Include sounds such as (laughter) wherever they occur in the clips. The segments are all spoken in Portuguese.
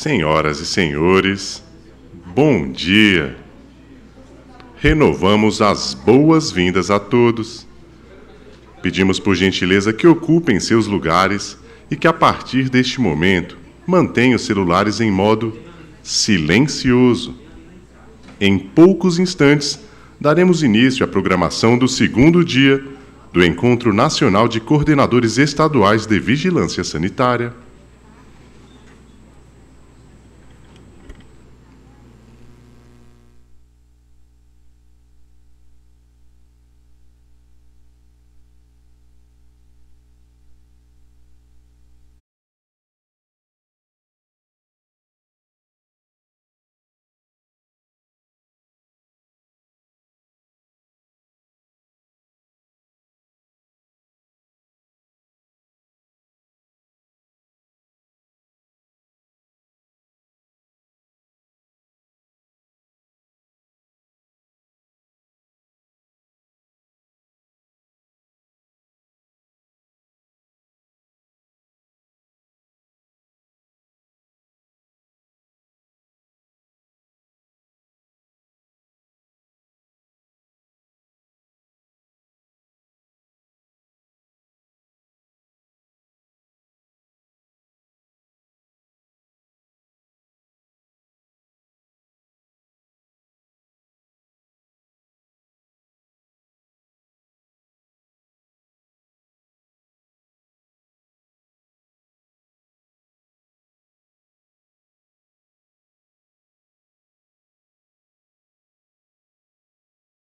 Senhoras e senhores, bom dia! Renovamos as boas-vindas a todos. Pedimos por gentileza que ocupem seus lugares e que a partir deste momento mantenham os celulares em modo silencioso. Em poucos instantes, daremos início à programação do segundo dia do Encontro Nacional de Coordenadores Estaduais de Vigilância Sanitária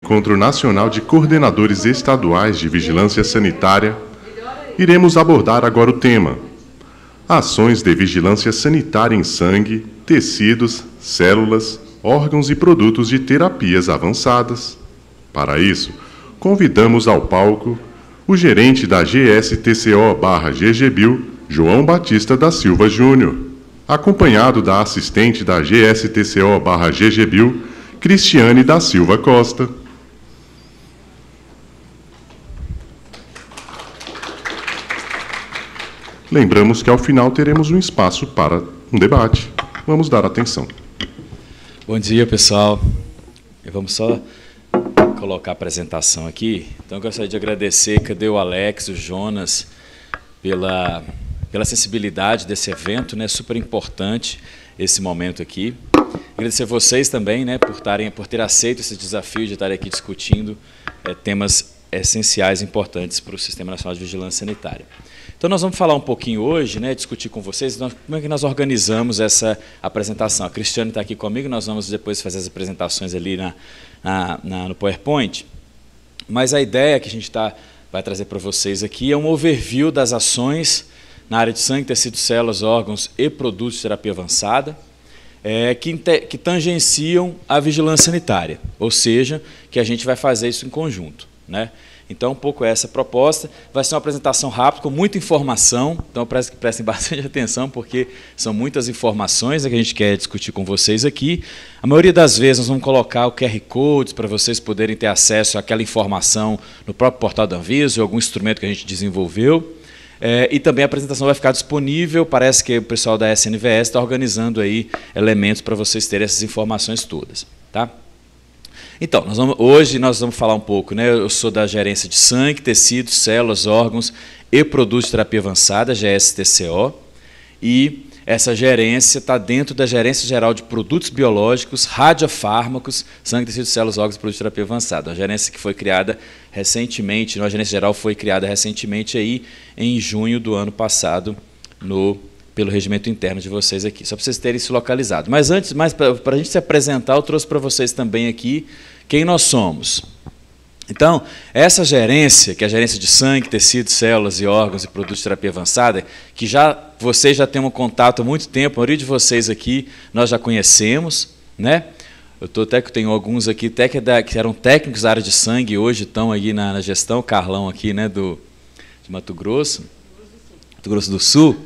Encontro Nacional de Coordenadores Estaduais de Vigilância Sanitária, iremos abordar agora o tema: Ações de vigilância sanitária em sangue, tecidos, células, órgãos e produtos de terapias avançadas. Para isso, convidamos ao palco o gerente da gstco ggbil João Batista da Silva Júnior, acompanhado da assistente da gstco ggbil Cristiane da Silva Costa. Lembramos que ao final teremos um espaço para um debate. Vamos dar atenção. Bom dia, pessoal. Vamos só colocar a apresentação aqui. Então, gostaria de agradecer, cadê o Alex, o Jonas, pela, pela sensibilidade desse evento, né? Super importante esse momento aqui. Agradecer a vocês também, né, por, tarem, por ter aceito esse desafio de estarem aqui discutindo é, temas essenciais, importantes para o Sistema Nacional de Vigilância Sanitária. Então nós vamos falar um pouquinho hoje, né, discutir com vocês nós, como é que nós organizamos essa apresentação. A Cristiane está aqui comigo, nós vamos depois fazer as apresentações ali na, na, na no PowerPoint. Mas a ideia que a gente tá, vai trazer para vocês aqui é um overview das ações na área de sangue, tecidos, células, órgãos e produtos de terapia avançada. É, que, que, tangenciam a vigilância sanitária, ou seja, que a gente vai fazer isso em conjunto. Né? Então, um pouco essa proposta. Vai ser uma apresentação rápida, com muita informação. Então, parece que prestem (laughs) bastante atenção, porque são muitas informações né, que a gente quer discutir com vocês aqui. A maioria das vezes, nós vamos colocar o QR code para vocês poderem ter acesso àquela informação no próprio portal da Anvisa, ou algum instrumento que a gente desenvolveu. É, e também a apresentação vai ficar disponível. Parece que o pessoal da SNVS está organizando aí elementos para vocês terem essas informações todas. Tá? Então, nós vamos, hoje nós vamos falar um pouco, né? Eu sou da gerência de sangue, tecidos, células, órgãos e produtos de terapia avançada, GSTCO, e essa gerência está dentro da Gerência Geral de Produtos Biológicos, Radiofármacos, Sangue, Tecidos, Células, Órgãos e Produtos de Terapia Avançada. Uma gerência que foi criada recentemente, a gerência geral foi criada recentemente aí em junho do ano passado no pelo regimento interno de vocês aqui, só para vocês terem se localizado. Mas antes, mais para a gente se apresentar, eu trouxe para vocês também aqui quem nós somos. Então, essa gerência, que é a gerência de sangue, tecidos, células e órgãos e produtos de terapia avançada, que já vocês já têm um contato há muito tempo, a maioria de vocês aqui nós já conhecemos, né? Eu tô até que tenho alguns aqui até é que, eram técnicos da área de sangue hoje estão aí na, na gestão, Carlão aqui, né, do de Mato Grosso, Mato Grosso do Sul.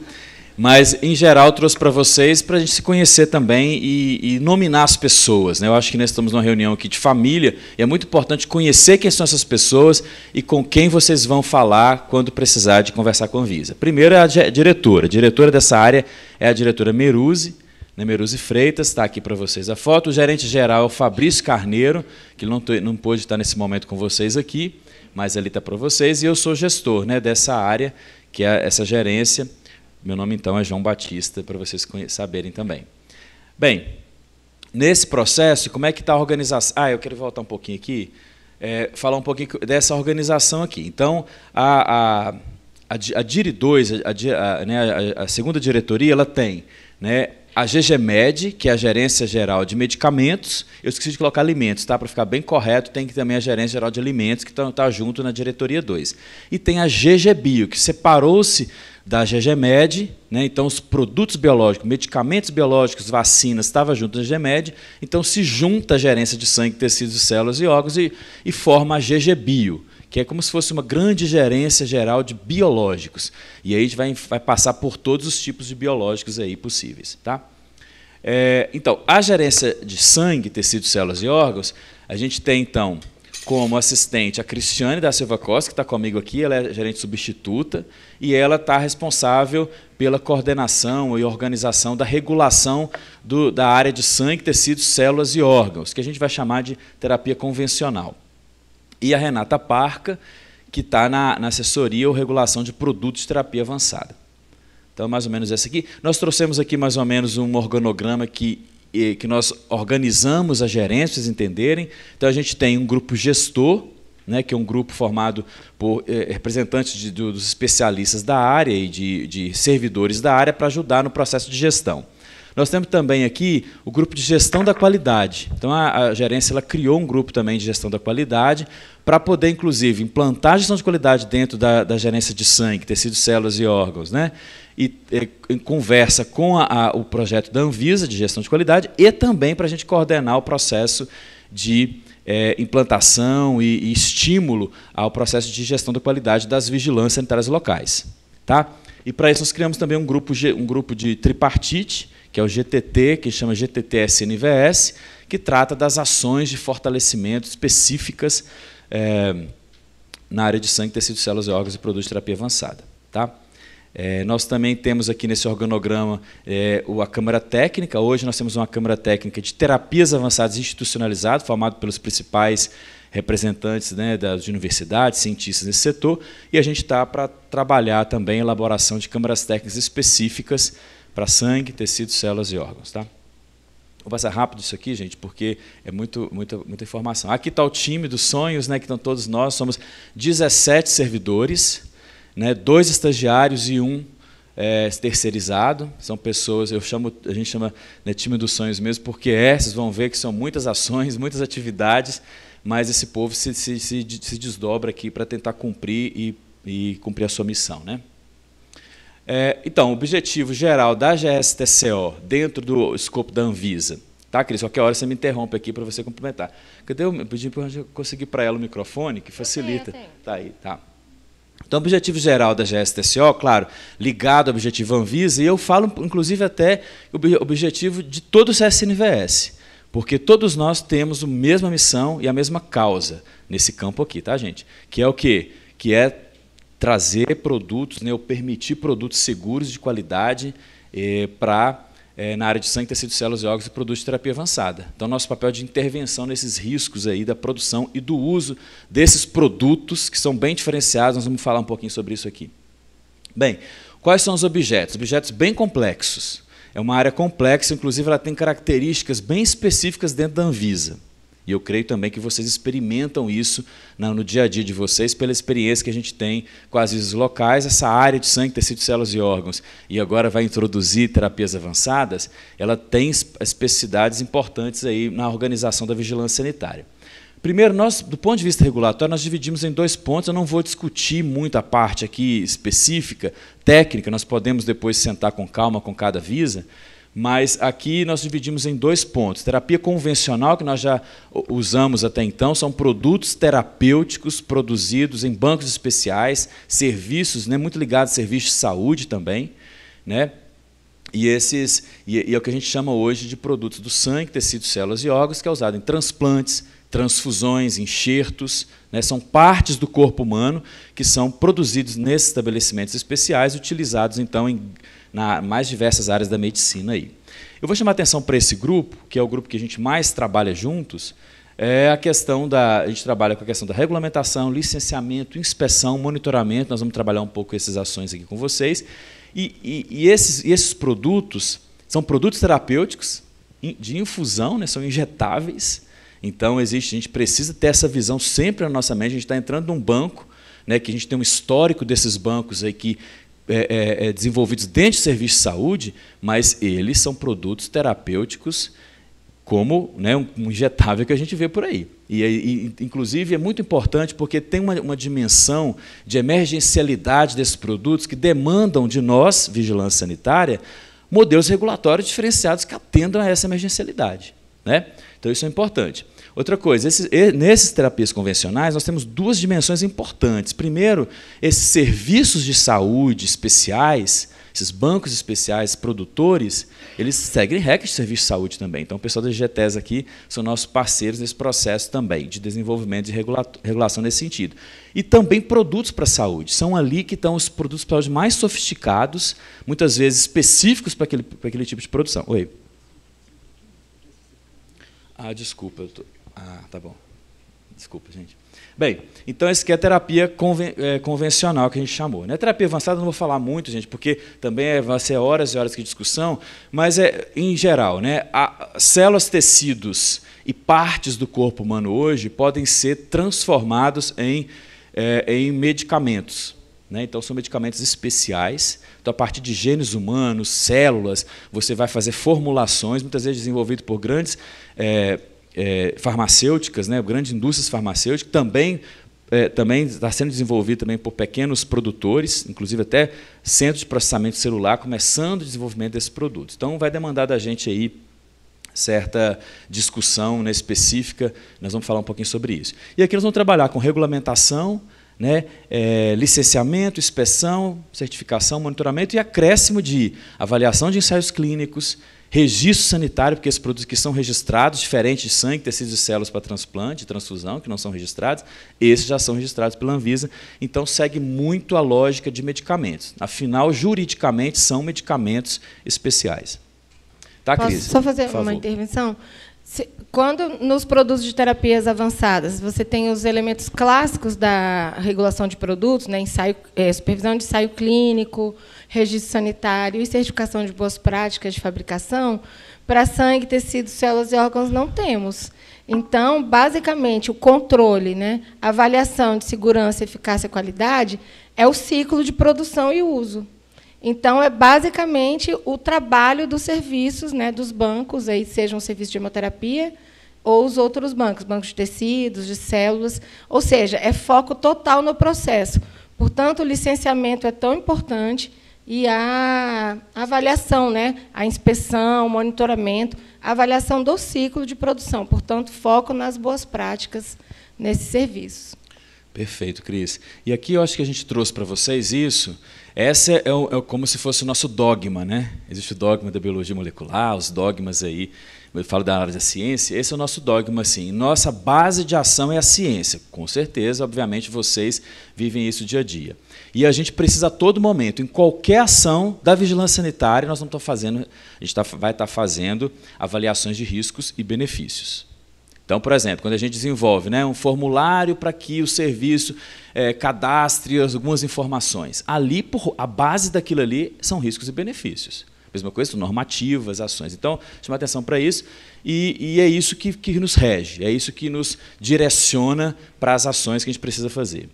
Mas, em geral, trouxe para vocês para a gente se conhecer também e, e nominar as pessoas. Né? Eu acho que nós estamos numa reunião aqui de família e é muito importante conhecer quem são essas pessoas e com quem vocês vão falar quando precisar de conversar com a Visa. Primeiro é a diretora. A diretora dessa área é a diretora Meruzi. Né, Freitas, está aqui para vocês a foto. O gerente geral é o Fabrício Carneiro, que não, não pôde estar nesse momento com vocês aqui, mas ali está para vocês. E eu sou gestor né, dessa área, que é essa gerência meu nome então é João Batista, para vocês saberem também. Bem, nesse processo, como é que está a organização? Ah, eu quero voltar um pouquinho aqui, é, falar um pouquinho dessa organização aqui. Então, a, a, a, a DIRI 2, a, né, a, a, segunda diretoria, ela tem né, a GGMED, que é a Gerência Geral de Medicamentos, eu esqueci de colocar alimentos, tá? Para ficar bem correto, tem que também a Gerência Geral de Alimentos, que está tá junto na Diretoria 2. E tem a GGBio, que separou-se da GGMED, né? então os produtos biológicos, medicamentos biológicos, vacinas, estava junto da GGMED, então se junta a gerência de sangue, tecidos, células e órgãos e, e forma a GGBio que é como se fosse uma grande gerência geral de biológicos. E aí a gente vai, vai passar por todos os tipos de biológicos aí possíveis. Tá? É, então, a gerência de sangue, tecidos, células e órgãos, a gente tem, então, como assistente a Cristiane da Silva Costa, que está comigo aqui, ela é gerente substituta, e ela está responsável pela coordenação e organização da regulação do, da área de sangue, tecidos, células e órgãos, que a gente vai chamar de terapia convencional e a Renata Parca, que está na, na, assessoria ou regulação de produtos de terapia avançada. Então, é mais ou menos essa aqui. Nós trouxemos aqui mais ou menos um organograma que, que nós organizamos a gerência, vocês entenderem. Então, a gente tem um grupo gestor, né, que é um grupo formado por é, representantes de, dos especialistas da área e de, de servidores da área para ajudar no processo de gestão. Nós temos também aqui o grupo de gestão da qualidade. Então, a, a gerência ela criou um grupo também de gestão da qualidade para poder, inclusive, implantar a gestão de qualidade dentro da, da gerência de sangue, tecidos, células e órgãos. Né? E, é, e conversa com a, a, o projeto da Anvisa de gestão de qualidade e também para a gente coordenar o processo de é, implantação e, e estímulo ao processo de gestão da qualidade das vigilâncias sanitárias locais. Tá? E para isso nós criamos também um grupo, um grupo de tripartite, que é o GTT, que chama GTT-SNVS, que trata das ações de fortalecimento específicas é, na área de sangue, tecido, células e órgãos e produtos de terapia avançada. Tá? É, nós também temos aqui nesse organograma é, a Câmara Técnica. Hoje nós temos uma Câmara Técnica de Terapias Avançadas institucionalizada, formada pelos principais representantes né, das universidades, cientistas nesse setor, e a gente está para trabalhar também a elaboração de câmaras técnicas específicas para sangue, tecidos, células e órgãos. Tá? Vou passar rápido isso aqui, gente, porque é muito, muita, muita informação. Aqui está o time dos sonhos, né, que estão todos nós, somos 17 servidores, né, dois estagiários e um é, terceirizado. São pessoas, eu chamo, a gente chama né, time dos sonhos mesmo, porque esses é, vão ver que são muitas ações, muitas atividades mas esse povo se, se, se, se desdobra aqui para tentar cumprir e, e, cumprir a sua missão. Né? É, então, o objetivo geral da GSTCO, dentro do escopo da Anvisa, tá, Cris? Qualquer hora você me interrompe aqui para você complementar. Cadê o. Eu pedi para conseguir para ela o microfone, que facilita. Está Tá aí, tá. Então, o objetivo geral da GSTCO, claro, ligado ao objetivo Anvisa, e eu falo, inclusive, até o objetivo de todo o CSNVS. Porque todos nós temos a mesma missão e a mesma causa nesse campo aqui, tá, gente? Que é o quê? Que é trazer produtos, né, ou permitir produtos seguros de qualidade eh, para eh, na área de sangue, tecido, células e órgãos e produtos de terapia avançada. Então, nosso papel é de intervenção nesses riscos aí da produção e do uso desses produtos que são bem diferenciados, nós vamos falar um pouquinho sobre isso aqui. Bem, quais são os objetos? Objetos bem complexos. É uma área complexa, inclusive ela tem características bem específicas dentro da Anvisa. E eu creio também que vocês experimentam isso no dia a dia de vocês, pela experiência que a gente tem com as visas locais, essa área de sangue, tecidos, células e órgãos, e agora vai introduzir terapias avançadas, ela tem especificidades importantes aí na organização da vigilância sanitária. Primeiro, nós, do ponto de vista regulatório, nós dividimos em dois pontos. Eu não vou discutir muito a parte aqui específica, técnica, nós podemos depois sentar com calma com cada visa, mas aqui nós dividimos em dois pontos. Terapia convencional, que nós já usamos até então, são produtos terapêuticos produzidos em bancos especiais, serviços, né, muito ligados a serviços de saúde também, né, e, esses, e, e é o que a gente chama hoje de produtos do sangue, tecidos, células e órgãos, que é usado em transplantes, transfusões, enxertos, né, são partes do corpo humano que são produzidos nesses estabelecimentos especiais, utilizados então em na, mais diversas áreas da medicina aí. Eu vou chamar atenção para esse grupo, que é o grupo que a gente mais trabalha juntos, é a questão da. A gente trabalha com a questão da regulamentação, licenciamento, inspeção, monitoramento. Nós vamos trabalhar um pouco essas ações aqui com vocês. E, e, e esses, esses produtos são produtos terapêuticos de infusão, né, são injetáveis, então, existe, a gente precisa ter essa visão sempre na nossa mente. A gente está entrando num banco, né, que a gente tem um histórico desses bancos aí que é, é, é desenvolvidos dentro do serviço de saúde, mas eles são produtos terapêuticos como né, um injetável que a gente vê por aí. E, e, inclusive, é muito importante porque tem uma, uma, dimensão de emergencialidade desses produtos que demandam de nós, vigilância sanitária, modelos regulatórios diferenciados que atendam a essa emergencialidade. Né? Então isso é importante. Outra coisa, esses, nesses terapias convencionais nós temos duas dimensões importantes. Primeiro, esses serviços de saúde especiais, esses bancos especiais, produtores, eles seguem regras de serviço de saúde também. Então, o pessoal da GTES aqui são nossos parceiros nesse processo também, de desenvolvimento e regulação nesse sentido. E também produtos para a saúde. São ali que estão os produtos para saúde mais sofisticados, muitas vezes específicos para aquele, para aquele tipo de produção. Oi. Ah, desculpa. Tô... Ah, tá bom. Desculpa, gente. Bem, então esse aqui é a terapia conven é, convencional que a gente chamou. Né? Terapia avançada não vou falar muito, gente, porque também é, vai ser horas e horas de discussão, mas é em geral, né? A, células, tecidos e partes do corpo humano hoje podem ser transformados em, é, em medicamentos. Né? Então, são medicamentos especiais. Então, a partir de genes humanos, células, você vai fazer formulações, muitas vezes desenvolvido por grandes é, é, farmacêuticas, né? grandes indústrias farmacêuticas, também é, também está sendo desenvolvido também por pequenos produtores, inclusive até centros de processamento celular, começando o desenvolvimento desse produto. Então, vai demandar da gente aí certa discussão né, específica, nós vamos falar um pouquinho sobre isso. E aqui nós vamos trabalhar com regulamentação, né, é, licenciamento, inspeção, certificação, monitoramento e acréscimo de avaliação de ensaios clínicos, registro sanitário, porque esses produtos que são registrados, diferente de sangue, tecidos e células para transplante, transfusão, que não são registrados, esses já são registrados pela Anvisa, então segue muito a lógica de medicamentos. Afinal, juridicamente, são medicamentos especiais. Tá, Posso Cris? só fazer uma intervenção? Se, quando nos produtos de terapias avançadas, você tem os elementos clássicos da regulação de produtos, né, ensaio, é, supervisão de ensaio clínico, registro sanitário e certificação de boas práticas de fabricação, para sangue, tecidos, células e órgãos não temos. Então, basicamente, o controle, né, avaliação de segurança, eficácia e qualidade é o ciclo de produção e uso. Então, é basicamente o trabalho dos serviços né, dos bancos, aí, sejam um serviço de hemoterapia ou os outros bancos, bancos de tecidos, de células. Ou seja, é foco total no processo. Portanto, o licenciamento é tão importante e a avaliação, né, a inspeção, o monitoramento, a avaliação do ciclo de produção. Portanto, foco nas boas práticas nesses serviços. Perfeito, Cris. E aqui eu acho que a gente trouxe para vocês isso essa é, é como se fosse o nosso dogma, né? Existe o dogma da biologia molecular, os dogmas aí eu falo da área da ciência, esse é o nosso dogma, assim. Nossa base de ação é a ciência. Com certeza, obviamente, vocês vivem isso dia a dia. E a gente precisa a todo momento, em qualquer ação da vigilância sanitária, nós vamos estar tá fazendo, a gente tá, vai estar tá fazendo avaliações de riscos e benefícios. Então, por exemplo, quando a gente desenvolve né, um formulário para que o serviço é, cadastre algumas informações, ali por, a base daquilo ali são riscos e benefícios. Mesma coisa, normativas, ações. Então, chama atenção para isso, e, e, é isso que, que nos rege, é isso que nos direciona para as ações que a gente precisa fazer.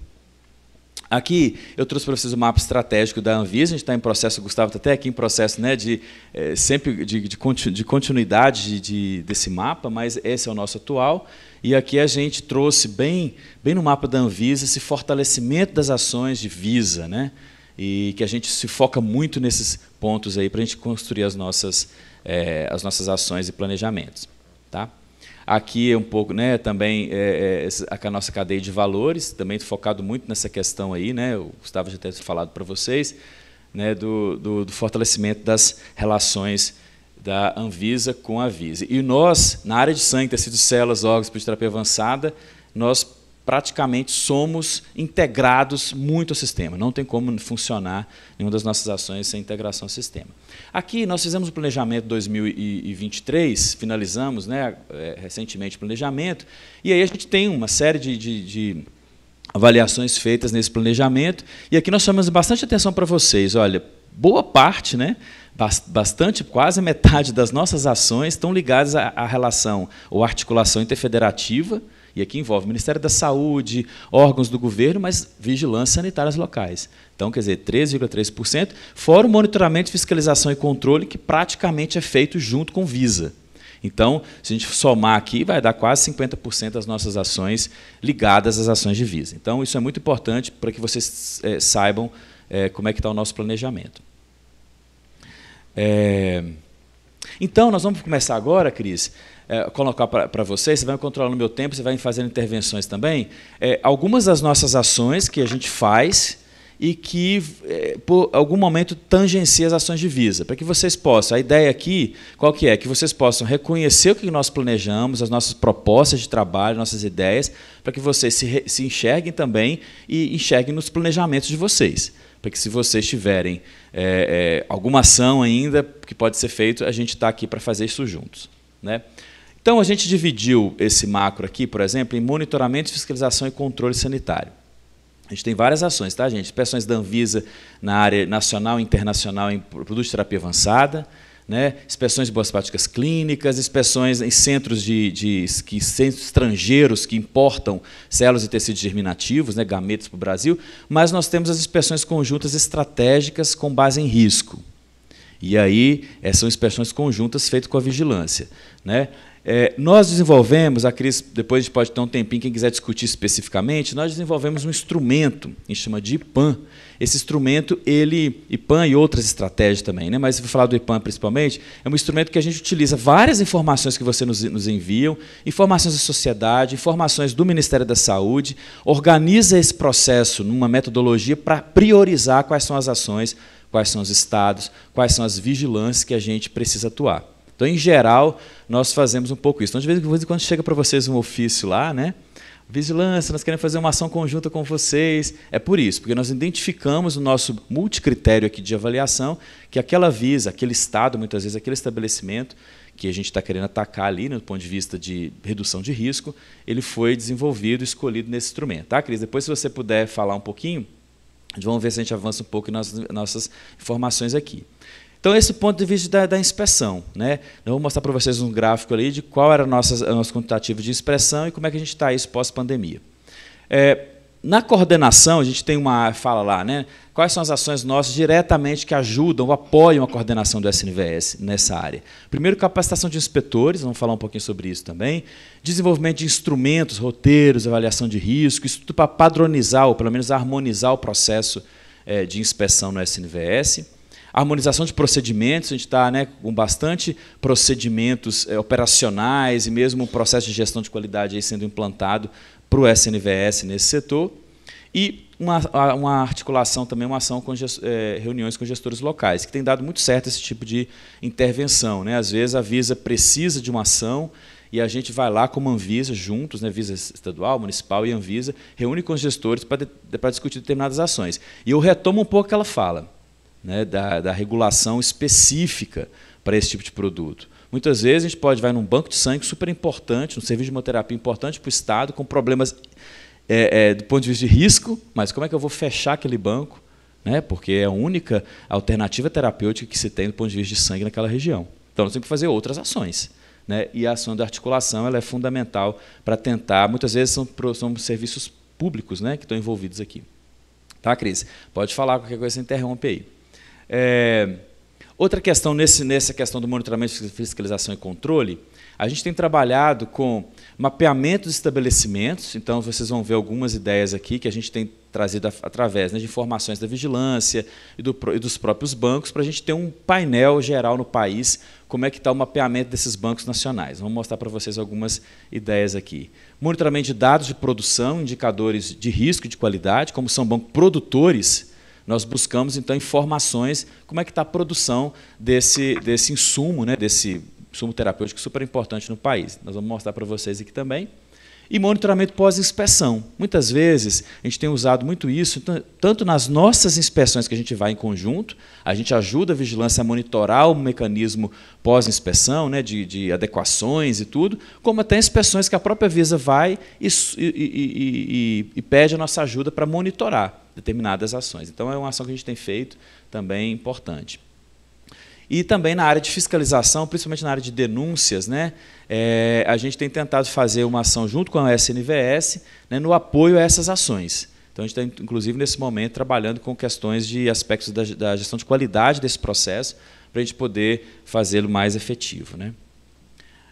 Aqui eu trouxe para vocês o mapa estratégico da Anvisa, a gente está em processo, o Gustavo está até aqui em processo né, de é, sempre de, de, de continuidade de, desse mapa, mas esse é o nosso atual. E aqui a gente trouxe bem, bem no mapa da Anvisa esse fortalecimento das ações de Visa, né? E que a gente se foca muito nesses pontos aí para a gente construir as nossas, é, as nossas ações e planejamentos. Tá? Aqui é um pouco, né, também é, é, a nossa cadeia de valores, também focado muito nessa questão aí, né, o Gustavo já tinha falado para vocês, né, do, do, do, fortalecimento das relações da Anvisa com a Visa. E nós, na área de sangue, tecidos, células, órgãos, para terapia avançada, nós praticamente somos integrados muito ao sistema. Não tem como funcionar nenhuma das nossas ações sem integração ao sistema. Aqui nós fizemos o planejamento 2023, finalizamos né, é, recentemente o planejamento, e aí a gente tem uma série de, de, de avaliações feitas nesse planejamento, e aqui nós chamamos bastante atenção para vocês. Olha, boa parte, né, bastante, quase metade das nossas ações estão ligadas à relação ou articulação interfederativa, e aqui envolve Ministério da Saúde, órgãos do governo, mas vigilância sanitárias locais. Então, quer dizer, 13,3%, fora o monitoramento, fiscalização e controle, que praticamente é feito junto com Visa. Então, se a gente somar aqui, vai dar quase 50% das nossas ações ligadas às ações de Visa. Então, isso é muito importante para que vocês é, saibam é, como é que está o nosso planejamento. É... Então, nós vamos começar agora, Cris, é, colocar para vocês, você vai me controlando o meu tempo, você vai fazendo intervenções também, é, algumas das nossas ações que a gente faz e que, é, por algum momento, tangencia as ações de Visa, para que vocês possam. A ideia aqui, qual que é? Que vocês possam reconhecer o que nós planejamos, as nossas propostas de trabalho, nossas ideias, para que vocês se, se enxerguem também e enxerguem nos planejamentos de vocês para que se vocês tiverem é, é, alguma ação ainda que pode ser feita, a gente está aqui para fazer isso juntos. Né? Então, a gente dividiu esse macro aqui, por exemplo, em monitoramento, fiscalização e controle sanitário. A gente tem várias ações, tá, gente? Inspeções da Anvisa na área nacional e internacional em produtos de terapia avançada, né? inspeções de boas práticas clínicas, inspeções em centros de, de, centros estrangeiros que importam células e tecidos germinativos, né? gametos para o Brasil, mas nós temos as inspeções conjuntas estratégicas com base em risco. E aí, são inspeções conjuntas feitas com a vigilância. Né? É, nós desenvolvemos, a Cris, depois a gente pode ter um tempinho, quem quiser discutir especificamente, nós desenvolvemos um instrumento, a gente chama de IPAN. Esse instrumento, ele, IPAN e outras estratégias também, né? mas vou falar do IPAN principalmente, é um instrumento que a gente utiliza várias informações que você nos, nos enviam, informações da sociedade, informações do Ministério da Saúde, organiza esse processo numa metodologia para priorizar quais são as ações, quais são os estados, quais são as vigilâncias que a gente precisa atuar. Então, em geral, nós fazemos um pouco isso. Então, de vez em quando chega para vocês um ofício lá, né? Vigilância, nós queremos fazer uma ação conjunta com vocês. É por isso, porque nós identificamos o nosso multicritério aqui de avaliação, que aquela visa, aquele estado, muitas vezes, aquele estabelecimento que a gente está querendo atacar ali, né, do ponto de vista de redução de risco, ele foi desenvolvido, escolhido nesse instrumento. Tá, Cris? Depois, se você puder falar um pouquinho, vamos ver se a gente avança um pouco nas nossas informações aqui. Então, esse ponto de vista da, da inspeção. Né? Então, eu vou mostrar para vocês um gráfico ali de qual era a nossa, a nossa quantitativa de inspeção e como é que a gente está isso pós-pandemia. É, na coordenação, a gente tem uma fala lá, né? Quais são as ações nossas diretamente que ajudam ou apoiam a coordenação do SNVS nessa área? Primeiro, capacitação de inspetores, vamos falar um pouquinho sobre isso também. Desenvolvimento de instrumentos, roteiros, avaliação de risco, isso tudo para padronizar ou pelo menos harmonizar o processo é, de inspeção no SNVS harmonização de procedimentos, a gente está né, com bastante procedimentos é, operacionais e mesmo um processo de gestão de qualidade aí sendo implantado para o SNVS nesse setor. E uma, uma articulação também, uma ação com é, reuniões com gestores locais, que tem dado muito certo esse tipo de intervenção. Né? Às vezes a Visa precisa de uma ação e a gente vai lá como Anvisa, juntos, né, Visa Estadual, Municipal e Anvisa, reúne com os gestores para discutir determinadas ações. E eu retomo um pouco o que ela fala né, da, da regulação específica para esse tipo de produto. Muitas vezes a gente pode vai num banco de sangue super importante, num serviço de hemoterapia importante para o Estado, com problemas é, é, do ponto de vista de risco, mas como é que eu vou fechar aquele banco? Né? Porque é a única alternativa terapêutica que se tem do ponto de vista de sangue naquela região. Então, nós temos que fazer outras ações. Né? E a ação da articulação ela é fundamental para tentar. Muitas vezes são, são serviços públicos né? que estão envolvidos aqui. Tá, Cris? Pode falar, qualquer coisa você interrompe aí. É, outra questão nesse, nessa questão do monitoramento, fiscalização e controle, a gente tem trabalhado com mapeamento de estabelecimentos, então vocês vão ver algumas ideias aqui que a gente tem trazido através né, de informações da vigilância e, do, e dos próprios bancos, para a gente ter um painel geral no país, como é que está o mapeamento desses bancos nacionais. Vamos mostrar para vocês algumas ideias aqui. Monitoramento de dados de produção, indicadores de risco e de qualidade, como são bancos produtores, nós buscamos então informações como é que está a produção desse, desse insumo, né, desse insumo terapêutico super importante no país. Nós vamos mostrar para vocês aqui também. E monitoramento pós-inspeção. Muitas vezes a gente tem usado muito isso, tanto nas nossas inspeções que a gente vai em conjunto, a gente ajuda a vigilância a monitorar o mecanismo pós-inspeção, né, de, de, adequações e tudo, como até inspeções que a própria Visa vai e, e, e, e pede a nossa ajuda para monitorar determinadas ações. Então, é uma ação que a gente tem feito também importante. E também na área de fiscalização, principalmente na área de denúncias, né, é, a gente tem tentado fazer uma ação junto com a SNVS né, no apoio a essas ações. Então, a gente está, inclusive, nesse momento, trabalhando com questões de aspectos da, da gestão de qualidade desse processo, para a gente poder fazê-lo mais efetivo. Né?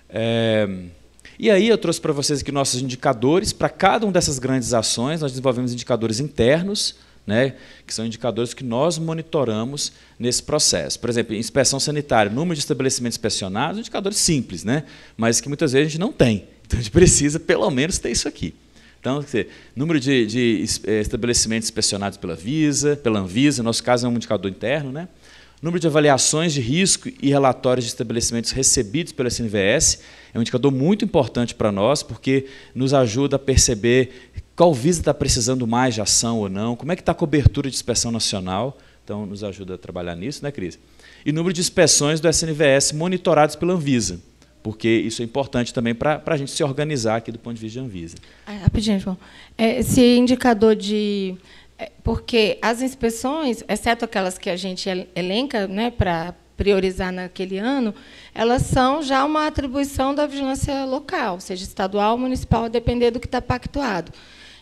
É... E aí eu trouxe para vocês aqui nossos indicadores. Para cada uma dessas grandes ações, nós desenvolvemos indicadores internos, né, que são indicadores que nós monitoramos nesse processo. Por exemplo, inspeção sanitária, número de estabelecimentos inspecionados, indicadores simples, né, mas que muitas vezes a gente não tem. (laughs) Então a gente precisa, pelo menos, ter isso aqui. Então, número de, de eh, estabelecimentos inspecionados pela Visa, pela Anvisa, no nosso caso é um indicador interno, né? Número de avaliações de risco e relatórios de estabelecimentos recebidos pela SNVS é um indicador muito importante para nós, porque nos ajuda a perceber qual visa está precisando mais de ação ou não, como é que está a cobertura de inspeção nacional. Então, nos ajuda a trabalhar nisso, né, Cris? E número de inspeções do SNVS monitorados pela Anvisa porque isso é importante também para a gente se organizar aqui do ponto de vista de Anvisa. Ah, rapidinho, João. É, esse indicador de é, porque as inspeções, exceto aquelas que a gente elenca né, para priorizar naquele ano, elas são já uma atribuição da vigilância local, seja estadual ou municipal, a depender do que está pactuado.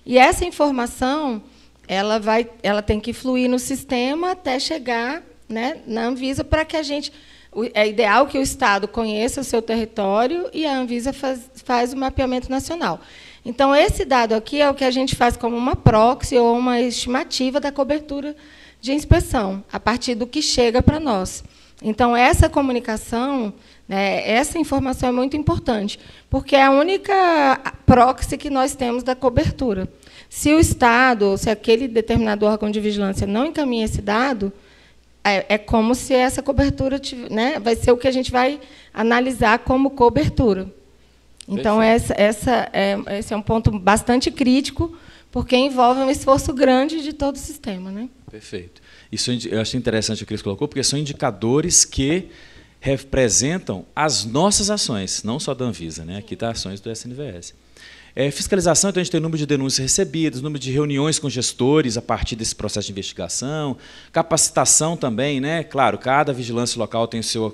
E essa informação ela, vai, ela tem que fluir no sistema até chegar né, na Anvisa para que a gente. É ideal que o Estado conheça o seu território e a Anvisa faz, faz o mapeamento nacional. Então, esse dado aqui é o que a gente faz como uma proxy ou uma estimativa da cobertura de inspeção, a partir do que chega para nós. Então, essa comunicação, né, essa informação é muito importante, porque é a única proxy que nós temos da cobertura. Se o Estado, se aquele determinado órgão de vigilância não encaminha esse dado, é, é como se essa cobertura né, vai ser o que a gente vai analisar como cobertura. Então, essa, essa é, esse é um ponto bastante crítico, porque envolve um esforço grande de todo o sistema. Né? Perfeito. Isso eu acho interessante o que o Cris colocou, porque são indicadores que representam as nossas ações, não só da Anvisa. Né? Aqui está ações do SNVS. É, fiscalização, então, a gente tem número de denúncias recebidas, número de reuniões com gestores a partir desse processo de investigação, capacitação também, né? Claro, cada vigilância local tem sua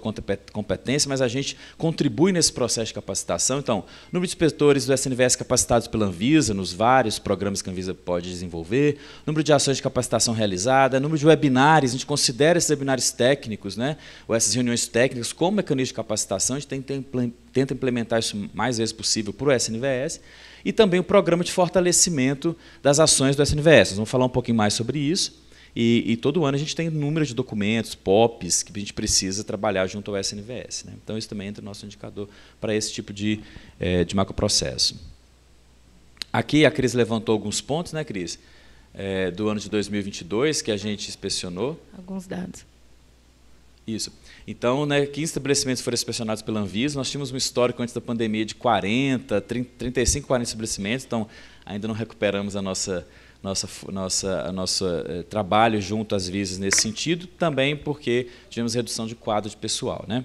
competência, mas a gente contribui nesse processo de capacitação. Então, número de inspetores do SNVS capacitados pela Anvisa, nos vários programas que a Anvisa pode desenvolver, número de ações de capacitação realizada, número de webinários, a gente considera esses webinários técnicos, né? Ou essas reuniões técnicas como mecanismo de capacitação, a gente tem que ter tenta implementar isso mais vezes possível para o SNVS, e também o programa de fortalecimento das ações do SNVS. Nós vamos falar um pouquinho mais sobre isso. E, e, todo ano a gente tem número de documentos, POPs, que a gente precisa trabalhar junto ao SNVS. Né? Então, isso também entra no nosso indicador para esse tipo de, é, de macroprocesso. Aqui a Cris levantou alguns pontos, né, Cris? É, do ano de 2022, que a gente inspecionou. Alguns dados. Isso. Então, né, 15 estabelecimentos foram inspecionados pela Anvisa. Nós tínhamos um histórico antes da pandemia de 40, 30, 35, 40 estabelecimentos. Então, ainda não recuperamos a nossa nossa nossa nosso eh, trabalho junto às visas nesse sentido, também porque tivemos redução de quadro de pessoal, né?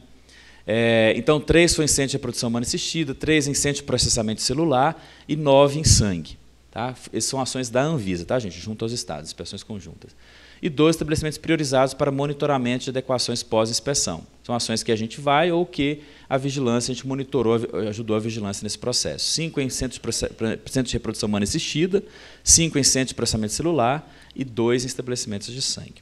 É, então, três foi em de reprodução humana assistida, três em de processamento celular e nove em sangue. Tá? Essas são ações da Anvisa, tá, gente? Junto aos estados, inspeções conjuntas e dois estabelecimentos priorizados para monitoramento de adequações pós-inspeção. São ações que a gente vai ou que a vigilância, a gente monitorou, ajudou a vigilância nesse processo. Cinco em centros de reprodução humana assistida, cinco em centros de processamento celular e dois em estabelecimentos de sangue.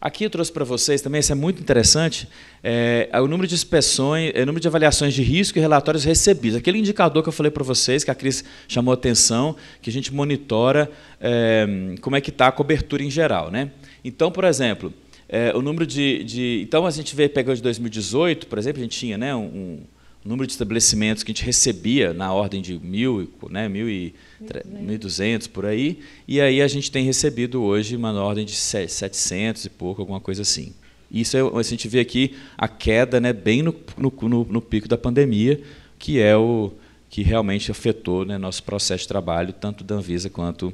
Aqui eu trouxe para vocês também, isso é muito interessante, é, é o número de inspeções, é o número de avaliações de risco e relatórios recebidos. Aquele indicador que eu falei para vocês, que a Cris chamou atenção, que a gente monitora é, como é que está a cobertura em geral. Né? Então, por exemplo, é, o número de, de, Então a gente vê, pegou de 2018, por exemplo, a gente tinha né, um, um o número de estabelecimentos que a gente recebia na ordem de mil, né, mil e 1.200 por aí, e aí a gente tem recebido hoje uma ordem de 700 e pouco, alguma coisa assim. Isso é, a gente vê aqui a queda né, bem no, no, no pico da pandemia, que é o que realmente afetou né, nosso processo de trabalho, tanto da Anvisa quanto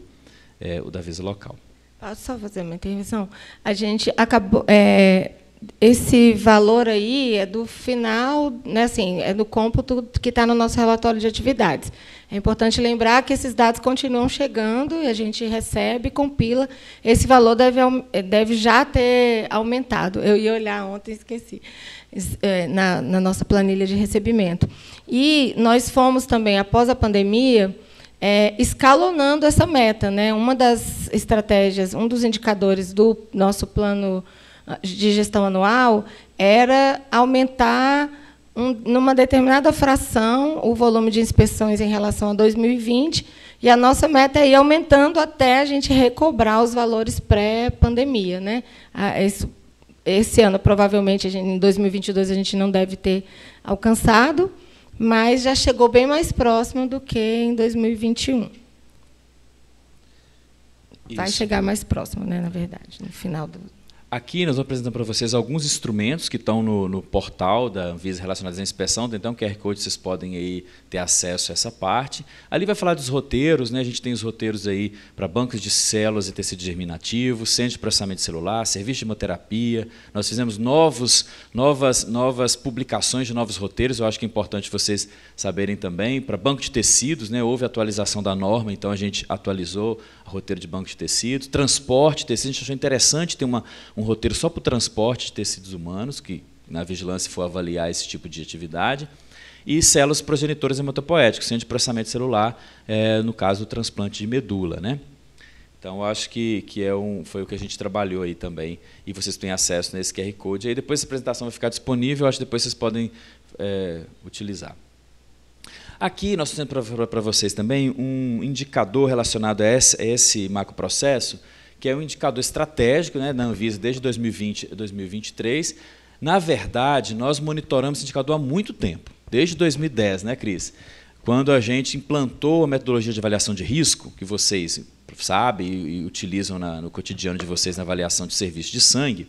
é, o da Anvisa local. Posso só fazer uma intervenção? A gente acabou. É esse valor aí é do final, né, assim, é do cômputo que está no nosso relatório de atividades. É importante lembrar que esses dados continuam chegando e a gente recebe, compila. Esse valor deve, deve já ter aumentado. Eu ia olhar ontem, esqueci, é, na, na nossa planilha de recebimento. E nós fomos também, após a pandemia, é, escalonando essa meta. Né? Uma das estratégias, um dos indicadores do nosso plano de gestão anual era aumentar um, numa determinada fração o volume de inspeções em relação a 2020, e a nossa meta é ir aumentando até a gente recobrar os valores pré-pandemia. Né? Esse, esse, ano, provavelmente, gente, em 2022, a gente não deve ter alcançado, mas já chegou bem mais próximo do que em 2021. Isso. Vai chegar mais próximo, né, na verdade, no final do, Aqui nós vamos apresentar para vocês alguns instrumentos que estão no, no portal da Anvisa relacionados à inspeção, então QR Code vocês podem aí ter acesso a essa parte. Ali vai falar dos roteiros, né? a gente tem os roteiros aí para bancos de células e tecido germinativo, centro de processamento celular, serviço de hemoterapia, nós fizemos novos, novas, novas publicações de novos roteiros, eu acho que é importante vocês saberem também. Para banco de tecidos, né? houve atualização da norma, então a gente atualizou roteiro de banco de tecidos, transporte de tecidos. A gente achou interessante ter uma, um roteiro só para o transporte de tecidos humanos, que na vigilância foi avaliar esse tipo de atividade, e células progenitoras hematopoéticas, centro de processamento celular, é, no caso do transplante de medula. Né? Então, acho que, que é um, foi o que a gente trabalhou aí também. E vocês têm acesso nesse QR Code. Aí depois essa apresentação vai ficar disponível, acho que depois vocês podem é, utilizar. Aqui nós temos para vocês também um indicador relacionado a esse, a esse macroprocesso, que é um indicador estratégico né, da Anvisa desde 2020 2023. Na verdade, nós monitoramos esse indicador há muito tempo, desde 2010, né, Cris? Quando a gente implantou a metodologia de avaliação de risco, que vocês sabem e, e utilizam na, no cotidiano de vocês na avaliação de serviço de sangue,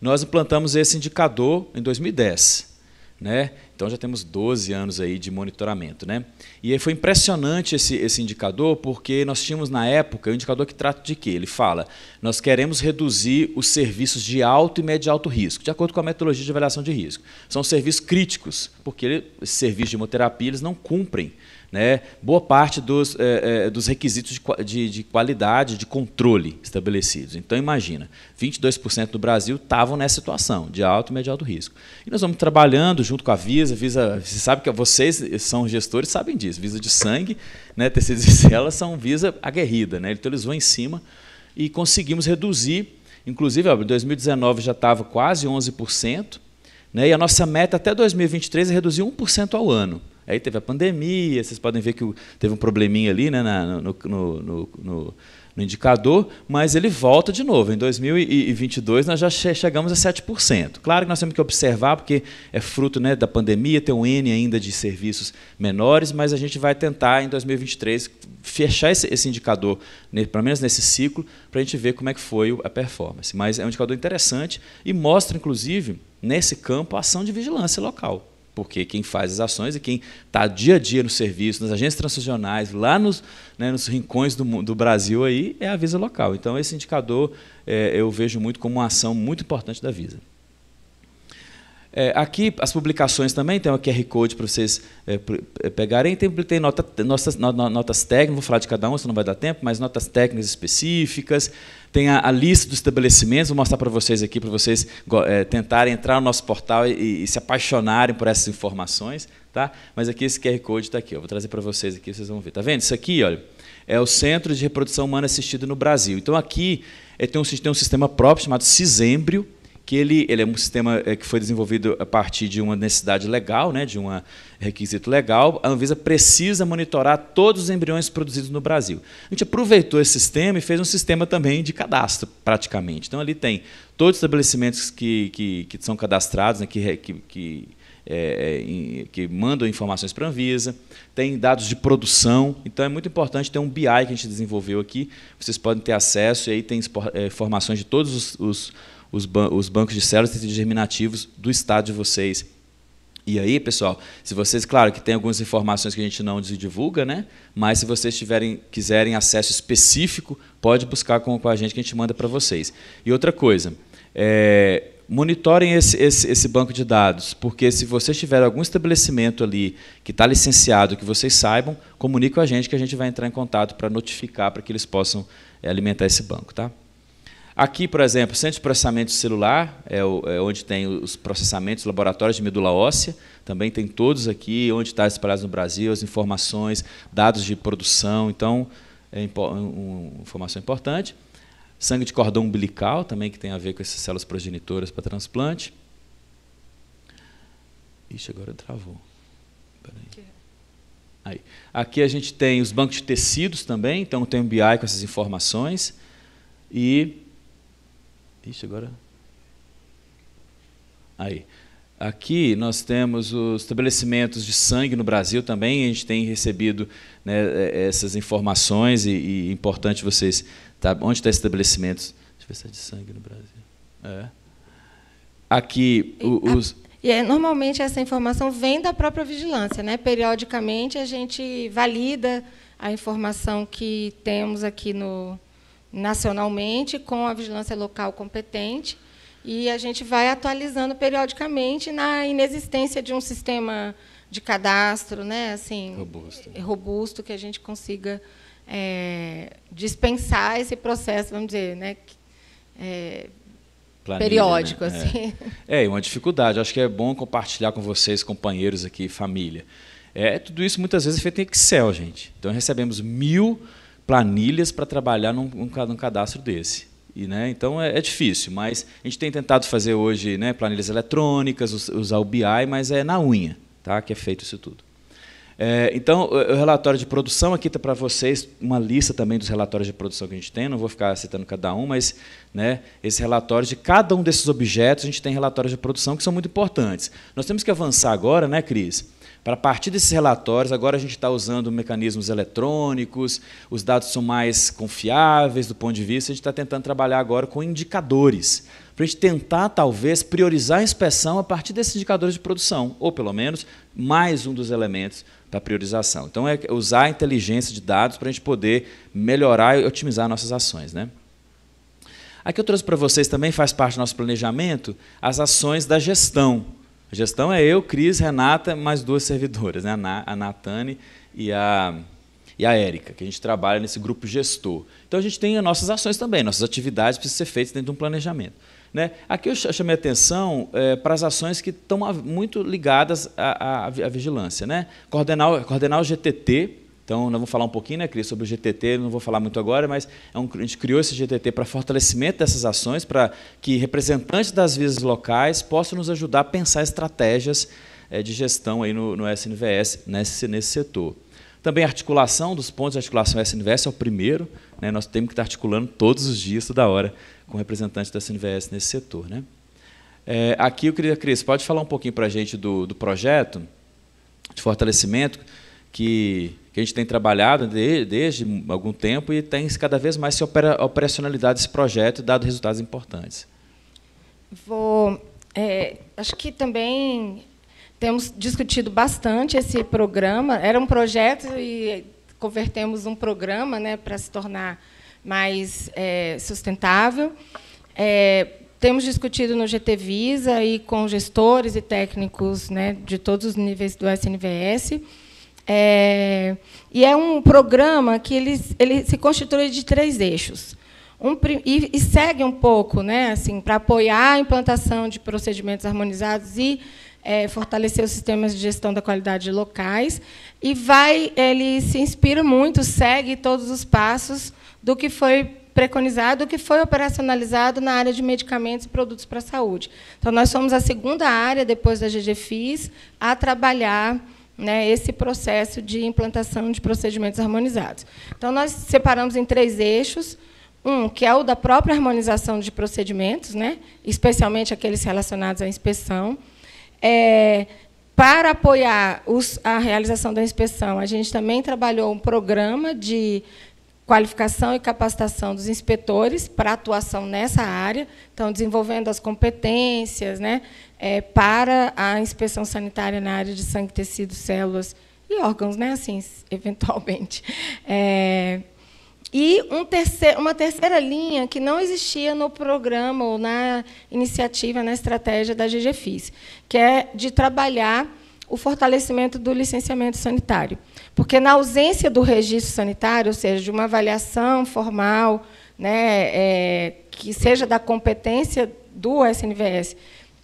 nós implantamos esse indicador em 2010. Né? Então já temos 12 anos aí de monitoramento, né? E aí foi impressionante esse, esse indicador, porque nós tínhamos na época um indicador que trata de quê? Ele fala: nós queremos reduzir os serviços de alto e médio alto risco, de acordo com a metodologia de avaliação de risco. São serviços críticos, porque esses serviços de hemoterapia eles não cumprem né? Boa parte dos, é, é, dos requisitos de, de, de, qualidade, de controle estabelecidos. Então, imagina, 22% do Brasil estavam nessa situação de alto e médio alto risco. E nós vamos trabalhando junto com a Visa, Visa, você sabe que vocês são gestores, sabem disso, Visa de sangue, né, tecidos e células são Visa aguerrida, né? então eles vão em cima e conseguimos reduzir, inclusive, em 2019 já estava quase 11%, né? e a nossa meta até 2023 é reduzir 1% ao ano. Aí teve a pandemia, vocês podem ver que teve um probleminha ali né, no, no, no, no no indicador, mas ele volta de novo. Em 2022 nós já chegamos a 7%. Claro que nós temos que observar, porque é fruto né, da pandemia, tem um N ainda de serviços menores, mas a gente vai tentar em 2023 fechar esse, esse indicador, né, pelo menos nesse ciclo, para a gente ver como é que foi a performance. Mas é um indicador interessante e mostra, inclusive, nesse campo, a ação de vigilância local porque quem faz as ações e quem está dia a dia no serviço, nas agências transacionais, lá nos, né, nos rincões do, do, Brasil aí, é a Visa local. Então esse indicador é, eu vejo muito como uma ação muito importante da Visa. É, aqui, as publicações também, tem o QR Code para vocês é, é, pegarem. Tem, tem nota, nossas, no, notas técnicas, vou falar de cada uma, senão não vai dar tempo, mas notas técnicas específicas. Tem a, a lista dos estabelecimentos, vou mostrar para vocês aqui, para vocês é, tentarem entrar no nosso portal e, e, se apaixonarem por essas informações. Tá? Mas aqui esse QR Code está aqui, vou trazer para vocês aqui, vocês vão ver. Está vendo? Isso aqui, olha, é o Centro de Reprodução Humana Assistida no Brasil. Então aqui é, tem um, tem um sistema próprio chamado Cisembrio, que ele, ele é um sistema eh, que foi desenvolvido a partir de uma necessidade legal, né, de um requisito legal. A Anvisa precisa monitorar todos os embriões produzidos no Brasil. A gente aproveitou esse sistema e fez um sistema também de cadastro, praticamente. Então, ali tem todos os estabelecimentos que, que, que são cadastrados, né, que, que, que é, que mandam informações para a Anvisa, tem dados de produção, então é muito importante ter um BI que a gente desenvolveu aqui, vocês podem ter acesso, e aí tem informações de todos os, os os, ban os bancos de células e germinativos do estado de vocês. E aí, pessoal, se vocês, claro que tem algumas informações que a gente não divulga, né? Mas se vocês tiverem, quiserem acesso específico, pode buscar com, com a gente que a gente manda para vocês. E outra coisa, é, monitorem esse, esse, esse, banco de dados, porque se vocês tiverem algum estabelecimento ali que está licenciado, que vocês saibam, comunique com a gente que a gente vai entrar em contato para notificar para que eles possam é, alimentar esse banco, tá? Aqui, por exemplo, centro de processamento celular, é, é, onde tem os processamentos, laboratórios de medula óssea, também tem todos aqui, onde está espalhados no Brasil, as informações, dados de produção, então é uma informação importante. Sangue de cordão umbilical, também que tem a ver com essas células progenitoras para transplante. Ixi, agora travou. Aí. Aqui a gente tem os bancos de tecidos também, então tem um BI com essas informações. E Ixi, agora. Aí. Aqui nós temos os estabelecimentos de sangue no Brasil também, a gente tem recebido né, é, é, essas informações e, e é importante vocês. Tá, onde tá está estabelecimentos? Deixa eu ver se é de sangue no Brasil. É. Aqui, os. E é, normalmente essa informação vem da própria vigilância, né? Periodicamente a gente valida a informação que temos aqui no, nacionalmente com a vigilância local competente e a gente vai atualizando periodicamente na inexistência de um sistema de cadastro, né, assim, robusto, robusto que a gente consiga é, dispensar esse processo, vamos dizer, né, é, Planilha, periódico, né? assim. É. é. uma dificuldade. Acho que é bom compartilhar com vocês, companheiros aqui, família. É tudo isso muitas vezes é feito em Excel, gente. Então recebemos mil planilhas para trabalhar num, num cadastro desse. E, né, então é, é, difícil, mas a gente tem tentado fazer hoje né, planilhas eletrônicas, usar o BI, mas é na unha tá, que é feito isso tudo. É, então, o relatório de produção aqui está para vocês, uma lista também dos relatórios de produção que a gente tem, não vou ficar citando cada um, mas né, esse relatório de cada um desses objetos, a gente tem relatórios de produção que são muito importantes. Nós temos que avançar agora, né, Cris? Para a partir desses relatórios, agora a gente está usando mecanismos eletrônicos, os dados são mais confiáveis do ponto de vista, a gente está tentando trabalhar agora com indicadores, para a gente tentar, talvez, priorizar a inspeção a partir desses indicadores de produção, ou pelo menos mais um dos elementos para priorização. Então, é usar a inteligência de dados para a gente poder melhorar e otimizar nossas ações. Né? Aqui eu trouxe para vocês também, faz parte do nosso planejamento, as ações da gestão. A gestão é eu, Cris, Renata, mais duas servidoras, né? a Natane e a, e a Érica, que a gente trabalha nesse grupo gestor. Então a gente tem as nossas ações também, nossas atividades precisam ser feitas dentro de um planejamento. Né? Aqui eu chamei atenção é, para as ações que estão muito ligadas à, à, à vigilância. Né? Coordenar, coordenar o GTT, então, nós vamos falar um pouquinho, né, Cris, sobre o GTT, não vou falar muito agora, mas é um, a gente criou esse GTT para fortalecimento dessas ações, para que representantes das vias locais possam nos ajudar a pensar estratégias é, de gestão aí no, no SNVS, nesse, nesse setor. Também articulação dos pontos de articulação SNVS é o primeiro. Né? Nós temos que estar articulando todos os dias, toda hora, com representantes da SNVS nesse setor. Né? É, aqui eu queria, Cris, pode falar um pouquinho para a gente do, do projeto de fortalecimento que que a gente tem trabalhado de, desde algum tempo e tem cada vez mais se opera, operacionalidade esse projeto, e dado resultados importantes. Vou, é, acho que também temos discutido bastante esse programa. Era um projeto e convertemos um programa né, para se tornar mais é, sustentável. É, temos discutido no GT Visa e com gestores e técnicos né, de todos os níveis do SNVS. É, e é um programa que ele, ele se constitui de três eixos. Um, e, e, segue um pouco né, assim, para apoiar a implantação de procedimentos harmonizados e é, fortalecer os sistemas de gestão da qualidade locais. E vai, ele se inspira muito, segue todos os passos do que foi preconizado, do que foi operacionalizado na área de medicamentos e produtos para a saúde. Então, nós somos a segunda área, depois da GGFIS, a trabalhar né, esse processo de implantação de procedimentos harmonizados. Então, nós separamos em três eixos. Um, que é o da própria harmonização de procedimentos, né, especialmente aqueles relacionados à inspeção. É, para apoiar os, a realização da inspeção, a gente também trabalhou um programa de qualificação e capacitação dos inspetores para atuação nessa área, então desenvolvendo as competências, né, é, para a inspeção sanitária na área de sangue, tecidos, células e órgãos, né? assim, (laughs) eventualmente. É, e um terceiro, uma terceira linha que não existia no programa ou na iniciativa, na estratégia da GGFIS, que é de trabalhar o fortalecimento do licenciamento sanitário. Porque, na ausência do registro sanitário, ou seja, de uma avaliação formal, né, é, que seja da competência do SNVS,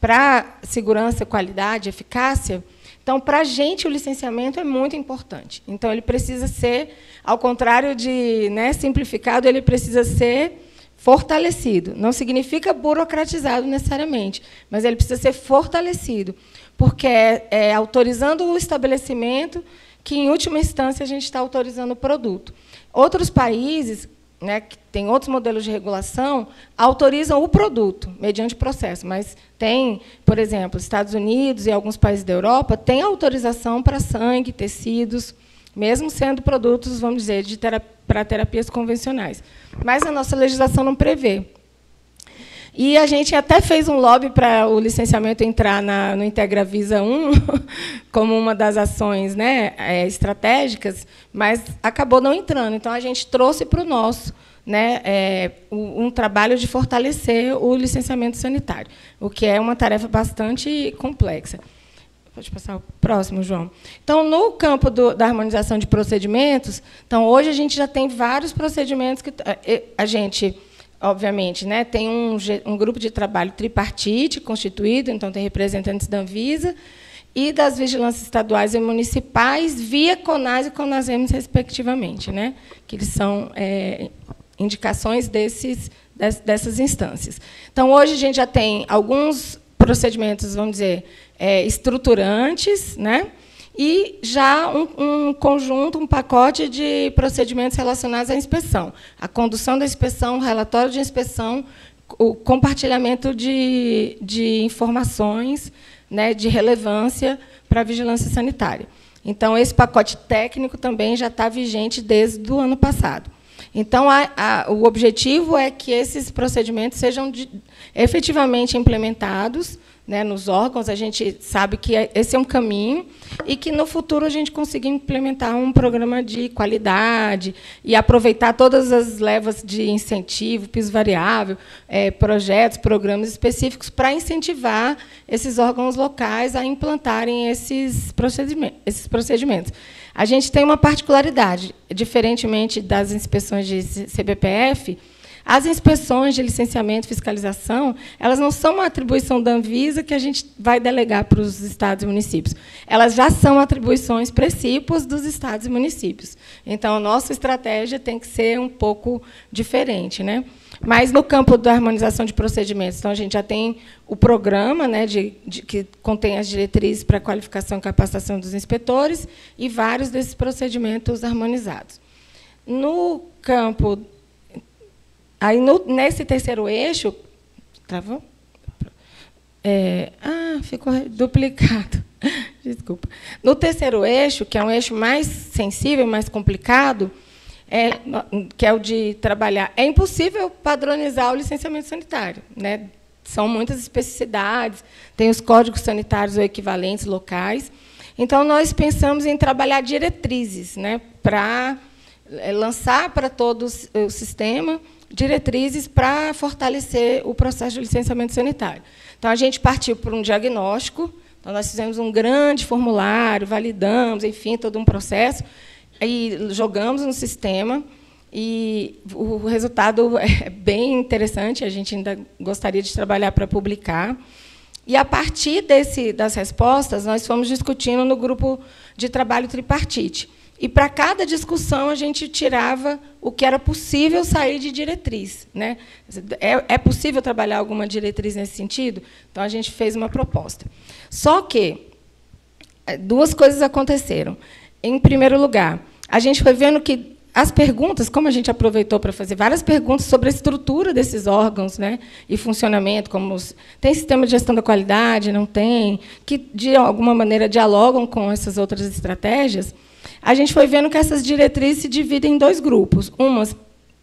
para segurança, qualidade, eficácia. Então, para a gente, o licenciamento é muito importante. Então, ele precisa ser, ao contrário de né, simplificado, ele precisa ser fortalecido. Não significa burocratizado necessariamente, mas ele precisa ser fortalecido, porque é, é autorizando o estabelecimento que, em última instância, a gente está autorizando o produto. Outros países né, que tem outros modelos de regulação, autorizam o produto, mediante processo. Mas tem, por exemplo, Estados Unidos e alguns países da Europa, tem autorização para sangue, tecidos, mesmo sendo produtos, vamos dizer, de para terapias convencionais. Mas a nossa legislação não prevê. E a gente até fez um lobby para o licenciamento entrar na, no Integra Visa 1 (laughs) como uma das ações né, é, estratégicas, mas acabou não entrando. Então, a gente trouxe para o nosso né, é, um trabalho de fortalecer o licenciamento sanitário, o que é uma tarefa bastante complexa. Pode passar o próximo, João. Então, no campo do, da harmonização de procedimentos, então hoje a gente já tem vários procedimentos que é, a gente obviamente, né, tem um, um grupo de trabalho tripartite constituído, então tem representantes da Anvisa e das vigilâncias estaduais e municipais via CONAS e CONASEMES, respectivamente, né, que eles são é, indicações desses, dessas instâncias. Então, hoje, a gente já tem alguns procedimentos, vamos dizer, é, estruturantes, né, e já um, um, conjunto, um pacote de procedimentos relacionados à inspeção. A condução da inspeção, o relatório de inspeção, o compartilhamento de, de informações né, de relevância para a vigilância sanitária. Então, esse pacote técnico também já está vigente desde o ano passado. Então, a, a, o objetivo é que esses procedimentos sejam de, efetivamente implementados, né, nos órgãos, a gente sabe que é, esse é um caminho e que no futuro a gente consiga implementar um programa de qualidade e aproveitar todas as levas de incentivo, piso variável, é, projetos, programas específicos para incentivar esses órgãos locais a implantarem esses procedimentos. Esses procedimentos. A gente tem uma particularidade, diferentemente das inspeções de CBPF, as inspeções de licenciamento e fiscalização, elas não são uma atribuição da Anvisa que a gente vai delegar para os estados e municípios. Elas já são atribuições princípios dos estados e municípios. Então, a nossa estratégia tem que ser um pouco diferente. Né? Mas no campo da harmonização de procedimentos, então a gente já tem o programa, né, de, de, que contém as diretrizes para a qualificação e capacitação dos inspetores e vários desses procedimentos harmonizados. No campo Aí, no, nesse terceiro eixo. Travou? É, ah, ficou duplicado. (laughs) Desculpa. No terceiro eixo, que é um eixo mais sensível, mais complicado, é, que é o de trabalhar. É impossível padronizar o licenciamento sanitário. Né? São muitas especificidades, tem os códigos sanitários ou equivalentes locais. Então, nós pensamos em trabalhar diretrizes né, para é, lançar para todo o sistema diretrizes para fortalecer o processo de licenciamento sanitário. Então, a gente partiu por um diagnóstico, então, nós fizemos um grande formulário, validamos, enfim, todo um processo, e jogamos no sistema, e o resultado é bem interessante, a gente ainda gostaria de trabalhar para publicar. E, a partir desse, das respostas, nós fomos discutindo no grupo de trabalho tripartite. E para cada discussão a gente tirava o que era possível sair de diretriz. Né? É, é possível trabalhar alguma diretriz nesse sentido? Então a gente fez uma proposta. Só que é, duas coisas aconteceram. Em primeiro lugar, a gente foi vendo que as perguntas, como a gente aproveitou para fazer várias perguntas sobre a estrutura desses órgãos né, e funcionamento, como os, tem sistema de gestão da qualidade, não tem, que de alguma maneira dialogam com essas outras estratégias, a gente foi vendo que essas diretrizes se dividem em dois grupos. Umas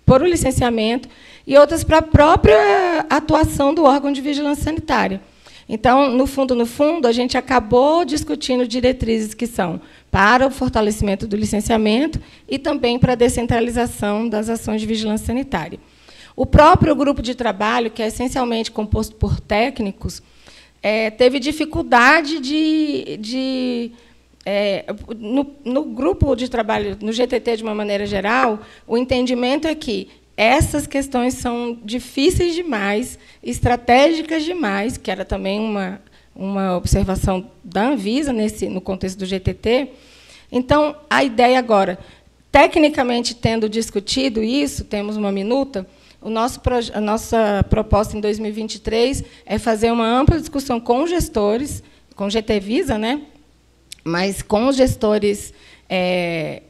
por o licenciamento e outras para a própria atuação do órgão de vigilância sanitária. Então, no fundo, no fundo, a gente acabou discutindo diretrizes que são para o fortalecimento do licenciamento e também para a descentralização das ações de vigilância sanitária. O próprio grupo de trabalho, que é essencialmente composto por técnicos, é, teve dificuldade de, de é, no, no grupo de trabalho, no GTT de uma maneira geral, o entendimento é que essas questões são difíceis demais, estratégicas demais, que era também uma, uma observação da Anvisa nesse, no contexto do GTT. Então, a ideia agora, tecnicamente tendo discutido isso, temos uma minuta, o nosso a nossa proposta em 2023 é fazer uma ampla discussão com gestores, com GT Visa, né, mas com os gestores é,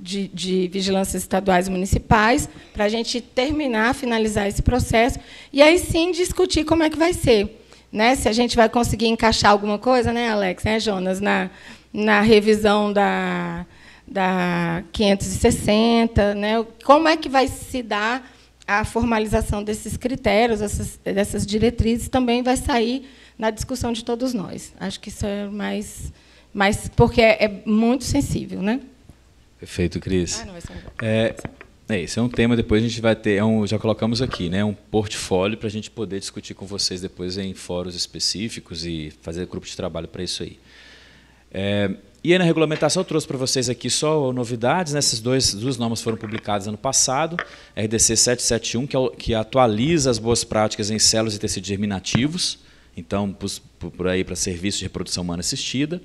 de, de vigilância estaduais e municipais, para a gente terminar, finalizar esse processo, e aí sim discutir como é que vai ser. Né? Se a gente vai conseguir encaixar alguma coisa, né, Alex, né, Jonas, na, na revisão da, da 560, né? Como é que vai se dar a formalização desses critérios, essas, dessas diretrizes, também vai sair na discussão de todos nós. Acho que isso é mais mas porque é, é muito sensível, né? Perfeito, Cris. Ah, não, é, é, é, esse é um tema, depois a gente vai ter, é um, já colocamos aqui, né, um portfólio para a gente poder discutir com vocês depois em fóruns específicos e fazer grupo de trabalho para isso aí. É, e aí na regulamentação eu trouxe para vocês aqui só novidades, né? essas dois, duas normas foram publicadas ano passado, RDC 771, que, é o, que atualiza as boas práticas em células e tecidos germinativos, então por, por aí para serviços de reprodução humana assistida,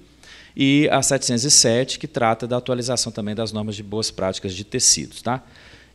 e a 707, que trata da atualização também das normas de boas práticas de tecidos. Tá?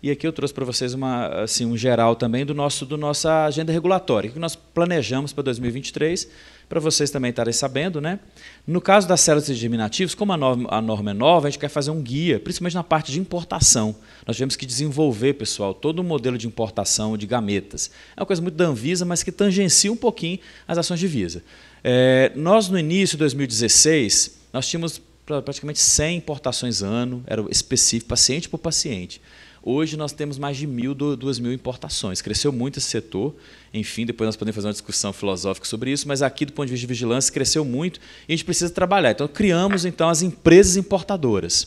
E aqui eu trouxe para vocês uma, assim, um geral também do nosso do nossa agenda regulatória, que nós planejamos para 2023, para vocês também estarem sabendo. Né? No caso das células germinativas, como a norma, a norma é nova, a gente quer fazer um guia, principalmente na parte de importação. Nós tivemos que desenvolver, pessoal, todo o um modelo de importação de gametas. É uma coisa muito da Anvisa, mas que tangencia um pouquinho as ações de Visa. É, nós, no início de 2016, nós tínhamos praticamente 100 importações ano, era específico, paciente por paciente. Hoje nós temos mais de mil, duas mil importações. Cresceu muito esse setor. Enfim, depois nós podemos fazer uma discussão filosófica sobre isso, mas aqui do ponto de vista de vigilância cresceu muito e a gente precisa trabalhar. Então criamos então as empresas importadoras,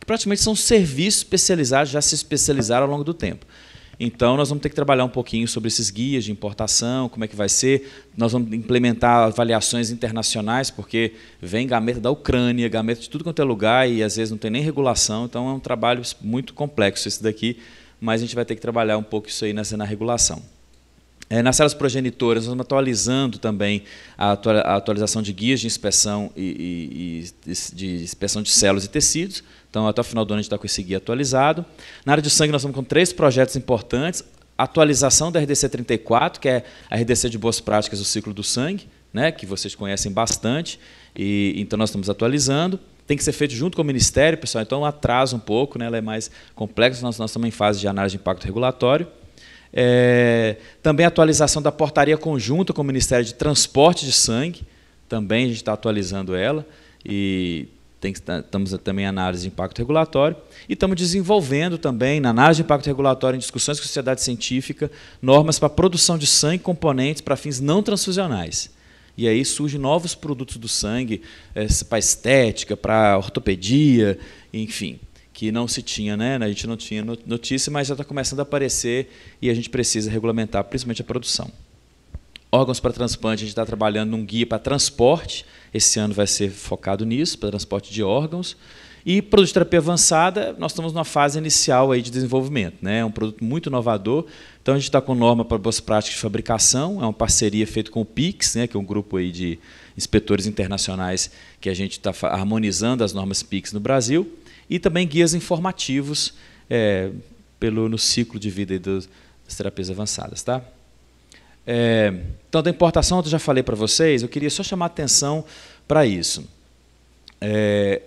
que praticamente são serviços especializados, já se especializaram ao longo do tempo. Então, nós vamos ter que trabalhar um pouquinho sobre esses guias de importação, como é que vai ser. Nós vamos implementar avaliações internacionais, porque vem gameta da Ucrânia, gameta de tudo quanto é lugar e às vezes não tem nem regulação. Então, é um trabalho muito complexo esse daqui, mas a gente vai ter que trabalhar um pouco isso aí nessa, na regulação. É, nas células progenitoras, nós vamos atualizando também a, atualização de guias de inspeção e, e, e de inspeção de células e tecidos então, até o final do ano a gente está com esse guia atualizado. Na área de sangue, nós estamos com três projetos importantes. Atualização da RDC 34, que é a RDC de Boas Práticas do Ciclo do Sangue, né, que vocês conhecem bastante. E, então, nós estamos atualizando tem que ser feito junto com o Ministério, pessoal, então atrasa um pouco, né? ela é mais complexa, nós, nós estamos em fase de análise de impacto regulatório. É, também atualização da portaria conjunta com o Ministério de Transporte de Sangue, também a gente está atualizando ela, e tem, estamos também em análise de impacto regulatório e estamos desenvolvendo também, na análise de impacto regulatório, em discussões com a sociedade científica, normas para produção de sangue componentes para fins não transfusionais. E aí surgem novos produtos do sangue é, para estética, para ortopedia, enfim, que não se tinha, né? A gente não tinha notícia, mas já está começando a aparecer e a gente precisa regulamentar, principalmente a produção. Órgãos para transplante, a gente está trabalhando num guia para transporte, esse ano vai ser focado nisso, para transporte de órgãos. E produto de terapia avançada, nós estamos numa fase inicial aí de desenvolvimento. Né? É um produto muito inovador. Então, a gente está com norma para boas práticas de fabricação. É uma parceria feita com o PIX, né? que é um grupo aí de inspetores internacionais que a gente está harmonizando as normas PIX no Brasil. E também guias informativos é, pelo, no ciclo de vida das terapias avançadas. Tá? É, então, da importação, eu já falei para vocês, eu queria só chamar atenção para isso. É,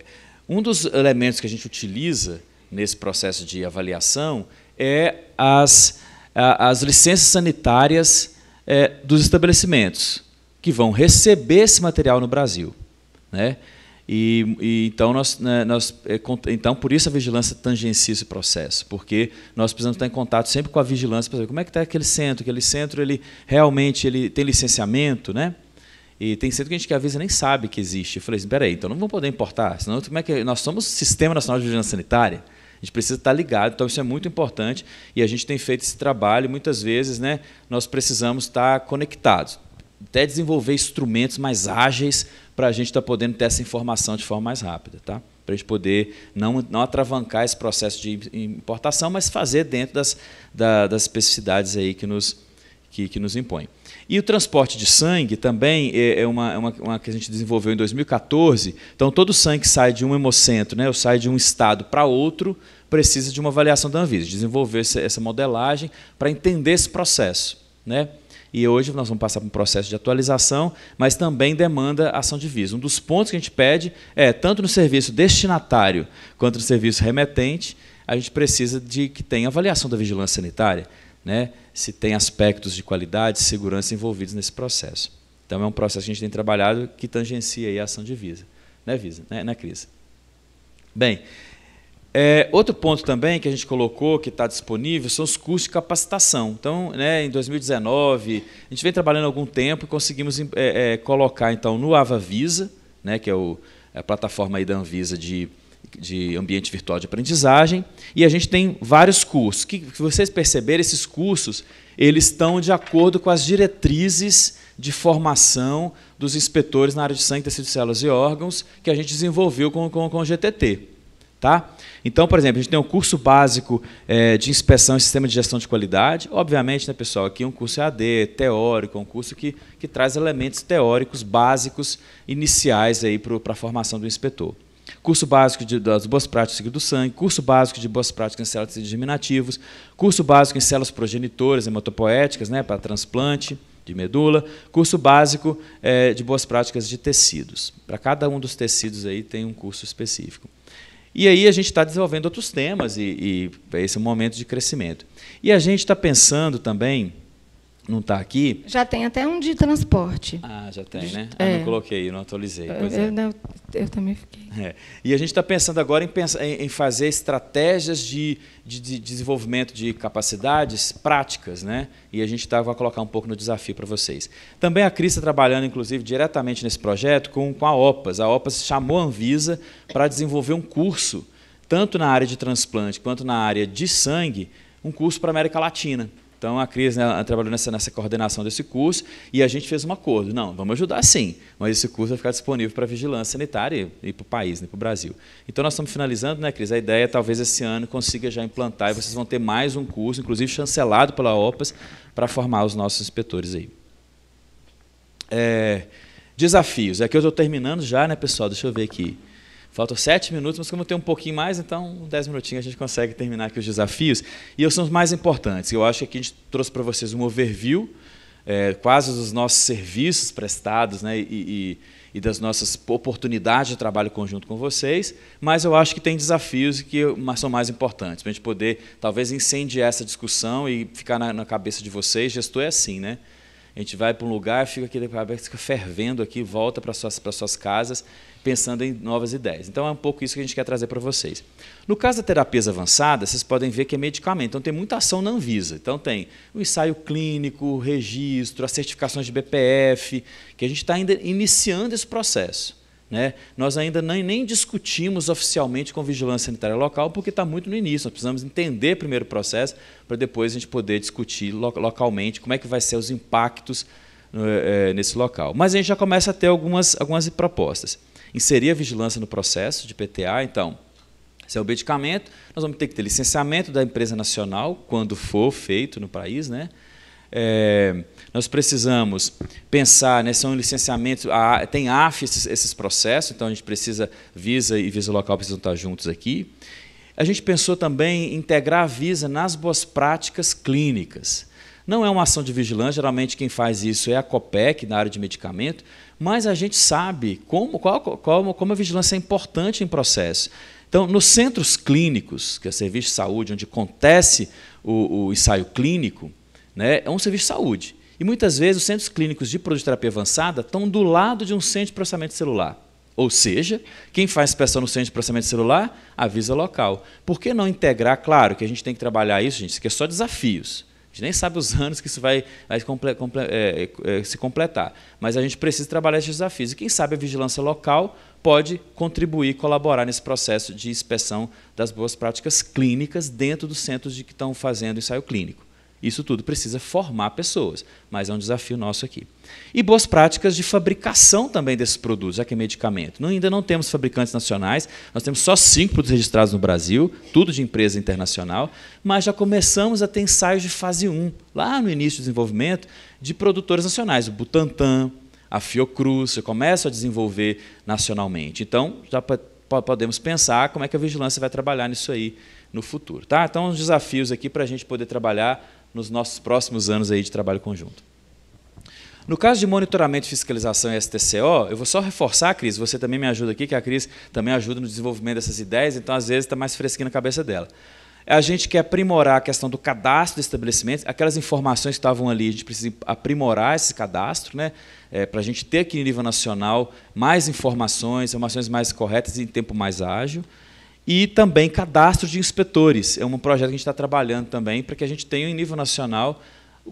um dos elementos que a gente utiliza nesse processo de avaliação é as, as licenças sanitárias é, dos estabelecimentos que vão receber esse material no Brasil. Né? E, e, então, nós, né, nós, é, então, por isso a vigilância tangencia esse processo, porque nós precisamos estar em contato sempre com a vigilância para saber como é que está aquele centro, aquele centro ele realmente ele tem licenciamento, né? E tem centro que a gente que avisa nem sabe que existe. Eu falei assim, peraí, então não vamos poder importar, senão como é que é, nós somos Sistema Nacional de Vigilância Sanitária? A gente precisa estar ligado, então isso é muito importante e a gente tem feito esse trabalho. Muitas vezes, né, nós precisamos estar conectados até desenvolver instrumentos mais ágeis para a gente estar tá podendo ter essa informação de forma mais rápida, tá? Para a gente poder não, não atravancar esse processo de importação, mas fazer dentro das, da, das especificidades aí que nos, que, que nos impõem. E o transporte de sangue também é, é uma, é uma, uma, que a gente desenvolveu em 2014. Então, todo sangue que sai de um hemocentro, né, ou sai de um estado para outro, precisa de uma avaliação da Anvisa, desenvolver essa modelagem para entender esse processo. Né? e hoje nós vamos passar por um processo de atualização, mas também demanda ação de visa. Um dos pontos que a gente pede é, tanto no serviço destinatário quanto no serviço remetente, a gente precisa de que tenha avaliação da vigilância sanitária, né? se tem aspectos de qualidade, segurança envolvidos nesse processo. Então é um processo que a gente tem trabalhado que tangencia a ação de visa, né, Visa, né, né Cris? Bem, é, outro ponto também que a gente colocou, que está disponível, são os cursos de capacitação. Então, né, em 2019, a gente vem trabalhando há algum tempo e conseguimos é, é, colocar então no Avavisa, né, que é o, é a plataforma aí da Anvisa de, de ambiente virtual de aprendizagem, e a gente tem vários cursos. Que, que vocês perceberem, esses cursos eles estão de acordo com as diretrizes de formação dos inspetores na área de sangue, tecidos, células e órgãos que a gente desenvolveu com, com, com o GTT. Tá? Então, por exemplo, a gente tem um curso básico é, de inspeção e sistema de gestão de qualidade. Obviamente, né, pessoal, aqui é um curso EAD, teórico, um curso que, que traz elementos teóricos básicos iniciais para a formação do inspetor curso básico de, das boas práticas do do sangue, curso básico de boas práticas em células germinativas, curso básico em células progenitoras hematopoéticas, né, para transplante de medula, curso básico é, de boas práticas de tecidos. Para cada um dos tecidos aí tem um curso específico. E aí a gente está desenvolvendo outros temas e, e é esse é um momento de crescimento. E a gente está pensando também não está aqui. Já tem até um de transporte. Ah, já tem, né? Ah, é. não coloquei, não atualizei. Eu, é. eu, não, eu, também fiquei. É. E a gente está pensando agora em, em fazer estratégias de, de, de, desenvolvimento de capacidades práticas, né? E a gente tá, vai colocar um pouco no desafio para vocês. Também a Cris está trabalhando, inclusive, diretamente nesse projeto com, com a OPAS. A OPAS chamou a Anvisa para desenvolver um curso, tanto na área de transplante quanto na área de sangue, um curso para a América Latina. Então a Cris né, trabalhou nessa, nessa coordenação desse curso e a gente fez um acordo. Não, vamos ajudar sim, mas esse curso vai ficar disponível para vigilância sanitária e, e para o país, né, para o Brasil. Então nós estamos finalizando, né, Cris? A ideia é talvez esse ano consiga já implantar e vocês vão ter mais um curso, inclusive chancelado pela OPAS, para formar os nossos inspetores aí. É, desafios. Aqui é eu estou terminando já, né, pessoal? Deixa eu ver aqui. Faltam sete minutos, mas como eu tenho um pouquinho mais, então dez minutinhos a gente consegue terminar aqui os desafios. E são os mais importantes. Eu acho que aqui a gente trouxe para vocês um overview, é, quase dos nossos serviços prestados né, e, e, e, das nossas oportunidades de trabalho conjunto com vocês, mas eu acho que tem desafios que são mais importantes, para a gente poder talvez incendiar essa discussão e ficar na, na cabeça de vocês. Gestor é assim, né? A gente vai para um lugar, fica aqui, fica fervendo aqui, volta para suas, para suas casas pensando em novas ideias. Então é um pouco isso que a gente quer trazer para vocês. No caso da terapias avançadas, vocês podem ver que é medicamento, então tem muita ação na Anvisa. Então tem o ensaio clínico, o registro, as certificações de BPF, que a gente está ainda iniciando esse processo. Né? Nós ainda nem, nem discutimos oficialmente com vigilância sanitária local, porque está muito no início. Nós precisamos entender primeiro o processo para depois a gente poder discutir lo localmente como é que vai ser os impactos é, nesse local. Mas a gente já começa a ter algumas, algumas propostas inserir a vigilância no processo de PTA, então, se é o medicamento, nós vamos ter que ter licenciamento da empresa nacional, quando for feito no país, né? É, nós precisamos pensar, né, são licenciamentos, a, tem AF esses, esses, processos, então a gente precisa, Visa e Visa Local precisam estar juntos aqui. A gente pensou também em integrar a Visa nas boas práticas clínicas. Não é uma ação de vigilância, geralmente quem faz isso é a COPEC, na área de medicamento, mas a gente sabe como, qual, como, como a vigilância é importante em processo. Então, nos centros clínicos, que é o serviço de saúde, onde acontece o, o ensaio clínico, né, é um serviço de saúde. E muitas vezes os centros clínicos de terapia avançada estão do lado de um centro de processamento celular. Ou seja, quem faz inspeção no centro de processamento celular avisa local. Por que não integrar? Claro que a gente tem que trabalhar isso, gente, isso aqui é só desafios gente nem sabe os (laughs) anos que isso vai, vai comple, comple, é, é, se completar. Mas a gente precisa trabalhar esses desafios. E quem sabe a vigilância local pode contribuir, colaborar nesse processo de inspeção das boas práticas clínicas dentro dos centros de que estão fazendo ensaio clínico. Isso tudo precisa formar pessoas, mas é um desafio nosso aqui. E boas práticas de fabricação também desses produtos, já que é medicamento. Não, ainda não temos fabricantes nacionais, nós temos só cinco produtos registrados no Brasil, tudo de empresa internacional, mas já começamos a ter ensaios de fase 1, lá no início do desenvolvimento, de produtores nacionais, o Butantan, a Fiocruz, você começa a desenvolver nacionalmente. Então, já podemos pensar como é que a vigilância vai trabalhar nisso aí no futuro. Tá? Então, os desafios aqui para a gente poder trabalhar nos nossos próximos anos aí de trabalho conjunto. No caso de monitoramento, fiscalização e STCO, eu vou só reforçar, Cris, você também me ajuda aqui, que a Cris também ajuda no desenvolvimento dessas ideias, então às vezes está mais fresquinho na cabeça dela. É a gente quer aprimorar a questão do cadastro de estabelecimento, aquelas informações que estavam ali, a gente precisa aprimorar esse cadastro, né? É, para a gente ter aqui em nível nacional mais informações, informações mais corretas e em tempo mais ágil. E também cadastro de inspetores. É um projeto que a gente está trabalhando também para que a gente tenha em nível nacional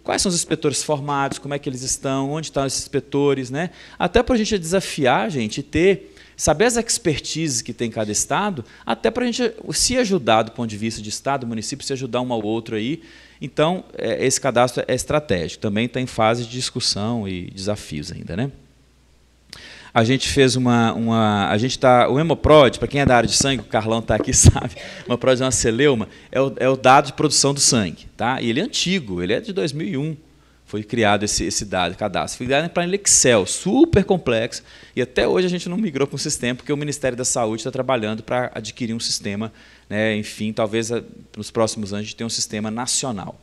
quais são os inspetores formados, como é que eles estão, onde estão esses inspetores, né? Até para a gente desafiar, gente, ter saber as expertises que tem cada estado, até para a gente se ajudar do ponto de vista de estado, município, se ajudar um ao outro aí. Então, é, esse cadastro é estratégico. Também está em fase de discussão e desafios ainda, né? A gente fez uma. uma a gente tá, o hemoprod, para quem é da área de sangue, o Carlão está aqui, (laughs) sabe? o hemoprod é uma celeuma, é o, é o dado de produção do sangue. Tá? E ele é antigo, ele é de 2001 foi criado esse, esse dado, cadastro. Foi criado para Excel, super complexo, e até hoje a gente não migrou para um sistema, porque o Ministério da Saúde está trabalhando para adquirir um sistema, né, enfim, talvez ah, nos próximos anos a gente tenha um sistema nacional.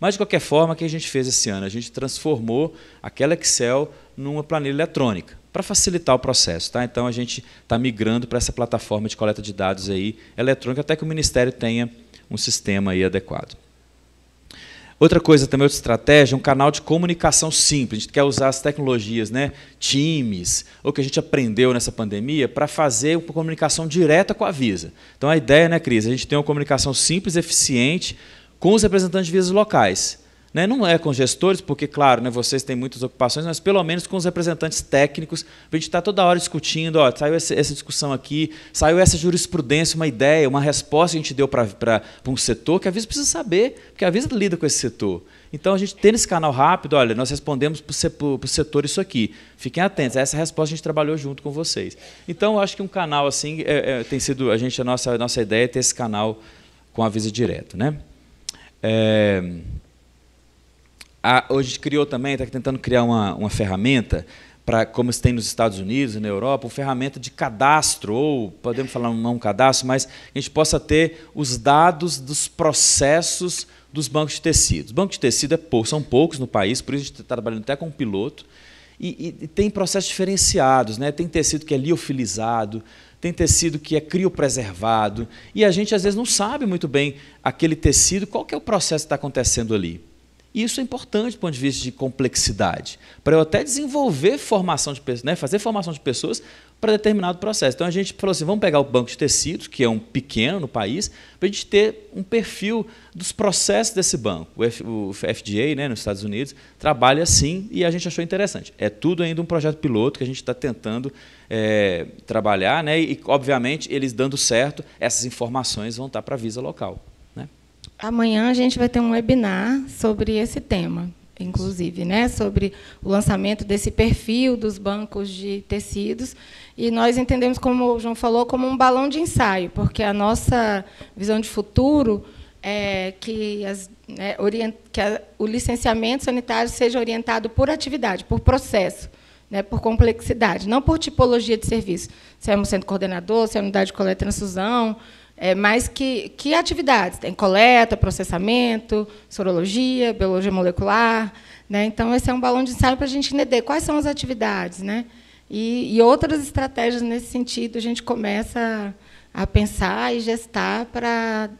Mas, de qualquer forma, o que a gente fez esse ano? A gente transformou aquela Excel numa planilha eletrônica, para facilitar o processo. Tá? Então, a gente está migrando para essa plataforma de coleta de dados aí, eletrônica, até que o Ministério tenha um sistema aí adequado. Outra coisa também, outra estratégia, um canal de comunicação simples. A gente quer usar as tecnologias, né, times, ou que a gente aprendeu nessa pandemia, para fazer uma comunicação direta com a Visa. Então a ideia, né, Cris, a gente tem uma comunicação simples, eficiente, com os representantes de visas locais. Né? Não é com gestores, porque, claro, né, vocês têm muitas ocupações, mas pelo menos com os representantes técnicos, para a gente estar tá toda hora discutindo, ó, saiu essa, essa, discussão aqui, saiu essa jurisprudência, uma ideia, uma resposta que a gente deu para um setor que a Visa precisa saber, porque a Visa lida com esse setor. Então, a gente tem esse canal rápido, olha, nós respondemos para o setor isso aqui. Fiquem atentos, essa é resposta a gente trabalhou junto com vocês. Então, eu acho que um canal assim é, é, tem sido, a gente, a nossa, a nossa ideia é ter esse canal com a Visa direto. Né? É... A, hoje criou também, está tentando criar uma, uma ferramenta para, como se tem nos Estados Unidos e na Europa, uma ferramenta de cadastro, ou podemos falar não cadastro, mas a gente possa ter os dados dos processos dos bancos de tecidos. Banco de tecido é são poucos no país, por isso a gente está trabalhando até com um piloto. E, e, e, tem processos diferenciados, né? tem tecido que é liofilizado, tem tecido que é criopreservado, e a gente às vezes não sabe muito bem aquele tecido, qual que é o processo que está acontecendo ali. E isso é importante do ponto de vista de complexidade, para eu até desenvolver formação de pessoas, né, fazer formação de pessoas para determinado processo. Então a gente falou assim: vamos pegar o banco de tecidos, que é um pequeno no país, para a gente ter um perfil dos processos desse banco. O, F, o FDA, né, nos Estados Unidos, trabalha assim e a gente achou interessante. É tudo ainda um projeto piloto que a gente está tentando é, trabalhar, né, e obviamente eles dando certo, essas informações vão estar tá para a visa local. Amanhã a gente vai ter um webinar sobre esse tema, inclusive, né? sobre o lançamento desse perfil dos bancos de tecidos. E nós entendemos, como o João falou, como um balão de ensaio, porque a nossa visão de futuro é que, as, né, orient, que a, o licenciamento sanitário seja orientado por atividade, por processo. Né, por complexidade, não por tipologia de serviço. Se é um centro coordenador, se é unidade de coleta e transfusão, é, mas que, que atividades? Tem coleta, processamento, sorologia, biologia molecular. Né? Então, esse é um balão de ensaio para a gente entender quais são as atividades. Né? E, e outras estratégias nesse sentido a gente começa a pensar e gestar para,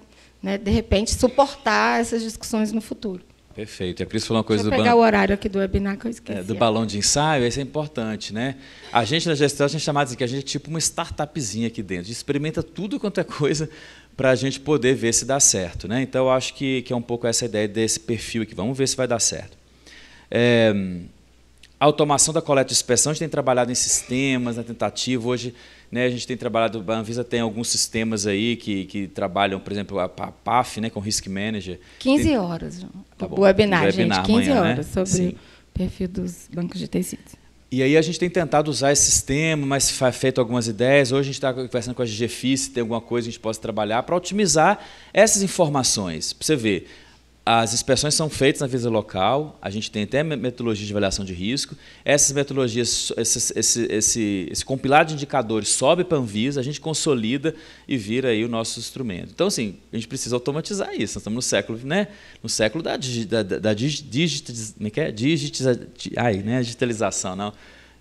né, de repente, suportar essas discussões no futuro. Perfeito. É por isso falou uma coisa Deixa eu do pegar ban... o horário aqui do webinar que eu é, esqueci. É, do balão de ensaio, isso é importante, né? A gente na gestão, a gente é chama assim, que a gente é tipo uma startupzinha aqui dentro. A gente experimenta tudo quanto é coisa para a gente poder ver se dá certo, né? Então eu acho que, que é um pouco essa ideia desse perfil aqui. Vamos ver se vai dar certo. É... A automação da coleta de inspeção, a gente tem trabalhado em sistemas, na tentativa hoje né, a gente tem trabalhado, a Anvisa tem alguns sistemas aí que, que trabalham, por exemplo, a, PAF, né, com Risk Manager. 15 tem... horas, tá bom, webinar, webinar, gente, 15 amanhã, né? horas né? sobre Sim. o perfil dos bancos de tecidos. E aí a gente tem tentado usar esse sistema, mas feito algumas ideias. Hoje a gente está conversando com a GFI, se tem alguma coisa que a gente possa trabalhar para otimizar essas informações. Para você ver, as inspeções são feitas na visa local, a gente tem até metodologia de avaliação de risco. Essas metodologias, esse, esse, esse, esse compilado de indicadores sobe para a Anvisa, a gente consolida e vira aí o nosso instrumento. Então, assim, a gente precisa automatizar isso. Nós estamos no século, né? No século da, da, da, da digitiz, é é? Digitiza, ai, né? digitalização, não.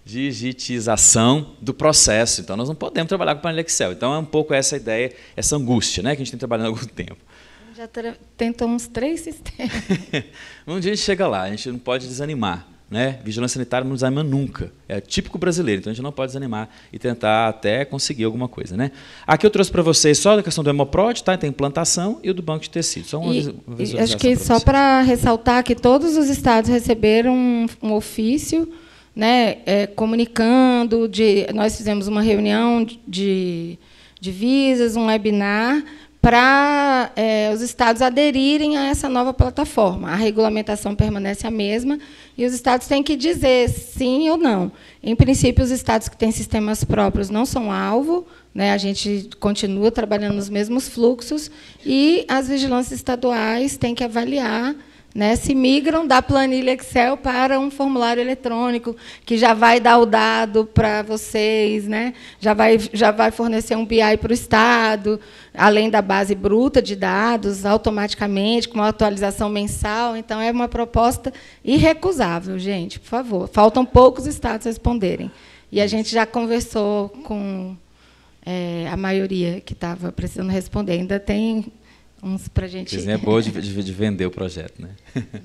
Digitização do processo. Então, nós não podemos trabalhar com o painel Excel. Então, é um pouco essa ideia, essa angústia né? que a gente tem trabalhando há algum tempo. Já tentou uns três (laughs) sistemas. (laughs) um dia a gente chega lá, a gente não pode desanimar. Né? Vigilância sanitária não desanima nunca. É típico brasileiro, então a gente não pode desanimar e tentar até conseguir alguma coisa, né? Aqui eu trouxe para vocês só a questão do hemoprod, tá? Tem implantação e o do banco de tecido. Só uma e, acho que só para ressaltar que todos os estados receberam um, um ofício, né? É, comunicando de, nós fizemos uma reunião de, de visas, um webinar para é, os estados aderirem a essa nova plataforma. A regulamentação permanece a mesma e os estados têm que dizer sim ou não. Em princípio, os estados que têm sistemas próprios não são alvo, né, a gente continua trabalhando nos mesmos fluxos e as vigilâncias estaduais têm que avaliar né, se migram da planilha Excel para um formulário eletrônico, que já vai dar o dado para vocês, né, já, vai, já vai fornecer um BI para o Estado, além da base bruta de dados, automaticamente, com uma atualização mensal. Então, é uma proposta irrecusável, gente, por favor. Faltam poucos Estados responderem. E a gente já conversou com é, a maioria que estava precisando responder. Ainda tem uns para gente. É boa de, (laughs) de, de, vender o projeto, né? (laughs)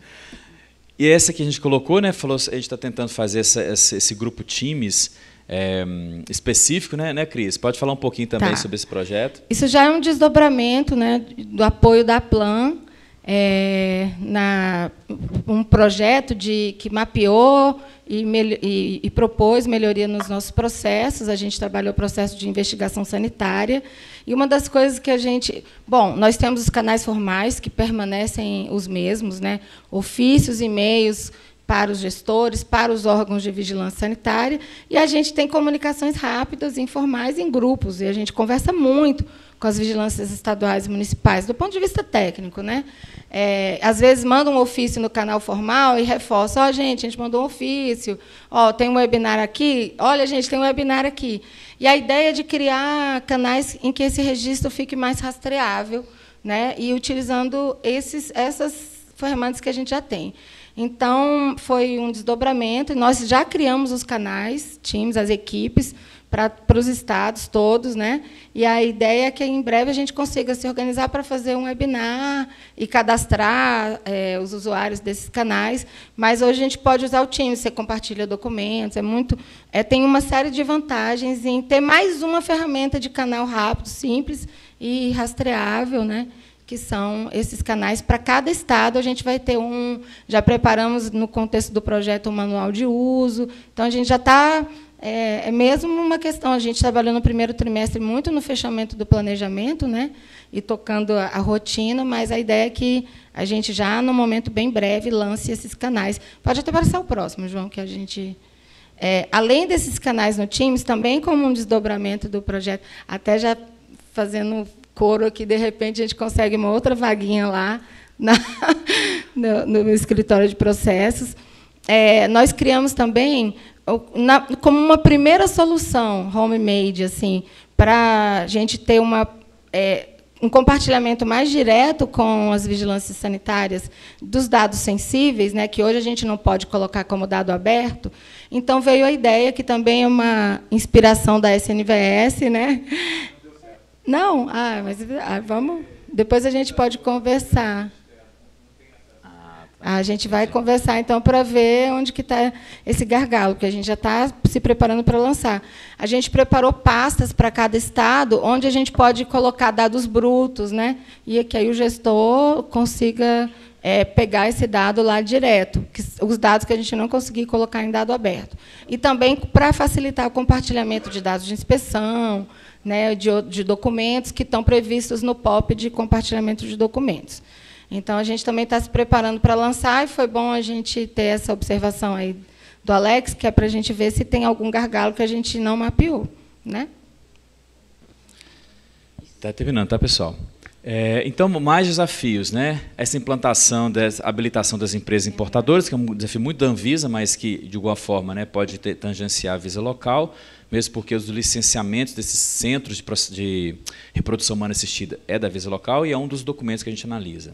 E é essa que a gente colocou, né? Falou, a gente está tentando fazer essa, esse, esse, grupo times é, específico, né, né, Cris? Pode falar um pouquinho também tá. sobre esse projeto? Isso já é um desdobramento, né, do apoio da Plan é, na, um projeto de, que mapeou e, e, e, propôs melhoria nos nossos processos. A gente trabalhou o processo de investigação sanitária. E uma das coisas que a gente. Bom, nós temos os canais formais, que permanecem os mesmos: né? ofícios, e-mails para os gestores, para os órgãos de vigilância sanitária. E a gente tem comunicações rápidas, informais, em grupos. E a gente conversa muito com as vigilâncias estaduais e municipais, do ponto de vista técnico. Né? É, às vezes manda um ofício no canal formal e reforça, ó, oh, gente, a gente mandou um ofício, ó, oh, tem um webinar aqui, olha, gente, tem um webinar aqui. E a ideia é de criar canais em que esse registro fique mais rastreável, né? e utilizando esses, essas ferramentas que a gente já tem. Então, foi um desdobramento, nós já criamos os canais, times, as equipes, para, para os estados todos, né? E a ideia é que em breve a gente consiga se organizar para fazer um webinar e cadastrar é, os usuários desses canais. Mas hoje a gente pode usar o Teams, você compartilha documentos, é muito, é, tem uma série de vantagens em ter mais uma ferramenta de canal rápido, simples e rastreável, né? que são esses canais. Para cada estado, a gente vai ter um. Já preparamos, no contexto do projeto, um manual de uso. Então, a gente já está é, é, mesmo uma questão. A gente trabalhou no primeiro trimestre muito no fechamento do planejamento, né? E tocando a, a, rotina, mas a ideia é que a gente já, no momento bem breve, lance esses canais. Pode até passar o próximo, João, que a gente. É, além desses canais no Teams, também como um desdobramento do projeto, até já fazendo coro aqui, de repente a gente consegue uma outra vaguinha lá na, (laughs) no, no escritório de processos. É, nós criamos também na, como uma primeira solução homemade, assim, para a gente ter uma, é, um compartilhamento mais direto com as vigilâncias sanitárias dos dados sensíveis, né, que hoje a gente não pode colocar como dado aberto. Então veio a ideia, que também é uma inspiração da SNVS, né? Não, ah, mas ah, vamos. Depois a gente pode conversar. A gente vai conversar então para ver onde que está esse gargalo, que a gente já está se preparando para lançar. A gente preparou pastas para cada estado, onde a gente pode colocar dados brutos, né? E é que aí o gestor consiga é, pegar esse dado lá direto, que, os dados que a gente não conseguir colocar em dado aberto. E também para facilitar o compartilhamento de dados de inspeção, né, de, de documentos que estão previstos no POP de compartilhamento de documentos. Então, a gente também está se preparando para lançar e foi bom a gente ter essa observação aí do Alex, que é para a gente ver se tem algum gargalo que a gente não mapeou. Né? Está terminando, tá, pessoal? É, então, mais desafios, né? Essa implantação, dessa habilitação das empresas importadoras, que é um desafio muito da Anvisa, mas que, de alguma forma, né, pode ter, tangenciar a visa local, mesmo porque os licenciamentos desses centros de, de reprodução humana assistida é da visa local e é um dos documentos que a gente analisa.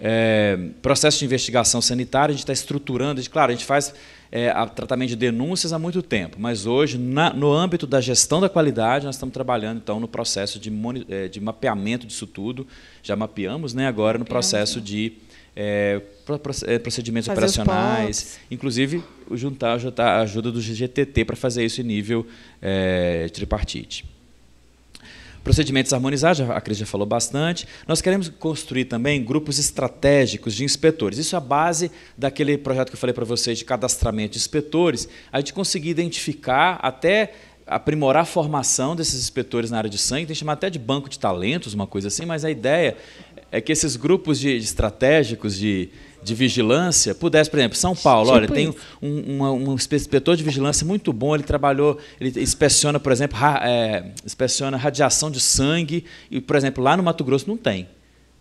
É, processo de investigação sanitária, a gente está estruturando, a gente, claro, a gente faz é, a, tratamento de denúncias há muito tempo, mas hoje, na, no âmbito da gestão da qualidade, nós estamos trabalhando então no processo de, é, de mapeamento disso tudo, já mapeamos, né, agora no processo né. de é, é, procedimentos fazer operacionais, inclusive juntar, juntar a ajuda do GGTT para fazer isso em nível é, tripartite. Procedimentos harmonizados, a Cris já falou bastante. Nós queremos construir também grupos estratégicos de inspetores. Isso é a base daquele projeto que eu falei para vocês de cadastramento de inspetores, a gente conseguir identificar até aprimorar a formação desses inspetores na área de sangue, tem chamado até de banco de talentos, uma coisa assim, mas a ideia é que esses grupos de, de estratégicos de de vigilância pudesse, por exemplo, São Paulo, tipo olha, isso. tem um, uma, um, inspetor de vigilância muito bom, ele trabalhou, ele inspeciona, por exemplo, ra, é, inspeciona radiação de sangue, e, por exemplo, lá no Mato Grosso não tem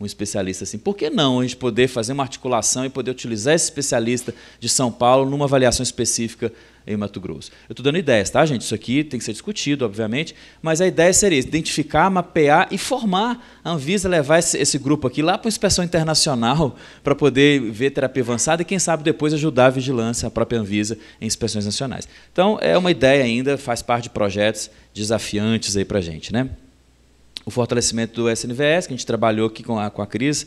um especialista assim. Por que não a gente poder fazer uma articulação e poder utilizar esse especialista de São Paulo numa avaliação específica em Mato Grosso? Eu estou dando ideias, tá, gente? Isso aqui tem que ser discutido, obviamente, mas a ideia seria identificar, mapear e formar a Anvisa, levar esse, esse grupo aqui lá para uma inspeção internacional (laughs) para poder ver terapia avançada e, quem sabe, depois ajudar a vigilância, a própria Anvisa, em inspeções nacionais. Então, é uma ideia ainda, faz parte de projetos desafiantes aí para a gente, né? o fortalecimento do SNVS, que a gente trabalhou aqui com a, com a Cris,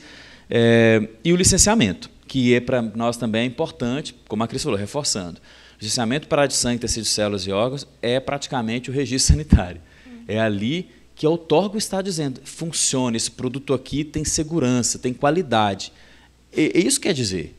é, e o licenciamento, que é para nós também importante, como a Cris falou, reforçando. O licenciamento para de sangue, tecidos, células e órgãos é praticamente o registro sanitário. Hum. É ali que o autorgo está dizendo, funciona, esse produto aqui tem segurança, tem qualidade. E, isso quer dizer,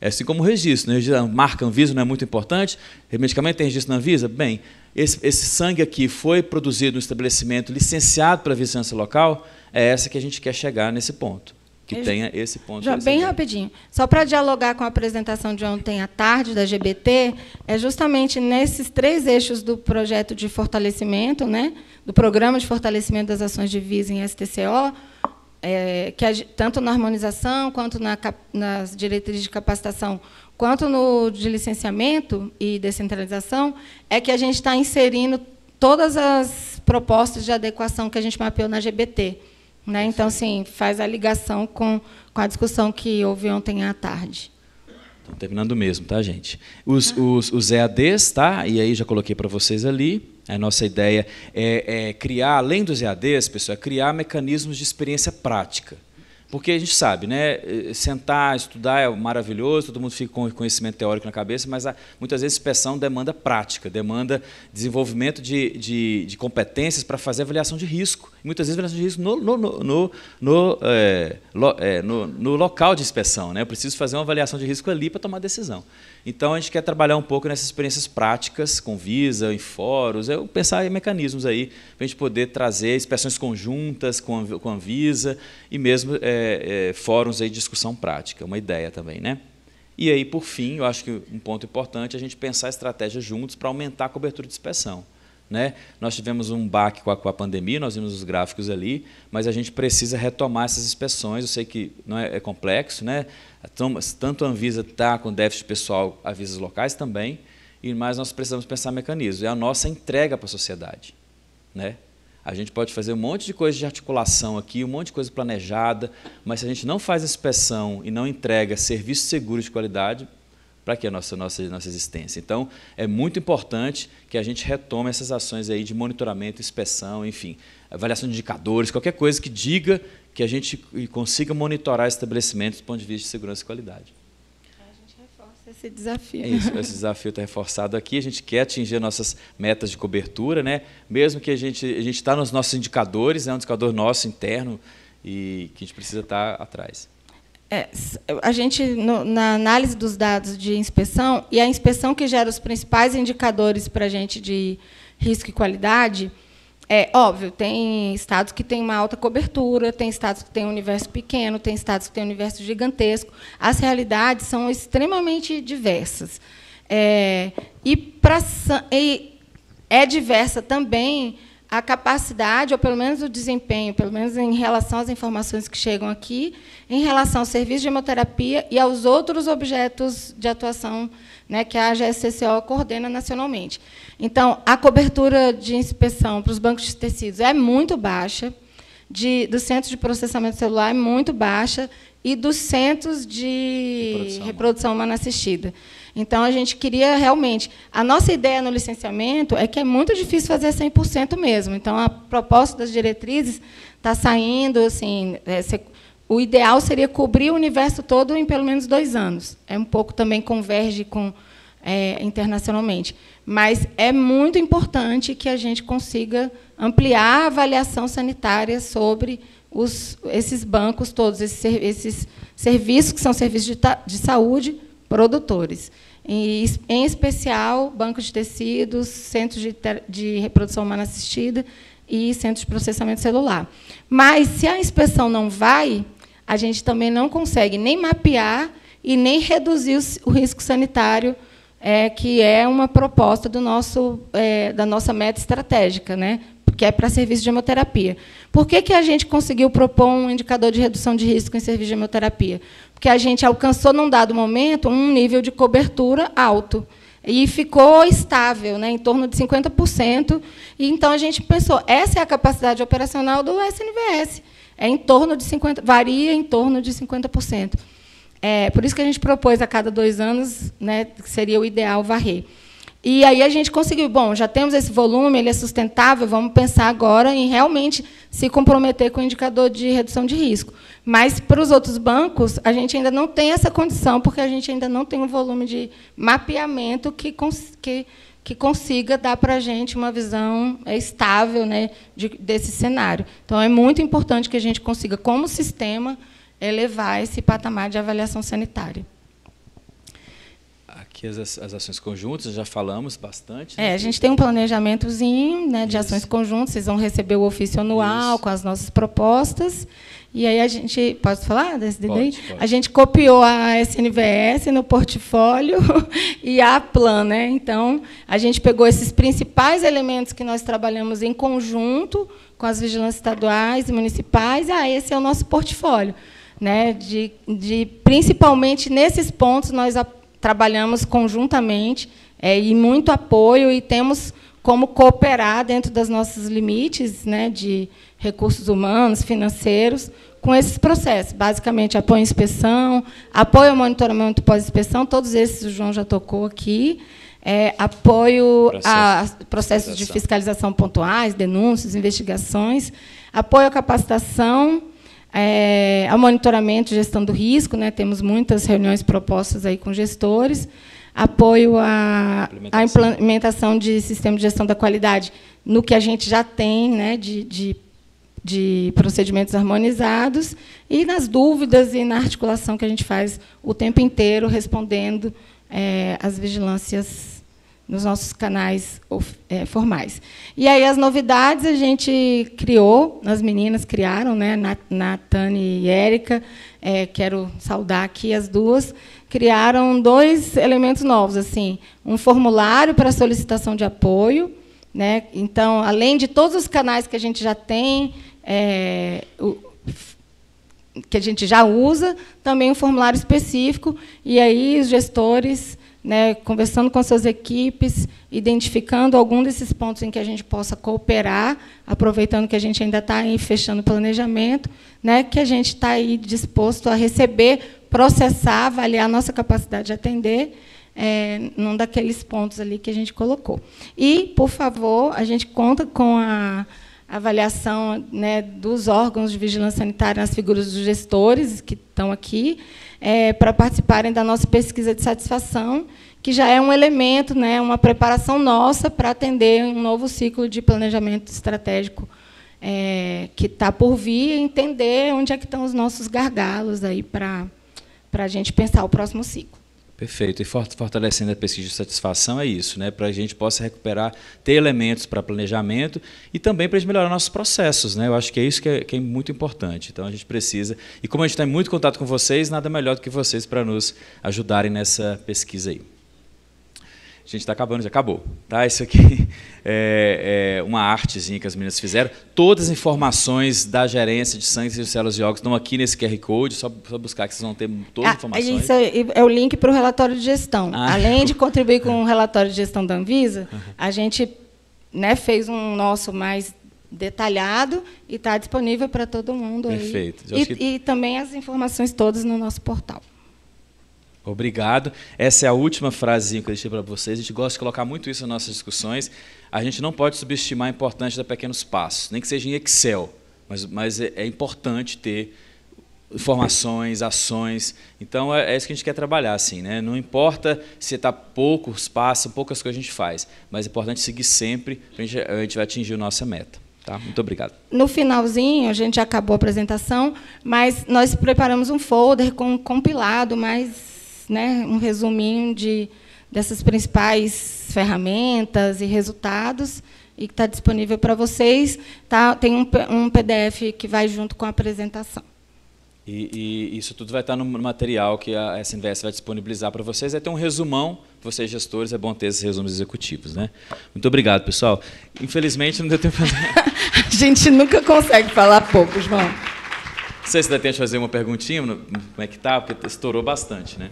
é assim como o registro. Né? A marca Anvisa não é muito importante. Medicamento tem registro na Anvisa? Bem, esse, esse sangue aqui foi produzido no estabelecimento licenciado para a local. É essa que a gente quer chegar nesse ponto. Que Eu tenha esse ponto. Já bem rapidinho. Só para dialogar com a apresentação de ontem à tarde da GBT, é justamente nesses três eixos do projeto de fortalecimento, né, do programa de fortalecimento das ações de Visa em STCO, é, que a, tanto na harmonização quanto na, nas diretrizes de capacitação, quanto no de licenciamento e descentralização, é que a gente está inserindo todas as propostas de adequação que a gente mapeou na GBT. Né? Então, sim, faz a ligação com, com a discussão que houve ontem à tarde. Estão terminando mesmo, tá, gente? Os, ah. os, os EADs, tá? E aí já coloquei para vocês ali. É a nossa ideia é, é criar, além dos EADs, pessoal, é criar mecanismos de experiência prática. Porque a gente sabe, né? Eh, sentar, estudar é maravilhoso, todo mundo fica com conhecimento teórico na cabeça, mas muitas vezes inspeção demanda prática, demanda desenvolvimento de, de, de competências para fazer avaliação de risco. E muitas vezes avaliação de risco no, no, no, no, é, lo, é, no, no local de inspeção. Né? Eu preciso fazer uma avaliação de risco ali para tomar decisão. Então a gente quer trabalhar um pouco nessas experiências práticas com Visa, em fóruns, eu é pensar em mecanismos aí para a gente poder trazer inspeções conjuntas com a, com a Visa e mesmo é, é, fóruns aí de discussão prática, uma ideia também, né? E aí, por fim, eu acho que um ponto importante é a gente pensar estratégias juntos para aumentar a cobertura de inspeção. Né? Nós tivemos um baque com a, com a, pandemia, nós vimos os gráficos ali, mas a gente precisa retomar essas inspeções. Eu sei que não é, é complexo, né? Então, tanto a Anvisa está com déficit pessoal, avisos locais também, e mais nós precisamos pensar mecanismos. É a nossa entrega para a sociedade. Né? A gente pode fazer um monte de coisa de articulação aqui, um monte de coisa planejada, mas se a gente não faz inspeção e não entrega serviços seguros de qualidade, para que a nossa, nossa, nossa existência. Então, é muito importante que a gente retome essas ações aí de monitoramento, inspeção, enfim, avaliação de indicadores, qualquer coisa que diga que a gente consiga monitorar estabelecimentos do ponto de vista de segurança e qualidade. A gente reforça Esse desafio. É isso, esse desafio está reforçado aqui. A gente quer atingir nossas metas de cobertura, né? mesmo que a gente a está nos nossos indicadores, é né? um indicador nosso interno e que a gente precisa estar tá atrás. É, a gente, no, na análise dos dados de inspeção, e a inspeção que gera os principais indicadores para a gente de risco e qualidade, é óbvio, tem estados que têm uma alta cobertura, tem estados que têm um universo pequeno, tem estados que têm um universo gigantesco. As realidades são extremamente diversas. É, e, pra, e é diversa também a capacidade, ou pelo menos o desempenho, pelo menos em relação às informações que chegam aqui, em relação ao serviço de hemoterapia e aos outros objetos de atuação né, que a GSCCO coordena nacionalmente. Então, a cobertura de inspeção para os bancos de tecidos é muito baixa, de, do centro de processamento celular é muito baixa, e dos centros de reprodução, reprodução humana assistida. Então, a gente queria realmente... A nossa ideia no licenciamento é que é muito difícil fazer 100% mesmo. Então, a proposta das diretrizes está saindo... assim é, se, O ideal seria cobrir o universo todo em pelo menos dois anos. É um pouco também converge com é, internacionalmente. Mas é muito importante que a gente consiga ampliar a avaliação sanitária sobre os, esses bancos todos, esses, esses, serviços que são serviços de, de saúde, produtores. em especial, bancos de tecidos, centros de, de reprodução humana assistida e centros de processamento celular. Mas, se a inspeção não vai, a gente também não consegue nem mapear e nem reduzir o, risco sanitário, é, que é uma proposta do nosso, é, da nossa meta estratégica, né? que é para serviço de hemoterapia. Por que, que a gente conseguiu propor um indicador de redução de risco em serviço de hemoterapia? Porque a gente alcançou, num dado momento, um nível de cobertura alto. E ficou estável, né, em torno de 50%. E, então, a gente pensou, essa é a capacidade operacional do SNVS. É em torno de 50%, varia em torno de 50%. É, por isso que a gente propôs a cada dois anos, né, que seria o ideal varrer. E aí a gente conseguiu, bom, já temos esse volume, ele é sustentável, vamos pensar agora em realmente se comprometer com o indicador de redução de risco. Mas para os outros bancos, a gente ainda não tem essa condição, porque a gente ainda não tem um volume de mapeamento que, cons que, que consiga dar para a gente uma visão é, estável né, de, desse cenário. Então é muito importante que a gente consiga, como sistema, elevar esse patamar de avaliação sanitária que as, as ações conjuntas, já falamos bastante. Né, é, né? a gente tem um planejamentozinho né, de ações conjuntas, vocês vão receber o ofício anual Isso. com as nossas propostas. E aí a gente, posso falar desse pode, pode, A gente copiou a SNVS no portfólio (laughs) e a Plan, né? Então, a gente pegou esses principais elementos que nós trabalhamos em conjunto com as vigilâncias estaduais e municipais, ah, esse é o nosso portfólio. Né, de, de principalmente nesses pontos nós trabalhamos conjuntamente é, e muito apoio e temos como cooperar dentro dos nossos limites né, de recursos humanos, financeiros, com esses processos. Basicamente, apoio à inspeção, apoio ao monitoramento pós-inspeção, todos esses o João já tocou aqui, é, apoio Processo. a processos de fiscalização pontuais, denúncias, investigações, apoio à capacitação, é, ao monitoramento e gestão do risco, né, temos muitas reuniões propostas aí com gestores, apoio à implementação. implementação. de sistema de gestão da qualidade no que a gente já tem né, de, de, de procedimentos harmonizados, e nas dúvidas e na articulação que a gente faz o tempo inteiro, respondendo é, às vigilâncias nos nossos canais é, formais. E aí as novidades a gente criou, as meninas criaram, né? Natane e Érica, é, quero saudar aqui as duas, criaram dois elementos novos, assim, um formulário para solicitação de apoio, né? Então, além de todos os canais que a gente já tem, é, o, que a gente já usa, também um formulário específico, e aí os gestores né, conversando com suas equipes, identificando algum desses pontos em que a gente possa cooperar, aproveitando que a gente ainda está aí fechando o planejamento, né, que a gente está aí disposto a receber, processar, avaliar a nossa capacidade de atender é, num daqueles pontos ali que a gente colocou. E, por favor, a gente conta com a avaliação né, dos órgãos de vigilância sanitária nas figuras dos gestores que estão aqui, é, para participarem da nossa pesquisa de satisfação, que já é um elemento, né, uma preparação nossa para atender um novo ciclo de planejamento estratégico é, que está por vir e entender onde é que estão os nossos gargalos aí para, para a gente pensar o próximo ciclo. Perfeito. E fortalecendo a pesquisa de satisfação é isso, né? Para a gente possa recuperar, ter elementos para planejamento e também para a gente melhorar nossos processos, né? Eu acho que é isso que é, que é muito importante. Então a gente precisa. E como a gente está em muito contato com vocês, nada melhor do que vocês para nos ajudarem nessa pesquisa aí gente está acabando, já acabou. Tá? Isso aqui (laughs) é, é, uma artezinha que as meninas fizeram. Todas as informações da gerência de sangue e células e óculos estão aqui nesse QR Code, só, só buscar que vocês vão ter todas as ah, informações. isso é, é o link para o relatório de gestão. Ah. Além de (laughs) contribuir com o é. relatório de gestão da Anvisa, a gente né, fez um nosso mais detalhado e está disponível para todo mundo. Perfeito. E, que... e também as informações todas no nosso portal. Obrigado. Essa é a última frase que eu deixei para vocês. A gente gosta de colocar muito isso nas nossas discussões. A gente não pode subestimar a importância de pequenos passos, nem que seja em Excel, mas, mas é, é, importante ter informações, ações. Então é, é isso que a gente quer trabalhar, assim, né? Não importa se está poucos passos, poucas coisas a gente faz, mas é importante seguir sempre, a gente, a gente vai atingir a nossa meta. Tá? Muito obrigado. No finalzinho, a gente acabou a apresentação, mas nós preparamos um folder com um compilado mais né, um resuminho de, dessas principais ferramentas e resultados e que está disponível para vocês. Tá, tem um, um, PDF que vai junto com a apresentação. E, e isso tudo vai estar tá no material que a SNVS vai disponibilizar para vocês. É ter um resumão vocês gestores, é bom ter esses resumos executivos, né? Muito obrigado, pessoal. Infelizmente não deu tempo. (laughs) a gente nunca consegue falar pouco, João. Não sei se dá tempo de fazer uma perguntinha, como é que tá, porque estourou bastante, né?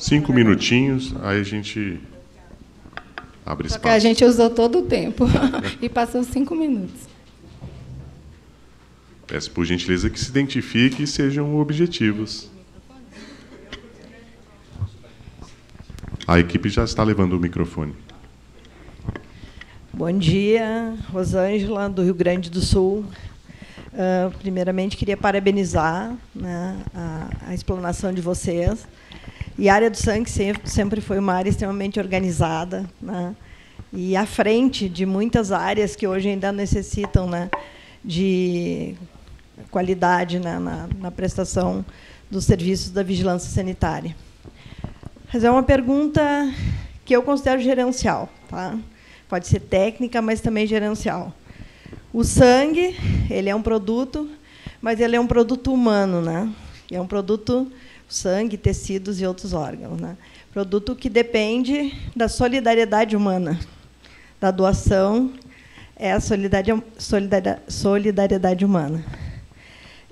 Cinco minutinhos, aí a gente abre espaço. Porque a gente usou todo o tempo (laughs) e passou cinco minutos. Peço é, por gentileza que se identifique e sejam objetivos. A equipe já está levando o microfone. Bom dia, Rosângela, do Rio Grande do Sul. Uh, primeiramente, queria parabenizar né, a, a explanação de vocês. E a área do sangue sempre, foi uma área extremamente organizada, né? e à frente de muitas áreas que hoje ainda necessitam né, de qualidade né, na, na, prestação dos serviços da vigilância sanitária. Mas é uma pergunta que eu considero gerencial. Tá? Pode ser técnica, mas também gerencial. O sangue, ele é um produto, mas ele é um produto humano, né? É um produto sangue, tecidos e outros órgãos. Né? Produto que depende da solidariedade humana, da doação, é a solidariedade humana.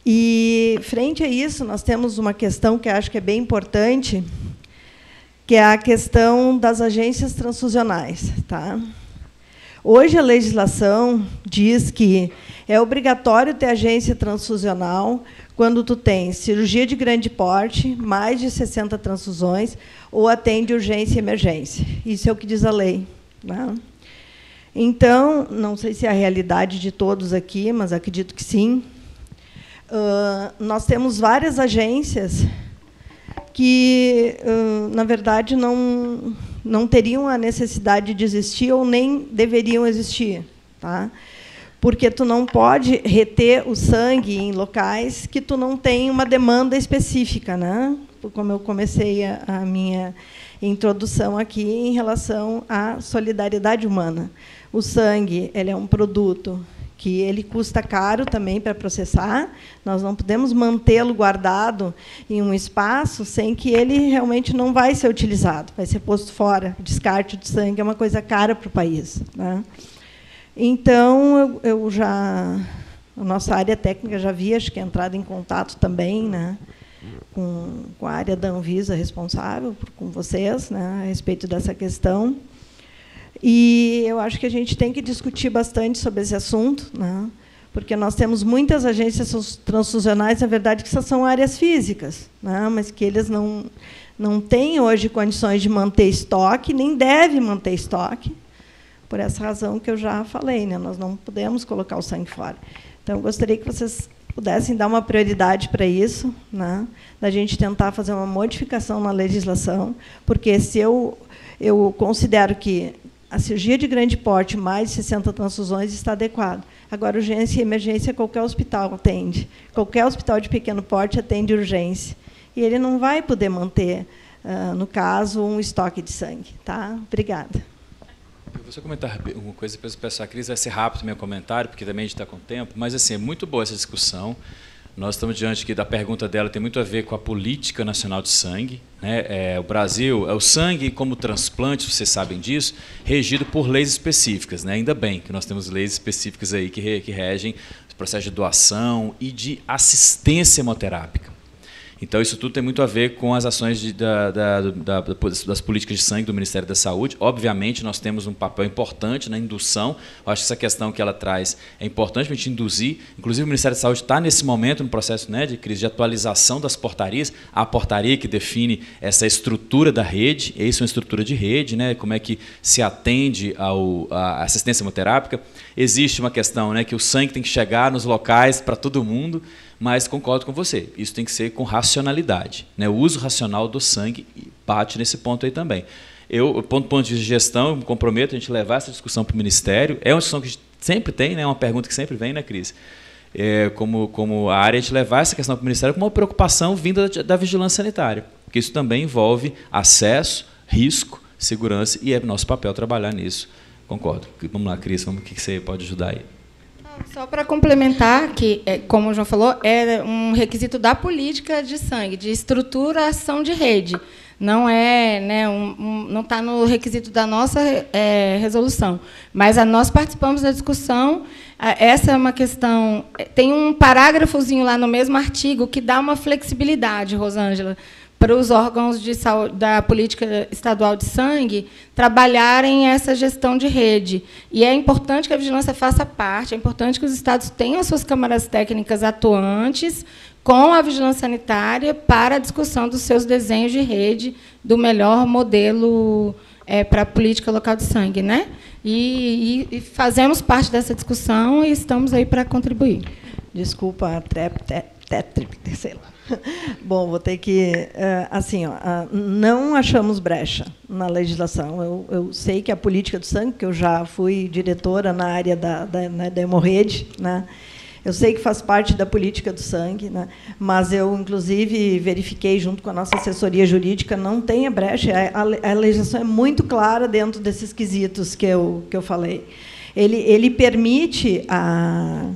E, frente a isso, nós temos uma questão que acho que é bem importante, que é a questão das agências transfusionais. Tá? Hoje, a legislação diz que é obrigatório ter agência transfusional quando tu tens cirurgia de grande porte, mais de 60 transfusões, ou atende urgência e emergência. Isso é o que diz a lei. Né? Então, não sei se é a realidade de todos aqui, mas acredito que sim. Uh, nós temos várias agências que, uh, na verdade, não, não teriam a necessidade de existir ou nem deveriam existir. Tá? porque tu não pode reter o sangue em locais que tu não tem uma demanda específica, né? Como eu comecei a, a minha introdução aqui em relação à solidariedade humana. O sangue, ele é um produto que ele custa caro também para processar. Nós não podemos mantê-lo guardado em um espaço sem que ele realmente não vai ser utilizado, vai ser posto fora. O descarte de sangue é uma coisa cara para o país. Né? Então, eu, eu já a nossa área técnica já havia acho que entrado em contato também, né, com, com a área da Anvisa responsável por, com vocês, né, a respeito dessa questão. E eu acho que a gente tem que discutir bastante sobre esse assunto, né, porque nós temos muitas agências transfusionais, na verdade, que são áreas físicas, né, mas que eles não não têm hoje condições de manter estoque, nem devem manter estoque por essa razão que eu já falei, né? nós não podemos colocar o sangue fora. Então, eu gostaria que vocês pudessem dar uma prioridade para isso, né? da gente tentar fazer uma modificação na legislação, porque se eu, eu considero que a cirurgia de grande porte, mais de 60 transfusões, está adequado. Agora, urgência e emergência, qualquer hospital atende. Qualquer hospital de pequeno porte atende urgência. E ele não vai poder manter, no caso, um estoque de sangue. Tá? Obrigada só comentar uma coisa, depois A Cris, vai ser rápido meu comentário, porque também a gente está com tempo, mas assim, é muito boa essa discussão. Nós estamos diante aqui da pergunta dela, tem muito a ver com a política nacional de sangue. Né? É, o Brasil, é o sangue como transplante, vocês sabem disso, regido por leis específicas. Né? Ainda bem que nós temos leis específicas aí que, re, que regem o processo de doação e de assistência hemoterápica. Então, isso tudo tem muito a ver com as ações de, da, da, da, das políticas de sangue do Ministério da Saúde. Obviamente, nós temos um papel importante na indução. Eu acho que essa questão que ela traz é importante para a gente induzir. Inclusive, o Ministério da Saúde está nesse momento, no processo né, de crise, de atualização das portarias. A portaria que define essa estrutura da rede, e isso é uma estrutura de rede, né, como é que se atende ao, à assistência hemoterápica. Existe uma questão né, que o sangue tem que chegar nos locais para todo mundo. Mas concordo com você, isso tem que ser com racionalidade. Né? O uso racional do sangue bate nesse ponto aí também. Eu, do ponto de gestão, me comprometo a gente levar essa discussão para o Ministério. É uma discussão que sempre tem, né? É uma pergunta que sempre vem na né, crise. É, como, como a área de levar essa questão para o Ministério como uma preocupação vinda da, da vigilância sanitária, porque isso também envolve acesso, risco, segurança, e é nosso papel trabalhar nisso. Concordo. Vamos lá, Cris, o que você pode ajudar aí? Só para complementar, que, é, como o João falou, é um requisito da política de sangue, de estruturação de rede. Não é, né, um, um, não está no requisito da nossa é, resolução. Mas nós participamos da discussão. Essa é uma questão. É, tem um parágrafozinho lá no mesmo artigo que dá uma flexibilidade, Rosângela, para os órgãos de saúde, da política estadual de sangue trabalharem essa gestão de rede. E é importante que a vigilância faça parte, é importante que os estados tenham suas câmaras técnicas atuantes com a vigilância sanitária para a discussão dos seus desenhos de rede do melhor modelo é, para a política local de sangue. Né? E, e, e fazemos parte dessa discussão e estamos aí para contribuir. Desculpa, trep, trep, trep, sei lá. (laughs) Bom, vou ter que. Eh, assim, ó, ah, não achamos brecha na legislação. Eu, eu, sei que a política do sangue, que eu já fui diretora na área da, da, né, da hemorrede, né? Eu sei que faz parte da política do sangue, né? mas eu, inclusive, verifiquei junto com a nossa assessoria jurídica, não tem a brecha. É, a, a legislação é muito clara dentro desses quesitos que eu, que eu falei. Ele, ele permite a,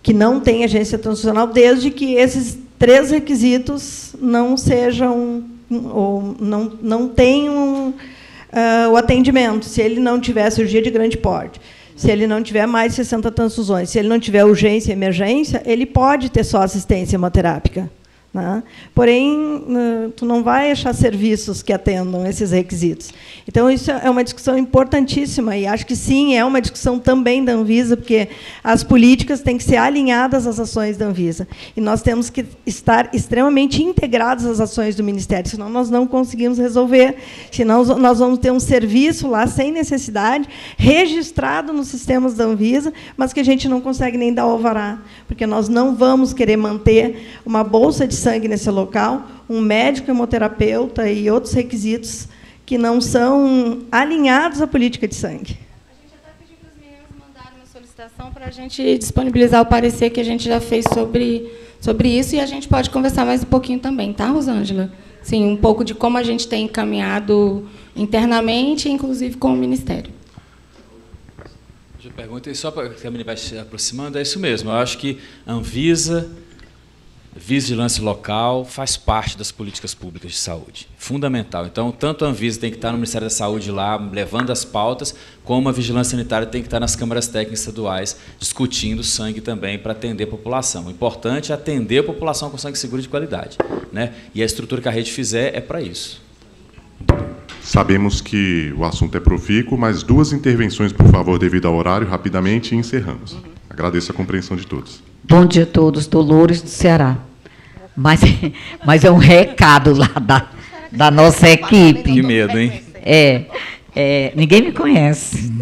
que não tenha agência transicional desde que esses três requisitos não sejam ou não, não tenham uh, o atendimento, se ele não tiver cirurgia de grande porte, se ele não tiver mais 60 transfusões, se ele não tiver urgência e emergência, ele pode ter só assistência hemoterápica. Né? Porém, né, tu não vai achar serviços que atendam esses requisitos. Então, isso é uma discussão importantíssima, e acho que sim, é uma discussão também da Anvisa, porque as políticas têm que ser alinhadas às ações da Anvisa. E nós temos que estar extremamente integrados às ações do Ministério, senão nós não conseguimos resolver, senão nós vamos ter um serviço lá sem necessidade, registrado nos sistemas da Anvisa, mas que a gente não consegue nem dar alvará, porque nós não vamos querer manter uma bolsa de sangue nesse local, um médico hemoterapeuta e outros requisitos que não são alinhados à política de sangue. A gente até pediu para os meninos mandarem uma solicitação para a gente disponibilizar o parecer que a gente já fez sobre, sobre isso e a gente pode conversar mais um pouquinho também, tá, Rosângela? Sim, um pouco de como a gente tem encaminhado internamente, inclusive com o Ministério. Já pergunta, e só para que a menina vai se aproximando, é isso mesmo. Eu acho que a Anvisa Vigilância local faz parte das políticas públicas de saúde, fundamental. Então, tanto a Anvisa tem que estar no Ministério da Saúde lá, levando as pautas, como a Vigilância Sanitária tem que estar nas câmaras técnicas estaduais, discutindo sangue também para atender a população. O importante é atender a população com sangue seguro de qualidade. Né? E a estrutura que a rede fizer é para isso. Sabemos que o assunto é profícuo, mas duas intervenções, por favor, devido ao horário, rapidamente, e encerramos. Agradeço a compreensão de todos. Bom dia a todos, Dolores do Ceará. Mas, (laughs) mas é um recado lá da, da nossa equipe. Que medo, hein? É, é ninguém me conhece.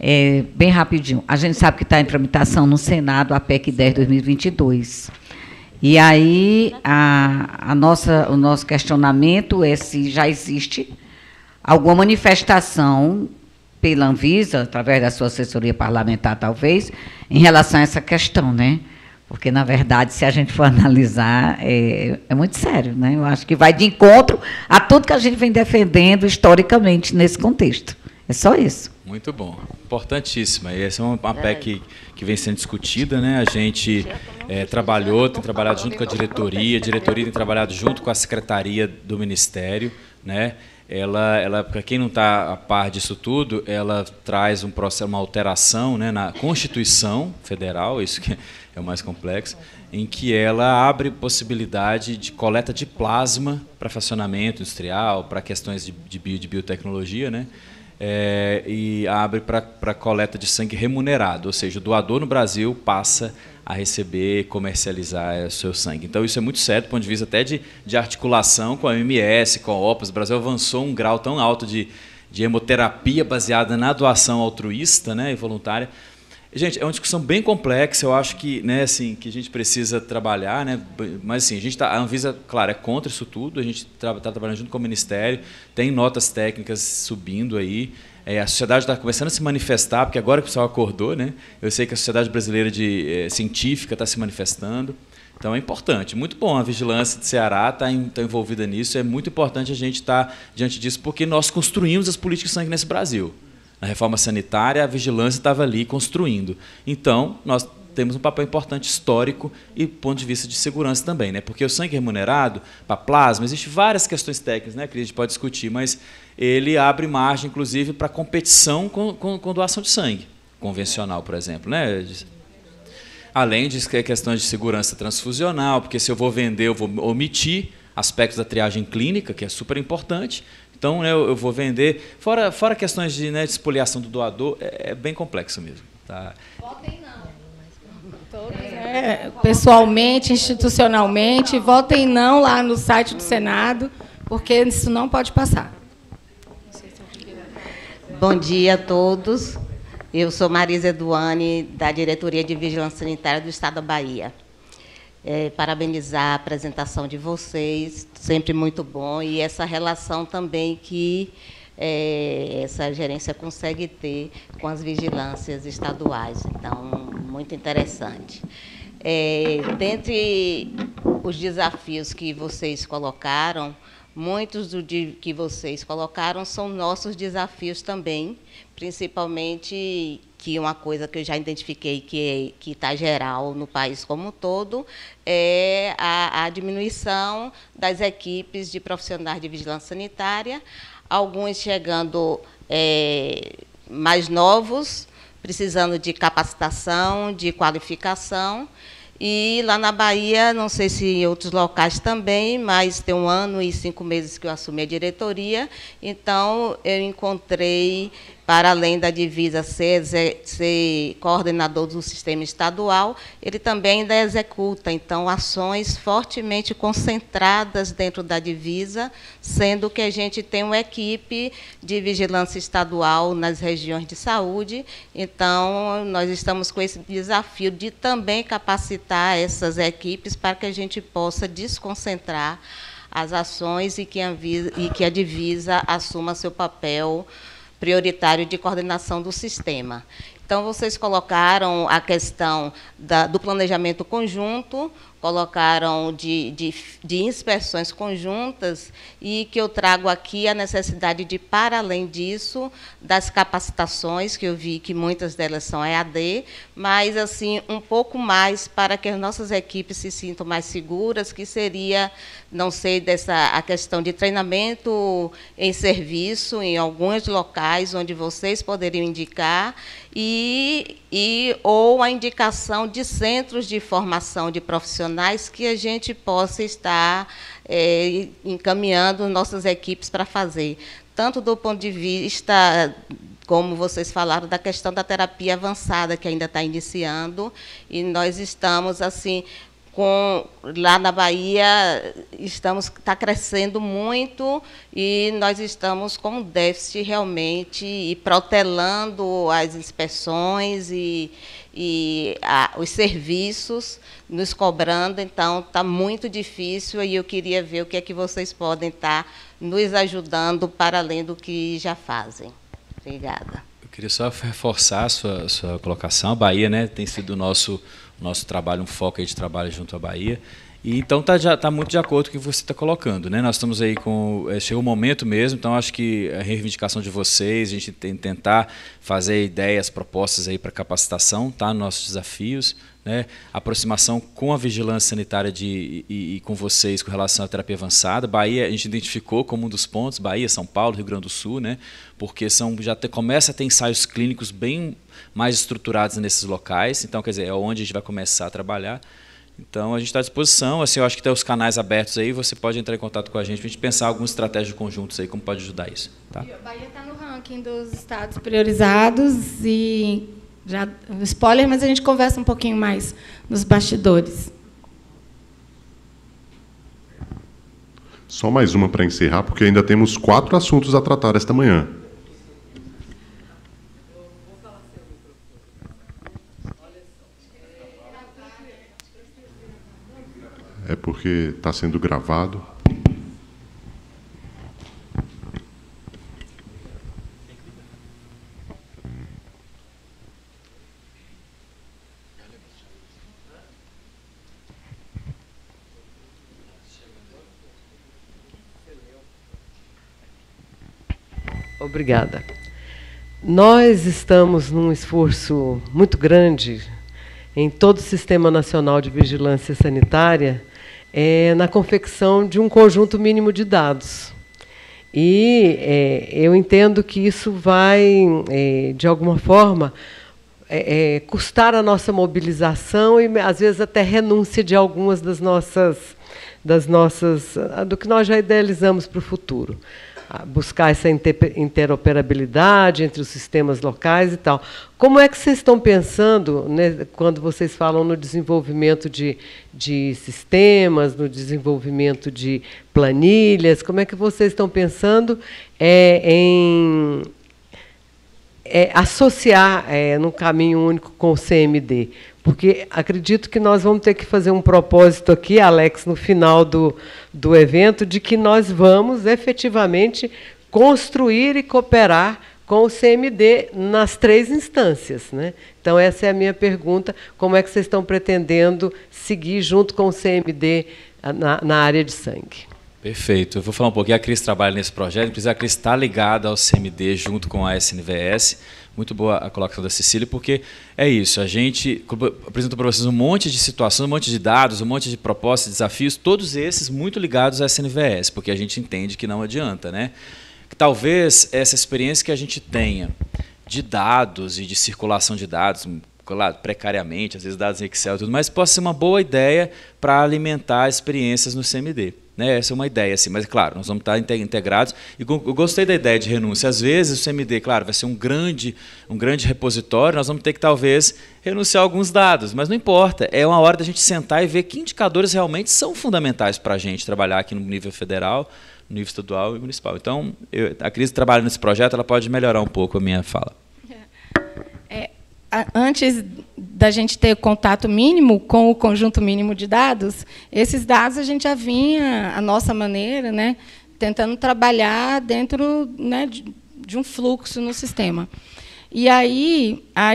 É, bem rapidinho. A gente sabe que está em tramitação no Senado a PEC 10 2022. E aí a, a nossa, o nosso questionamento é se já existe alguma manifestação pela Anvisa, através da sua assessoria parlamentar, talvez, em relação a essa questão, né? Porque, na verdade, se a gente for (laughs) analisar, é, é, muito sério. Né? Eu acho que vai de encontro a tudo que a gente vem defendendo historicamente nesse contexto. É só isso. Muito bom. Importantíssima. E essa é uma, é. PEC que, que vem sendo discutida. Né? A gente é, trabalhou, tem trabalhado junto com a diretoria, a diretoria tem trabalhado junto com a secretaria do Ministério. Né? ela, ela para quem não está a par disso tudo, ela traz um processo, uma alteração né, na Constituição Federal, isso que é o mais complexo, em que ela abre possibilidade de coleta de plasma para fracionamento industrial, para questões de, de, bio, de biotecnologia, né? é, e abre para coleta de sangue remunerado, ou seja, o doador no Brasil passa a receber comercializar é, o seu sangue. Então isso é muito certo, do ponto de vista até de, de articulação com a OMS, com a OPAS. O Brasil avançou um grau tão alto de, de hemoterapia baseada na doação altruísta né, e voluntária Gente, é uma discussão bem complexa, eu acho que, né, assim, que a gente precisa trabalhar, né? Mas assim, a gente tá, a Anvisa, claro, é contra isso tudo, a gente está tá trabalhando junto com o Ministério, tem notas técnicas subindo aí. É, a sociedade está começando a se manifestar, porque agora o pessoal acordou, né? Eu sei que a sociedade brasileira de é, científica está se manifestando. Então é importante, muito bom. A vigilância do Ceará está tá envolvida nisso. É muito importante a gente estar tá diante disso, porque nós construímos as políticas de sangue nesse Brasil na reforma sanitária, a vigilância estava ali construindo. Então, nós temos um papel importante histórico e ponto de vista de segurança também, né? Porque o sangue remunerado, para plasma, existe várias questões técnicas, né, que a gente pode discutir, mas ele abre margem, inclusive, para competição com, com, com, doação de sangue convencional, por exemplo, né? Além de questão de segurança transfusional, porque se eu vou vender, eu vou omitir aspectos da triagem clínica, que é super importante, então, né, eu, eu vou vender. Fora, fora questões de, né, de expoliação do doador, é, é bem complexo mesmo. Tá? Votem não. É, pessoalmente, institucionalmente, votem não lá no site do Senado, porque isso não pode passar. Bom dia a todos. Eu sou Marisa Eduane, da Diretoria de Vigilância Sanitária do Estado da Bahia é, parabenizar a apresentação de vocês, sempre muito bom, e essa relação também que é, essa gerência consegue ter com as vigilâncias estaduais. Então, muito interessante. É, dentre os desafios que vocês colocaram, muitos do que vocês colocaram são nossos desafios também, principalmente que uma coisa que eu já identifiquei que é, está geral no país como um todo é a, a diminuição das equipes de profissionais de vigilância sanitária, alguns chegando é, mais novos, precisando de capacitação, de qualificação. E lá na Bahia, não sei se em outros locais também, mas tem um ano e cinco meses que eu assumi a diretoria, então eu encontrei para além da divisa ser, ser, coordenador do sistema estadual, ele também ainda executa, então, ações fortemente concentradas dentro da divisa, sendo que a gente tem uma equipe de vigilância estadual nas regiões de saúde, então, nós estamos com esse desafio de também capacitar essas equipes para que a gente possa desconcentrar as ações e que a, e que a divisa assuma seu papel prioritário de coordenação do sistema. Então, vocês colocaram a questão da, do planejamento conjunto, colocaram de, de, de, inspeções conjuntas e que eu trago aqui a necessidade de, para além disso, das capacitações, que eu vi que muitas delas são EAD, mas assim um pouco mais para que as nossas equipes se sintam mais seguras, que seria, não sei, dessa a questão de treinamento em serviço em alguns locais onde vocês poderiam indicar e, e ou a indicação de centros de formação de profissionais que a gente possa estar é, encaminhando nossas equipes para fazer, tanto do ponto de vista como vocês falaram da questão da terapia avançada que ainda está iniciando e nós estamos assim com, lá na Bahia estamos está crescendo muito e nós estamos com um déficit realmente e protelando as inspeções e, e a, os serviços nos cobrando, então está muito difícil e eu queria ver o que é que vocês podem estar tá nos ajudando para além do que já fazem. Obrigada. Eu queria só reforçar a sua, sua colocação. A Bahia né, tem sido o nosso nosso trabalho, um foco aí de trabalho junto à Bahia. E então tá, já, tá muito de acordo com o que você está colocando, né? Nós estamos aí com. É, chegou o momento mesmo, então acho que a reivindicação de vocês, a gente tem tentar fazer ideias, propostas aí para capacitação, tá? Nossos desafios, né, aproximação com a vigilância sanitária de, e, e, com vocês com relação à terapia avançada. Bahia a gente identificou como um dos pontos, Bahia, São Paulo, Rio Grande do Sul, né, porque são, já te, começa a ter ensaios clínicos bem mais estruturados nesses locais. Então, quer dizer, é onde a gente vai começar a trabalhar. Então a gente está à disposição. Assim, eu acho que tem os canais abertos aí, você pode entrar em contato com a gente para a gente pensar algumas estratégias conjuntos aí, como pode ajudar isso. Tá? Bahia está no ranking dos estados priorizados e já spoiler, mas a gente conversa um pouquinho mais nos bastidores. Só mais uma para encerrar, porque ainda temos quatro assuntos a tratar esta manhã. É porque está sendo gravado. Obrigada. Nós estamos num esforço muito grande em todo o Sistema Nacional de Vigilância Sanitária é, na confecção de um conjunto mínimo de dados. E é, eu entendo que isso vai, é, de alguma forma, é, é custar a nossa mobilização e, às vezes, até renúncia de algumas das nossas, das nossas do que nós já idealizamos para o futuro buscar essa interoperabilidade entre os sistemas locais e tal. Como é que vocês estão pensando né, quando vocês falam no desenvolvimento de, de sistemas, no desenvolvimento de planilhas? Como é que vocês estão pensando é, em é, associar é, num caminho único com o CMD? Porque acredito que nós vamos ter que fazer um propósito aqui, Alex, no final do, do evento, de que nós vamos efetivamente construir e cooperar com o CMD nas três instâncias. Né? Então, essa é a minha pergunta: como é que vocês estão pretendendo seguir junto com o CMD ah, na, na área de sangue? Perfeito. Eu vou falar um pouquinho. A Cris trabalha nesse projeto, a Cris está ligada ao CMD junto com a SNVS. Muito boa a colocação da Cecília, porque é isso. A gente apresentou para vocês um monte de situações, um monte de dados, um monte de propostas, desafios, todos esses muito ligados à SNVS, porque a gente entende que não adianta, né? Que talvez essa experiência que a gente tenha de dados e de circulação de dados, claro, precariamente, às vezes dados em Excel e tudo, mas possa ser uma boa ideia para alimentar experiências no CMD. Né? Essa é uma ideia, assim, mas claro, nós vamos estar integrados. E eu gostei da ideia de renúncia. Às vezes o CMD, claro, vai ser um grande, um grande repositório, nós vamos ter que talvez renunciar a alguns dados, mas não importa. É uma hora da gente sentar e ver que indicadores realmente são fundamentais para a gente trabalhar aqui no nível federal, no nível estadual e municipal. Então, eu, a Cris trabalha nesse projeto, ela pode melhorar um pouco a minha fala antes da gente ter contato mínimo com o conjunto mínimo de dados, esses dados a gente já vinha, à nossa maneira, né, tentando trabalhar dentro né, de, um fluxo no sistema. E aí, a,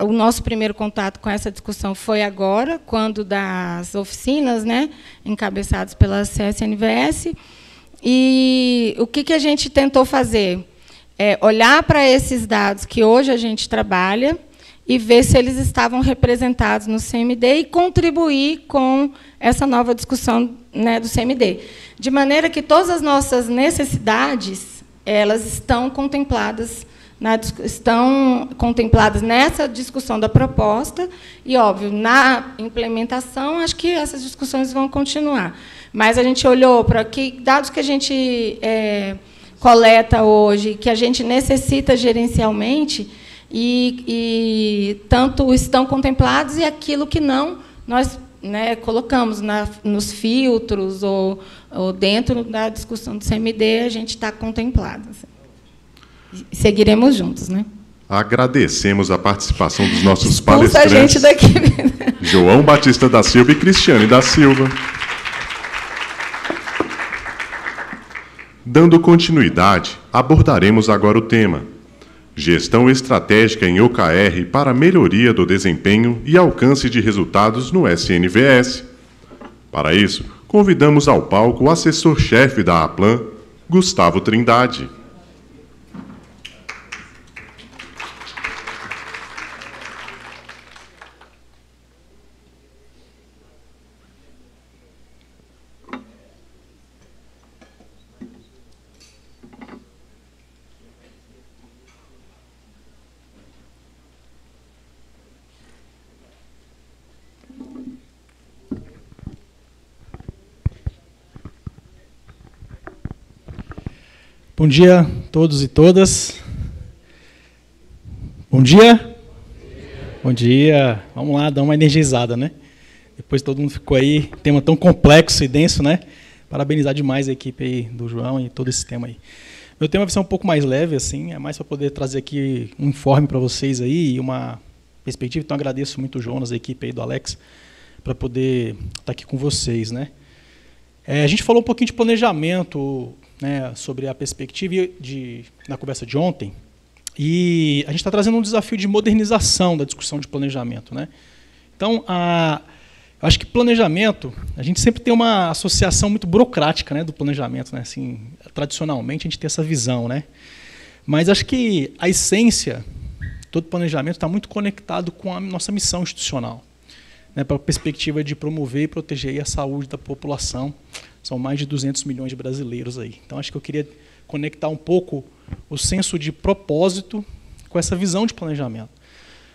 a, o nosso primeiro contato com essa discussão foi agora, quando das oficinas, né, encabeçadas pela CSNVS. E o que, que a gente tentou fazer? É olhar para esses dados que hoje a gente trabalha, e ver se eles estavam representados no CMD e contribuir com essa nova discussão né, do CMD. De maneira que todas as nossas necessidades elas estão contempladas na, estão contempladas nessa discussão da proposta e, óbvio, na implementação, acho que essas discussões vão continuar. Mas a gente olhou para que dados que a gente é, coleta hoje, que a gente necessita gerencialmente, e, e tanto estão contemplados e aquilo que não, nós né, colocamos na, nos filtros ou, ou, dentro da discussão do CMD, a gente está contemplado. Assim. Seguiremos juntos. Né? Agradecemos a participação dos nossos Expulsa palestrantes. A gente daqui. (laughs) João Batista da Silva e Cristiane da Silva. Dando continuidade, abordaremos agora o tema Gestão estratégica em OKR para melhoria do desempenho e alcance de resultados no SNVS. Para isso, convidamos ao palco o assessor-chefe da APLAN, Gustavo Trindade. Bom dia a todos e todas. Bom dia. Bom dia. Vamos lá, dar uma energizada, né? Depois todo mundo ficou aí, tema tão complexo e denso, né? Parabenizar demais a equipe aí do João e todo esse tema aí. Meu tema vai ser um pouco mais leve, assim, é mais para poder trazer aqui um informe para vocês aí e uma perspectiva. Então agradeço muito o Jonas, a equipe aí do Alex, para poder estar tá aqui com vocês, né? É, a gente falou um pouquinho de planejamento né, sobre a perspectiva de, na conversa de ontem. E a gente está trazendo um desafio de modernização da discussão de planejamento. Né? Então, a, eu acho que planejamento, a gente sempre tem uma associação muito burocrática né, do planejamento. Né? Assim, tradicionalmente, a gente tem essa visão. Né? Mas acho que a essência, todo planejamento está muito conectado com a nossa missão institucional. Né, para a perspectiva de promover e proteger a saúde da população são mais de 200 milhões de brasileiros aí. Então, acho que eu queria conectar um pouco o senso de propósito com essa visão de planejamento.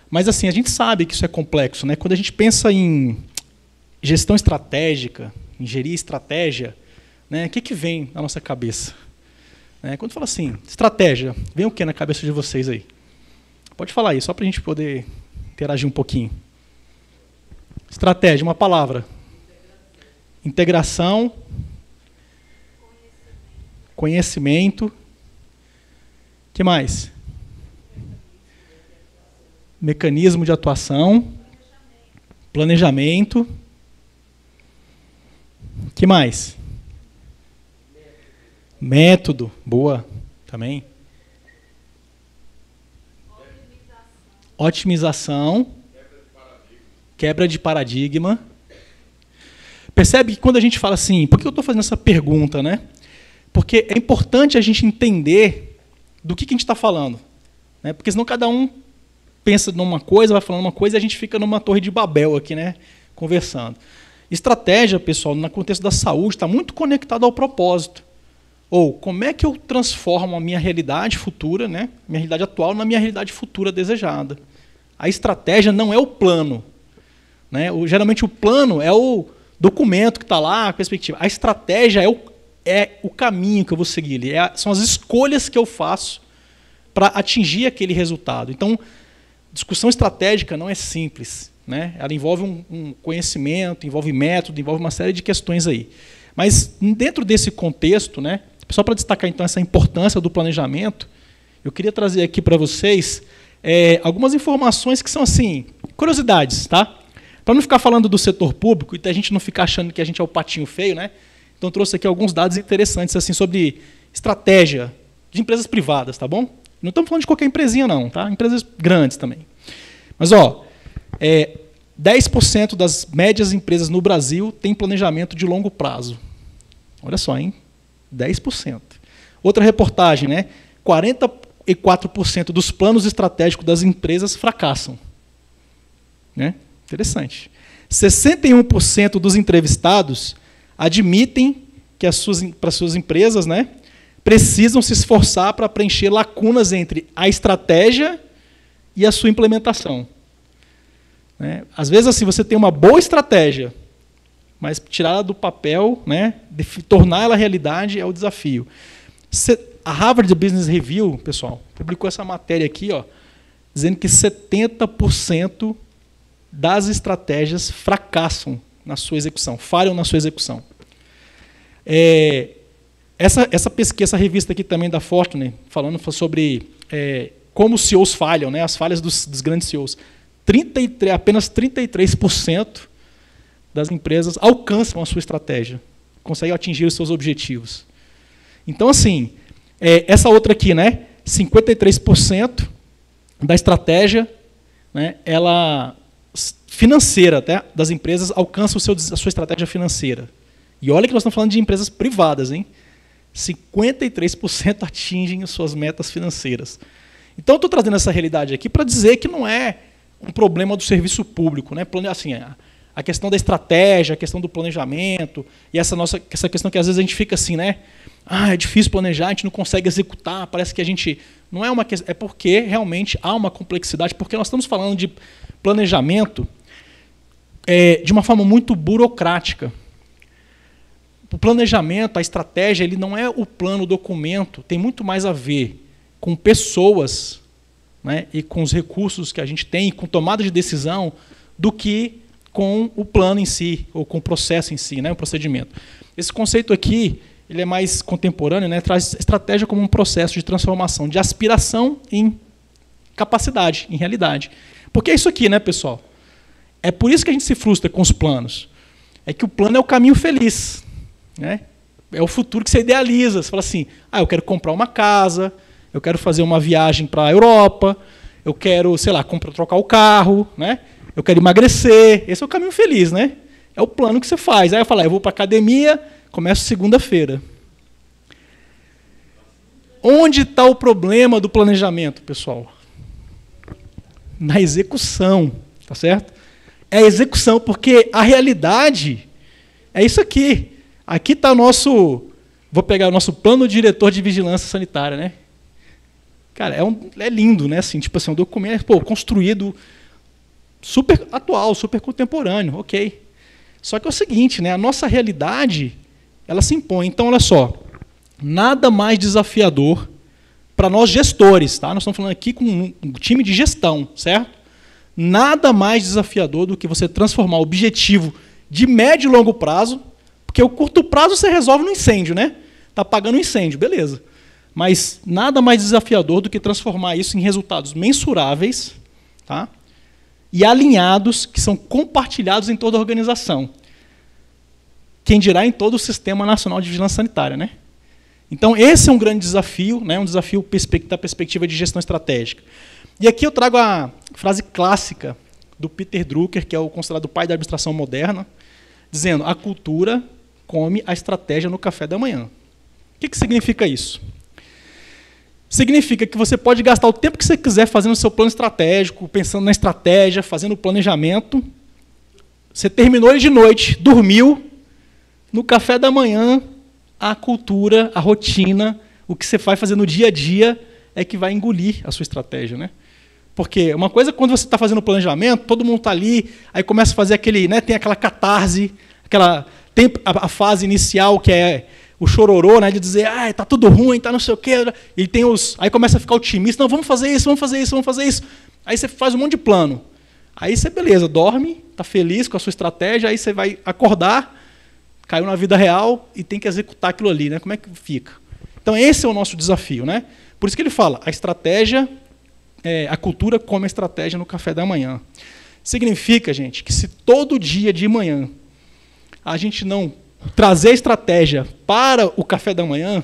Mas, assim, a gente sabe que isso é complexo. Né? Quando a gente pensa em gestão estratégica, em gerir estratégia, né, o que, que vem na nossa cabeça? Né? Quando fala assim, estratégia, vem o que na cabeça de vocês aí? Pode falar aí, só para a gente poder interagir um pouquinho. Estratégia, uma palavra integração, conhecimento. que mais? Mecanismo de atuação, planejamento. que mais? Método, boa, também. Otimização. paradigma. quebra de paradigma. Percebe que quando a gente fala assim, por que eu estou fazendo essa pergunta, né? Porque é importante a gente entender do que, que a gente está falando. Né? Porque senão cada um pensa numa coisa, vai falando uma coisa e a gente fica numa torre de Babel aqui, né? Conversando. Estratégia, pessoal, no contexto da saúde, está muito conectado ao propósito. Ou como é que eu transformo a minha realidade futura, né? Minha realidade atual na minha realidade futura desejada. A estratégia não é o plano. Né? O, geralmente o plano é o, documento que está lá, a perspectiva. A estratégia é o, é o caminho que eu vou seguir. É são as escolhas que eu faço para atingir aquele resultado. Então, discussão estratégica não é simples. Né? Ela envolve um, um conhecimento, envolve método, envolve uma série de questões aí. Mas, dentro desse contexto, né, só para destacar então essa importância do planejamento, eu queria trazer aqui para vocês é, algumas informações que são assim curiosidades, tá? Para não ficar falando do setor público e a gente não ficar achando que a gente é o patinho feio, né? Então trouxe aqui alguns dados interessantes assim sobre estratégia de empresas privadas, tá bom? Não estamos falando de qualquer empresinha não, tá? Empresas grandes também. Mas ó, é, 10% das médias empresas no Brasil têm planejamento de longo prazo. Olha só, hein? 10%. Outra reportagem, né? 44% dos planos estratégicos das empresas fracassam. Né? Interessante. 61% dos entrevistados admitem que as suas, para suas empresas né, precisam se esforçar para preencher lacunas entre a estratégia e a sua implementação. Né? Às vezes, assim, você tem uma boa estratégia, mas tirá-la do papel, né, torná-la realidade é o desafio. a Harvard Business Review, pessoal, publicou essa matéria aqui, ó, dizendo que 70% das estratégias fracassam na sua execução, falham na sua execução. É, essa, essa pesquisa, essa revista aqui também da Fortune, falando sobre é, como os CEOs falham, né, as falhas dos, dos grandes CEOs. 33, apenas 33% das empresas alcançam a sua estratégia, conseguem atingir os seus objetivos. Então, assim, é, essa outra aqui, né, 53% da estratégia, né, ela financeira até, das empresas alcança o seu, a sua estratégia financeira. E olha que nós estamos falando de empresas privadas, hein? 53% atingem as suas metas financeiras. Então, estou trazendo essa realidade aqui para dizer que não é um problema do serviço público. Né? Assim, a questão da estratégia, a questão do planejamento, e essa, nossa, essa questão que às vezes a gente fica assim, né? Ah, é difícil planejar, a gente não consegue executar, parece que a gente. Não é uma questão. É porque realmente há uma complexidade, porque nós estamos falando de planejamento é, de uma forma muito burocrática. O planejamento, a estratégia, ele não é o plano, o documento, tem muito mais a ver com pessoas né, e com os recursos que a gente tem, com tomada de decisão, do que com o plano em si, ou com o processo em si, né, o procedimento. Esse conceito aqui ele é mais contemporâneo, né, traz estratégia como um processo de transformação, de aspiração em capacidade, em realidade. Porque é isso aqui, né, pessoal? É por isso que a gente se frustra com os planos. É que o plano é o caminho feliz. Né? É o futuro que você idealiza. Você fala assim: ah, eu quero comprar uma casa, eu quero fazer uma viagem para a Europa, eu quero, sei lá, comprar, trocar o carro, né? eu quero emagrecer. Esse é o caminho feliz, né? É o plano que você faz. Aí eu falo: ah, eu vou para a academia, começo segunda-feira. Onde está o problema do planejamento, pessoal? Na execução, tá certo? é a execução, porque a realidade é isso aqui. Aqui está o nosso. Vou pegar o nosso plano diretor de vigilância sanitária, né? Cara, é, um, é lindo, né? Assim, tipo assim, um documento pô, construído super atual, super contemporâneo, ok. Só que é o seguinte, né? A nossa realidade ela se impõe. Então, olha só, nada mais desafiador para nós gestores, tá? Nós estamos falando aqui com um time de gestão, certo? nada mais desafiador do que você transformar o objetivo de médio e longo prazo, porque o curto prazo você resolve no incêndio, né? Tá apagando o incêndio, beleza. Mas nada mais desafiador do que transformar isso em resultados mensuráveis, tá? E alinhados que são compartilhados em toda a organização. Quem dirá em todo o Sistema Nacional de Vigilância Sanitária, né? Então, esse é um grande desafio, né? um desafio da perspectiva de gestão estratégica. E aqui eu trago a, frase clássica do Peter Drucker, que é o considerado pai da administração moderna, dizendo: a cultura come a estratégia no café da manhã. O que, que significa isso? Significa que você pode gastar o tempo que você quiser fazendo o seu plano estratégico, pensando na estratégia, fazendo o planejamento. Você terminou ele de noite, dormiu. No café da manhã, a cultura, a rotina, o que você vai fazer no dia a dia é que vai engolir a sua estratégia. Né? Porque uma coisa é quando você está fazendo planejamento, todo mundo está ali, aí começa a fazer aquele, né, tem aquela catarse, aquela tem a, a fase inicial que é o chororô, né, de dizer, ah, tá tudo ruim, tá não sei o quê. E tem os, aí começa a ficar otimista, não, vamos fazer isso, vamos fazer isso, vamos fazer isso. Aí você faz um monte de plano. Aí você beleza, dorme, tá feliz com a sua estratégia, aí você vai acordar, caiu na vida real e tem que executar aquilo ali, né? Como é que fica? Então esse é o nosso desafio, né? Por isso que ele fala, a estratégia é, a cultura como estratégia no café da manhã. Significa, gente, que se todo dia de manhã a gente não trazer estratégia para o café da manhã,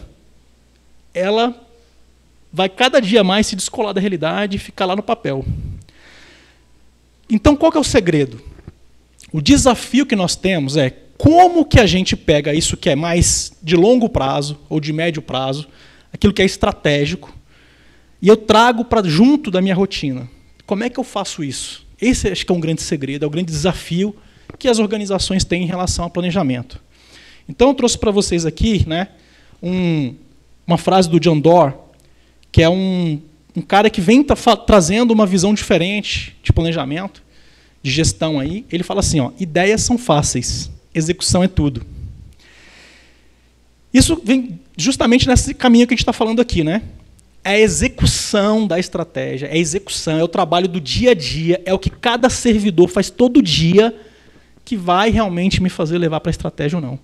ela vai cada dia mais se descolar da realidade e ficar lá no papel. Então, qual é o segredo? O desafio que nós temos é como que a gente pega isso que é mais de longo prazo ou de médio prazo, aquilo que é estratégico, e eu trago para junto da minha rotina. Como é que eu faço isso? Esse acho que é um grande segredo, é o um grande desafio que as organizações têm em relação ao planejamento. Então eu trouxe para vocês aqui né, um, uma frase do John Doerr, que é um, um cara que vem trazendo uma visão diferente de planejamento, de gestão aí. Ele fala assim: ó, ideias são fáceis, execução é tudo. Isso vem justamente nesse caminho que a gente está falando aqui, né? é a execução da estratégia, é a execução, é o trabalho do dia a dia, é o que cada servidor faz todo dia que vai realmente me fazer levar para a estratégia ou não.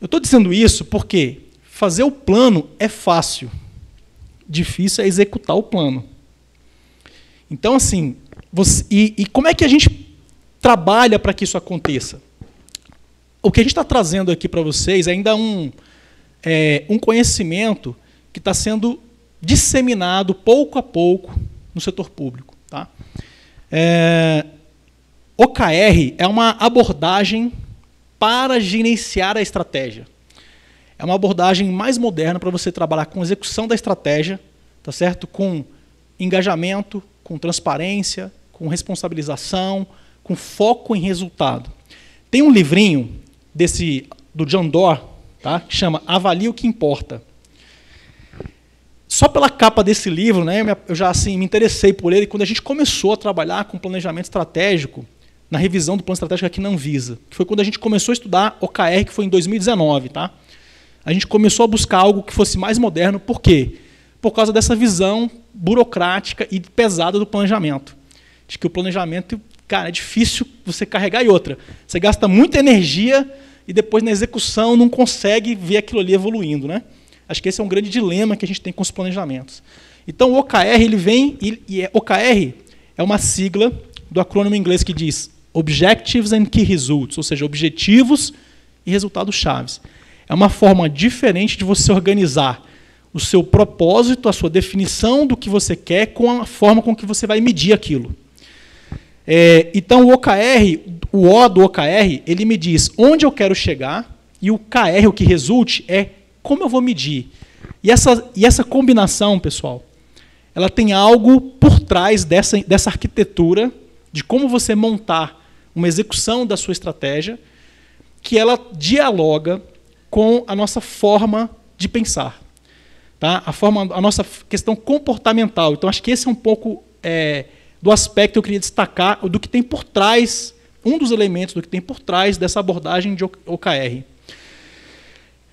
Eu estou dizendo isso porque fazer o plano é fácil, difícil é executar o plano. Então, assim, você, e, e como é que a gente trabalha para que isso aconteça? O que a gente está trazendo aqui para vocês é ainda um, é, um conhecimento que está sendo disseminado pouco a pouco no setor público. Tá? É, OKR é uma abordagem para gerenciar a estratégia. É uma abordagem mais moderna para você trabalhar com execução da estratégia, tá certo? Com engajamento, com transparência, com responsabilização, com foco em resultado. Tem um livrinho desse do John Doerr, tá? Que chama Avalie o que importa. Só pela capa desse livro, né, eu já assim me interessei por ele quando a gente começou a trabalhar com planejamento estratégico na revisão do plano estratégico aqui na Anvisa, que foi quando a gente começou a estudar OKR, que foi em 2019, tá? A gente começou a buscar algo que fosse mais moderno, por quê? Por causa dessa visão burocrática e pesada do planejamento. De que o planejamento, cara, é difícil você carregar e outra. Você gasta muita energia e depois na execução não consegue ver aquilo ali evoluindo, né? Acho que esse é um grande dilema que a gente tem com os planejamentos. Então, o OKR ele vem e, e é, OKR é uma sigla do acrônimo inglês que diz Objectives and Key Results, ou seja, objetivos e resultados chaves. É uma forma diferente de você organizar o seu propósito, a sua definição do que você quer com a forma com que você vai medir aquilo. É, então, o OKR, o O do OKR, ele me diz onde eu quero chegar e o KR, o que resulte, é como eu vou medir? E essa, e essa combinação, pessoal, ela tem algo por trás dessa, dessa arquitetura, de como você montar uma execução da sua estratégia, que ela dialoga com a nossa forma de pensar. Tá? A, forma, a nossa questão comportamental. Então, acho que esse é um pouco é, do aspecto que eu queria destacar, do que tem por trás, um dos elementos do que tem por trás dessa abordagem de OKR.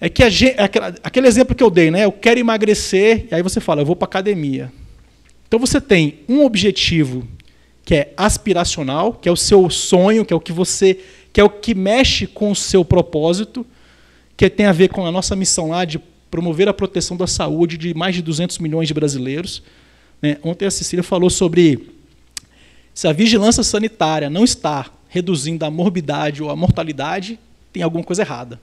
É que gente, é aquele exemplo que eu dei, né? Eu quero emagrecer, e aí você fala, eu vou para academia. Então você tem um objetivo que é aspiracional, que é o seu sonho, que é o que você, que é o que mexe com o seu propósito, que tem a ver com a nossa missão lá de promover a proteção da saúde de mais de 200 milhões de brasileiros. Né? Ontem a Cecília falou sobre se a vigilância sanitária não está reduzindo a morbidade ou a mortalidade, tem alguma coisa errada.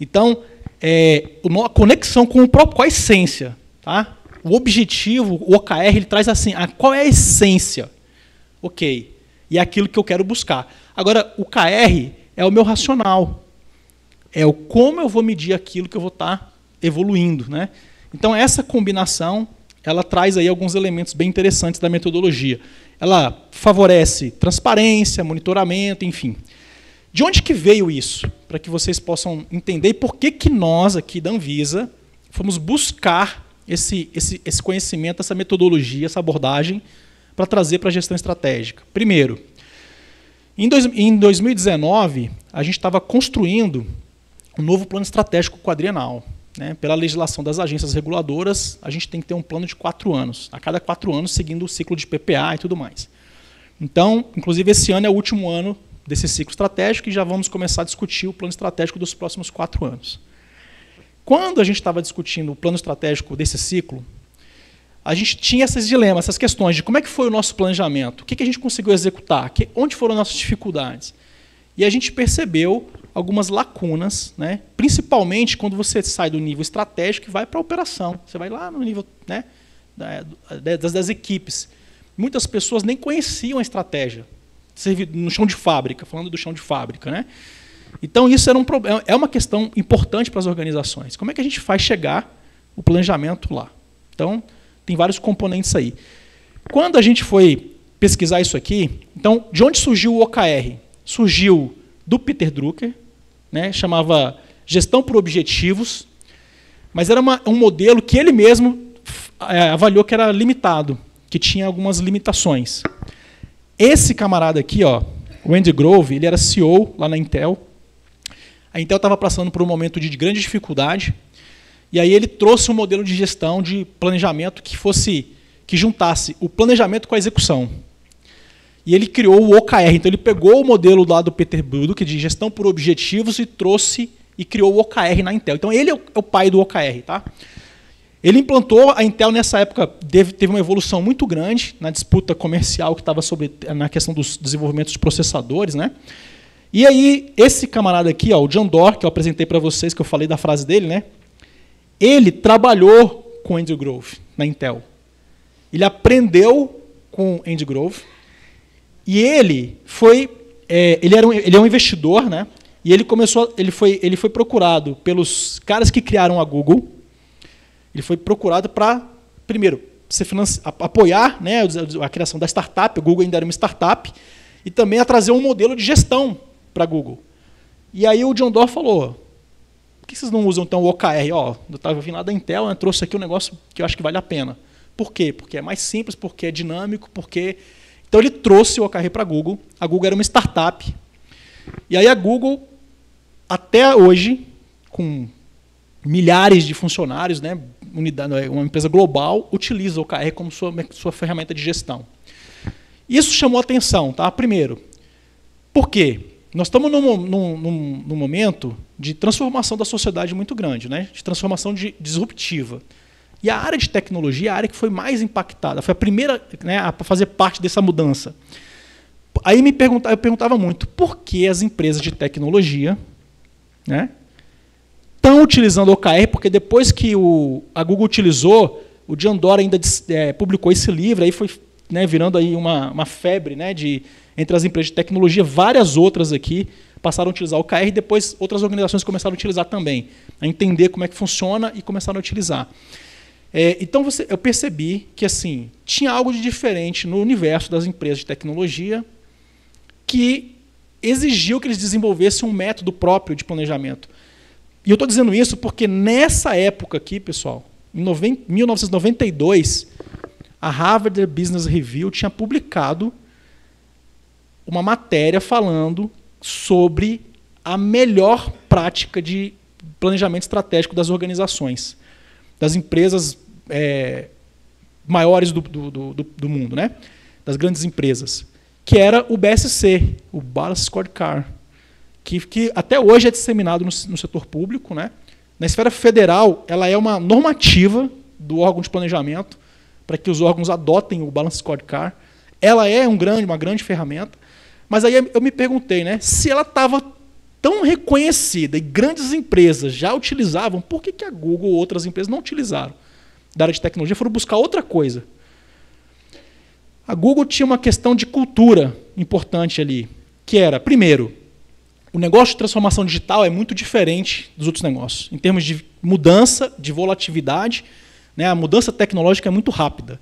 Então, é, a conexão com, o próprio, com a essência. Tá? O objetivo, o OKR, ele traz assim, a, qual é a essência? Ok. E é aquilo que eu quero buscar. Agora, o KR é o meu racional. É o como eu vou medir aquilo que eu vou estar tá evoluindo. Né? Então, essa combinação ela traz aí alguns elementos bem interessantes da metodologia. Ela favorece transparência, monitoramento, enfim. De onde que veio isso? Para que vocês possam entender por que, que nós aqui da Anvisa fomos buscar esse, esse, esse conhecimento, essa metodologia, essa abordagem para trazer para a gestão estratégica. Primeiro, em, dois, em 2019, a gente estava construindo um novo plano estratégico quadrienal. Né? Pela legislação das agências reguladoras, a gente tem que ter um plano de quatro anos, a cada quatro anos seguindo o ciclo de PPA e tudo mais. Então, inclusive esse ano é o último ano desse ciclo estratégico e já vamos começar a discutir o plano estratégico dos próximos quatro anos. Quando a gente estava discutindo o plano estratégico desse ciclo, a gente tinha esses dilemas, essas questões de como é que foi o nosso planejamento, o que, que a gente conseguiu executar, que, onde foram nossas dificuldades. E a gente percebeu algumas lacunas, né? principalmente quando você sai do nível estratégico e vai para a operação. Você vai lá no nível né, das, das equipes. Muitas pessoas nem conheciam a estratégia no chão de fábrica, falando do chão de fábrica, né? Então isso era um problema, é, é uma questão importante para as organizações. Como é que a gente faz chegar o planejamento lá? Então tem vários componentes aí. Quando a gente foi pesquisar isso aqui, então de onde surgiu o OKR? Surgiu do Peter Drucker, né? Chamava gestão por objetivos, mas era uma, um modelo que ele mesmo é, avaliou que era limitado, que tinha algumas limitações. Esse camarada aqui, ó, o Andy Grove, ele era CEO lá na Intel. A Intel estava passando por um momento de grande dificuldade, e aí ele trouxe um modelo de gestão de planejamento que fosse que juntasse o planejamento com a execução. E ele criou o OKR. Então ele pegou o modelo lá do Peter é de gestão por objetivos e trouxe e criou o OKR na Intel. Então ele é o é pai do OKR, tá? Ele implantou a Intel nessa época teve uma evolução muito grande na disputa comercial que estava sobre na questão dos desenvolvimentos de processadores, né? E aí esse camarada aqui, ó, o John Dor, que eu apresentei para vocês, que eu falei da frase dele, né? Ele trabalhou com Andy Grove na Intel. Ele aprendeu com Andy Grove e ele foi é, ele era um, ele é um investidor, né? E ele começou ele foi ele foi procurado pelos caras que criaram a Google ele foi procurado para, primeiro, apoiar né, a criação da startup, o Google ainda era uma startup, e também a trazer um modelo de gestão para Google. E aí o John Doerr falou, por que vocês não usam então o OKR? Ó, eu estava vindo lá da Intel, né, trouxe aqui um negócio que eu acho que vale a pena. Por quê? Porque é mais simples, porque é dinâmico, porque... Então ele trouxe o OKR para a Google, a Google era uma startup, e aí a Google, até hoje, com milhares de funcionários, né, unidade, é, uma empresa global utiliza o OKR como sua, sua ferramenta de gestão. Isso chamou atenção, tá? Primeiro, por quê? Nós estamos num, num, num, num, momento de transformação da sociedade muito grande, né? de transformação de, disruptiva. E a área de tecnologia é a área que foi mais impactada, foi a primeira né, a fazer parte dessa mudança. Aí me perguntava, eu perguntava muito, por que as empresas de tecnologia né, estão utilizando o OKR, porque depois que o, a Google utilizou, o Diandora ainda é, publicou esse livro, aí foi né, virando aí uma, uma febre né, de, entre as empresas de tecnologia, várias outras aqui passaram a utilizar o OKR, depois outras organizações começaram a utilizar também, a entender como é que funciona e começaram a utilizar. É, então você, eu percebi que assim tinha algo de diferente no universo das empresas de tecnologia que exigiu que eles desenvolvessem um método próprio de planejamento. E eu estou dizendo isso porque nessa época aqui, pessoal, em 1992, a Harvard Business Review tinha publicado uma matéria falando sobre a melhor prática de planejamento estratégico das organizações, das empresas é, maiores do, do, do, do mundo, né? das grandes empresas, que era o BSC, o Balanced Scorecard que, que até hoje é disseminado no, no setor público. Né? Na esfera federal, ela é uma normativa do órgão de planejamento para que os órgãos adotem o Balance Scorecard. Ela é um grande, uma grande ferramenta. Mas aí eu me perguntei, né, se ela estava tão reconhecida e grandes empresas já utilizavam, por que, que a Google ou outras empresas não utilizaram da área de tecnologia, foram buscar outra coisa? A Google tinha uma questão de cultura importante ali, que era, primeiro, o negócio de transformação digital é muito diferente dos outros negócios. Em termos de mudança, de volatilidade, né, a mudança tecnológica é muito rápida.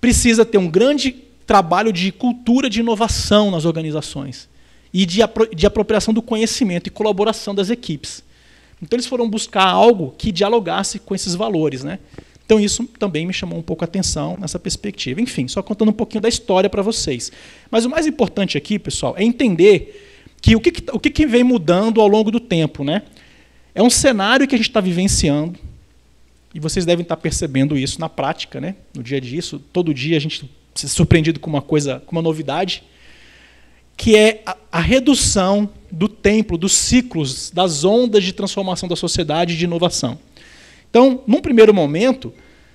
Precisa ter um grande trabalho de cultura de inovação nas organizações e de, apro de apropriação do conhecimento e colaboração das equipes. Então eles foram buscar algo que dialogasse com esses valores. Né? Então isso também me chamou um pouco a atenção nessa perspectiva. Enfim, só contando um pouquinho da história para vocês. Mas o mais importante aqui, pessoal, é entender que o que, o que vem mudando ao longo do tempo, né? É um cenário que a gente está vivenciando e vocês devem estar tá percebendo isso na prática, né? No dia a dia, isso, todo dia a gente se surpreendido com uma coisa, com uma novidade, que é a, a redução do tempo, dos ciclos, das ondas de transformação da sociedade e de inovação. Então, num primeiro momento,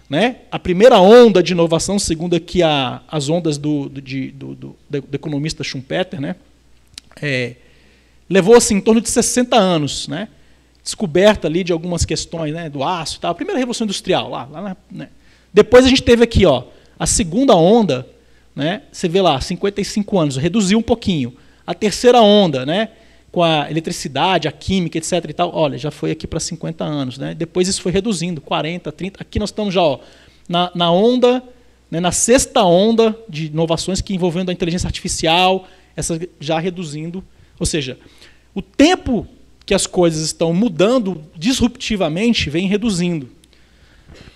né, a primeira onda de inovação, segundo aqui a, as ondas do, do, de, do, do, do economista Schumpeter, né? é, levou-se assim, em torno de 60 anos, né? descoberta ali de algumas questões né, do aço e tal. A primeira revolução industrial lá. lá né? Depois a gente teve aqui ó, a segunda onda, né? você vê lá, 55 anos, reduziu um pouquinho. A terceira onda, né? com a eletricidade, a química, etc. E tal, olha, já foi aqui para 50 anos. Né? Depois isso foi reduzindo, 40, 30. Aqui nós estamos já ó, na, na onda, né, na sexta onda de inovações que envolvendo a inteligência artificial, essa já reduzindo. Ou seja, o tempo que as coisas estão mudando disruptivamente vem reduzindo.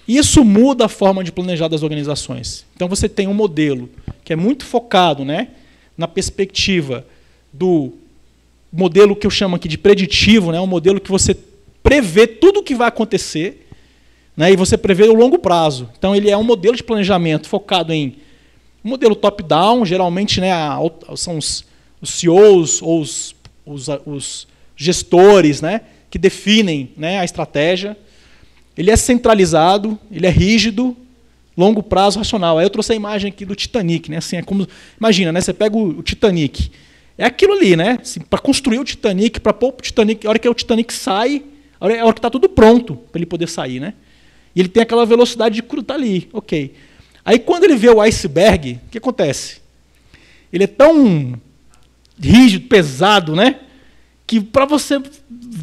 Isso muda a forma de planejar das organizações. Então você tem um modelo que é muito focado né, na perspectiva do modelo que eu chamo aqui de preditivo, né, um modelo que você prevê tudo o que vai acontecer né, e você prevê o longo prazo. Então ele é um modelo de planejamento focado em o modelo top-down, geralmente né, são os, os CEOs ou os, os, os gestores né, que definem né, a estratégia. Ele é centralizado, ele é rígido, longo prazo racional. Aí eu trouxe a imagem aqui do Titanic, né? Assim, é como imagina, né? Você pega o, Titanic, é aquilo ali, né? Assim, para construir o Titanic, para pôr o Titanic, a hora que o Titanic sai, a hora, é a hora que está tudo pronto para ele poder sair, né? E ele tem aquela velocidade de cru tá ali, ok. Aí quando ele vê o iceberg, o que acontece? Ele é tão rígido, pesado, né? Que para você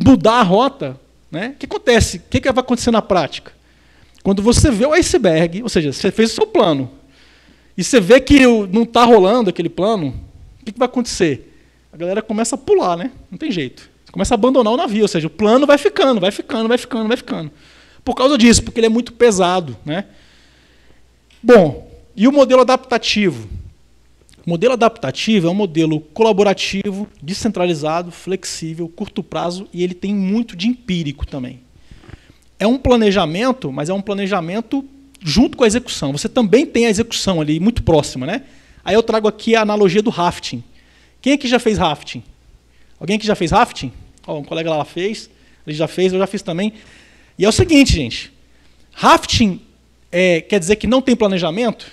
mudar a rota, né? O que acontece? O que, que vai acontecer na prática? Quando você vê o iceberg, ou seja, você fez o seu plano, e você vê que não está rolando aquele plano, o que, que vai acontecer? A galera começa a pular, né? Não tem jeito. Você começa a abandonar o navio, ou seja, o plano vai ficando, vai ficando, vai ficando, vai ficando. Por causa disso, porque ele é muito pesado, né? Bom, e o modelo adaptativo? O modelo adaptativo é um modelo colaborativo, descentralizado, flexível, curto prazo e ele tem muito de empírico também. É um planejamento, mas é um planejamento junto com a execução. Você também tem a execução ali muito próxima, né? Aí eu trago aqui a analogia do rafting. Quem aqui já fez rafting? Alguém que já fez rafting? Oh, um colega lá fez, ele já fez, eu já fiz também. E é o seguinte, gente. Rafting é, quer dizer que não tem planejamento?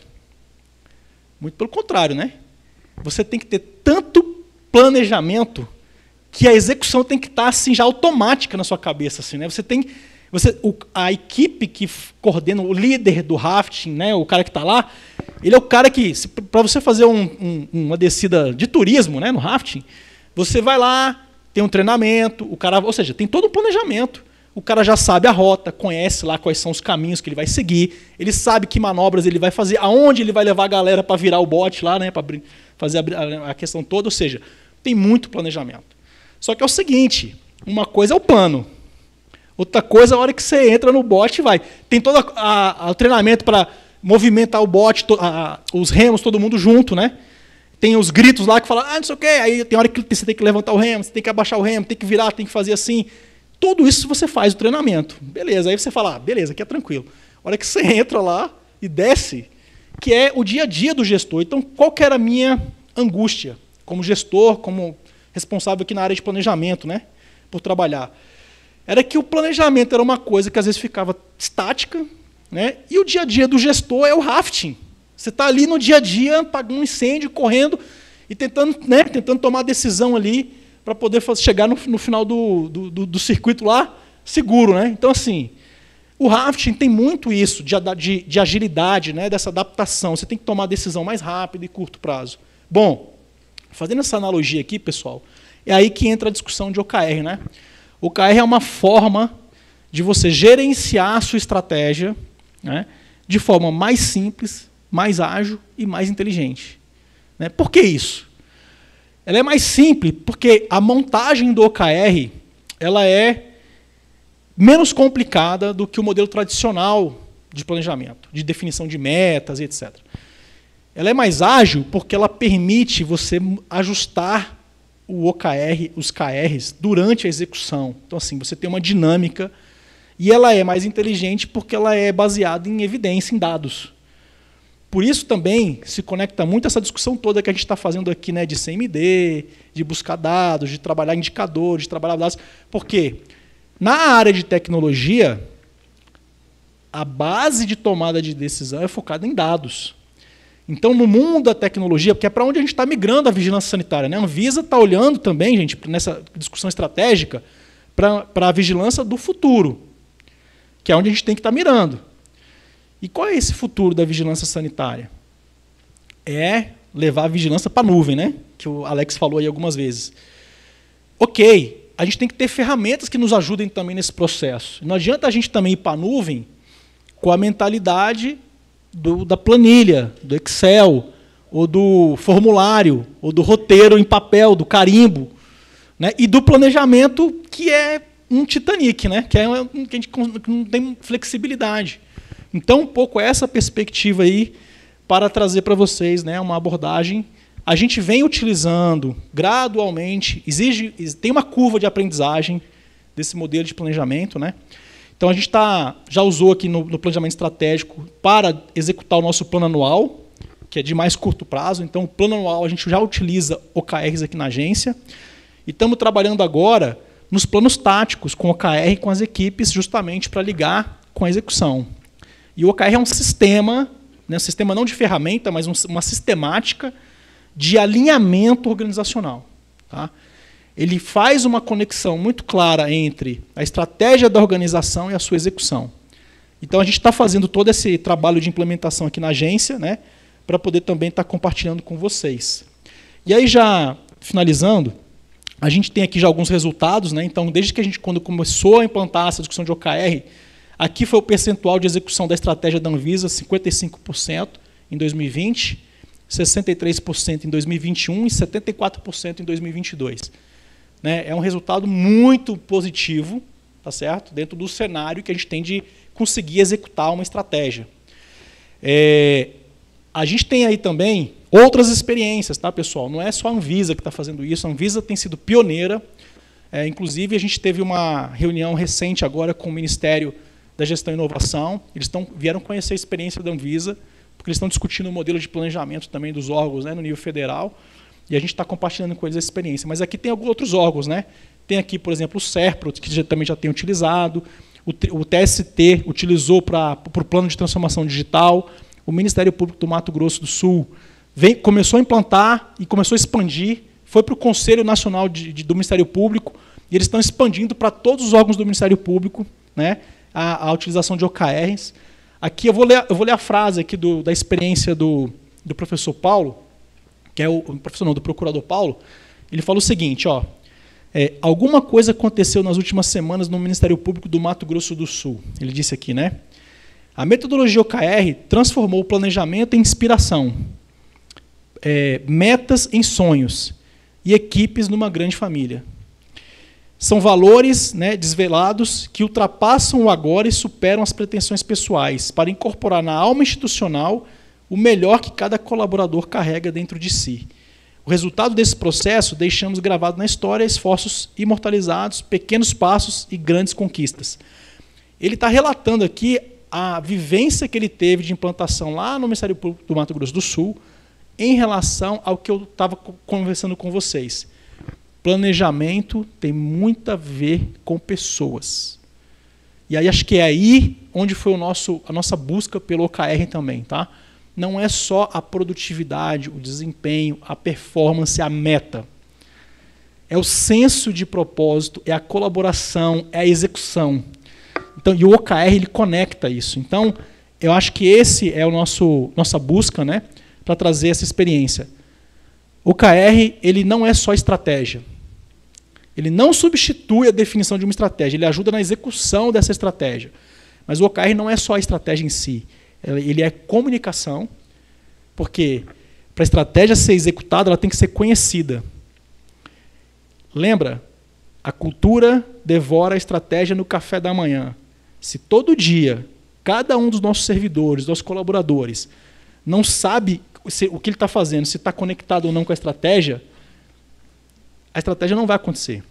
Muito pelo contrário, né? Você tem que ter tanto planejamento que a execução tem que estar tá, assim já automática na sua cabeça, assim, né? Você tem você, o, a equipe que coordena, o líder do rafting, né, o cara que está lá, ele é o cara que, para você fazer um, um, uma descida de turismo né, no rafting, você vai lá, tem um treinamento, o cara, ou seja, tem todo um planejamento o cara já sabe a rota, conhece lá quais são os caminhos que ele vai seguir, ele sabe que manobras ele vai fazer, aonde ele vai levar a galera para virar o bote lá, né, para fazer a, a, questão toda, ou seja, tem muito planejamento. Só que é o seguinte, uma coisa é o plano, outra coisa é a hora que você entra no bote vai. Tem todo a, a, o treinamento para movimentar o bote, to, os remos, todo mundo junto, né? Tem os gritos lá que falam, ah, não sei o quê, aí tem hora que você tem que levantar o remo, você tem que abaixar o remo, tem que virar, tem que fazer assim. Tudo isso você faz o treinamento. Beleza, aí você fala, ah, beleza, aqui é tranquilo. A hora que você (laughs) entra lá e desce, que é o dia a dia do gestor. Então, qual que era a minha angústia como gestor, como responsável aqui na área de planejamento, né, por trabalhar? Era que o planejamento era uma coisa que às vezes ficava estática, né? E o dia a dia do gestor é o rafting. Você está ali no dia a dia, apagando um incêndio, correndo e tentando, né, tentando tomar decisão ali para poder chegar no, no final do, do, do, circuito lá seguro. Né? Então, assim, o rafting tem muito isso de, de, de agilidade, né? dessa adaptação. Você tem que tomar decisão mais rápida e curto prazo. Bom, fazendo essa analogia aqui, pessoal, é aí que entra a discussão de OKR. Né? OKR é uma forma de você gerenciar a sua estratégia né, de forma mais simples, mais ágil e mais inteligente. Né? Por que isso? Ela é mais simples, porque a montagem do OKR ela é menos complicada do que o modelo tradicional de planejamento, de definição de metas e etc. Ela é mais ágil porque ela permite você ajustar o OKR, os KRs, durante a execução. Então, assim, você tem uma dinâmica e ela é mais inteligente porque ela é baseada em evidência, em dados. Por isso também se conecta muito essa discussão toda que a gente está fazendo aqui, né, de CMD, de buscar dados, de trabalhar indicadores, de trabalhar dados. Porque na área de tecnologia, a base de tomada de decisão é focada em dados. Então, no mundo da tecnologia, porque é para onde a gente está migrando a vigilância sanitária. Né? A Anvisa está olhando também, gente, nessa discussão estratégica, para a vigilância do futuro, que é onde a gente tem que estar tá mirando. E qual é esse futuro da vigilância sanitária? É levar a vigilância para a nuvem, né? Que o Alex falou aí algumas vezes. Ok, a gente tem que ter ferramentas que nos ajudem também nesse processo. Não adianta a gente também ir para a nuvem com a mentalidade do, da planilha, do Excel, ou do formulário, ou do roteiro em papel, do carimbo, né? e do planejamento que é um Titanic, né? que, é um, que a gente não tem flexibilidade. Então, um pouco essa perspectiva aí para trazer para vocês né, uma abordagem. A gente vem utilizando gradualmente, exige, tem uma curva de aprendizagem desse modelo de planejamento. Né? Então, a gente tá, já usou aqui no, no planejamento estratégico para executar o nosso plano anual, que é de mais curto prazo. Então, o plano anual a gente já utiliza OKRs aqui na agência. E estamos trabalhando agora nos planos táticos, com OKR com as equipes, justamente para ligar com a execução. E o OKR é um sistema, né, um sistema não de ferramenta, mas um, uma sistemática de alinhamento organizacional. Tá? Ele faz uma conexão muito clara entre a estratégia da organização e a sua execução. Então a gente está fazendo todo esse trabalho de implementação aqui na agência, né, para poder também estar tá compartilhando com vocês. E aí já finalizando, a gente tem aqui já alguns resultados, né? Então desde que a gente quando começou a implantar essa discussão de OKR, Aqui foi o percentual de execução da estratégia da Anvisa, 55% em 2020, 63% em 2021 e 74% em 2022. Né? É um resultado muito positivo, tá certo? Dentro do cenário que a gente tem de conseguir executar uma estratégia. É, a gente tem aí também outras experiências, tá, pessoal? Não é só a Anvisa que está fazendo isso. A Anvisa tem sido pioneira. É, inclusive, a gente teve uma reunião recente agora com o Ministério da gestão e inovação. Eles estão vieram conhecer a experiência da Anvisa, porque eles estão discutindo o modelo de planejamento também dos órgãos né, no nível federal. E a gente está compartilhando com eles a experiência. Mas aqui tem alguns outros órgãos, né? Tem aqui, por exemplo, o SERPRO, que já, também já tem utilizado. O, o TST utilizou para o plano de transformação digital. O Ministério Público do Mato Grosso do Sul vem, começou a implantar e começou a expandir. Foi para o Conselho Nacional de, de, do Ministério Público. E eles estão expandindo para todos os órgãos do Ministério Público. Né? a, a utilização de OKRs. Aqui eu vou ler, eu vou ler a frase aqui do, da experiência do, do professor Paulo, que é o, o professor não, do procurador Paulo. Ele falou o seguinte, ó, é, alguma coisa aconteceu nas últimas semanas no Ministério Público do Mato Grosso do Sul. Ele disse aqui, né? A metodologia OKR transformou o planejamento em inspiração, é, metas em sonhos e equipes numa grande família. São valores né, desvelados que ultrapassam o agora e superam as pretensões pessoais, para incorporar na alma institucional o melhor que cada colaborador carrega dentro de si. O resultado desse processo deixamos gravado na história esforços imortalizados, pequenos passos e grandes conquistas. Ele está relatando aqui a vivência que ele teve de implantação lá no Ministério Público do Mato Grosso do Sul em relação ao que eu estava conversando com vocês planejamento tem muito a ver com pessoas. E aí acho que é aí onde foi o nosso, a nossa busca pelo OKR também, tá? Não é só a produtividade, o desempenho, a performance, a meta. É o senso de propósito, é a colaboração, é a execução. Então, e o OKR ele conecta isso. Então, eu acho que esse é o nosso nossa busca, né, para trazer essa experiência. O OKR ele não é só estratégia. Ele não substitui a definição de uma estratégia, ele ajuda na execução dessa estratégia. Mas o OKR não é só a estratégia em si, ele é comunicação, porque para a estratégia ser executada, ela tem que ser conhecida. Lembra? A cultura devora a estratégia no café da manhã. Se todo dia cada um dos nossos servidores, dos nossos colaboradores, não sabe o que ele está fazendo, se está conectado ou não com a estratégia, a estratégia não vai acontecer.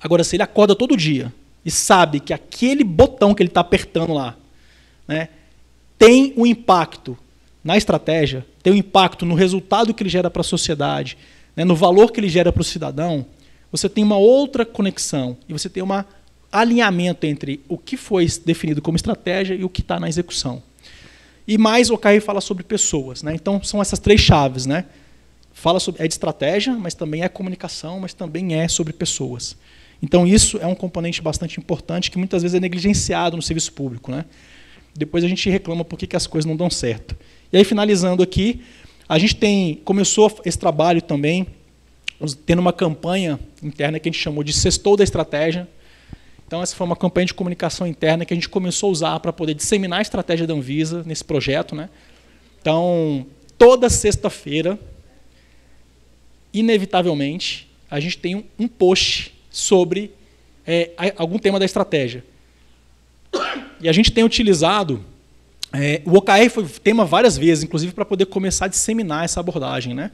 Agora, se ele acorda todo dia e sabe que aquele botão que ele está apertando lá né, tem um impacto na estratégia, tem um impacto no resultado que ele gera para a sociedade, né, no valor que ele gera para o cidadão, você tem uma outra conexão e você tem um alinhamento entre o que foi definido como estratégia e o que está na execução. E mais o Caio fala sobre pessoas. Né? Então, são essas três chaves. Né? fala sobre é de estratégia, mas também é comunicação, mas também é sobre pessoas. Então isso é um componente bastante importante que muitas vezes é negligenciado no serviço público, né? Depois a gente reclama por que, as coisas não dão certo. E aí finalizando aqui, a gente tem começou esse trabalho também tendo uma campanha interna que a gente chamou de Sextou da Estratégia. Então, essa foi uma campanha de comunicação interna que a gente começou a usar para poder disseminar a estratégia da Anvisa nesse projeto. Né? Então, toda sexta-feira, inevitavelmente, a gente tem um, post sobre é, algum tema da estratégia. E a gente tem utilizado. É, o OKR foi tema várias vezes, inclusive para poder começar a disseminar essa abordagem. Né?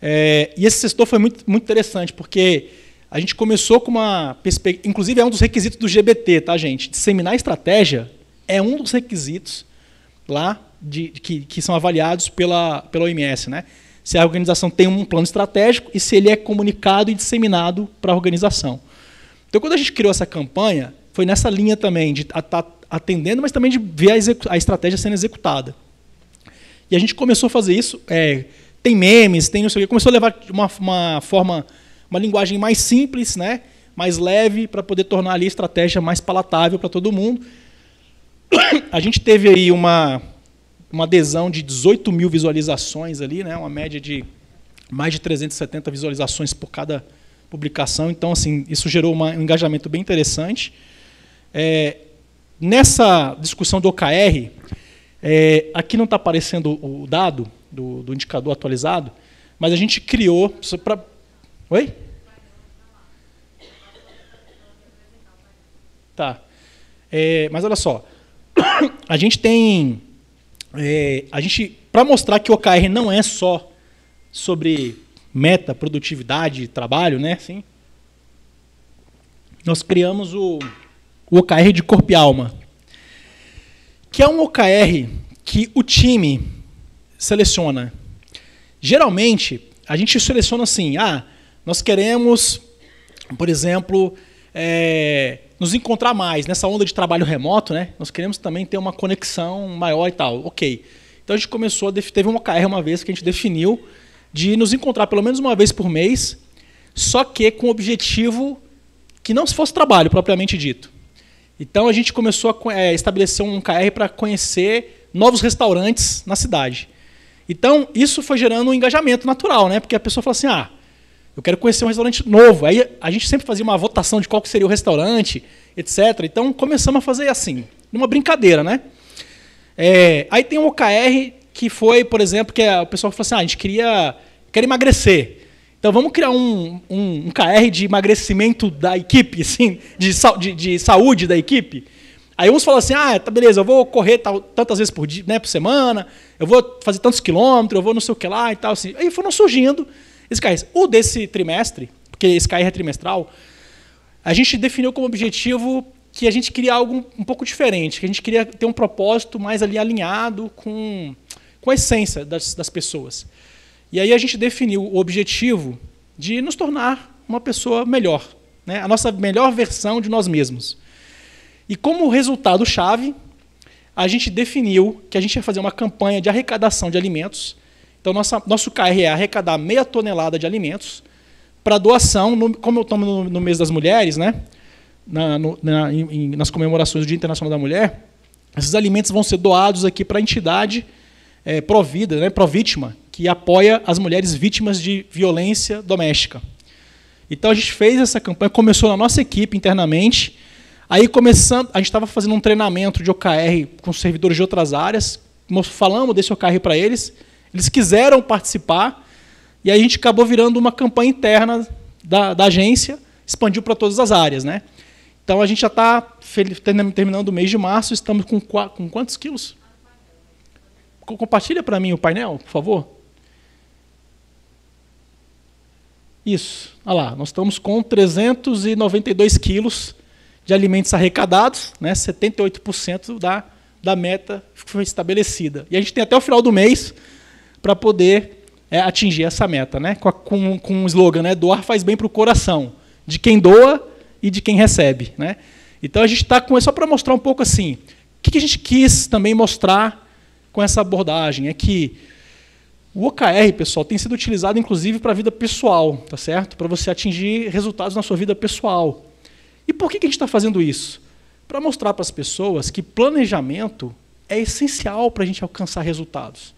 É, e esse setor foi muito, muito interessante, porque a gente começou com uma perspectiva. Inclusive, é um dos requisitos do GBT, tá, gente? Disseminar estratégia é um dos requisitos lá de, de que, que são avaliados pela, pela OMS. Né? se a organização tem um plano estratégico e se ele é comunicado e disseminado para a organização. Então, quando a gente criou essa campanha, foi nessa linha também de estar tá atendendo, mas também de ver a, a estratégia sendo executada. E a gente começou a fazer isso. É, tem memes, tem não sei o quê. Começou a levar uma, uma forma, uma linguagem mais simples, né? mais leve, para poder tornar ali a estratégia mais palatável para todo mundo. (coughs) A gente teve aí uma, uma adesão de 18 mil visualizações ali, né? Uma média de mais de 370 visualizações por cada publicação. Então, assim, isso gerou uma, um engajamento bem interessante. É, nessa discussão do OKR, é, aqui não está aparecendo o dado do, do, indicador atualizado, mas a gente criou para. Oi? Tá. É, mas olha só, (coughs) a gente tem é, a gente, para mostrar que o OKR não é só sobre meta, produtividade, trabalho, né? sim nós criamos o, o OKR de corpo e alma, que é um OKR que o time seleciona. Geralmente, a gente seleciona assim, ah, nós queremos, por exemplo, é, nos encontrar mais nessa onda de trabalho remoto, né? Nós queremos também ter uma conexão maior e tal. Ok. Então a gente começou, a teve uma OKR uma vez que a gente definiu de nos encontrar pelo menos uma vez por mês, só que com o objetivo que não fosse trabalho propriamente dito. Então a gente começou a é, estabelecer um KR para conhecer novos restaurantes na cidade. Então isso foi gerando um engajamento natural, né? Porque a pessoa fala assim: ah, eu quero conhecer um restaurante novo. Aí a gente sempre fazia uma votação de qual seria o restaurante, etc. Então começamos a fazer assim, numa brincadeira, né? É, aí tem um OKR que foi, por exemplo, que é, o pessoal falou assim: ah, a gente queria quer emagrecer. Então vamos criar um, um, um, KR de emagrecimento da equipe, (laughs) assim, de, de, de, saúde da equipe. Aí uns falam assim, ah, tá beleza, eu vou correr tal, tantas vezes por dia, né, por semana, eu vou fazer tantos quilômetros, eu vou não sei o que lá e tal. Assim. Aí foram surgindo SKRs. O desse trimestre, porque SKR é trimestral, a gente definiu como objetivo que a gente queria algo um pouco diferente, que a gente queria ter um propósito mais ali alinhado com, com a essência das, das pessoas. E aí a gente definiu o objetivo de nos tornar uma pessoa melhor, né? a nossa melhor versão de nós mesmos. E como resultado-chave, a gente definiu que a gente ia fazer uma campanha de arrecadação de alimentos então, nossa, nosso KR é arrecadar meia tonelada de alimentos para doação, no, como eu tomo no, no, mês das mulheres, né? Na, no, na, em, nas comemorações do Dia Internacional da Mulher, esses alimentos vão ser doados aqui para a entidade é, provida, né, provítima, que apoia as mulheres vítimas de violência doméstica. Então a gente fez essa campanha, começou na nossa equipe internamente. Aí começando, a gente estava fazendo um treinamento de OKR com servidores de outras áreas, falamos desse OKR para eles. Eles quiseram participar e a gente acabou virando uma campanha interna da, da agência, expandiu para todas as áreas, né? Então a gente já está terminando o mês de março, estamos com, com quantos quilos? Compartilha para mim o painel, por favor. Isso, olha lá, nós estamos com 392 quilos de alimentos arrecadados, né, 78% da, da meta que foi estabelecida. E a gente tem até o final do mês para poder é, atingir essa meta, né? Com, a, com, com um slogan, né? Doar faz bem para o coração de quem doa e de quem recebe, né? Então a gente está com isso é só para mostrar um pouco assim, o que, que a gente quis também mostrar com essa abordagem é que o OKR, pessoal, tem sido utilizado inclusive para a vida pessoal, tá certo? Para você atingir resultados na sua vida pessoal. E por que, que a gente está fazendo isso? Para mostrar para as pessoas que planejamento é essencial para a gente alcançar resultados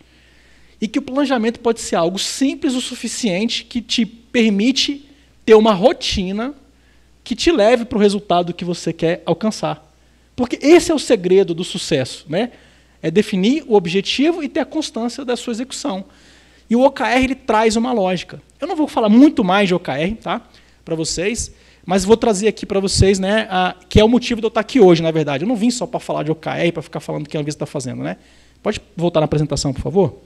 e que o planejamento pode ser algo simples o suficiente que te permite ter uma rotina que te leve para o resultado que você quer alcançar. Porque esse é o segredo do sucesso, né? É definir o objetivo e ter a constância da sua execução. E o OKR ele traz uma lógica. Eu não vou falar muito mais de OKR, tá? Para vocês, mas vou trazer aqui para vocês, né, a, que é o motivo de eu estar tá aqui hoje, na verdade. Eu não vim só para falar de OKR, para ficar falando o que a Anvisa está fazendo, né? Pode voltar na apresentação, por favor?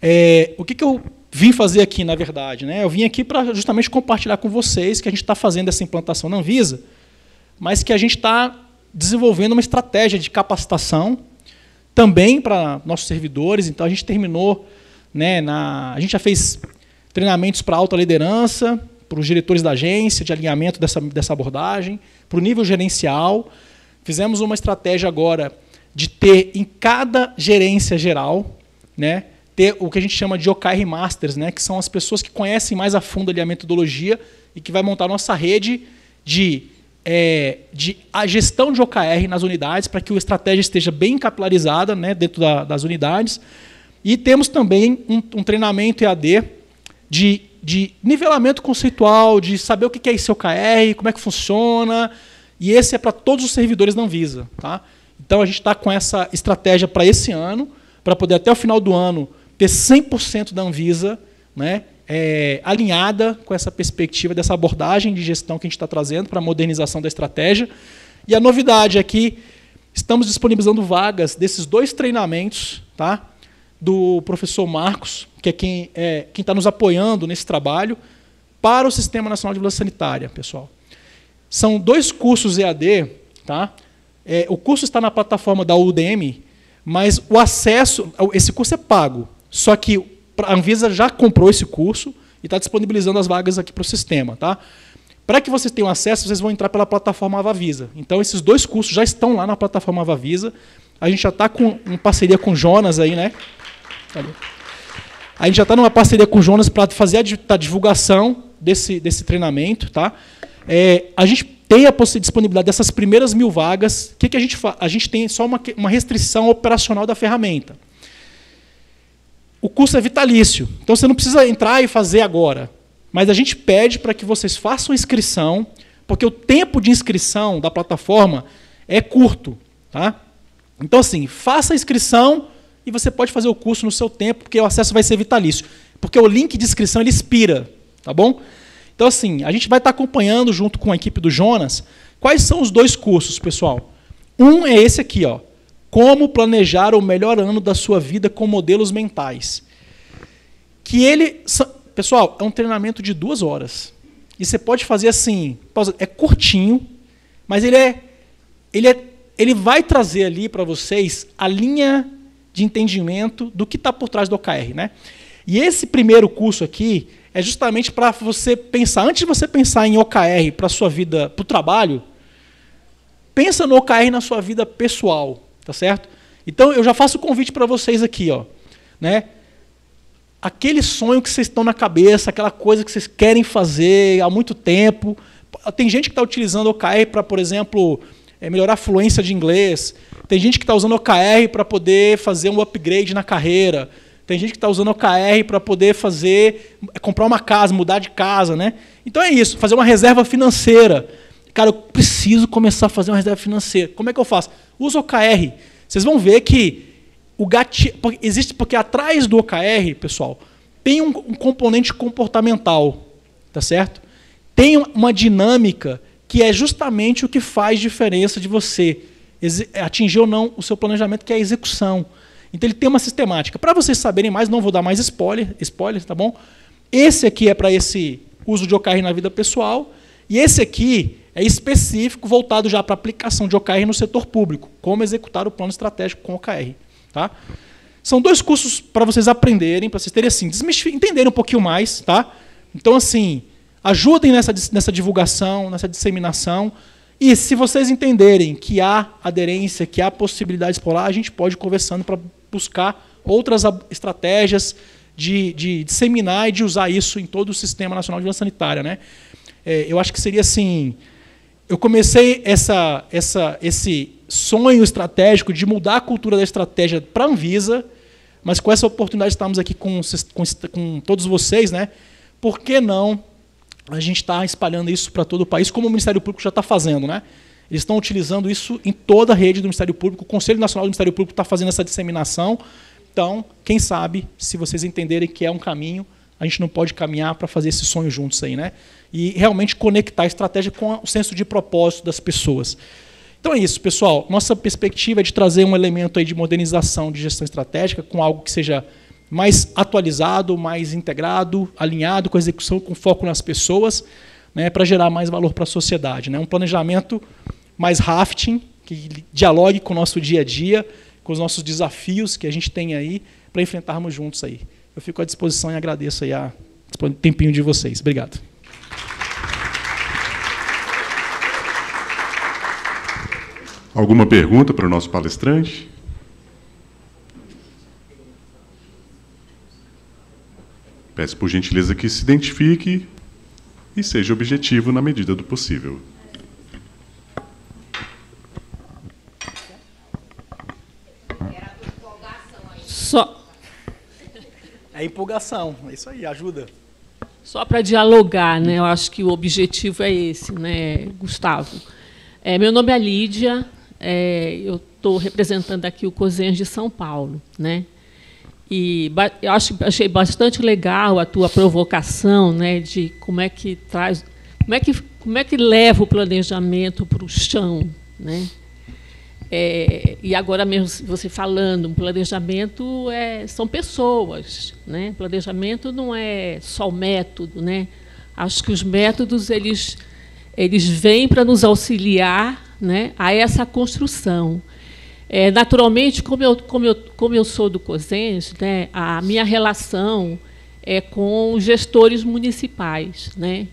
É, o que, que eu vim fazer aqui, na verdade? Né? Eu vim aqui para justamente compartilhar com vocês que a gente está fazendo essa implantação na Anvisa, mas que a gente está desenvolvendo uma estratégia de capacitação também para nossos servidores. Então, a gente terminou, né, na, a gente já fez treinamentos para alta liderança, para os diretores da agência, de alinhamento dessa, dessa abordagem, para o nível gerencial. Fizemos uma estratégia agora de ter em cada gerência geral, né, ter o que a gente chama de OKR Masters, né, que são as pessoas que conhecem mais a fundo ali a metodologia e que vai montar a nossa rede de, é, de a gestão de OKR nas unidades para que a estratégia esteja bem capilarizada né, dentro da, das unidades. E temos também um, um treinamento EAD de, de nivelamento conceitual, de saber o que é esse OKR, como é que funciona. E esse é para todos os servidores da Anvisa. Tá? Então a gente está com essa estratégia para esse ano, para poder até o final do ano ter 100% da Anvisa né, é, alinhada com essa perspectiva dessa abordagem de gestão que a gente está trazendo para a modernização da estratégia. E a novidade é que estamos disponibilizando vagas desses dois treinamentos tá, do professor Marcos, que é quem é, está nos apoiando nesse trabalho, para o Sistema Nacional de Vigilância Sanitária, pessoal. São dois cursos EAD, tá? É, o curso está na plataforma da UDM, mas o acesso, esse curso é pago, só que a Anvisa já comprou esse curso e está disponibilizando as vagas aqui para o sistema. Tá? Para que vocês tenham acesso, vocês vão entrar pela plataforma Avavisa. Então, esses dois cursos já estão lá na plataforma Avavisa. A gente já está em parceria com Jonas aí, né? Ali. A gente já está numa parceria com o Jonas para fazer a, divulgação desse, desse treinamento. Tá? É, a gente tem a disponibilidade dessas primeiras mil vagas. O que, que a gente faz? A gente tem só uma, uma restrição operacional da ferramenta o curso é vitalício. Então você não precisa entrar e fazer agora. Mas a gente pede para que vocês façam inscrição, porque o tempo de inscrição da plataforma é curto. Tá? Então, assim, faça a inscrição e você pode fazer o curso no seu tempo, porque o acesso vai ser vitalício. Porque o link de inscrição ele expira. Tá bom? Então, assim, a gente vai estar acompanhando junto com a equipe do Jonas quais são os dois cursos, pessoal. Um é esse aqui, ó, como planejar o melhor ano da sua vida com modelos mentais. Que ele. Pessoal, é um treinamento de duas horas. E você pode fazer assim, é curtinho, mas ele é, ele é, ele vai trazer ali para vocês a linha de entendimento do que está por trás do OKR, né? E esse primeiro curso aqui é justamente para você pensar, antes de você pensar em OKR para sua vida, para o trabalho, pensa no OKR na sua vida pessoal. Tá certo? Então eu já faço o convite para vocês aqui, ó, né? Aquele sonho que vocês estão na cabeça, aquela coisa que vocês querem fazer há muito tempo. Tem gente que está utilizando OKR para, por exemplo, é, melhorar a fluência de inglês. Tem gente que está usando OKR para poder fazer um upgrade na carreira. Tem gente que está usando OKR para poder fazer é, comprar uma casa, mudar de casa, né? Então é isso, fazer uma reserva financeira. Cara, eu preciso começar a fazer uma reserva financeira. Como é que eu faço? Usa OKR. Vocês vão ver que o gatilho. Existe, porque atrás do OKR, pessoal, tem um, um componente comportamental. Tá certo? Tem uma dinâmica que é justamente o que faz diferença de você atingir ou não o seu planejamento, que é a execução. Então ele tem uma sistemática. Para vocês saberem mais, não vou dar mais spoiler, spoilers, tá bom? Esse aqui é para esse uso de OKR na vida pessoal, e esse aqui é específico, voltado já para aplicação de OKR no setor público, como executar o plano estratégico com OKR. Tá? São dois cursos para vocês aprenderem, para vocês terem assim, entenderem um pouquinho mais, tá? Então, assim, ajudem nessa, nessa divulgação, nessa disseminação. E se vocês entenderem que há aderência, que há possibilidades por lá, a gente pode ir conversando para buscar outras estratégias de, de, disseminar e de usar isso em todo o sistema nacional de Vida sanitária. Né? É, eu acho que seria assim eu comecei essa, essa, esse sonho estratégico de mudar a cultura da estratégia para a Anvisa, mas com essa oportunidade de estarmos aqui com, com, com todos vocês, né? por que não a gente está espalhando isso para todo o país, como o Ministério Público já está fazendo? Né? Eles estão utilizando isso em toda a rede do Ministério Público, o Conselho Nacional do Ministério Público está fazendo essa disseminação. Então, quem sabe, se vocês entenderem que é um caminho, a gente não pode caminhar para fazer esse sonho juntos aí, né? e realmente conectar a estratégia com o senso de propósito das pessoas. Então é isso, pessoal. Nossa perspectiva é de trazer um elemento aí de modernização de gestão estratégica com algo que seja mais atualizado, mais integrado, alinhado com a execução, com foco nas pessoas, né, para gerar mais valor para a sociedade. Né? Um planejamento mais rafting, que dialogue com o nosso dia a dia, com os nossos desafios que a gente tem aí, para enfrentarmos juntos aí. Eu fico à disposição e agradeço aí a tempinho de vocês. Obrigado. Alguma pergunta para o nosso palestrante? Peço por gentileza que se identifique e seja objetivo na medida do possível. Só. É empolgação, é isso aí, ajuda. Só para dialogar, né? Eu acho que o objetivo é esse, né, Gustavo? É, meu nome é Lídia, é, eu estou representando aqui o Cozinhas de São Paulo, né? E eu acho, achei bastante legal a tua provocação, né, de como é que traz, como é que como é que leva o planejamento para o chão, né? É, e agora mesmo você falando, um planejamento é, são pessoas, né? Planejamento não é só método, né? Acho que os métodos eles eles vêm para nos auxiliar né, a essa construção. É, naturalmente, como eu, como, eu, como eu sou do COSENS, né, a minha relação é com gestores municipais. Né?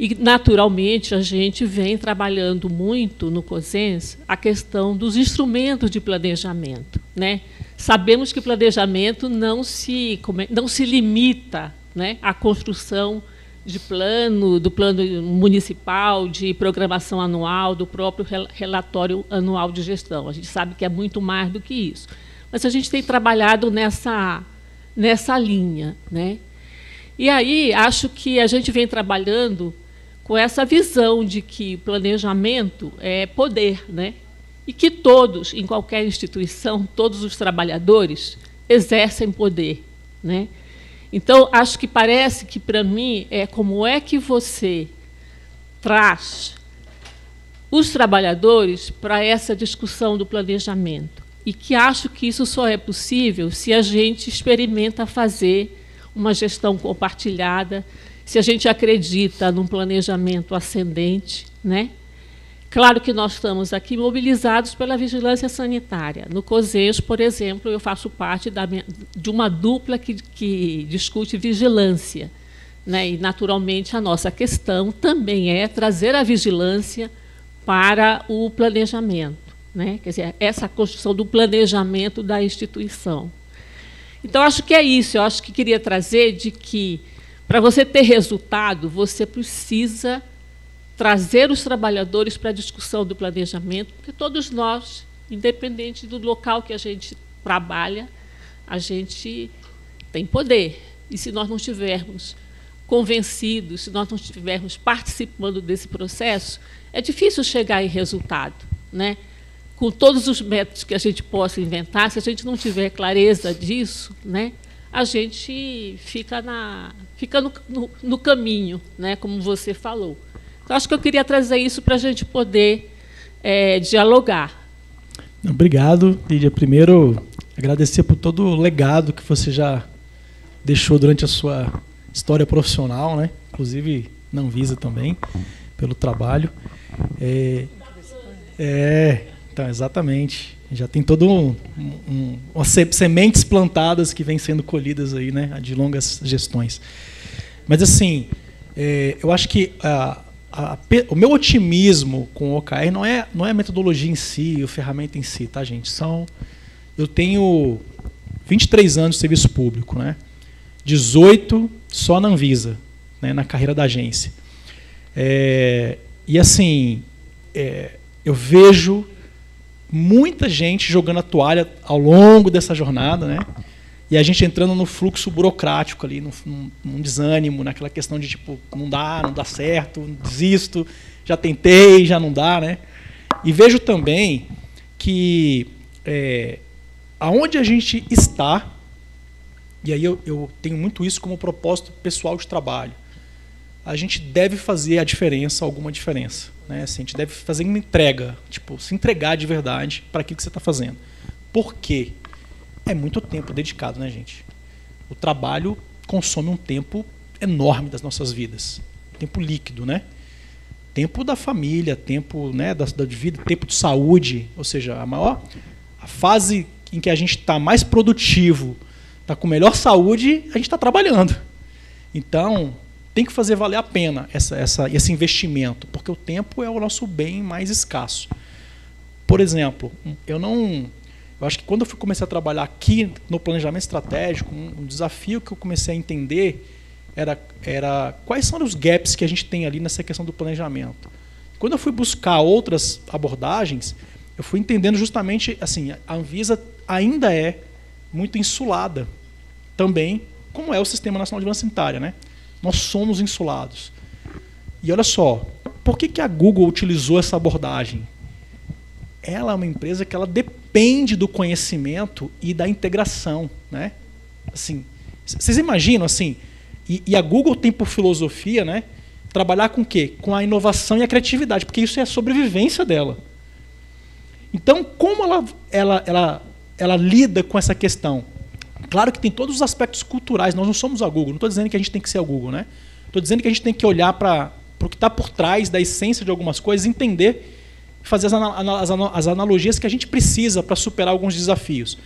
E, naturalmente, a gente vem trabalhando muito no COSENS a questão dos instrumentos de planejamento. Né? Sabemos que planejamento não se, é, não se limita né, à construção de plano, do plano municipal, de programação anual, do próprio relatório anual de gestão. A gente sabe que é muito mais do que isso. Mas a gente tem trabalhado nessa, nessa linha. Né? E aí, acho que a gente vem trabalhando com essa visão de que planejamento é poder, né? e que todos, em qualquer instituição, todos os trabalhadores exercem poder. Né? Então, acho que parece que, para mim, é como é que você traz os trabalhadores para essa discussão do planejamento. E que acho que isso só é possível se a gente experimenta fazer uma gestão compartilhada, se a gente acredita num planejamento ascendente, né? Claro que nós estamos aqui mobilizados pela vigilância sanitária. No COSES, por exemplo, eu faço parte da, de uma dupla que, que discute vigilância. Né? E, naturalmente, a nossa questão também é trazer a vigilância para o planejamento. Né? Quer dizer, essa construção do planejamento da instituição. Então, acho que é isso. Eu acho que queria trazer de que, para você ter resultado, você precisa trazer os trabalhadores para a discussão do planejamento, porque todos nós, independente do local que a gente trabalha, a gente tem poder. E se nós não estivermos convencidos, se nós não estivermos participando desse processo, é difícil chegar em resultado. Né? Com todos os métodos que a gente possa inventar, se a gente não tiver clareza disso, né, a gente fica, na, fica no, no, no caminho, né, como você falou. Então, acho que eu queria trazer isso para a gente poder é, dialogar. Obrigado, Lídia. Primeiro, agradecer por todo o legado que você já deixou durante a sua história profissional, né? inclusive na Anvisa também, pelo trabalho. É, é então, exatamente. Já tem todo um, um, um, sementes plantadas que vêm sendo colhidas aí, né, de longas gestões. Mas assim, é, eu acho que a, o meu otimismo com o OKR não é, não é a metodologia em si, a ferramenta em si, tá, gente? São, eu tenho 23 anos de serviço público, né? 18 só na Anvisa, né, na carreira da agência. É, e assim, é, eu vejo muita gente jogando a toalha ao longo dessa jornada, né? e a gente entrando no fluxo burocrático ali, num, num desânimo, naquela questão de tipo, não dá, não dá certo, desisto, já tentei, já não dá, né? E vejo também que é, aonde a gente está, e aí eu, eu tenho muito isso como propósito pessoal de trabalho, a gente deve fazer a diferença, alguma diferença. Né? Assim, a gente deve fazer uma entrega, tipo, se entregar de verdade para aquilo que você está fazendo. Por quê? é muito tempo dedicado, né, gente? O trabalho consome um tempo enorme das nossas vidas. Tempo líquido, né? Tempo da família, tempo né, da, da vida, tempo de saúde. Ou seja, a maior. A fase em que a gente está mais produtivo, está com melhor saúde, a gente está trabalhando. Então, tem que fazer valer a pena essa, essa, esse investimento, porque o tempo é o nosso bem mais escasso. Por exemplo, eu não eu acho que quando eu fui começar a trabalhar aqui no planejamento estratégico, um, um desafio que eu comecei a entender era, era quais são os gaps que a gente tem ali nessa questão do planejamento. Quando eu fui buscar outras abordagens, eu fui entendendo justamente assim, a Anvisa ainda é muito insulada também, como é o Sistema Nacional de Vigilância Sanitária, né? Nós somos insulados. E olha só, por que, que a Google utilizou essa abordagem? Ela é uma empresa que ela depende depende do conhecimento e da integração, né? Assim, vocês imaginam assim? E, e, a Google tem por filosofia, né? Trabalhar com o quê? Com a inovação e a criatividade, porque isso é a sobrevivência dela. Então, como ela, ela, ela, ela lida com essa questão? Claro que tem todos os aspectos culturais, nós não somos a Google, não estou dizendo que a gente tem que ser a Google, né? Estou dizendo que a gente tem que olhar para o que está por trás da essência de algumas coisas, entender fazer as, as, as analogias que a gente precisa para superar alguns desafios.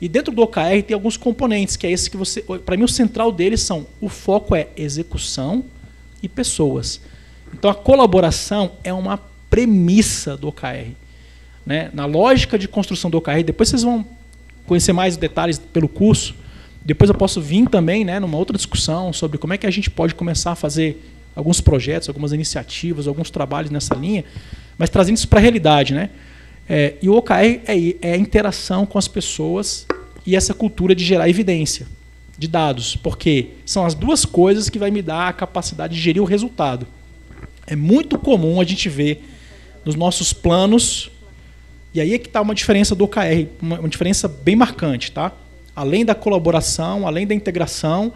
E dentro do OKR tem alguns componentes, que é esse que você. Para mim, o central deles são o foco é execução e pessoas. Então a colaboração é uma premissa do OKR. Né? Na lógica de construção do OKR, depois vocês vão conhecer mais detalhes pelo curso. Depois eu posso vir também né, numa outra discussão sobre como é que a gente pode começar a fazer alguns projetos, algumas iniciativas, alguns trabalhos nessa linha. Mas trazendo isso para a realidade, né? É, e o OKR é, é a interação com as pessoas e essa cultura de gerar evidência de dados, porque são as duas coisas que vai me dar a capacidade de gerir o resultado. É muito comum a gente ver nos nossos planos, e aí é que está uma diferença do OKR, uma, diferença bem marcante, tá? Além da colaboração, além da integração,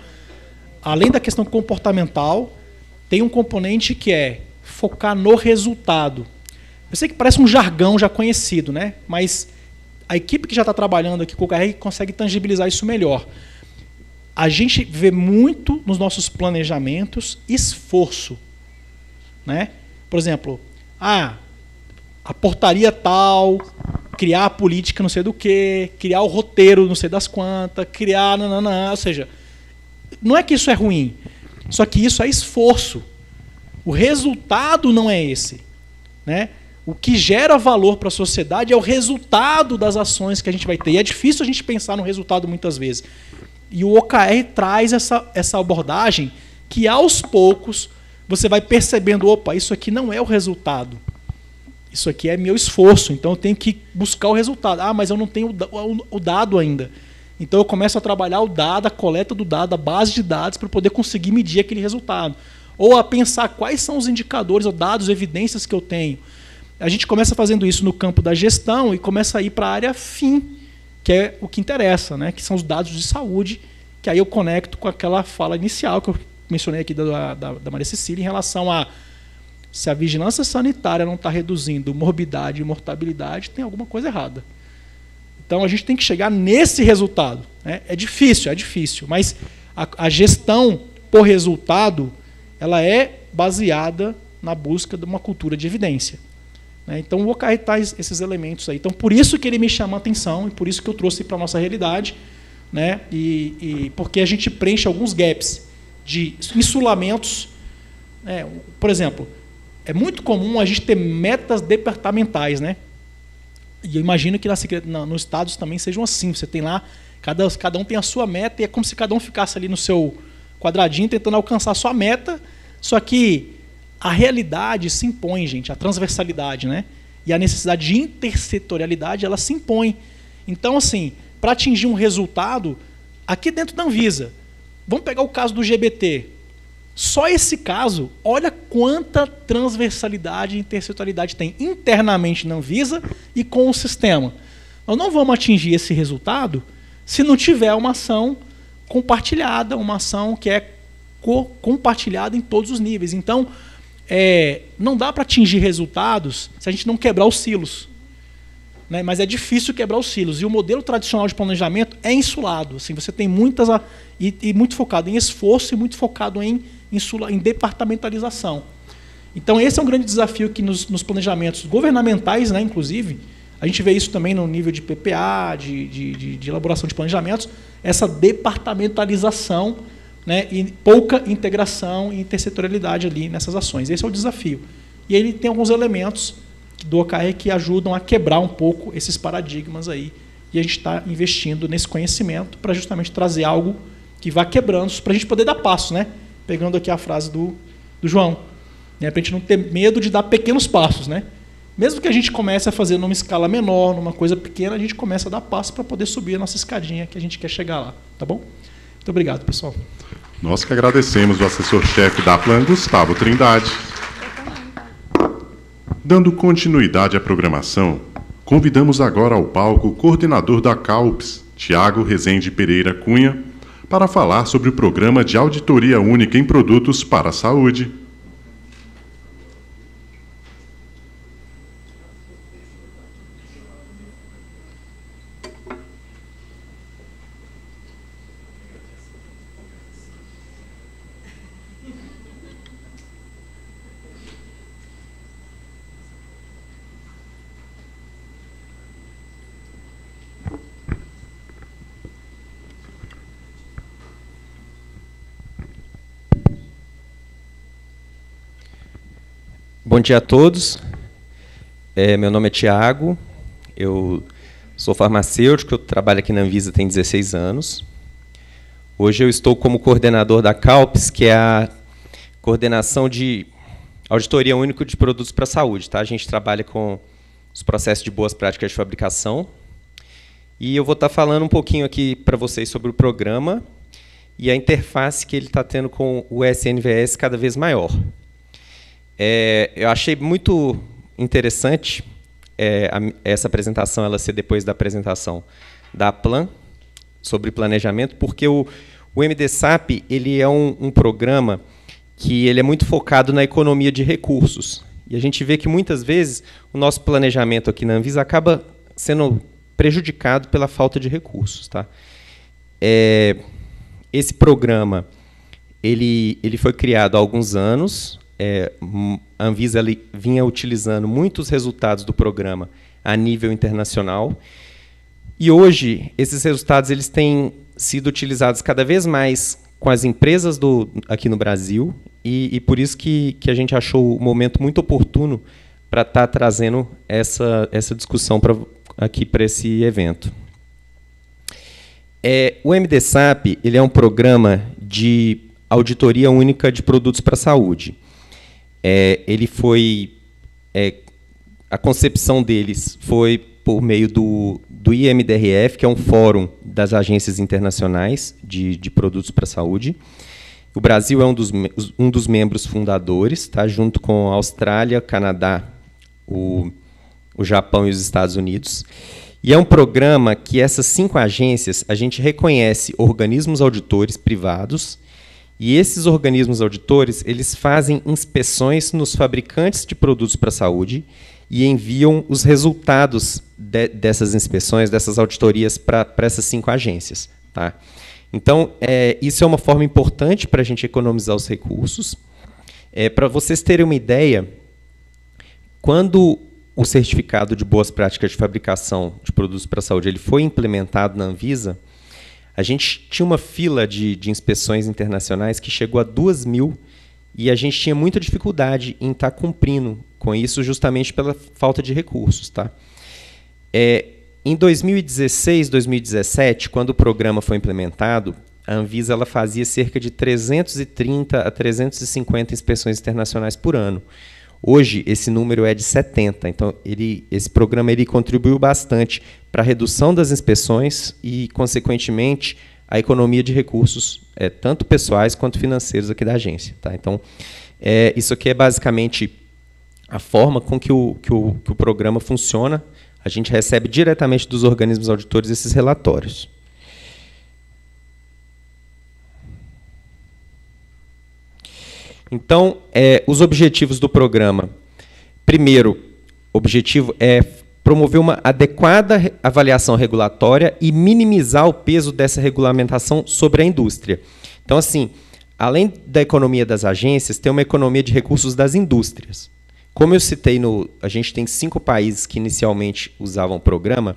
além da questão comportamental, tem um componente que é focar no resultado. Eu sei que parece um jargão já conhecido, né? mas a equipe que já está trabalhando aqui com o KR consegue tangibilizar isso melhor. A gente vê muito nos nossos planejamentos esforço. Né? Por exemplo, ah, a portaria tal, criar a política não sei do que, criar o roteiro não sei das quantas, criar nananã, ou seja, não é que isso é ruim, só que isso é esforço. O resultado não é esse, né? O que gera valor para a sociedade é o resultado das ações que a gente vai ter. E é difícil a gente pensar no resultado muitas vezes. E o OKR traz essa, essa abordagem que aos poucos você vai percebendo: opa, isso aqui não é o resultado. Isso aqui é meu esforço, então eu tenho que buscar o resultado. Ah, mas eu não tenho o dado ainda. Então eu começo a trabalhar o dado, a coleta do dado, a base de dados para poder conseguir medir aquele resultado. Ou a pensar quais são os indicadores ou dados, evidências que eu tenho a gente começa fazendo isso no campo da gestão e começa a ir para a área fim, que é o que interessa, né? que são os dados de saúde, que aí eu conecto com aquela fala inicial que eu mencionei aqui da, da, da Maria Cecília em relação a se a vigilância sanitária não está reduzindo morbidade e mortalidade, tem alguma coisa errada. Então a gente tem que chegar nesse resultado. Né? É difícil, é difícil, mas a, a, gestão por resultado ela é baseada na busca de uma cultura de evidência. Né? Então, vou acarretar esses elementos aí. Então, por isso que ele me chama a atenção e por isso que eu trouxe para a nossa realidade, né? E, e, porque a gente preenche alguns gaps de insulamentos. Né? Por exemplo, é muito comum a gente ter metas departamentais, né? E eu imagino que na, na, nos estados também sejam assim. Você tem lá, cada, cada um tem a sua meta e é como se cada um ficasse ali no seu quadradinho tentando alcançar a sua meta, só que a realidade se impõe, gente, a transversalidade, né? E a necessidade de intersetorialidade, ela se impõe. Então, assim, para atingir um resultado, aqui dentro da Anvisa, vamos pegar o caso do GBT. Só esse caso, olha quanta transversalidade e intersetorialidade tem internamente na Anvisa e com o sistema. Nós não vamos atingir esse resultado se não tiver uma ação compartilhada, uma ação que é co compartilhada em todos os níveis. Então, é, não dá para atingir resultados se a gente não quebrar os silos. Né? Mas é difícil quebrar os silos. E o modelo tradicional de planejamento é insulado. Assim, você tem muitas. A, e, e, muito focado em esforço e muito focado em, insula, em departamentalização. Então, esse é um grande desafio que nos, nos planejamentos governamentais, né, inclusive, a gente vê isso também no nível de PPA, de, de, de, de elaboração de planejamentos, essa departamentalização né, e pouca integração e intersetorialidade ali nessas ações. Esse é o desafio. E ele tem alguns elementos do OKR que ajudam a quebrar um pouco esses paradigmas aí. E a gente está investindo nesse conhecimento para justamente trazer algo que vá quebrando, para a gente poder dar passo, né? Pegando aqui a frase do, do João. Né? Para a gente não ter medo de dar pequenos passos, né? Mesmo que a gente comece a fazer numa escala menor, numa coisa pequena, a gente começa a dar passo para poder subir a nossa escadinha que a gente quer chegar lá, tá bom? Muito obrigado, pessoal. Nós que agradecemos o assessor-chefe da Plan, Gustavo Trindade. Dando continuidade à programação, convidamos agora ao palco o coordenador da CAUPS, Tiago Rezende Pereira Cunha, para falar sobre o programa de auditoria única em produtos para a saúde. Bom dia a todos. É, meu nome é Tiago, eu sou farmacêutico, eu trabalho aqui na Anvisa tem 16 anos. Hoje eu estou como coordenador da CALPS, que é a coordenação de auditoria única de produtos para a saúde. Tá? A gente trabalha com os processos de boas práticas de fabricação. E eu vou estar tá falando um pouquinho aqui para vocês sobre o programa e a interface que ele está tendo com o SNVS cada vez maior. É, eu achei muito interessante é, a, essa apresentação, ela ser depois da apresentação da Plan sobre planejamento, porque o, o MDSAP ele é um, um programa que ele é muito focado na economia de recursos. E a gente vê que muitas vezes o nosso planejamento aqui na Anvisa acaba sendo prejudicado pela falta de recursos, tá? É, esse programa ele, ele foi criado há alguns anos, é, hum, a Anvisa vinha utilizando muitos resultados do programa a nível internacional. E hoje, esses resultados eles têm sido utilizados cada vez mais com as empresas do, aqui no Brasil, e, e por isso que, que a gente achou o momento muito oportuno para estar tá trazendo essa, essa discussão pra, aqui para esse evento. É, o MDSAP ele é um programa de auditoria única de produtos para a saúde. É, ele foi. É, a concepção deles foi por meio do, do IMDRF, que é um fórum das agências internacionais de, de produtos para a saúde. O Brasil é um dos, um dos membros fundadores, tá? junto com a Austrália, Canadá, o, o Japão e os Estados Unidos. E é um programa que essas cinco agências, a gente reconhece organismos auditores privados e esses organismos auditores, eles fazem inspeções nos fabricantes de produtos para a saúde e enviam os resultados de, dessas inspeções, dessas auditorias para essas cinco agências. Tá? Então, é, isso é uma forma importante para a gente economizar os recursos. É, para vocês terem uma ideia, quando o certificado de boas práticas de fabricação de produtos para a saúde ele foi implementado na Anvisa, a gente tinha uma fila de, de inspeções internacionais que chegou a 2 mil e a gente tinha muita dificuldade em estar tá cumprindo com isso justamente pela falta de recursos. Tá? É, em 2016, 2017, quando o programa foi implementado, a Anvisa ela fazia cerca de 330 a 350 inspeções internacionais por ano. Hoje esse número é de 70. Então ele, esse programa ele contribuiu bastante para redução das inspeções e, consequentemente, a economia de recursos, é, tanto pessoais quanto financeiros aqui da agência. Tá? Então, é, isso aqui é basicamente a forma com que o, que o, que o programa funciona. A gente recebe diretamente dos organismos auditores esses relatórios. Então, é, os objetivos do programa. Primeiro, objetivo é promover uma adequada avaliação regulatória e minimizar o peso dessa regulamentação sobre a indústria. Então, assim, além da economia das agências, tem uma economia de recursos das indústrias. Como eu citei, no, a gente tem cinco países que inicialmente usavam o programa.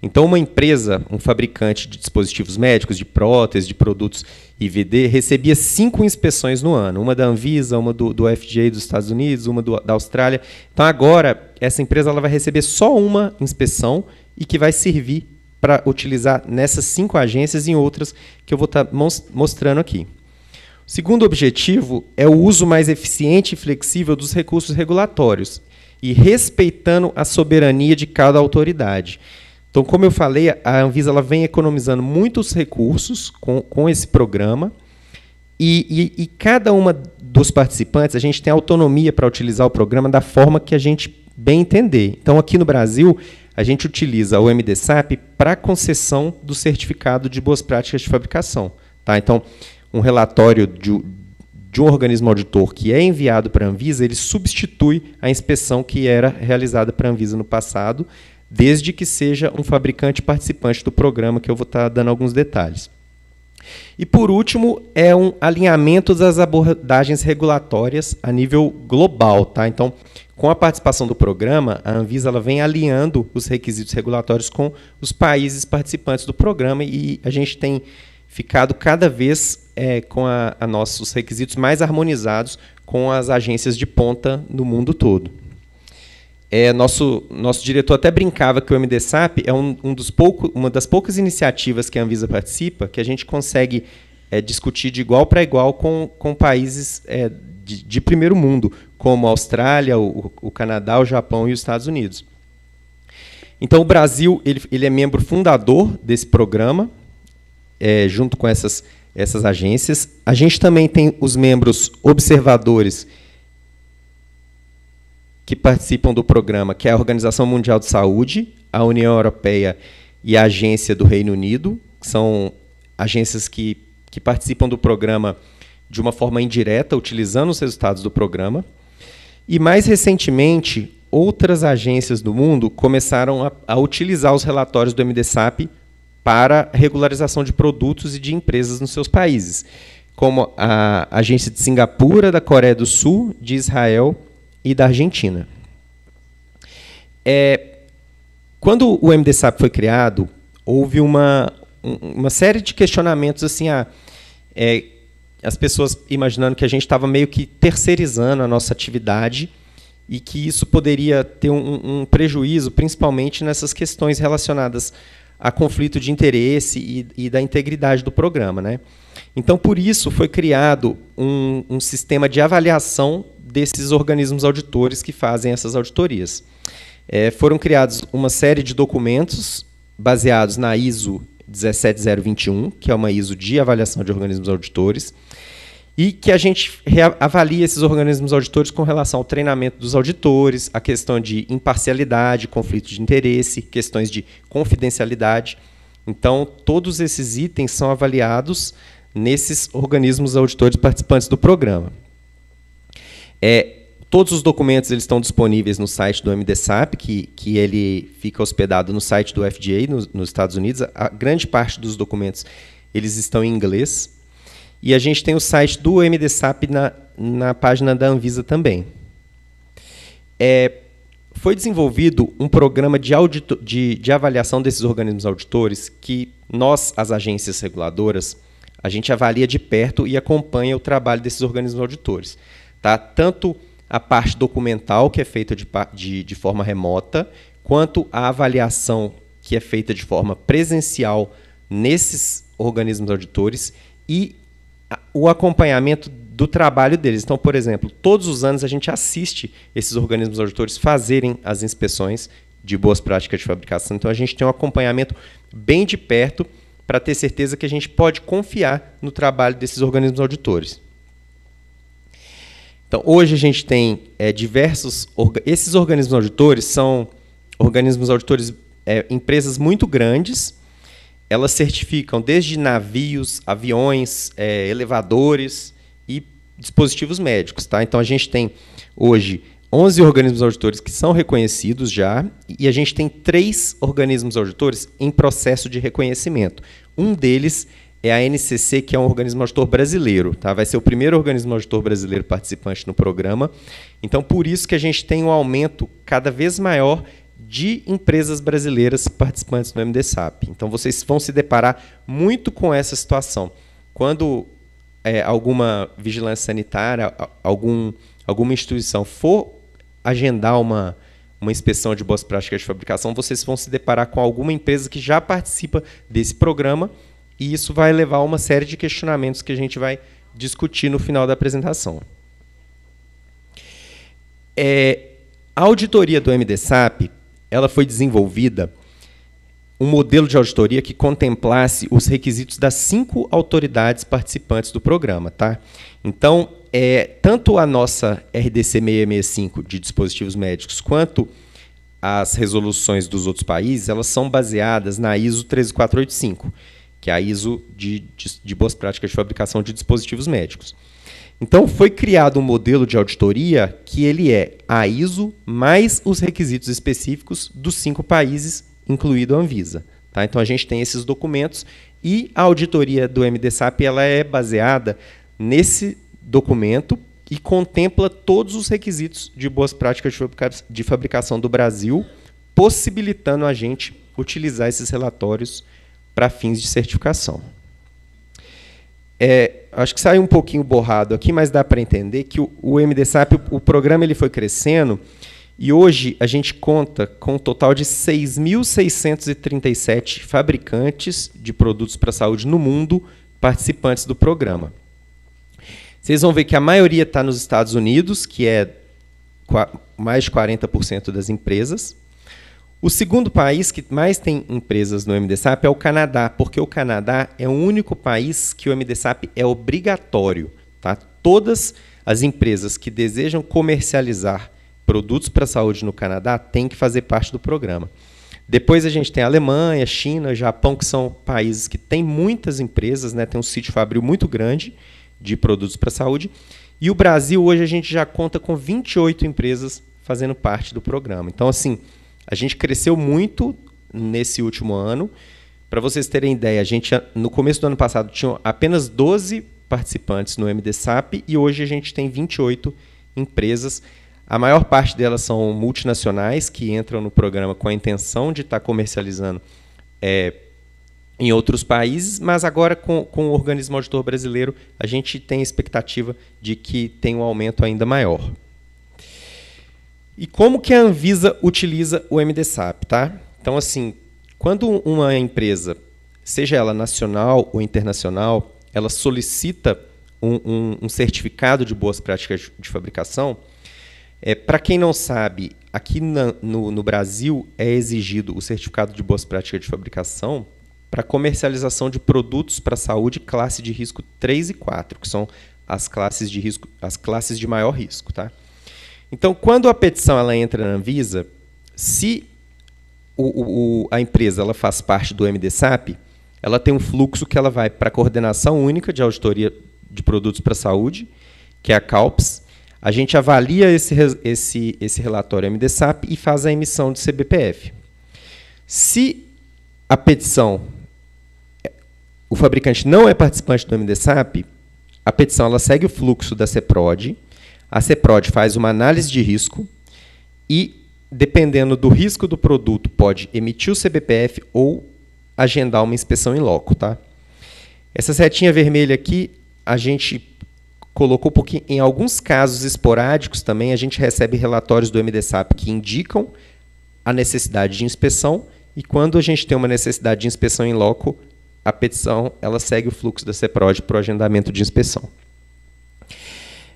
Então, uma empresa, um fabricante de dispositivos médicos, de próteses, de produtos IVD, recebia cinco inspeções no ano: uma da Anvisa, uma do, do FDA dos Estados Unidos, uma do, da Austrália. Então, agora, essa empresa ela vai receber só uma inspeção e que vai servir para utilizar nessas cinco agências e em outras que eu vou estar tá mostrando aqui. O segundo objetivo é o uso mais eficiente e flexível dos recursos regulatórios e respeitando a soberania de cada autoridade. Então, como eu falei, a Anvisa ela vem economizando muitos recursos com, com esse programa. E, e, e cada uma dos participantes, a gente tem autonomia para utilizar o programa da forma que a gente bem entender. Então, aqui no Brasil, a gente utiliza o MDSAP para concessão do certificado de boas práticas de fabricação. Tá? Então, um relatório de, de um organismo auditor que é enviado para a Anvisa, ele substitui a inspeção que era realizada para a Anvisa no passado, desde que seja um fabricante participante do programa, que eu vou estar tá dando alguns detalhes. E por último, é um alinhamento das abordagens regulatórias a nível global, tá? Então, com a participação do programa, a Anvisa ela vem alinhando os requisitos regulatórios com os países participantes do programa e a gente tem ficado cada vez é, com a, a nossos requisitos mais harmonizados com as agências de ponta no mundo todo. É, nosso, nosso diretor até brincava que o MDSAP é um, um dos pouco, uma das poucas iniciativas que a Anvisa participa que a gente consegue é, discutir de igual para igual com, com países é, de, de, primeiro mundo, como a Austrália, o, o, Canadá, o Japão e os Estados Unidos. Então, o Brasil ele, ele é membro fundador desse programa, é, junto com essas, essas agências. A gente também tem os membros observadores, que participam do programa, que é a Organização Mundial de Saúde, a União Europeia e a Agência do Reino Unido, que são agências que, que participam do programa de uma forma indireta, utilizando os resultados do programa. E mais recentemente, outras agências do mundo começaram a, a utilizar os relatórios do MDSAP para regularização de produtos e de empresas nos seus países, como a agência de Singapura, da Coreia do Sul, de Israel e da Argentina. É, quando o MDSAP foi criado, houve uma, uma série de questionamentos assim, é, as pessoas imaginando que a gente estava meio que terceirizando a nossa atividade e que isso poderia ter um, um, prejuízo, principalmente nessas questões relacionadas a conflito de interesse e, e da integridade do programa. Né? Então, por isso, foi criado um, um sistema de avaliação desses organismos auditores que fazem essas auditorias. É, foram criados uma série de documentos baseados na ISO 17021, que é uma ISO de avaliação de organismos auditores, e que a gente avalia esses organismos auditores com relação ao treinamento dos auditores, a questão de imparcialidade, conflito de interesse, questões de confidencialidade. Então, todos esses itens são avaliados nesses organismos auditores participantes do programa. É, todos os documentos eles estão disponíveis no site do MDSAP, que, que ele fica hospedado no site do FDA no, nos Estados Unidos. A grande parte dos documentos eles estão em inglês. E a gente tem o site do MDSAP na, na página da Anvisa também. É, foi desenvolvido um programa de, audito, de, de avaliação desses organismos auditores que nós, as agências reguladoras, a gente avalia de perto e acompanha o trabalho desses organismos auditores. Tá? Tanto a parte documental, que é feita de, de, de forma remota, quanto a avaliação, que é feita de forma presencial nesses organismos auditores, e a, o acompanhamento do trabalho deles. Então, por exemplo, todos os anos a gente assiste esses organismos auditores fazerem as inspeções de boas práticas de fabricação. Então, a gente tem um acompanhamento bem de perto para ter certeza que a gente pode confiar no trabalho desses organismos auditores. Então, hoje a gente tem é, diversos. Orga esses organismos auditores são organismos auditores, é, empresas muito grandes. Elas certificam desde navios, aviões, é, elevadores e dispositivos médicos. Tá? Então, a gente tem hoje 11 organismos auditores que são reconhecidos já, e a gente tem três organismos auditores em processo de reconhecimento. Um deles é a NCC, que é um organismo auditor brasileiro. Tá? Vai ser o primeiro organismo auditor brasileiro participante no programa. Então, por isso que a gente tem um aumento cada vez maior de empresas brasileiras participantes do MDSAP. Então, vocês vão se deparar muito com essa situação. Quando é, alguma vigilância sanitária, algum, alguma instituição for agendar uma, uma inspeção de boas práticas de fabricação, vocês vão se deparar com alguma empresa que já participa desse programa e isso vai levar a uma série de questionamentos que a gente vai discutir no final da apresentação. É, a auditoria do MDSAP ela foi desenvolvida um modelo de auditoria que contemplasse os requisitos das cinco autoridades participantes do programa. Tá? Então, é, tanto a nossa RDC 665 de dispositivos médicos quanto as resoluções dos outros países, elas são baseadas na ISO 13485 que é a ISO de, de, de Boas Práticas de Fabricação de Dispositivos Médicos. Então, foi criado um modelo de auditoria que ele é a ISO mais os requisitos específicos dos cinco países, incluído a Anvisa. Tá? Então, a gente tem esses documentos e a auditoria do MDSAP ela é baseada nesse documento e contempla todos os requisitos de boas práticas de fabricação do Brasil, possibilitando a gente utilizar esses relatórios para fins de certificação. É, acho que saiu um pouquinho borrado aqui, mas dá para entender que o, o MDSAP, o, o programa ele foi crescendo e hoje a gente conta com um total de 6.637 fabricantes de produtos para a saúde no mundo participantes do programa. Vocês vão ver que a maioria está nos Estados Unidos, que é mais de 40% das empresas. O segundo país que mais tem empresas no MDSAP é o Canadá, porque o Canadá é o único país que o MDSAP é obrigatório. Tá? Todas as empresas que desejam comercializar produtos para a saúde no Canadá têm que fazer parte do programa. Depois a gente tem a Alemanha, China, Japão, que são países que têm muitas empresas, né? tem um sítio fabril muito grande de produtos para a saúde. E o Brasil, hoje, a gente já conta com 28 empresas fazendo parte do programa. Então, assim, a gente cresceu muito nesse último ano. Para vocês terem ideia, a gente no começo do ano passado tinha apenas 12 participantes no MDSAP e hoje a gente tem 28 empresas. A maior parte delas são multinacionais que entram no programa com a intenção de estar tá comercializando é, em outros países, mas agora com, com o organismo auditor brasileiro a gente tem a expectativa de que tenha um aumento ainda maior. E como que a Anvisa utiliza o MDSAP, tá? Então, assim, quando uma empresa, seja ela nacional ou internacional, ela solicita um, um, um certificado de boas práticas de fabricação, é, para quem não sabe, aqui na, no, no Brasil é exigido o certificado de boas práticas de fabricação para comercialização de produtos para saúde classe de risco 3 e 4, que são as classes de risco, as classes de maior risco, tá? Então, quando a petição ela entra na Anvisa, se o, o, a empresa ela faz parte do MDSAP, ela tem um fluxo que ela vai para a Coordenação Única de Auditoria de Produtos para a Saúde, que é a CALPS. A gente avalia esse, esse, esse relatório MDSAP e faz a emissão de CBPF. Se a petição, o fabricante não é participante do MDSAP, a petição ela segue o fluxo da CEPROD, a CEPROD faz uma análise de risco e, dependendo do risco do produto, pode emitir o CBPF ou agendar uma inspeção em loco. Tá? Essa setinha vermelha aqui, a gente colocou porque em alguns casos esporádicos também a gente recebe relatórios do MDSAP que indicam a necessidade de inspeção e quando a gente tem uma necessidade de inspeção em loco, a petição ela segue o fluxo da CEPROD para o agendamento de inspeção.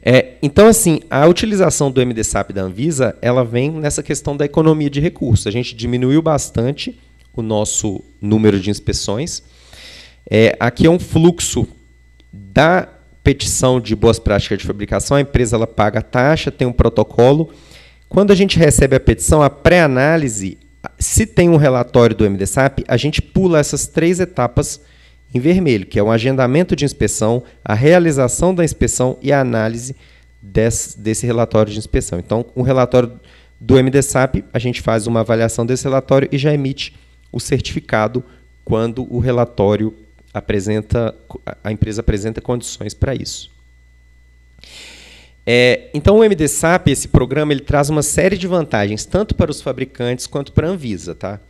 É, então, assim, a utilização do MDSAP da Anvisa, ela vem nessa questão da economia de recursos. A gente diminuiu bastante o nosso número de inspeções. É, aqui é um fluxo da petição de boas práticas de fabricação, a empresa ela paga a taxa, tem um protocolo. Quando a gente recebe a petição, a pré-análise, se tem um relatório do MDSAP, a gente pula essas três etapas em vermelho, que é o agendamento de inspeção, a realização da inspeção e a análise desse, desse relatório de inspeção. Então, o relatório do MDSAP, a gente faz uma avaliação desse relatório e já emite o certificado quando o relatório apresenta, a empresa apresenta condições para isso. É, então, o MDSAP, esse programa, ele traz uma série de vantagens, tanto para os fabricantes quanto para a Anvisa. Tá?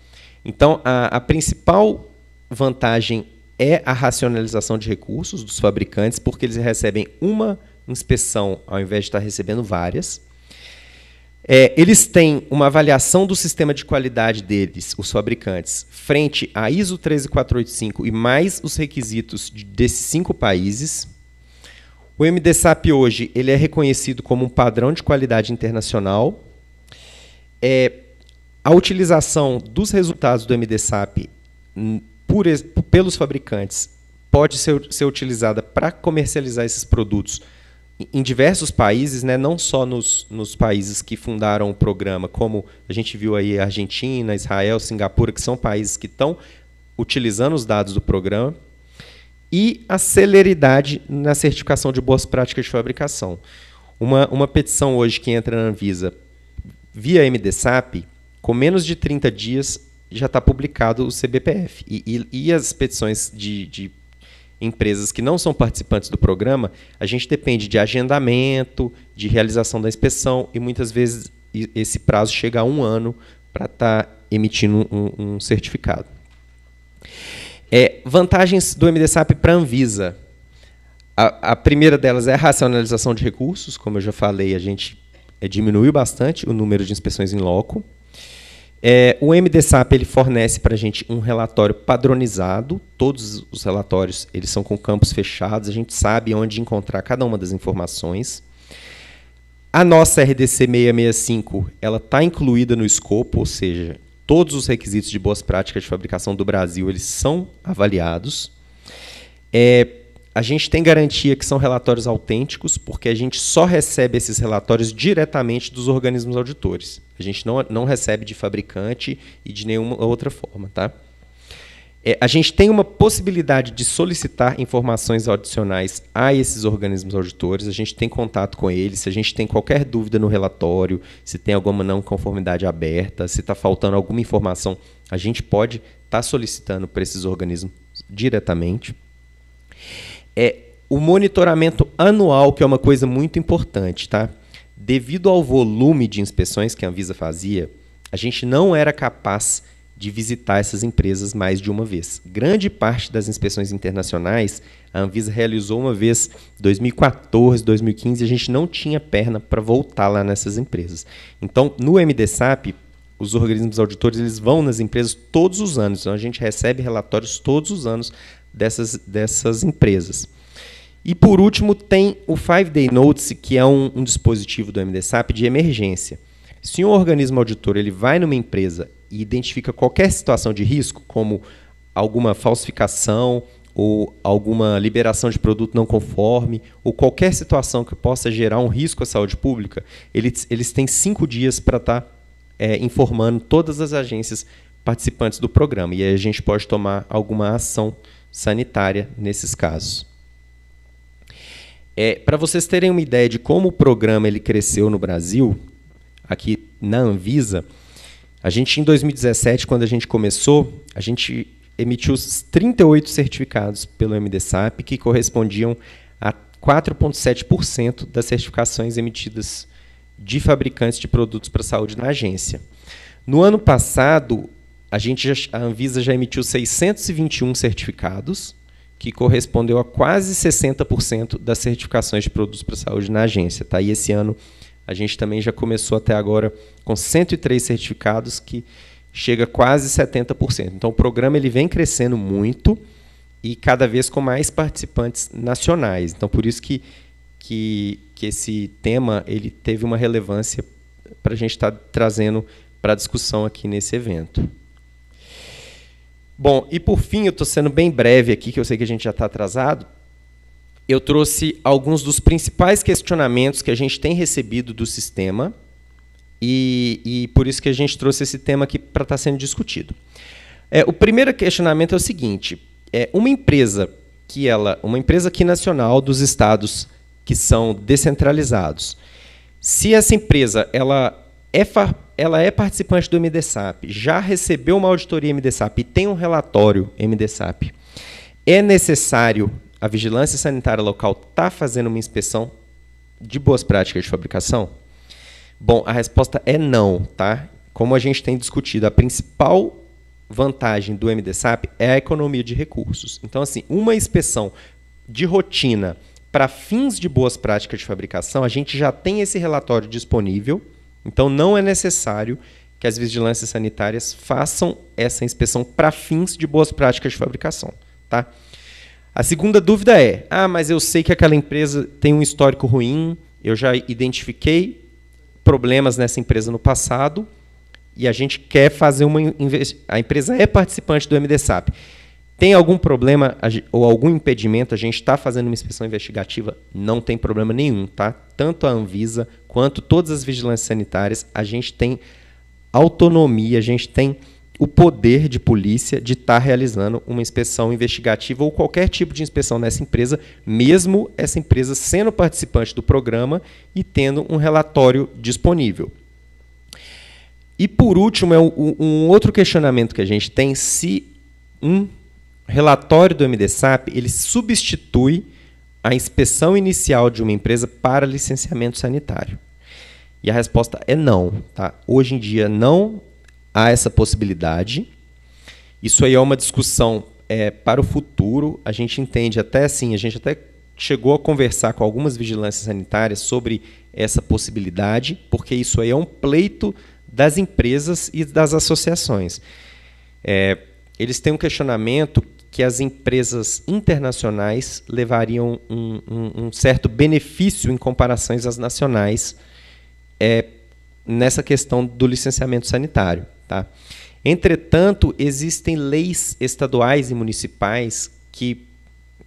Então, a, a principal vantagem é a racionalização de recursos dos fabricantes, porque eles recebem uma inspeção ao invés de estar recebendo várias. É, eles têm uma avaliação do sistema de qualidade deles, os fabricantes, frente à ISO 13485 e mais os requisitos de, desses cinco países. O MDSAP hoje ele é reconhecido como um padrão de qualidade internacional. É, a utilização dos resultados do MDSAP hum, por, pelos fabricantes pode ser, ser utilizada para comercializar esses produtos em diversos países, né, não só nos, nos países que fundaram o programa, como a gente viu aí Argentina, Israel, Singapura, que são países que estão utilizando os dados do programa, e a celeridade na certificação de boas práticas de fabricação. Uma, uma petição hoje que entra na Anvisa via MDSAP, com menos de 30 dias, já está publicado o CBPF. E, e, e as petições de, de, empresas que não são participantes do programa, a gente depende de agendamento, de realização da inspeção, e muitas vezes esse prazo chega a um ano para estar tá emitindo um, um certificado. É, vantagens do MDSAP para a Anvisa. A primeira delas é a racionalização de recursos, como eu já falei, a gente é, diminuiu bastante o número de inspeções em loco. É, o MDSAP ele fornece para a gente um relatório padronizado. Todos os relatórios eles são com campos fechados. A gente sabe onde encontrar cada uma das informações. A nossa RDC 665 ela está incluída no escopo, ou seja, todos os requisitos de boas práticas de fabricação do Brasil eles são avaliados. É, a gente tem garantia que são relatórios autênticos, porque a gente só recebe esses relatórios diretamente dos organismos auditores. A gente não, não recebe de fabricante e de nenhuma outra forma. Tá? É, a gente tem uma possibilidade de solicitar informações adicionais a esses organismos auditores, a gente tem contato com eles, se a gente tem qualquer dúvida no relatório, se tem alguma não conformidade aberta, se está faltando alguma informação, a gente pode estar tá solicitando para esses organismos diretamente é o monitoramento anual, que é uma coisa muito importante, tá? Devido ao volume de inspeções que a Anvisa fazia, a gente não era capaz de visitar essas empresas mais de uma vez. Grande parte das inspeções internacionais, a Anvisa realizou uma vez 2014, 2015, a gente não tinha perna para voltar lá nessas empresas. Então, no MDSAP, os organismos auditores eles vão nas empresas todos os anos. Então a gente recebe relatórios todos os anos dessas, dessas empresas. E por último, tem o Five Day Notice, que é um, um dispositivo do MDSAP de emergência. Se um organismo auditor ele vai numa empresa e identifica qualquer situação de risco, como alguma falsificação ou alguma liberação de produto não conforme, ou qualquer situação que possa gerar um risco à saúde pública, eles, eles têm cinco dias para estar tá, é, informando todas as agências participantes do programa. E aí a gente pode tomar alguma ação sanitária nesses casos. É, Para vocês terem uma ideia de como o programa ele cresceu no Brasil, aqui na Anvisa, a gente em 2017, quando a gente começou, a gente emitiu 38 certificados pelo MDSAP que correspondiam a 4,7% das certificações emitidas de fabricantes de produtos para a saúde na agência. No ano passado, a, gente já, a Anvisa já emitiu 621 certificados, que correspondeu a quase 60% das certificações de produtos para saúde na agência. Tá? E esse ano a gente também já começou até agora com 103 certificados, que chega a quase 70%. Então o programa ele vem crescendo muito e cada vez com mais participantes nacionais. Então por isso que, que, que esse tema ele teve uma relevância para a gente estar tá trazendo para discussão aqui nesse evento. Bom, e por fim, eu estou sendo bem breve aqui, que eu sei que a gente já está atrasado. Eu trouxe alguns dos principais questionamentos que a gente tem recebido do sistema, e, e por isso que a gente trouxe esse tema aqui para estar tá sendo discutido. É, o primeiro questionamento é o seguinte: é uma empresa que ela, uma empresa que nacional dos estados que são descentralizados, se essa empresa ela é, far, ela é participante do MDSAP, já recebeu uma auditoria MDSAP e tem um relatório MDSAP, é necessário a vigilância sanitária local estar tá fazendo uma inspeção de boas práticas de fabricação? Bom, a resposta é não, tá? Como a gente tem discutido, a principal vantagem do MDSAP é a economia de recursos. Então, assim, uma inspeção de rotina para fins de boas práticas de fabricação, a gente já tem esse relatório disponível então não é necessário que as vigilâncias sanitárias façam essa inspeção para fins de boas práticas de fabricação, tá? A segunda dúvida é: ah, mas eu sei que aquela empresa tem um histórico ruim, eu já identifiquei problemas nessa empresa no passado e a gente quer fazer uma a empresa é participante do MDSAP tem algum problema ou algum impedimento? A gente está fazendo uma inspeção investigativa, não tem problema nenhum, tá? Tanto a Anvisa quanto todas as vigilâncias sanitárias, a gente tem autonomia, a gente tem o poder de polícia de estar tá realizando uma inspeção investigativa ou qualquer tipo de inspeção nessa empresa, mesmo essa empresa sendo participante do programa e tendo um relatório disponível. E por último, é um, um outro questionamento que a gente tem se um relatório do MDSAP ele substitui a inspeção inicial de uma empresa para licenciamento sanitário? E a resposta é não. Tá? Hoje em dia não há essa possibilidade. Isso aí é uma discussão é, para o futuro. A gente entende até assim, a gente até chegou a conversar com algumas vigilâncias sanitárias sobre essa possibilidade, porque isso aí é um pleito das empresas e das associações. É, eles têm um questionamento que as empresas internacionais levariam um, um, um certo benefício em comparações às nacionais é, nessa questão do licenciamento sanitário. Tá? Entretanto, existem leis estaduais e municipais que,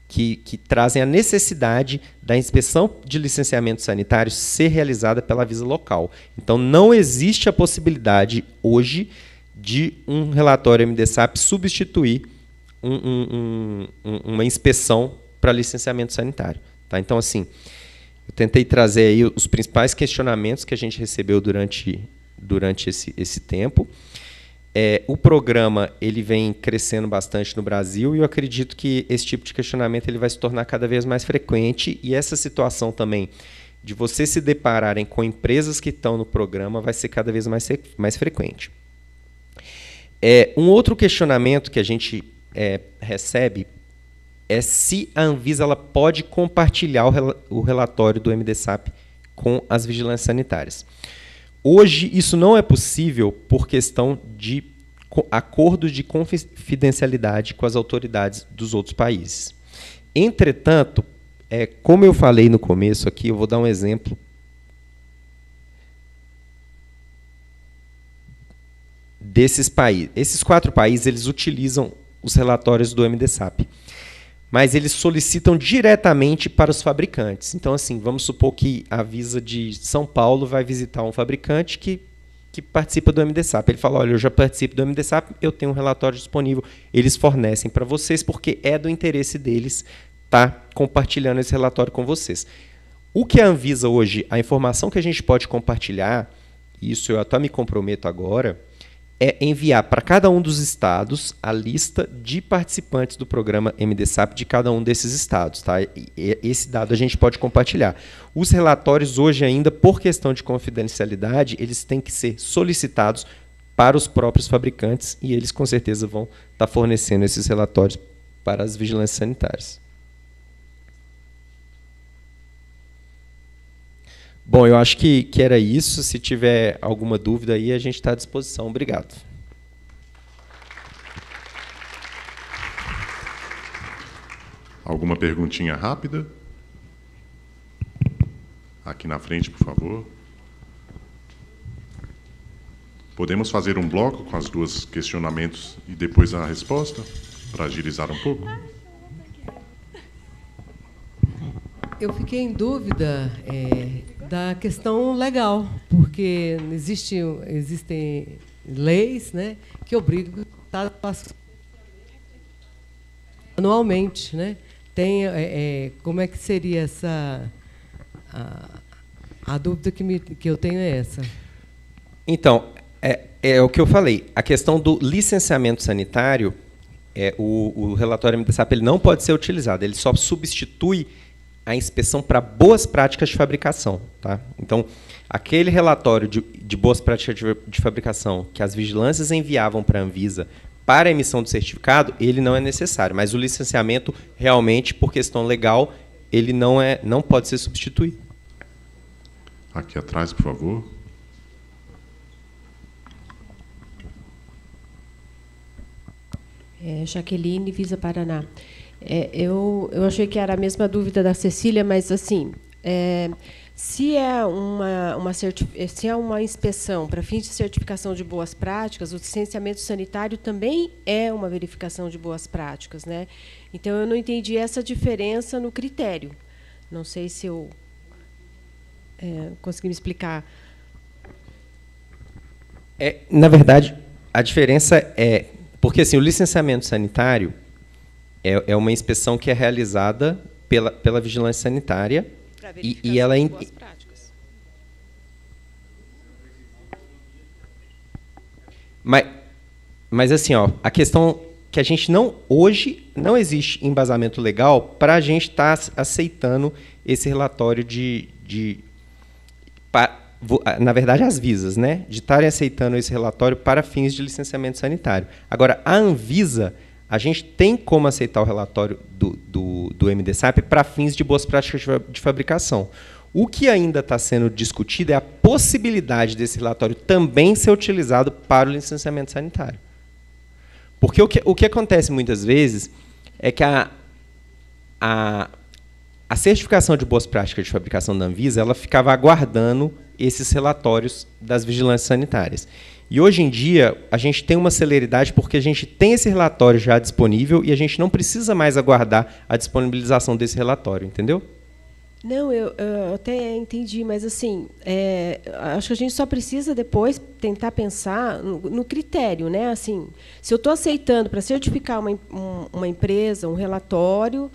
que, que, trazem a necessidade da inspeção de licenciamento sanitário ser realizada pela Visa local. Então, não existe a possibilidade hoje de um relatório MDSAP substituir um, um, uma inspeção para licenciamento sanitário. Tá? Então, assim, eu tentei trazer aí os principais questionamentos que a gente recebeu durante, durante esse, esse tempo. É, o programa ele vem crescendo bastante no Brasil e eu acredito que esse tipo de questionamento ele vai se tornar cada vez mais frequente e essa situação também de vocês se depararem com empresas que estão no programa vai ser cada vez mais, mais frequente. É, um outro questionamento que a gente é, recebe é se a Anvisa ela pode compartilhar o, rel o relatório do MDSAP com as vigilâncias sanitárias. Hoje isso não é possível por questão de acordos de confidencialidade com as autoridades dos outros países. Entretanto, é, como eu falei no começo aqui, eu vou dar um exemplo desses países. Esses quatro países eles utilizam os relatórios do MDSAP. Mas eles solicitam diretamente para os fabricantes. Então, assim, vamos supor que a Visa de São Paulo vai visitar um fabricante que, que participa do MDSAP. Ele fala: olha, eu já participo do MDSAP, eu tenho um relatório disponível. Eles fornecem para vocês, porque é do interesse deles estar tá compartilhando esse relatório com vocês. O que a Anvisa hoje, a informação que a gente pode compartilhar, isso eu até me comprometo agora, é enviar para cada um dos estados a lista de participantes do programa MDSAP de cada um desses estados. Tá? esse dado a gente pode compartilhar. Os relatórios hoje ainda, por questão de confidencialidade, eles têm que ser solicitados para os próprios fabricantes e eles com certeza vão estar tá fornecendo esses relatórios para as vigilâncias sanitárias. Bom, eu acho que, que era isso. Se tiver alguma dúvida aí, a gente está à disposição. Obrigado. Alguma perguntinha rápida? Aqui na frente, por favor. Podemos fazer um bloco com as duas questionamentos e depois a resposta, para agilizar um pouco? Eu fiquei em dúvida. É da questão legal, porque existe, existem leis né, que obrigam a passar anualmente. Né? Tem, é, é, como é que seria essa. A, a dúvida que, me, que eu tenho é essa. Então, é, é o que eu falei. A questão do licenciamento sanitário, é, o, o relatório MDSAP ele não pode ser utilizado, ele só substitui a inspeção para boas práticas de fabricação. Tá? Então, aquele relatório de, de boas práticas de, de, fabricação que as vigilâncias enviavam para a Anvisa para a emissão do certificado, ele não é necessário, mas o licenciamento realmente, por questão legal, ele não, é, não pode ser substituído. Aqui atrás, por favor. É, Jaqueline, Visa Paraná. É, eu, eu achei que era a mesma dúvida da Cecília, mas assim, é, se, é uma, uma eh, se é uma inspeção para fins de certificação de boas práticas, o licenciamento sanitário também é uma verificação de boas práticas. Né? Então, eu não entendi essa diferença no critério. Não sei se eu é, consegui me explicar. É, na verdade, a diferença é. Porque assim, o licenciamento sanitário é, é uma inspeção que é realizada pela, pela vigilância sanitária e, e ela é em mas mas assim ó a questão que a gente não hoje não existe embasamento legal para a gente estar tá aceitando esse relatório de, de na verdade as visas né de estarem aceitando esse relatório para fins de licenciamento sanitário agora a Anvisa a gente tem como aceitar o relatório do, do, do MDSAP para fins de boas práticas de fabricação. O que ainda está sendo discutido é a possibilidade desse relatório também ser utilizado para o licenciamento sanitário. Porque o que, o que acontece muitas vezes é que a, a, a certificação de boas práticas de fabricação da Anvisa ela ficava aguardando esses relatórios das vigilâncias sanitárias. E hoje em dia, a gente tem uma celeridade porque a gente tem esse relatório já disponível e a gente não precisa mais aguardar a disponibilização desse relatório, entendeu? Não, eu, eu até entendi, mas assim, é, acho que a gente só precisa depois tentar pensar no, no critério, né? Assim, se eu estou aceitando para certificar uma, um, uma empresa, um relatório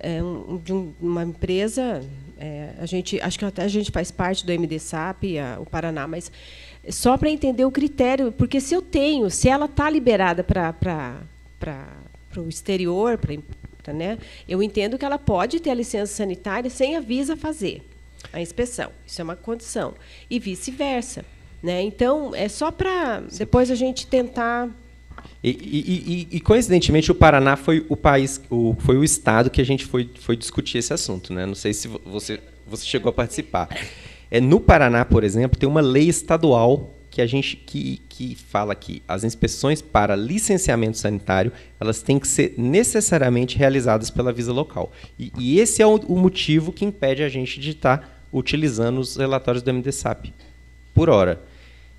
é, um, de um, uma empresa, é, a gente acho que até a gente faz parte do MD SAP, a, o Paraná, mas só para entender o critério, porque se eu tenho, se ela está liberada para o exterior, para né, eu entendo que ela pode ter a licença sanitária sem avisa fazer a inspeção. Isso é uma condição. E vice-versa. Né? Então, é só para depois a gente tentar e, e, e, e, coincidentemente o Paraná foi o país, o, foi o estado que a gente foi, foi discutir esse assunto, né? Não sei se você, você chegou a participar. É, no Paraná, por exemplo, tem uma lei estadual que a gente que, que fala que as inspeções para licenciamento sanitário elas têm que ser necessariamente realizadas pela Visa local. E, e esse é o, o, motivo que impede a gente de estar utilizando os relatórios do MDSAP por hora.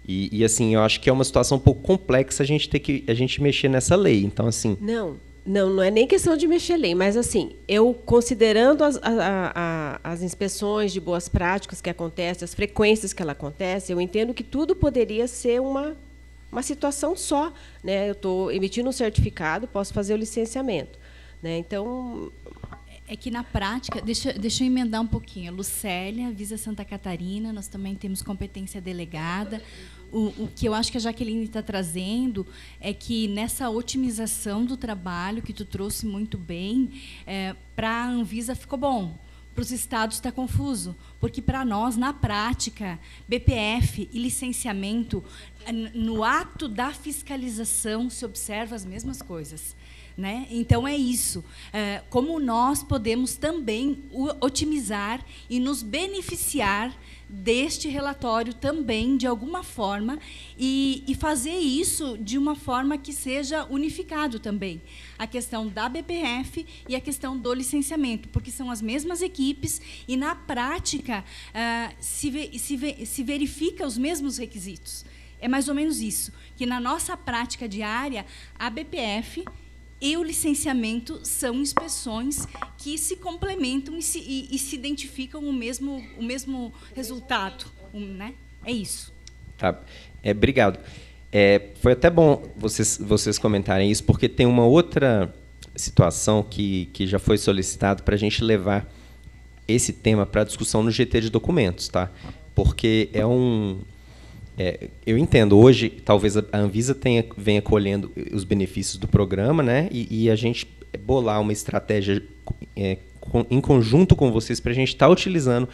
E, e, assim, eu acho que é uma situação um pouco complexa a gente ter que a gente mexer nessa lei. Então, assim. Não, não, não é nem questão de Michelin, mas assim, eu considerando as, a, a, as inspeções de boas práticas que acontecem, as frequências que ela acontece, eu entendo que tudo poderia ser uma, uma situação só. Né? Eu estou emitindo um certificado, posso fazer o licenciamento. Né? Então. É que na prática, deixa, deixa eu emendar um pouquinho. Lucélia, Visa Santa Catarina, nós também temos competência delegada o, o, que eu acho que a Jaqueline está trazendo é que nessa otimização do trabalho que tu trouxe muito bem, é, para a Anvisa ficou bom, para os estados está confuso, porque para nós, na prática, BPF e licenciamento, é, no ato da fiscalização, se observa as mesmas coisas. Né? Então é isso. É, como nós podemos também otimizar e nos beneficiar deste relatório também, de alguma forma, e, e fazer isso de uma forma que seja unificado também. A questão da BPF e a questão do licenciamento, porque são as mesmas equipes e, na prática, uh, se, ve, se, ve, se verifica os mesmos requisitos. É mais ou menos isso, que na nossa prática diária, a BPF e o licenciamento são inspeções que se complementam e se, e, e se identificam o mesmo, o mesmo resultado. Um, né? É isso. Tá. É, obrigado. É, foi até bom vocês, vocês comentarem isso, porque tem uma outra situação que, que já foi solicitado para a gente levar esse tema para discussão no GT de documentos, tá? Porque é um, é, eu entendo. Hoje, talvez a Anvisa tenha, venha colhendo os benefícios do programa, né? E, e a gente é, bolar uma estratégia é, com, em conjunto com vocês para a gente estar tá utilizando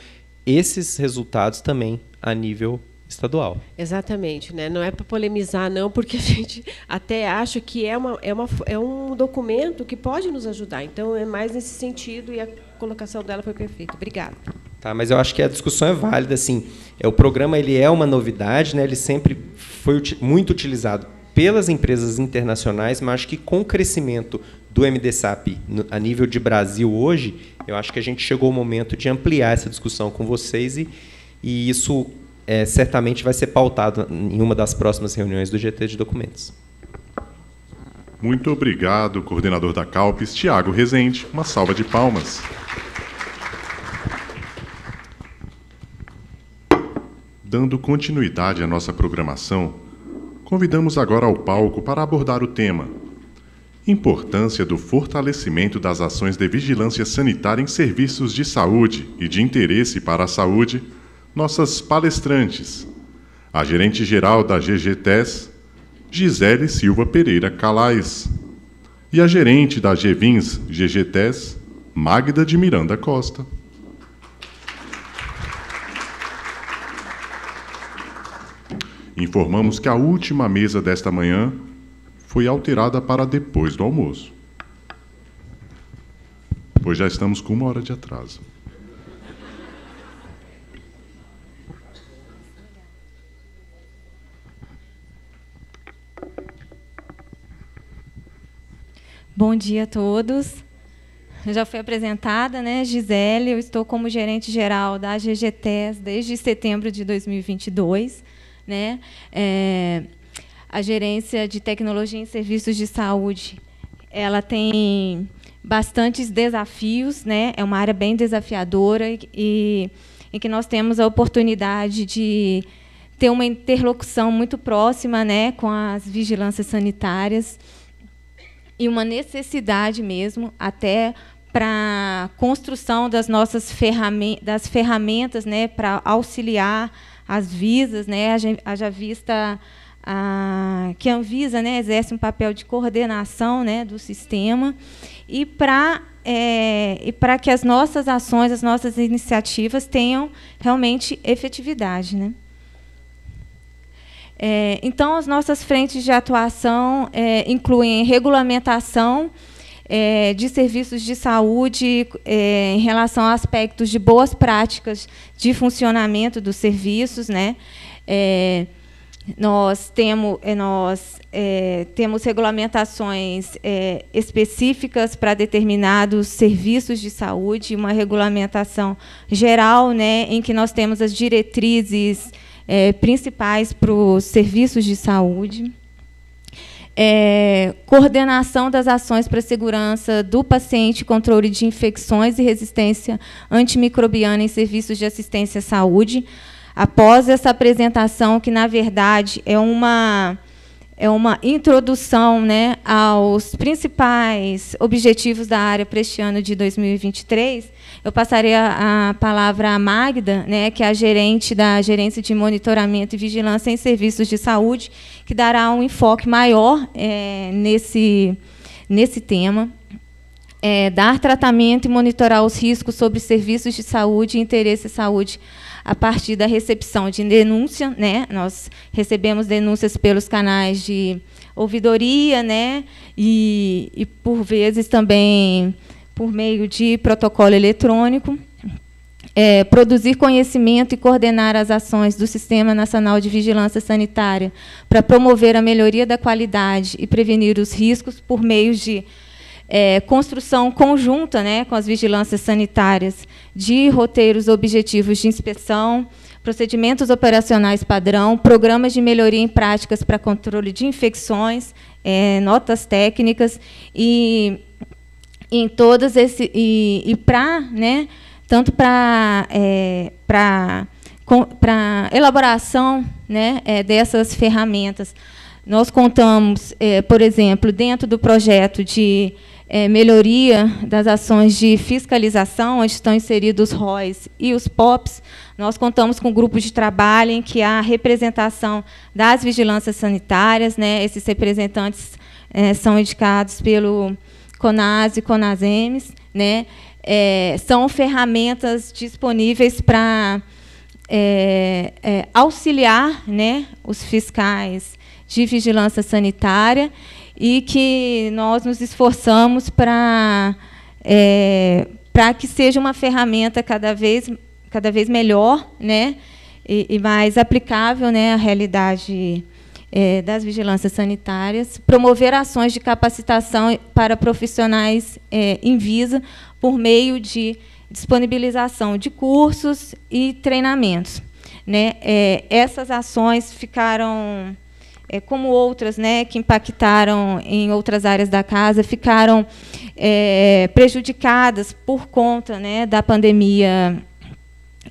esses resultados também a nível estadual. Exatamente, né? Não é para polemizar não, porque a gente até acha que é, uma, é, uma, é um documento que pode nos ajudar. Então é mais nesse sentido e a colocação dela foi perfeita. Obrigada. Tá, mas eu acho que a discussão é válida, assim. É, o programa ele é uma novidade, né? Ele sempre foi muito utilizado pelas empresas internacionais, mas acho que com o crescimento do MDSAP a nível de Brasil hoje, eu acho que a gente chegou o momento de ampliar essa discussão com vocês e, e isso é, certamente vai ser pautado em uma das próximas reuniões do GT de documentos. Muito obrigado, coordenador da CALPES, Tiago Rezende. Uma salva de palmas. Dando continuidade à nossa programação, convidamos agora ao palco para abordar o tema Importância do fortalecimento das ações de vigilância sanitária em serviços de saúde e de interesse para a saúde, nossas palestrantes, a gerente-geral da GGTES, Gisele Silva Pereira Calais. E a gerente da Gevins GGTES, Magda de Miranda Costa. Informamos que a última mesa desta manhã foi alterada para depois do almoço, pois já estamos com uma hora de atraso. Bom dia a todos. Eu já fui apresentada, né, Gisele? Eu estou como gerente geral da GGTES desde setembro de 2022, né? É, a gerência de tecnologia em serviços de saúde, ela tem bastantes desafios, né? É uma área bem desafiadora e em que nós temos a oportunidade de ter uma interlocução muito próxima, né, com as vigilâncias sanitárias e uma necessidade mesmo, até para construção das nossas ferramentas, das ferramentas né, para auxiliar as visas, né, haja vista a, que a Anvisa né, exerce um papel de coordenação né, do sistema e para é, e para que as nossas ações, as nossas iniciativas tenham realmente efetividade. Né? É, então, as nossas frentes de atuação é, incluem regulamentação é, de serviços de saúde é, em relação a aspectos de boas práticas de funcionamento dos serviços, né? É, nós temos, é, nós, é, temos regulamentações é, específicas para determinados serviços de saúde, uma regulamentação geral, né, em que nós temos as diretrizes é, principais para os serviços de saúde. É, coordenação das ações para a segurança do paciente, controle de infecções e resistência antimicrobiana em serviços de assistência à saúde. Após essa apresentação, que na verdade é uma é uma introdução né, aos principais objetivos da área para este ano de 2023, eu passaria a palavra à Magda, né, que é a gerente da Gerência de Monitoramento e Vigilância em Serviços de Saúde, que dará um enfoque maior é, nesse, nesse tema. É, dar tratamento e monitorar os riscos sobre serviços de saúde e interesse em saúde a partir da recepção de denúncia, né? Nós recebemos denúncias pelos canais de ouvidoria, né? E, e por vezes também por meio de protocolo eletrônico. É, produzir conhecimento e coordenar as ações do Sistema Nacional de Vigilância Sanitária para promover a melhoria da qualidade e prevenir os riscos por meio de é, construção conjunta né, com as vigilâncias sanitárias de roteiros objetivos de inspeção, procedimentos operacionais padrão, programas de melhoria em práticas para controle de infecções, é, notas técnicas e em todas esse e, e para né, tanto para é, para para elaboração né, é, dessas ferramentas. Nós contamos, é, por exemplo, dentro do projeto de é, melhoria das ações de fiscalização, onde estão inseridos os ROIs e os POPs. Nós contamos com um grupo de trabalho em que há representação das vigilâncias sanitárias. Né? Esses representantes é, são indicados pelo CONAS e CONASEMES. Né? É, são ferramentas disponíveis para é, é, auxiliar né, os fiscais de vigilância sanitária e que nós nos esforçamos para é, para que seja uma ferramenta cada vez cada vez melhor, né, e, e mais aplicável, né, à realidade é, das vigilâncias sanitárias, promover ações de capacitação para profissionais é, em Visa por meio de disponibilização de cursos e treinamentos. Né? É, essas ações ficaram é, como outras né, que impactaram em outras áreas da casa, ficaram é, prejudicadas por conta né, da pandemia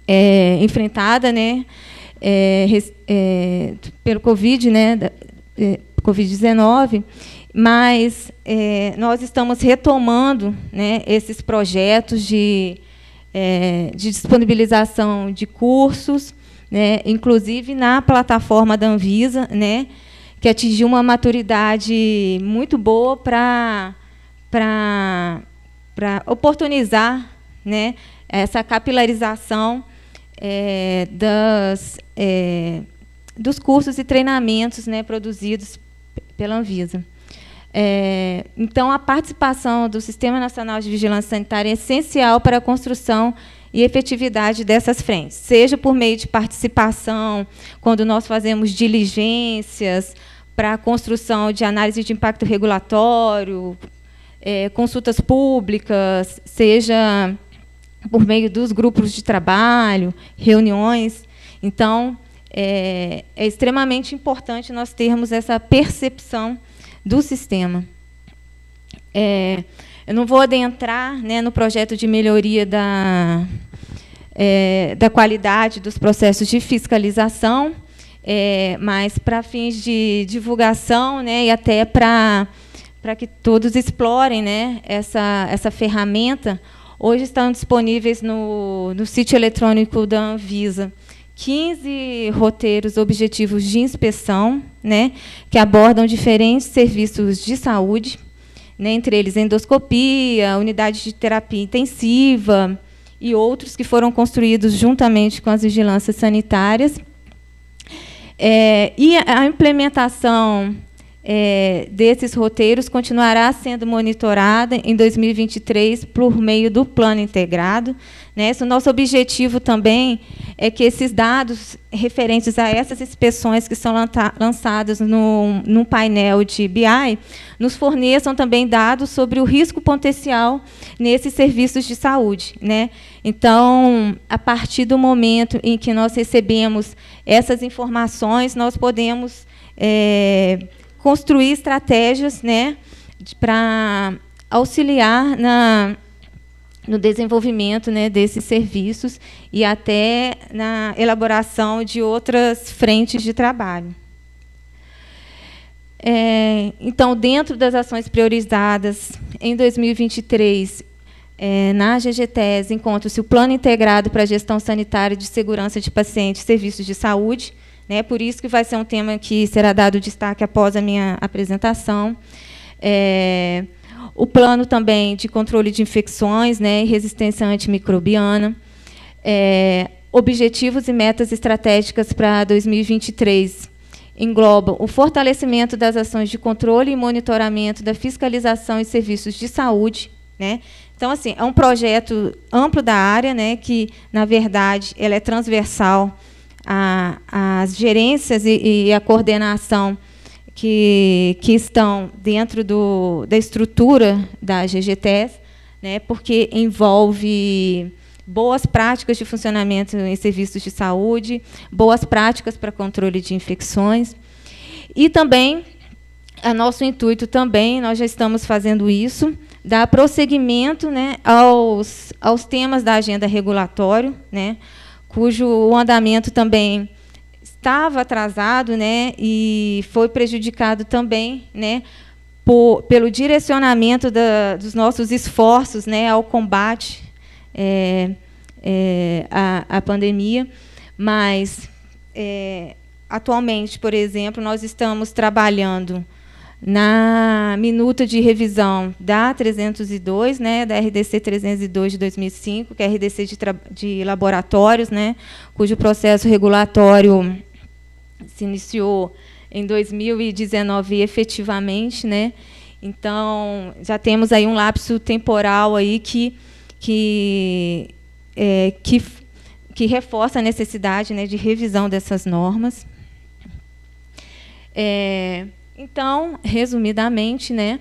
é, enfrentada né, é, é, pelo Covid, né, é, Covid-19, mas nós estamos retomando né, esses projetos de, de disponibilização de cursos, né, inclusive na plataforma da Anvisa, né, que atingiu uma maturidade muito boa para oportunizar né, essa capilarização é, das, é, dos cursos e treinamentos né, produzidos pela Anvisa. É, então, a participação do Sistema Nacional de Vigilância Sanitária é essencial para a construção e efetividade dessas frentes, seja por meio de participação, quando nós fazemos diligências para a construção de análise de impacto regulatório, é, consultas públicas, seja por meio dos grupos de trabalho, reuniões. Então, é, é extremamente importante nós termos essa percepção do sistema. É, eu não vou adentrar né, no projeto de melhoria da, é, da qualidade dos processos de fiscalização, é, mas para fins de divulgação né, e até para que todos explorem né, essa, essa ferramenta. Hoje estão disponíveis no, no sítio eletrônico da Anvisa 15 roteiros objetivos de inspeção, né, que abordam diferentes serviços de saúde né, entre eles endoscopia, unidade de terapia intensiva e outros que foram construídos juntamente com as vigilâncias sanitárias. É, e a implementação é, desses roteiros continuará sendo monitorada em 2023 por meio do Plano Integrado, né? É o nosso objetivo também é que esses dados referentes a essas inspeções que são lançadas no, no painel de BI nos forneçam também dados sobre o risco potencial nesses serviços de saúde. Né? Então, a partir do momento em que nós recebemos essas informações, nós podemos é, construir estratégias né, para auxiliar na no desenvolvimento né, desses serviços e até na elaboração de outras frentes de trabalho. É, então, dentro das ações priorizadas em 2023, é, na GGTES, encontra-se o Plano Integrado para a Gestão Sanitária de Segurança de Pacientes e Serviços de Saúde, né, por isso que vai ser um tema que será dado destaque após a minha apresentação. É, o plano também de controle de infecções né, e resistência antimicrobiana, é, objetivos e metas estratégicas para 2023 engloba o fortalecimento das ações de controle e monitoramento da fiscalização e serviços de saúde, né? Então assim, é um projeto amplo da área, né, que na verdade ela é transversal às gerências e, e à coordenação que, que estão dentro do, da estrutura da GGTES, né, porque envolve boas práticas de funcionamento em serviços de saúde, boas práticas para controle de infecções. E também, a nosso intuito também, nós já estamos fazendo isso, dar prosseguimento né, aos, aos temas da agenda regulatório, né, cujo andamento também estava atrasado, né, e foi prejudicado também, né, por, pelo direcionamento da, dos nossos esforços, né, ao combate é, é, à, à, pandemia, mas é, atualmente, por exemplo, nós estamos trabalhando na minuta de revisão da 302, né, da RDC 302 de 2005, que é a RDC de, de laboratórios, né, cujo processo regulatório se iniciou em 2019 efetivamente, né? Então, já temos aí um lapso temporal aí que, que, é, que, que, reforça a necessidade né, de revisão dessas normas. É, então, resumidamente, né,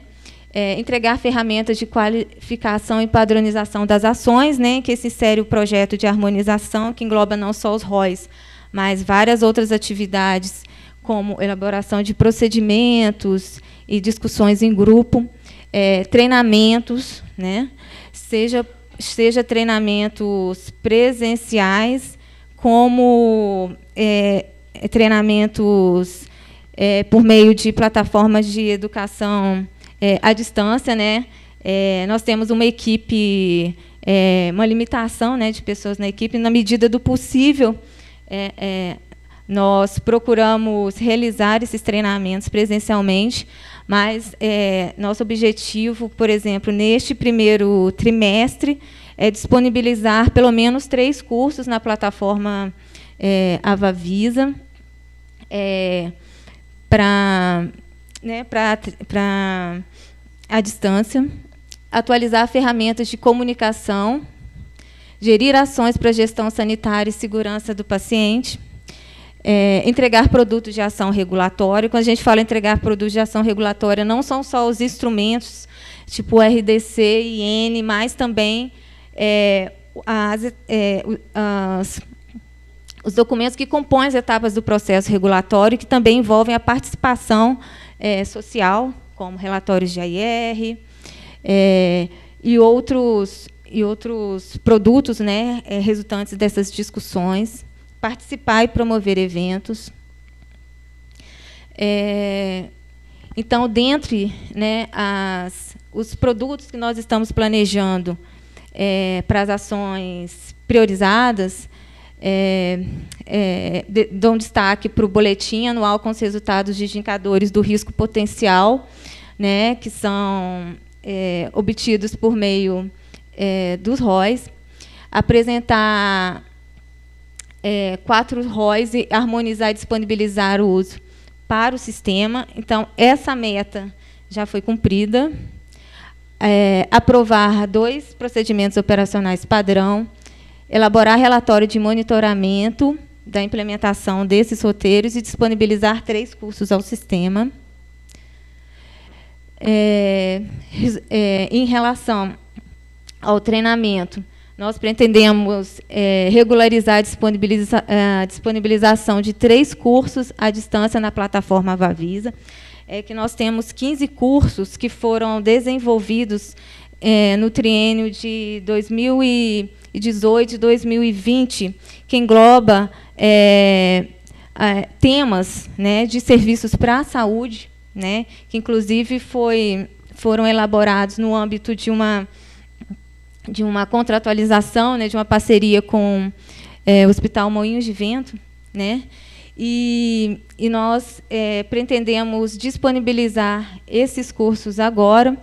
é, entregar ferramentas de qualificação e padronização das ações, né, que se insere o projeto de harmonização, que engloba não só os ROIs, mas várias outras atividades, como elaboração de procedimentos e discussões em grupo, é, treinamentos, né? seja, seja treinamentos presenciais, como é, é treinamentos é, por meio de plataformas de educação é, à distância. Né? É, nós temos uma equipe, uma limitação né, de pessoas na equipe, na medida do possível, é, é, nós procuramos realizar esses treinamentos presencialmente, mas é, nosso objetivo, por exemplo, neste primeiro trimestre, é disponibilizar pelo menos três cursos na plataforma é, Avavisa é, para né, a distância, atualizar ferramentas de comunicação gerir ações para gestão sanitária e segurança do paciente, é, entregar produtos de ação regulatória. Quando a gente fala entregar produtos de ação regulatória, não são só os instrumentos, tipo RDC, IN, mas também é, as, é, as, os documentos que compõem as etapas do processo regulatório, que também envolvem a participação é, social, como relatórios de AIR é, e outros e outros produtos né, é, resultantes dessas discussões, participar e promover eventos. É, então, dentre né, as, os produtos que nós estamos planejando é, para as ações priorizadas, é, é, de, um destaque para o boletim anual com os resultados de indicadores do risco potencial, né, que são é, obtidos por meio é, dos ROIs, apresentar é, quatro ROIs e harmonizar e disponibilizar o uso para o sistema. Então, essa meta já foi cumprida. É, aprovar dois procedimentos operacionais padrão, elaborar relatório de monitoramento da implementação desses roteiros e disponibilizar três cursos ao sistema. É, é, em relação ao treinamento. Nós pretendemos é, regularizar a, disponibiliza a, disponibilização de três cursos à distância na plataforma Vavisa, é que nós temos 15 cursos que foram desenvolvidos é, no triênio de 2018 e 2020, que engloba é, temas né, de serviços para a saúde, né, que inclusive foi, foram elaborados no âmbito de uma de uma contratualização, né, de uma parceria com é, o Hospital Moinhos de Vento, né? E, e nós é, pretendemos disponibilizar esses cursos agora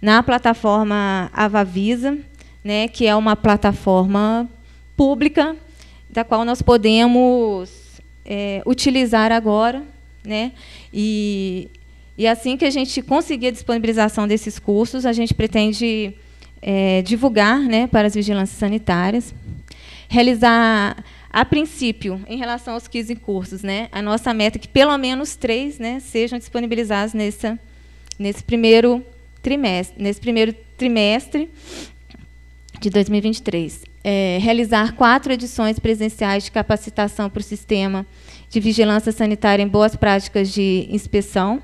na plataforma Avavisa, né, que é uma plataforma pública da qual nós podemos é, utilizar agora, né? E, e assim que a gente conseguir a disponibilização desses cursos, a gente pretende é, divulgar né, para as vigilâncias sanitárias, realizar, a princípio, em relação aos 15 cursos, né, a nossa meta é que pelo menos três né, sejam disponibilizados nessa, nesse, primeiro trimestre, nesse primeiro trimestre de 2023. É, realizar quatro edições presenciais de capacitação para o sistema de vigilância sanitária em boas práticas de inspeção.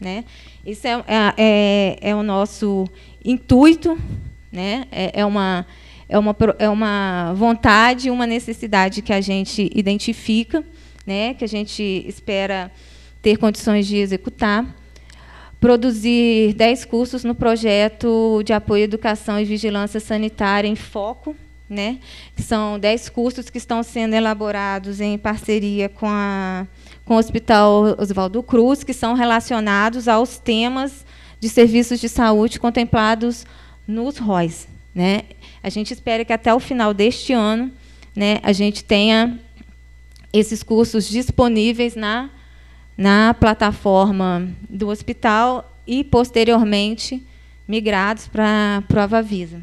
Né? Isso é, é, é, é o nosso intuito, né? É, é, uma é uma, é uma vontade, uma necessidade que a gente identifica, né, que a gente espera ter condições de executar. Produzir 10 cursos no projeto de apoio à educação e vigilância sanitária em foco, né, que são 10 cursos que estão sendo elaborados em parceria com, a, com o Hospital Oswaldo Cruz, que são relacionados aos temas de serviços de saúde contemplados nos ROIs. Né? A gente espera que até o final deste ano né, a gente tenha esses cursos disponíveis na, na plataforma do hospital e, posteriormente, migrados para a Avavisa.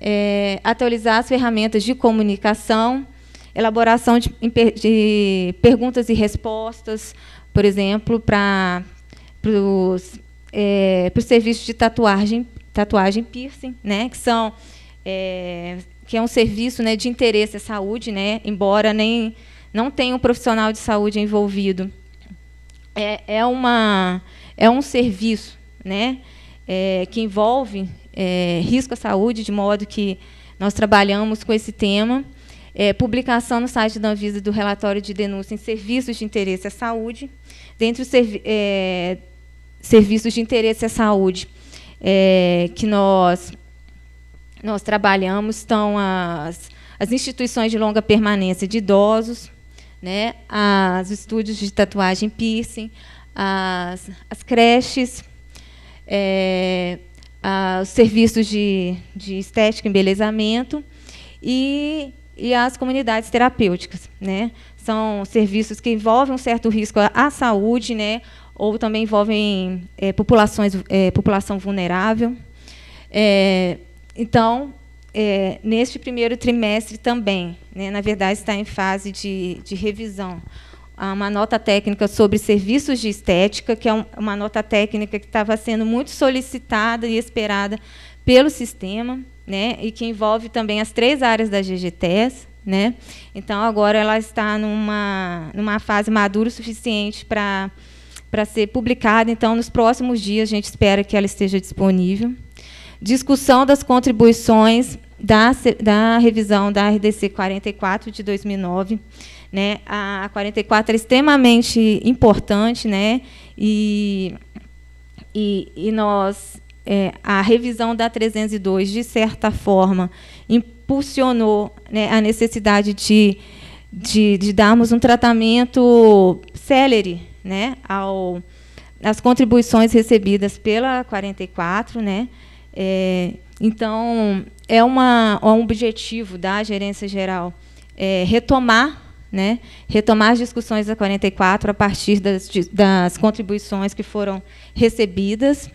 É, atualizar as ferramentas de comunicação, elaboração de, de perguntas e respostas, por exemplo, para para os é, serviços de tatuagem, tatuagem piercing, né? Que são é, que é um serviço né, de interesse à saúde, né? Embora nem não tenha um profissional de saúde envolvido, é, é uma é um serviço, né? É, que envolve é, risco à saúde, de modo que nós trabalhamos com esse tema. É, publicação no site da Anvisa do relatório de denúncia em serviços de interesse à saúde. dentro é, serviços de interesse à saúde é, que nós, nós trabalhamos estão as, as instituições de longa permanência de idosos, né, as estúdios de tatuagem piercing, as, as creches, é, a, os serviços de, de estética, embelezamento e, e as comunidades terapêuticas. Né? São serviços que envolvem um certo risco à, à saúde, né? ou também envolvem é, populações, é, população vulnerável. É, então, é, neste primeiro trimestre também, né, na verdade, está em fase de, de revisão. Há uma nota técnica sobre serviços de estética, que é um, uma nota técnica que estava sendo muito solicitada e esperada pelo sistema, né, e que envolve também as três áreas da GGTES, né? Então agora ela está numa numa fase madura o suficiente para para ser publicada. Então, nos próximos dias, a gente espera que ela esteja disponível. Discussão das contribuições da, da revisão da RDC 44 de 2009. Né? A 44 é extremamente importante, né? e, e, e nós é, a revisão da 302, de certa forma, impulsionou né, a necessidade de, de, de, darmos um tratamento celere né, ao, as contribuições recebidas pela 44. Né, é, então, é uma, é um objetivo da gerência geral é, retomar né, retomar as discussões da 44 a partir das, das contribuições que foram recebidas,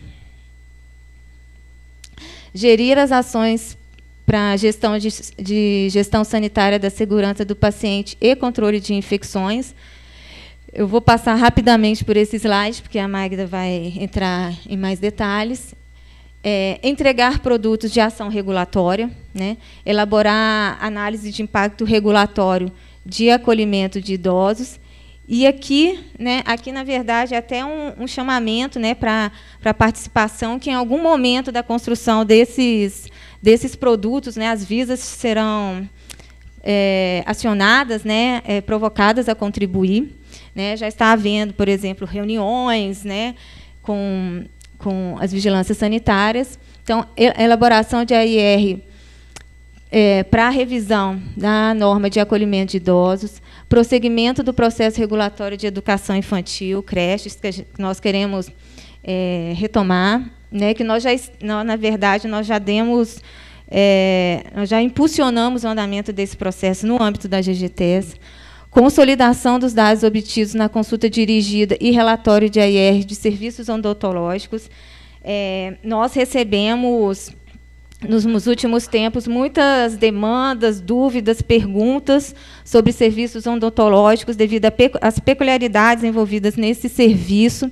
gerir as ações para gestão de, de, gestão sanitária da segurança do paciente e controle de infecções. Eu vou passar rapidamente por esse slide, porque a Magda vai entrar em mais detalhes. É, entregar produtos de ação regulatória, né? elaborar análise de impacto regulatório de acolhimento de idosos. E aqui, né, aqui na verdade, é até um, um chamamento né, para a participação, que em algum momento da construção desses, desses produtos, né, as visas serão é, acionadas, né, é, provocadas a contribuir. Né? Já está havendo, por exemplo, reuniões né, com, com as vigilâncias sanitárias. Então, elaboração de AIR é, para a revisão da norma de acolhimento de idosos, prosseguimento do processo regulatório de educação infantil, creches, que gente, nós queremos é, retomar, né, que nós já, nós, na verdade, nós já demos, é, nós já impulsionamos o andamento desse processo no âmbito da GGTs, consolidação dos dados obtidos na consulta dirigida e relatório de AIR de serviços odontológicos. É, nós recebemos, nos, nos, últimos tempos, muitas demandas, dúvidas, perguntas sobre serviços odontológicos devido às peculiaridades envolvidas nesse serviço,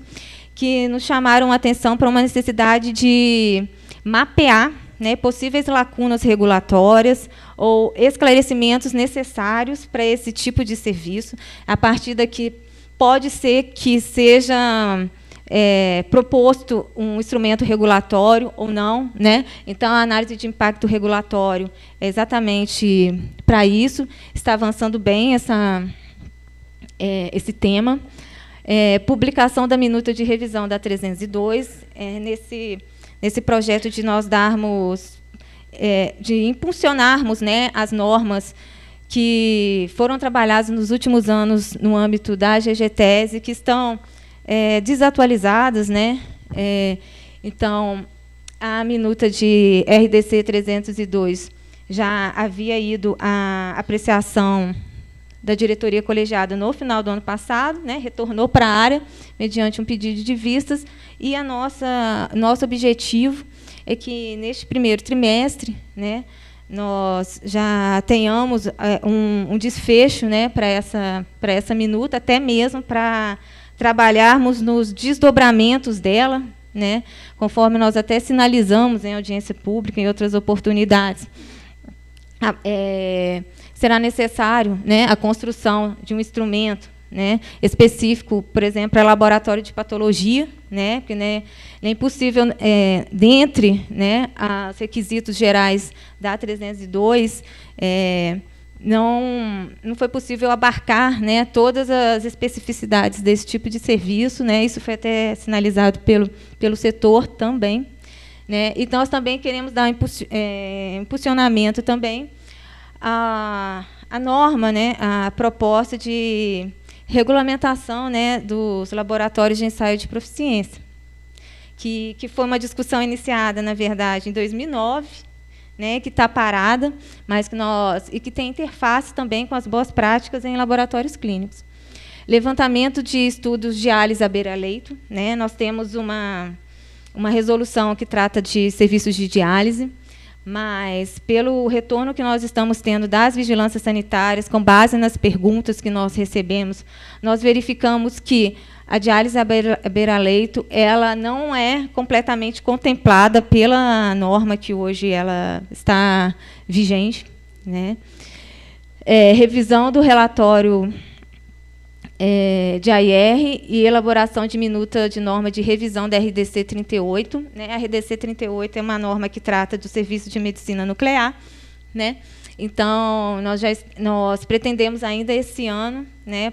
que nos chamaram a atenção para uma necessidade de mapear né, possíveis lacunas regulatórias, ou esclarecimentos necessários para esse tipo de serviço. A partir daqui, pode ser que seja é, proposto um instrumento regulatório ou não. Né? Então, a análise de impacto regulatório é exatamente para isso. Está avançando bem essa, é, esse tema. É, publicação da minuta de revisão da 302, é nesse, nesse projeto de nós darmos é, de impulsionarmos né, as normas que foram trabalhadas nos últimos anos no âmbito da GGTESE, que estão é, desatualizadas. Né? É, então, a minuta de RDC 302 já havia ido à apreciação da diretoria colegiada no final do ano passado, né, retornou para a área mediante um pedido de vistas e a nossa nosso objetivo é que neste primeiro trimestre, né, nós já tenhamos é, um, um desfecho né, para essa, essa minuta, até mesmo para trabalharmos nos desdobramentos dela, né, conforme nós até sinalizamos em audiência pública e outras oportunidades. Ah, é, será necessário né, a construção de um instrumento né, específico, por exemplo, para é laboratório de patologia, né, porque né, é impossível, é, dentre né, os requisitos gerais da 302, é, não, não foi possível abarcar né, todas as especificidades desse tipo de serviço. Né, isso foi até sinalizado pelo, pelo setor também. Né, e nós também queremos dar um é, impulsionamento também à, à norma, né, à proposta de regulamentação né, dos laboratórios de ensaio de proficiência, que, que foi uma discussão iniciada, na verdade, em 2009, né, que está parada, mas que nós e que tem interface também com as boas práticas em laboratórios clínicos. Levantamento de estudos de diálise à beira-leito. Né, nós temos uma, uma resolução que trata de serviços de diálise. Mas, pelo retorno que nós estamos tendo das vigilâncias sanitárias, com base nas perguntas que nós recebemos, nós verificamos que a diálise à beira-leito ela não é completamente contemplada pela norma que hoje ela está vigente. Né? É, revisão do relatório é, de AIR e elaboração de minuta de norma de revisão da RDC 38. Né? A RDC 38 é uma norma que trata do serviço de medicina nuclear. Né? Então, nós, já, nós pretendemos ainda esse ano né,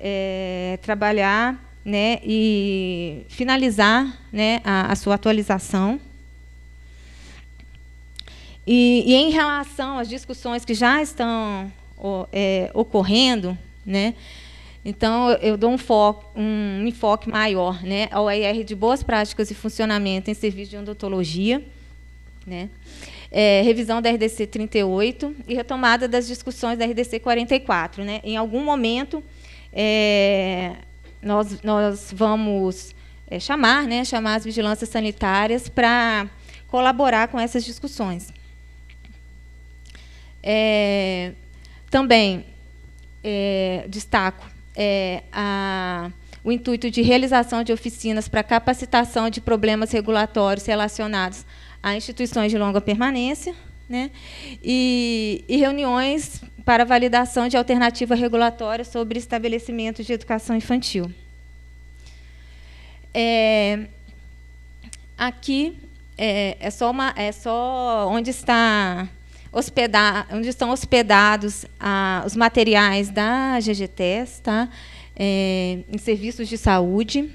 é, trabalhar né, e finalizar né, a, a sua atualização. E, e, em relação às discussões que já estão ó, é, ocorrendo, né, então, eu dou um, foco, um enfoque maior né, ao ER de boas práticas e funcionamento em serviço de odontologia, né, é, revisão da RDC 38 e retomada das discussões da RDC 44. Né. Em algum momento, é, nós, nós vamos é, chamar, né, chamar as vigilâncias sanitárias para colaborar com essas discussões. É, também, é, destaco é, a, o intuito de realização de oficinas para capacitação de problemas regulatórios relacionados a instituições de longa permanência né, e, e reuniões para validação de alternativa regulatória sobre estabelecimentos de educação infantil. É, aqui é, é, só uma, é só onde está hospedar, onde estão hospedados ah, os materiais da GGTES, tá? É, em serviços de saúde.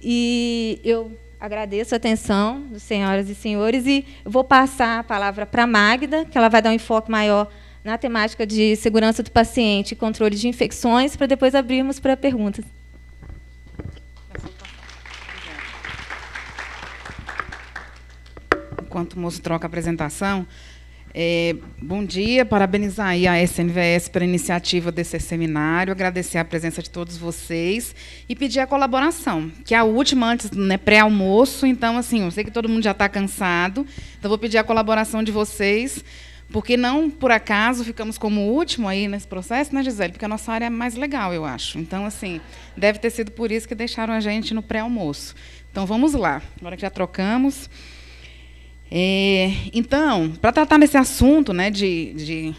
E eu agradeço a atenção dos senhoras e senhores e vou passar a palavra para a Magda, que ela vai dar um enfoque maior na temática de segurança do paciente e controle de infecções, para depois abrirmos para perguntas. Enquanto o moço troca a apresentação, é, bom dia, parabenizar a SNVS pela iniciativa desse seminário, agradecer a presença de todos vocês e pedir a colaboração, que é a última antes, né, pré-almoço, então, assim, eu sei que todo mundo já está cansado, então vou pedir a colaboração de vocês, porque não, por acaso, ficamos como último aí nesse processo, né, Gisele? Porque a nossa área é mais legal, eu acho. Então, assim, deve ter sido por isso que deixaram a gente no pré-almoço. Então, vamos lá, agora que já trocamos... É, então, para tratar nesse assunto né, de, de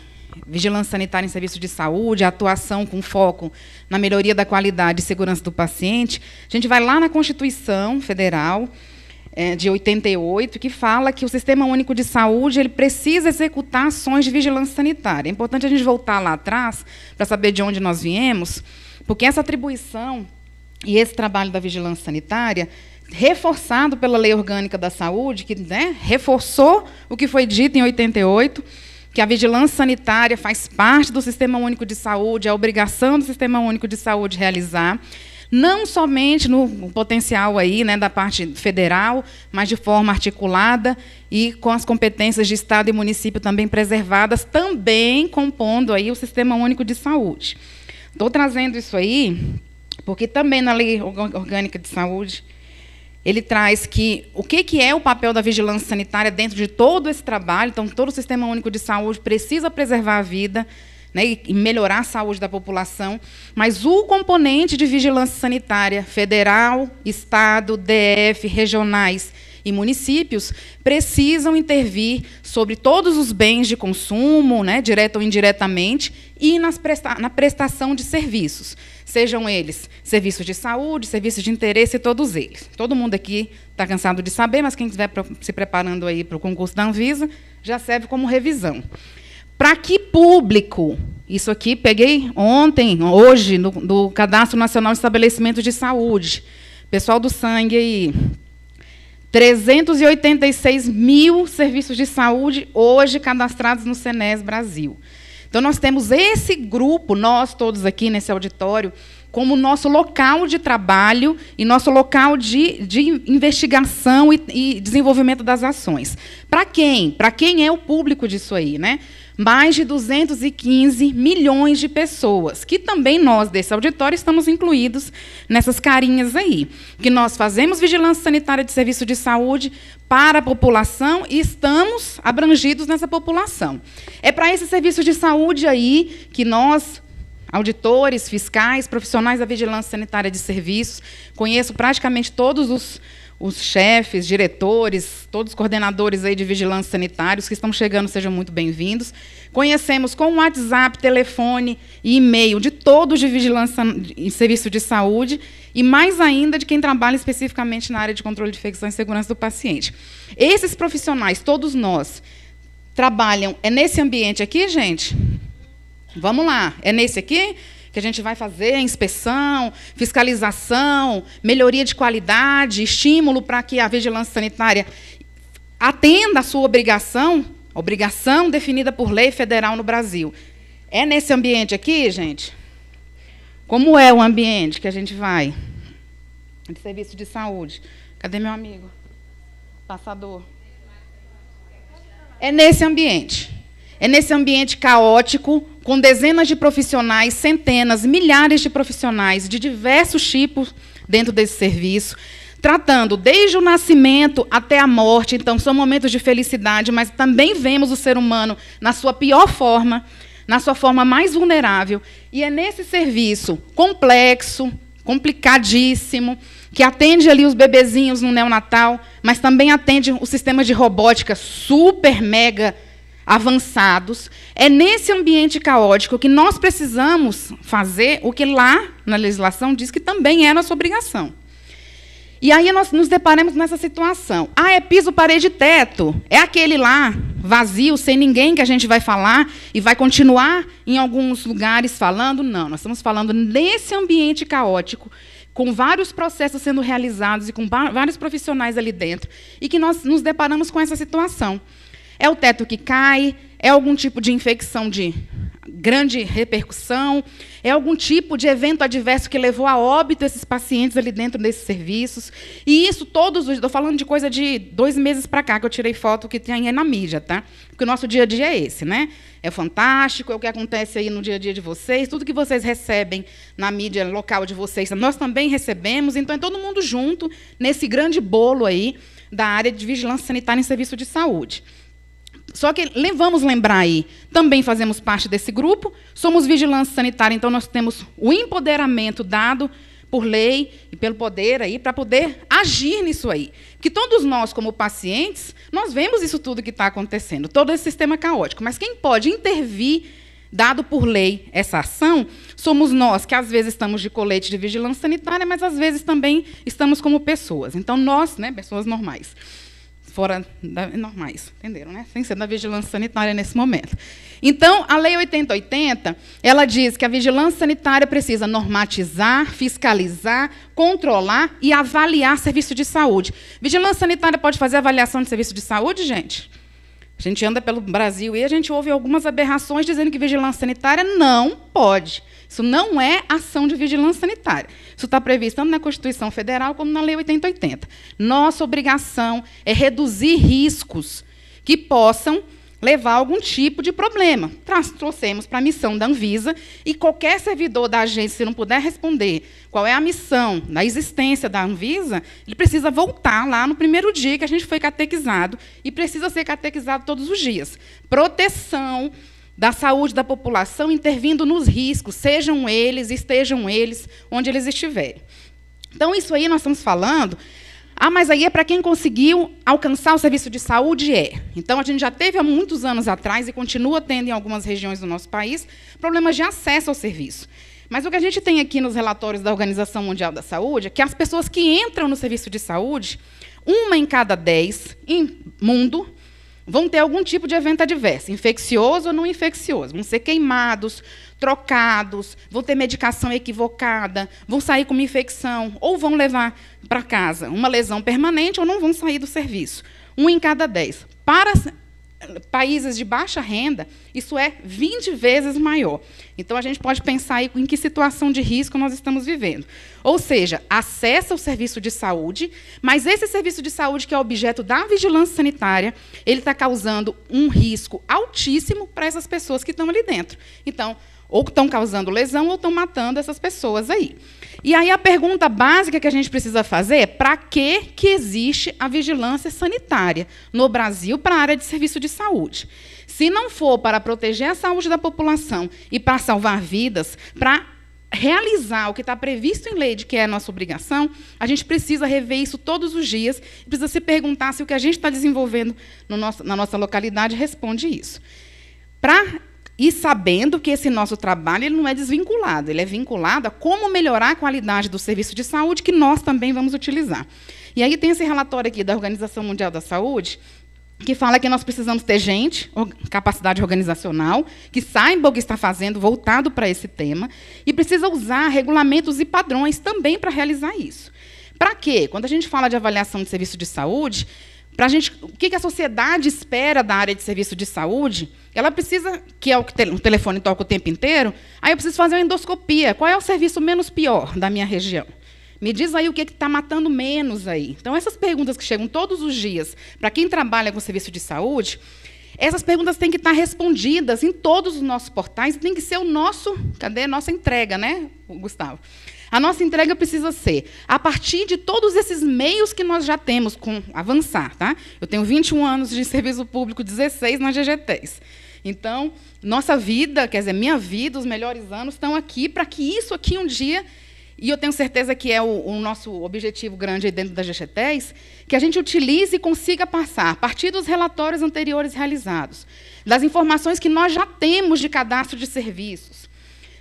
vigilância sanitária em serviço de saúde, atuação com foco na melhoria da qualidade e segurança do paciente, a gente vai lá na Constituição Federal é, de 88, que fala que o Sistema Único de Saúde ele precisa executar ações de vigilância sanitária. É importante a gente voltar lá atrás para saber de onde nós viemos, porque essa atribuição e esse trabalho da vigilância sanitária reforçado pela Lei Orgânica da Saúde, que né, reforçou o que foi dito em 88, que a vigilância sanitária faz parte do Sistema Único de Saúde, é obrigação do Sistema Único de Saúde realizar não somente no potencial aí, né, da parte federal, mas de forma articulada e com as competências de estado e município também preservadas, também compondo aí o Sistema Único de Saúde. Estou trazendo isso aí porque também na Lei Orgânica de Saúde ele traz que o que, que é o papel da vigilância sanitária dentro de todo esse trabalho. Então, todo o sistema único de saúde precisa preservar a vida né, e melhorar a saúde da população, mas o componente de vigilância sanitária federal, estado, DF, regionais e municípios precisam intervir sobre todos os bens de consumo, né, direta ou indiretamente, e nas presta na prestação de serviços. Sejam eles serviços de saúde, serviços de interesse, todos eles. Todo mundo aqui está cansado de saber, mas quem estiver se preparando aí para o concurso da Anvisa já serve como revisão. Para que público? Isso aqui peguei ontem, hoje, no, do Cadastro Nacional de Estabelecimentos de Saúde. Pessoal do sangue aí. 386 mil serviços de saúde hoje cadastrados no Senes Brasil. Então, nós temos esse grupo, nós todos aqui nesse auditório, como nosso local de trabalho e nosso local de, de investigação e, e desenvolvimento das ações. Para quem? Para quem é o público disso aí, né? mais de 215 milhões de pessoas, que também nós desse auditório estamos incluídos nessas carinhas aí, que nós fazemos vigilância sanitária de serviço de saúde para a população e estamos abrangidos nessa população. É para esse serviço de saúde aí que nós auditores, fiscais, profissionais da vigilância sanitária de serviços, conheço praticamente todos os os chefes, diretores, todos os coordenadores aí de vigilância sanitários que estão chegando, sejam muito bem-vindos. Conhecemos com WhatsApp, telefone e e-mail de todos de vigilância em serviço de saúde e mais ainda de quem trabalha especificamente na área de controle de infecção e segurança do paciente. Esses profissionais, todos nós, trabalham é nesse ambiente aqui, gente? Vamos lá, é nesse aqui? que a gente vai fazer inspeção, fiscalização, melhoria de qualidade, estímulo para que a vigilância sanitária atenda a sua obrigação, obrigação definida por lei federal no Brasil. É nesse ambiente aqui, gente? Como é o ambiente que a gente vai? De serviço de saúde. Cadê meu amigo? Passador. É nesse ambiente. É nesse ambiente caótico, com dezenas de profissionais, centenas, milhares de profissionais de diversos tipos dentro desse serviço, tratando desde o nascimento até a morte. Então, são momentos de felicidade, mas também vemos o ser humano na sua pior forma, na sua forma mais vulnerável. E é nesse serviço complexo, complicadíssimo, que atende ali os bebezinhos no neonatal, mas também atende o sistema de robótica super mega avançados. É nesse ambiente caótico que nós precisamos fazer o que lá na legislação diz que também é nossa obrigação. E aí nós nos deparamos nessa situação. Ah, é piso, parede e teto. É aquele lá, vazio, sem ninguém que a gente vai falar e vai continuar em alguns lugares falando? Não, nós estamos falando nesse ambiente caótico, com vários processos sendo realizados e com vários profissionais ali dentro, e que nós nos deparamos com essa situação. É o teto que cai? É algum tipo de infecção de grande repercussão? É algum tipo de evento adverso que levou a óbito esses pacientes ali dentro desses serviços? E isso todos os. Estou falando de coisa de dois meses para cá, que eu tirei foto que tem aí na mídia, tá? Porque o nosso dia a dia é esse, né? É fantástico, é o que acontece aí no dia a dia de vocês, tudo que vocês recebem na mídia local de vocês, nós também recebemos, então é todo mundo junto nesse grande bolo aí da área de vigilância sanitária em serviço de saúde. Só que vamos lembrar aí, também fazemos parte desse grupo, somos vigilância sanitária, então nós temos o empoderamento dado por lei e pelo poder aí para poder agir nisso aí. Que todos nós, como pacientes, nós vemos isso tudo que está acontecendo, todo esse sistema caótico. Mas quem pode intervir, dado por lei, essa ação, somos nós, que às vezes estamos de colete de vigilância sanitária, mas às vezes também estamos como pessoas. Então, nós, né, pessoas normais fora da, é normais, entenderam, né? Sem ser da vigilância sanitária nesse momento. Então, a Lei 8080, ela diz que a vigilância sanitária precisa normatizar, fiscalizar, controlar e avaliar serviço de saúde. Vigilância sanitária pode fazer avaliação de serviço de saúde, gente? A gente anda pelo Brasil e a gente ouve algumas aberrações dizendo que vigilância sanitária não pode. Isso não é ação de vigilância sanitária. Isso está previsto tanto na Constituição Federal como na Lei 8080. Nossa obrigação é reduzir riscos que possam levar a algum tipo de problema. Trouxemos para a missão da Anvisa e qualquer servidor da agência, se não puder responder qual é a missão da existência da Anvisa, ele precisa voltar lá no primeiro dia que a gente foi catequizado e precisa ser catequizado todos os dias. Proteção da saúde da população, intervindo nos riscos, sejam eles, estejam eles, onde eles estiverem. Então, isso aí nós estamos falando. Ah, mas aí é para quem conseguiu alcançar o serviço de saúde? É. Então, a gente já teve há muitos anos atrás e continua tendo em algumas regiões do nosso país problemas de acesso ao serviço. Mas o que a gente tem aqui nos relatórios da Organização Mundial da Saúde é que as pessoas que entram no serviço de saúde, uma em cada dez em mundo, vão ter algum tipo de evento adverso, infeccioso ou não infeccioso. Vão ser queimados, trocados, vão ter medicação equivocada, vão sair com uma infecção, ou vão levar para casa uma lesão permanente, ou não vão sair do serviço. Um em cada dez. Para eh, países de baixa renda, isso é 20 vezes maior. Então, a gente pode pensar em que situação de risco nós estamos vivendo. Ou seja, acessa o serviço de saúde, mas esse serviço de saúde, que é objeto da vigilância sanitária, ele está causando um risco altíssimo para essas pessoas que estão ali dentro. Então, ou estão causando lesão ou estão matando essas pessoas aí. E aí a pergunta básica que a gente precisa fazer é para que, que existe a vigilância sanitária no Brasil para a área de serviço de saúde? Se não for para proteger a saúde da população e para salvar vidas, para realizar o que está previsto em lei de que é nossa obrigação, a gente precisa rever isso todos os dias, precisa se perguntar se o que a gente está desenvolvendo no nosso, na nossa localidade responde isso. Para e sabendo que esse nosso trabalho ele não é desvinculado, ele é vinculado a como melhorar a qualidade do serviço de saúde que nós também vamos utilizar. E aí tem esse relatório aqui da Organização Mundial da Saúde, que fala que nós precisamos ter gente, capacidade organizacional, que saiba o que está fazendo voltado para esse tema, e precisa usar regulamentos e padrões também para realizar isso. Para quê? Quando a gente fala de avaliação de serviço de saúde, para a gente, o que a sociedade espera da área de serviço de saúde? Ela precisa, que é o que o telefone toca o tempo inteiro, aí eu preciso fazer uma endoscopia. Qual é o serviço menos pior da minha região? Me diz aí o que é está matando menos aí. Então, essas perguntas que chegam todos os dias para quem trabalha com serviço de saúde, essas perguntas têm que estar tá respondidas em todos os nossos portais, tem que ser o nosso, cadê? Nossa entrega, né, Gustavo? A nossa entrega precisa ser, a partir de todos esses meios que nós já temos com avançar, tá? Eu tenho 21 anos de serviço público, 16 na GGTs. Então, nossa vida, quer dizer, minha vida, os melhores anos estão aqui para que isso aqui um dia e eu tenho certeza que é o, o nosso objetivo grande dentro da gg que a gente utilize e consiga passar, a partir dos relatórios anteriores realizados, das informações que nós já temos de cadastro de serviços,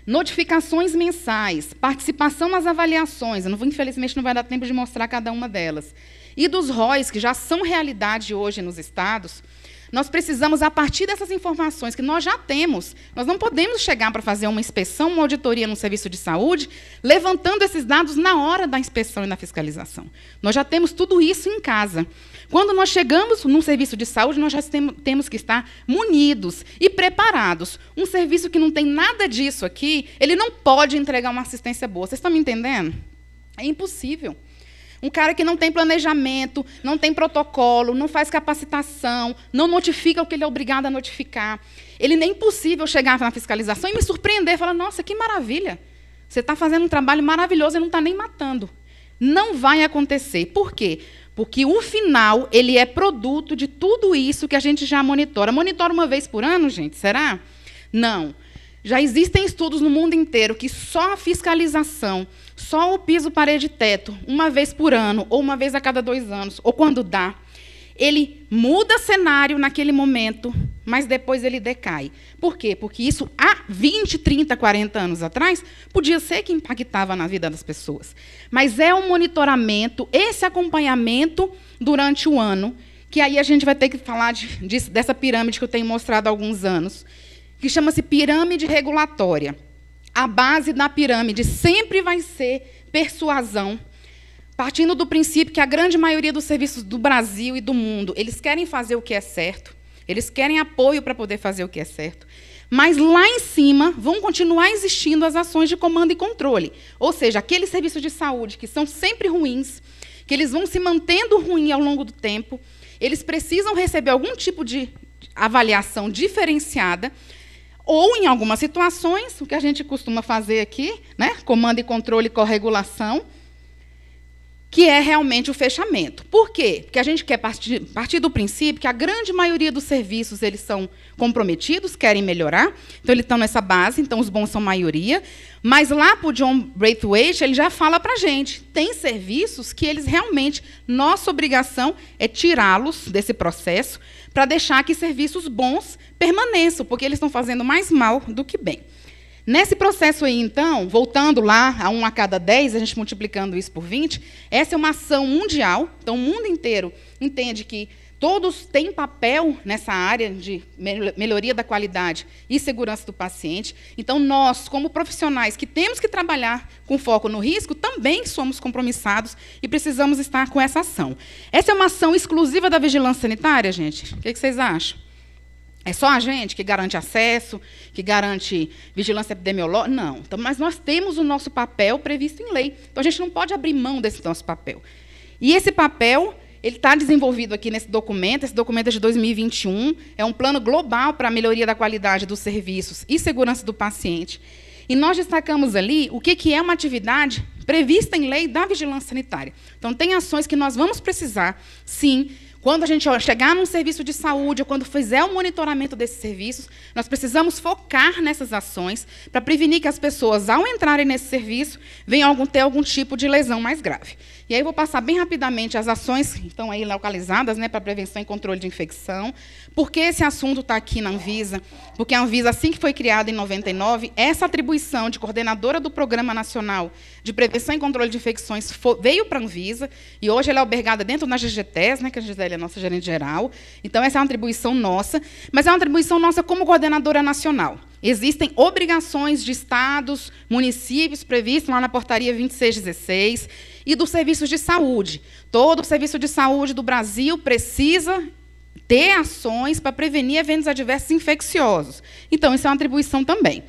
notificações mensais, participação nas avaliações, eu não vou, infelizmente não vai dar tempo de mostrar cada uma delas, e dos ROIs, que já são realidade hoje nos estados, nós precisamos, a partir dessas informações que nós já temos, nós não podemos chegar para fazer uma inspeção, uma auditoria num serviço de saúde, levantando esses dados na hora da inspeção e da fiscalização. Nós já temos tudo isso em casa. Quando nós chegamos num serviço de saúde, nós já temos que estar munidos e preparados. Um serviço que não tem nada disso aqui, ele não pode entregar uma assistência boa. Vocês estão me entendendo? É impossível. Um cara que não tem planejamento, não tem protocolo, não faz capacitação, não notifica o que ele é obrigado a notificar. Ele nem é impossível chegar na fiscalização e me surpreender, falar: nossa, que maravilha! Você está fazendo um trabalho maravilhoso e não está nem matando. Não vai acontecer. Por quê? Porque o final ele é produto de tudo isso que a gente já monitora. Monitora uma vez por ano, gente? Será? Não. Já existem estudos no mundo inteiro que só a fiscalização, só o piso parede teto, uma vez por ano, ou uma vez a cada dois anos, ou quando dá, ele muda cenário naquele momento, mas depois ele decai. Por quê? Porque isso há 20, 30, 40 anos atrás podia ser que impactava na vida das pessoas. Mas é o monitoramento, esse acompanhamento durante o ano, que aí a gente vai ter que falar de, de, dessa pirâmide que eu tenho mostrado há alguns anos que chama-se pirâmide regulatória. A base da pirâmide sempre vai ser persuasão, partindo do princípio que a grande maioria dos serviços do Brasil e do mundo, eles querem fazer o que é certo, eles querem apoio para poder fazer o que é certo. Mas lá em cima vão continuar existindo as ações de comando e controle. Ou seja, aqueles serviços de saúde que são sempre ruins, que eles vão se mantendo ruins ao longo do tempo, eles precisam receber algum tipo de avaliação diferenciada ou, em algumas situações, o que a gente costuma fazer aqui, né? comando e controle corregulação, que é realmente o fechamento. Por quê? Porque a gente quer partir, partir do princípio que a grande maioria dos serviços eles são comprometidos, querem melhorar, então eles estão nessa base, então os bons são maioria. Mas lá para o John Braithwaite, ele já fala para a gente, tem serviços que eles realmente, nossa obrigação é tirá-los desse processo, para deixar que serviços bons permaneçam, porque eles estão fazendo mais mal do que bem. Nesse processo aí, então, voltando lá a 1 um a cada 10, a gente multiplicando isso por 20, essa é uma ação mundial. Então, o mundo inteiro entende que Todos têm papel nessa área de melhoria da qualidade e segurança do paciente. Então, nós, como profissionais que temos que trabalhar com foco no risco, também somos compromissados e precisamos estar com essa ação. Essa é uma ação exclusiva da vigilância sanitária, gente? O que vocês acham? É só a gente que garante acesso, que garante vigilância epidemiológica? Não. Então, mas nós temos o nosso papel previsto em lei. Então, a gente não pode abrir mão desse nosso papel. E esse papel ele está desenvolvido aqui nesse documento. Esse documento é de 2021. É um plano global para a melhoria da qualidade dos serviços e segurança do paciente. E nós destacamos ali o que, que é uma atividade prevista em lei da vigilância sanitária. Então, tem ações que nós vamos precisar, sim, quando a gente chegar num serviço de saúde ou quando fizer o monitoramento desses serviços, nós precisamos focar nessas ações para prevenir que as pessoas, ao entrarem nesse serviço, venham algum, ter algum tipo de lesão mais grave. E aí eu vou passar bem rapidamente as ações que estão aí localizadas né, para prevenção e controle de infecção. Por que esse assunto está aqui na Anvisa? Porque a Anvisa, assim que foi criada em 99, essa atribuição de coordenadora do Programa Nacional de Prevenção e Controle de Infecções foi, veio para a Anvisa, e hoje ela é albergada dentro da GGTES, né, que a Gisele é a nossa gerente geral. Então, essa é uma atribuição nossa, mas é uma atribuição nossa como coordenadora nacional. Existem obrigações de estados, municípios previstas lá na portaria 2616 e dos serviços de saúde. Todo o serviço de saúde do Brasil precisa ter ações para prevenir eventos adversos infecciosos. Então, isso é uma atribuição também.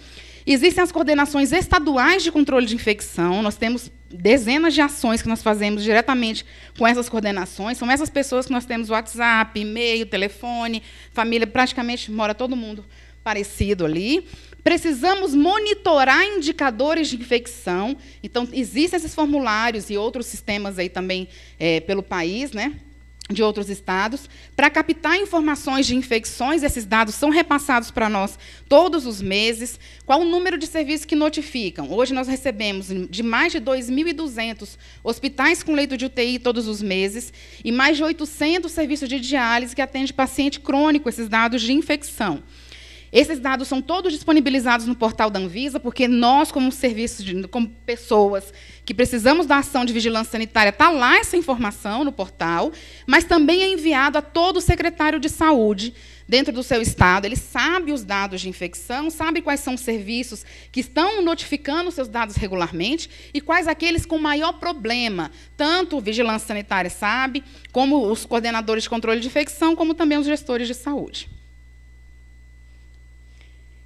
Existem as coordenações estaduais de controle de infecção, nós temos dezenas de ações que nós fazemos diretamente com essas coordenações, são essas pessoas que nós temos WhatsApp, e-mail, telefone, família, praticamente mora todo mundo parecido ali. Precisamos monitorar indicadores de infecção, então existem esses formulários e outros sistemas aí também é, pelo país, né? de outros estados, para captar informações de infecções, esses dados são repassados para nós todos os meses, qual o número de serviços que notificam. Hoje nós recebemos de mais de 2.200 hospitais com leito de UTI todos os meses e mais de 800 serviços de diálise que atende paciente crônico, esses dados de infecção. Esses dados são todos disponibilizados no portal da Anvisa, porque nós, como serviço, de, como pessoas que precisamos da ação de vigilância sanitária, está lá essa informação no portal, mas também é enviado a todo secretário de saúde dentro do seu estado. Ele sabe os dados de infecção, sabe quais são os serviços que estão notificando seus dados regularmente e quais aqueles com maior problema. Tanto o vigilância sanitária sabe, como os coordenadores de controle de infecção, como também os gestores de saúde.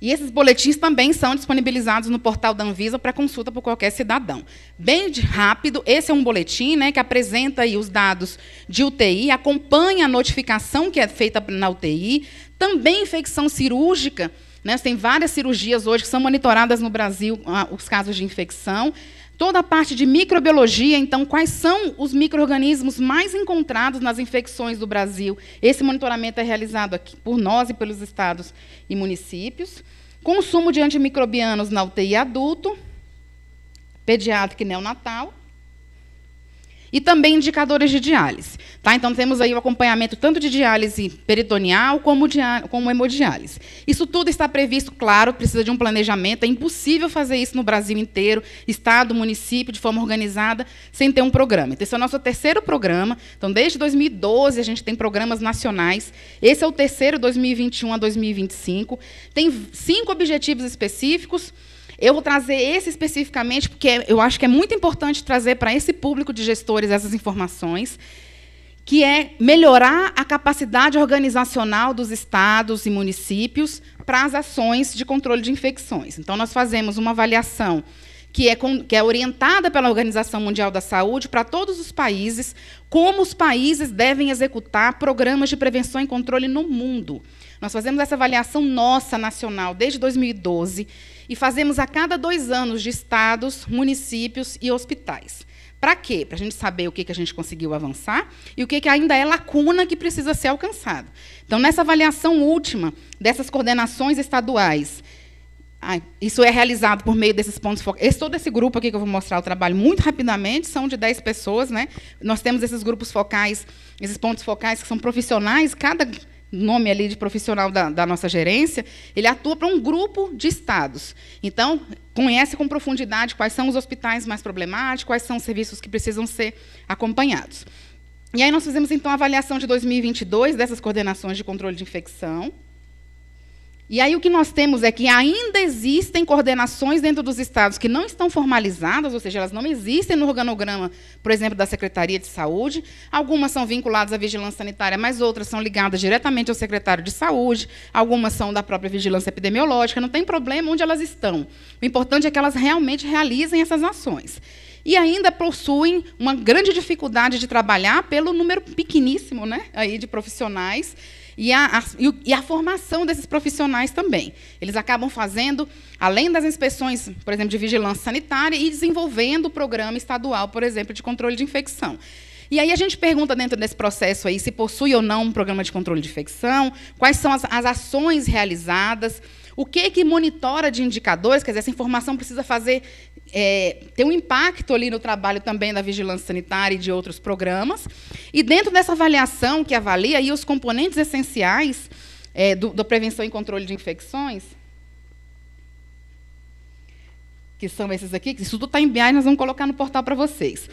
E esses boletins também são disponibilizados no portal da Anvisa para consulta por qualquer cidadão. Bem rápido, esse é um boletim né, que apresenta aí os dados de UTI, acompanha a notificação que é feita na UTI, também infecção cirúrgica. Né, tem várias cirurgias hoje que são monitoradas no Brasil, ah, os casos de infecção. Toda a parte de microbiologia, então, quais são os micro-organismos mais encontrados nas infecções do Brasil? Esse monitoramento é realizado aqui por nós e pelos estados e municípios. Consumo de antimicrobianos na UTI adulto, pediátrico e neonatal e também indicadores de diálise. Tá? Então, temos aí o acompanhamento tanto de diálise peritoneal como, como hemodiálise. Isso tudo está previsto, claro, precisa de um planejamento. É impossível fazer isso no Brasil inteiro, estado, município, de forma organizada, sem ter um programa. Então, esse é o nosso terceiro programa. Então, desde 2012, a gente tem programas nacionais. Esse é o terceiro, 2021 a 2025. Tem cinco objetivos específicos eu vou trazer esse especificamente, porque eu acho que é muito importante trazer para esse público de gestores essas informações, que é melhorar a capacidade organizacional dos estados e municípios para as ações de controle de infecções. Então, nós fazemos uma avaliação que é, com, que é, orientada pela Organização Mundial da Saúde para todos os países, como os países devem executar programas de prevenção e controle no mundo. Nós fazemos essa avaliação nossa, nacional, desde 2012, e fazemos a cada dois anos de estados, municípios e hospitais. Para quê? Para a gente saber o que, que a gente conseguiu avançar e o que, que ainda é lacuna que precisa ser alcançado. Então, nessa avaliação última dessas coordenações estaduais, isso é realizado por meio desses pontos focais. Esse, todo esse grupo aqui que eu vou mostrar o trabalho muito rapidamente, são de 10 pessoas. Né? Nós temos esses grupos focais, esses pontos focais que são profissionais, cada nome ali de profissional da, da nossa gerência, ele atua para um grupo de estados. Então, conhece com profundidade quais são os hospitais mais problemáticos, quais são os serviços que precisam ser acompanhados. E aí nós fizemos, então, a avaliação de 2022 dessas coordenações de controle de infecção, e aí o que nós temos é que ainda existem coordenações dentro dos estados que não estão formalizadas, ou seja, elas não existem no organograma, por exemplo, da Secretaria de Saúde. Algumas são vinculadas à vigilância sanitária, mas outras são ligadas diretamente ao secretário de Saúde, algumas são da própria vigilância epidemiológica, não tem problema onde elas estão. O importante é que elas realmente realizem essas ações e ainda possuem uma grande dificuldade de trabalhar pelo número pequeníssimo né, aí de profissionais e a, a, e a formação desses profissionais também. Eles acabam fazendo, além das inspeções, por exemplo, de vigilância sanitária, e desenvolvendo o programa estadual, por exemplo, de controle de infecção. E aí a gente pergunta dentro desse processo aí se possui ou não um programa de controle de infecção, quais são as, as ações realizadas, o que é que monitora de indicadores, quer dizer, essa informação precisa fazer é, tem um impacto ali no trabalho também da vigilância sanitária e de outros programas. E dentro dessa avaliação que avalia aí os componentes essenciais é, da prevenção e controle de infecções, que são esses aqui, que isso tudo está em BI, nós vamos colocar no portal para vocês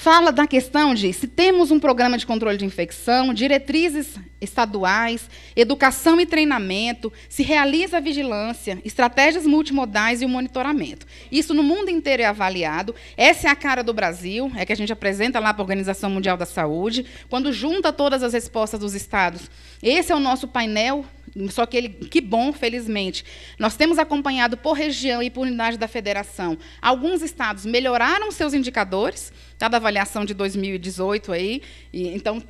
fala da questão de se temos um programa de controle de infecção, diretrizes estaduais, educação e treinamento, se realiza a vigilância, estratégias multimodais e o monitoramento. Isso no mundo inteiro é avaliado. Essa é a cara do Brasil, é que a gente apresenta lá para a Organização Mundial da Saúde, quando junta todas as respostas dos estados. Esse é o nosso painel só que ele, que bom, felizmente. Nós temos acompanhado por região e por unidade da federação. Alguns estados melhoraram seus indicadores, tá, da avaliação de 2018 aí, e, então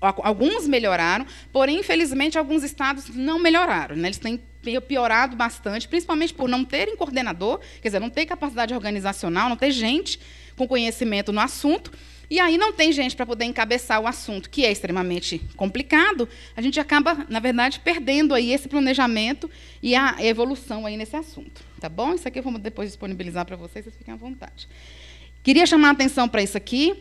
alguns melhoraram, porém, infelizmente, alguns estados não melhoraram, né? Eles têm piorado bastante, principalmente por não terem coordenador, quer dizer, não ter capacidade organizacional, não ter gente com conhecimento no assunto. E aí não tem gente para poder encabeçar o assunto, que é extremamente complicado, a gente acaba, na verdade, perdendo aí esse planejamento e a evolução aí nesse assunto, tá bom? Isso aqui eu vou depois disponibilizar para vocês, vocês fiquem à vontade. Queria chamar a atenção para isso aqui.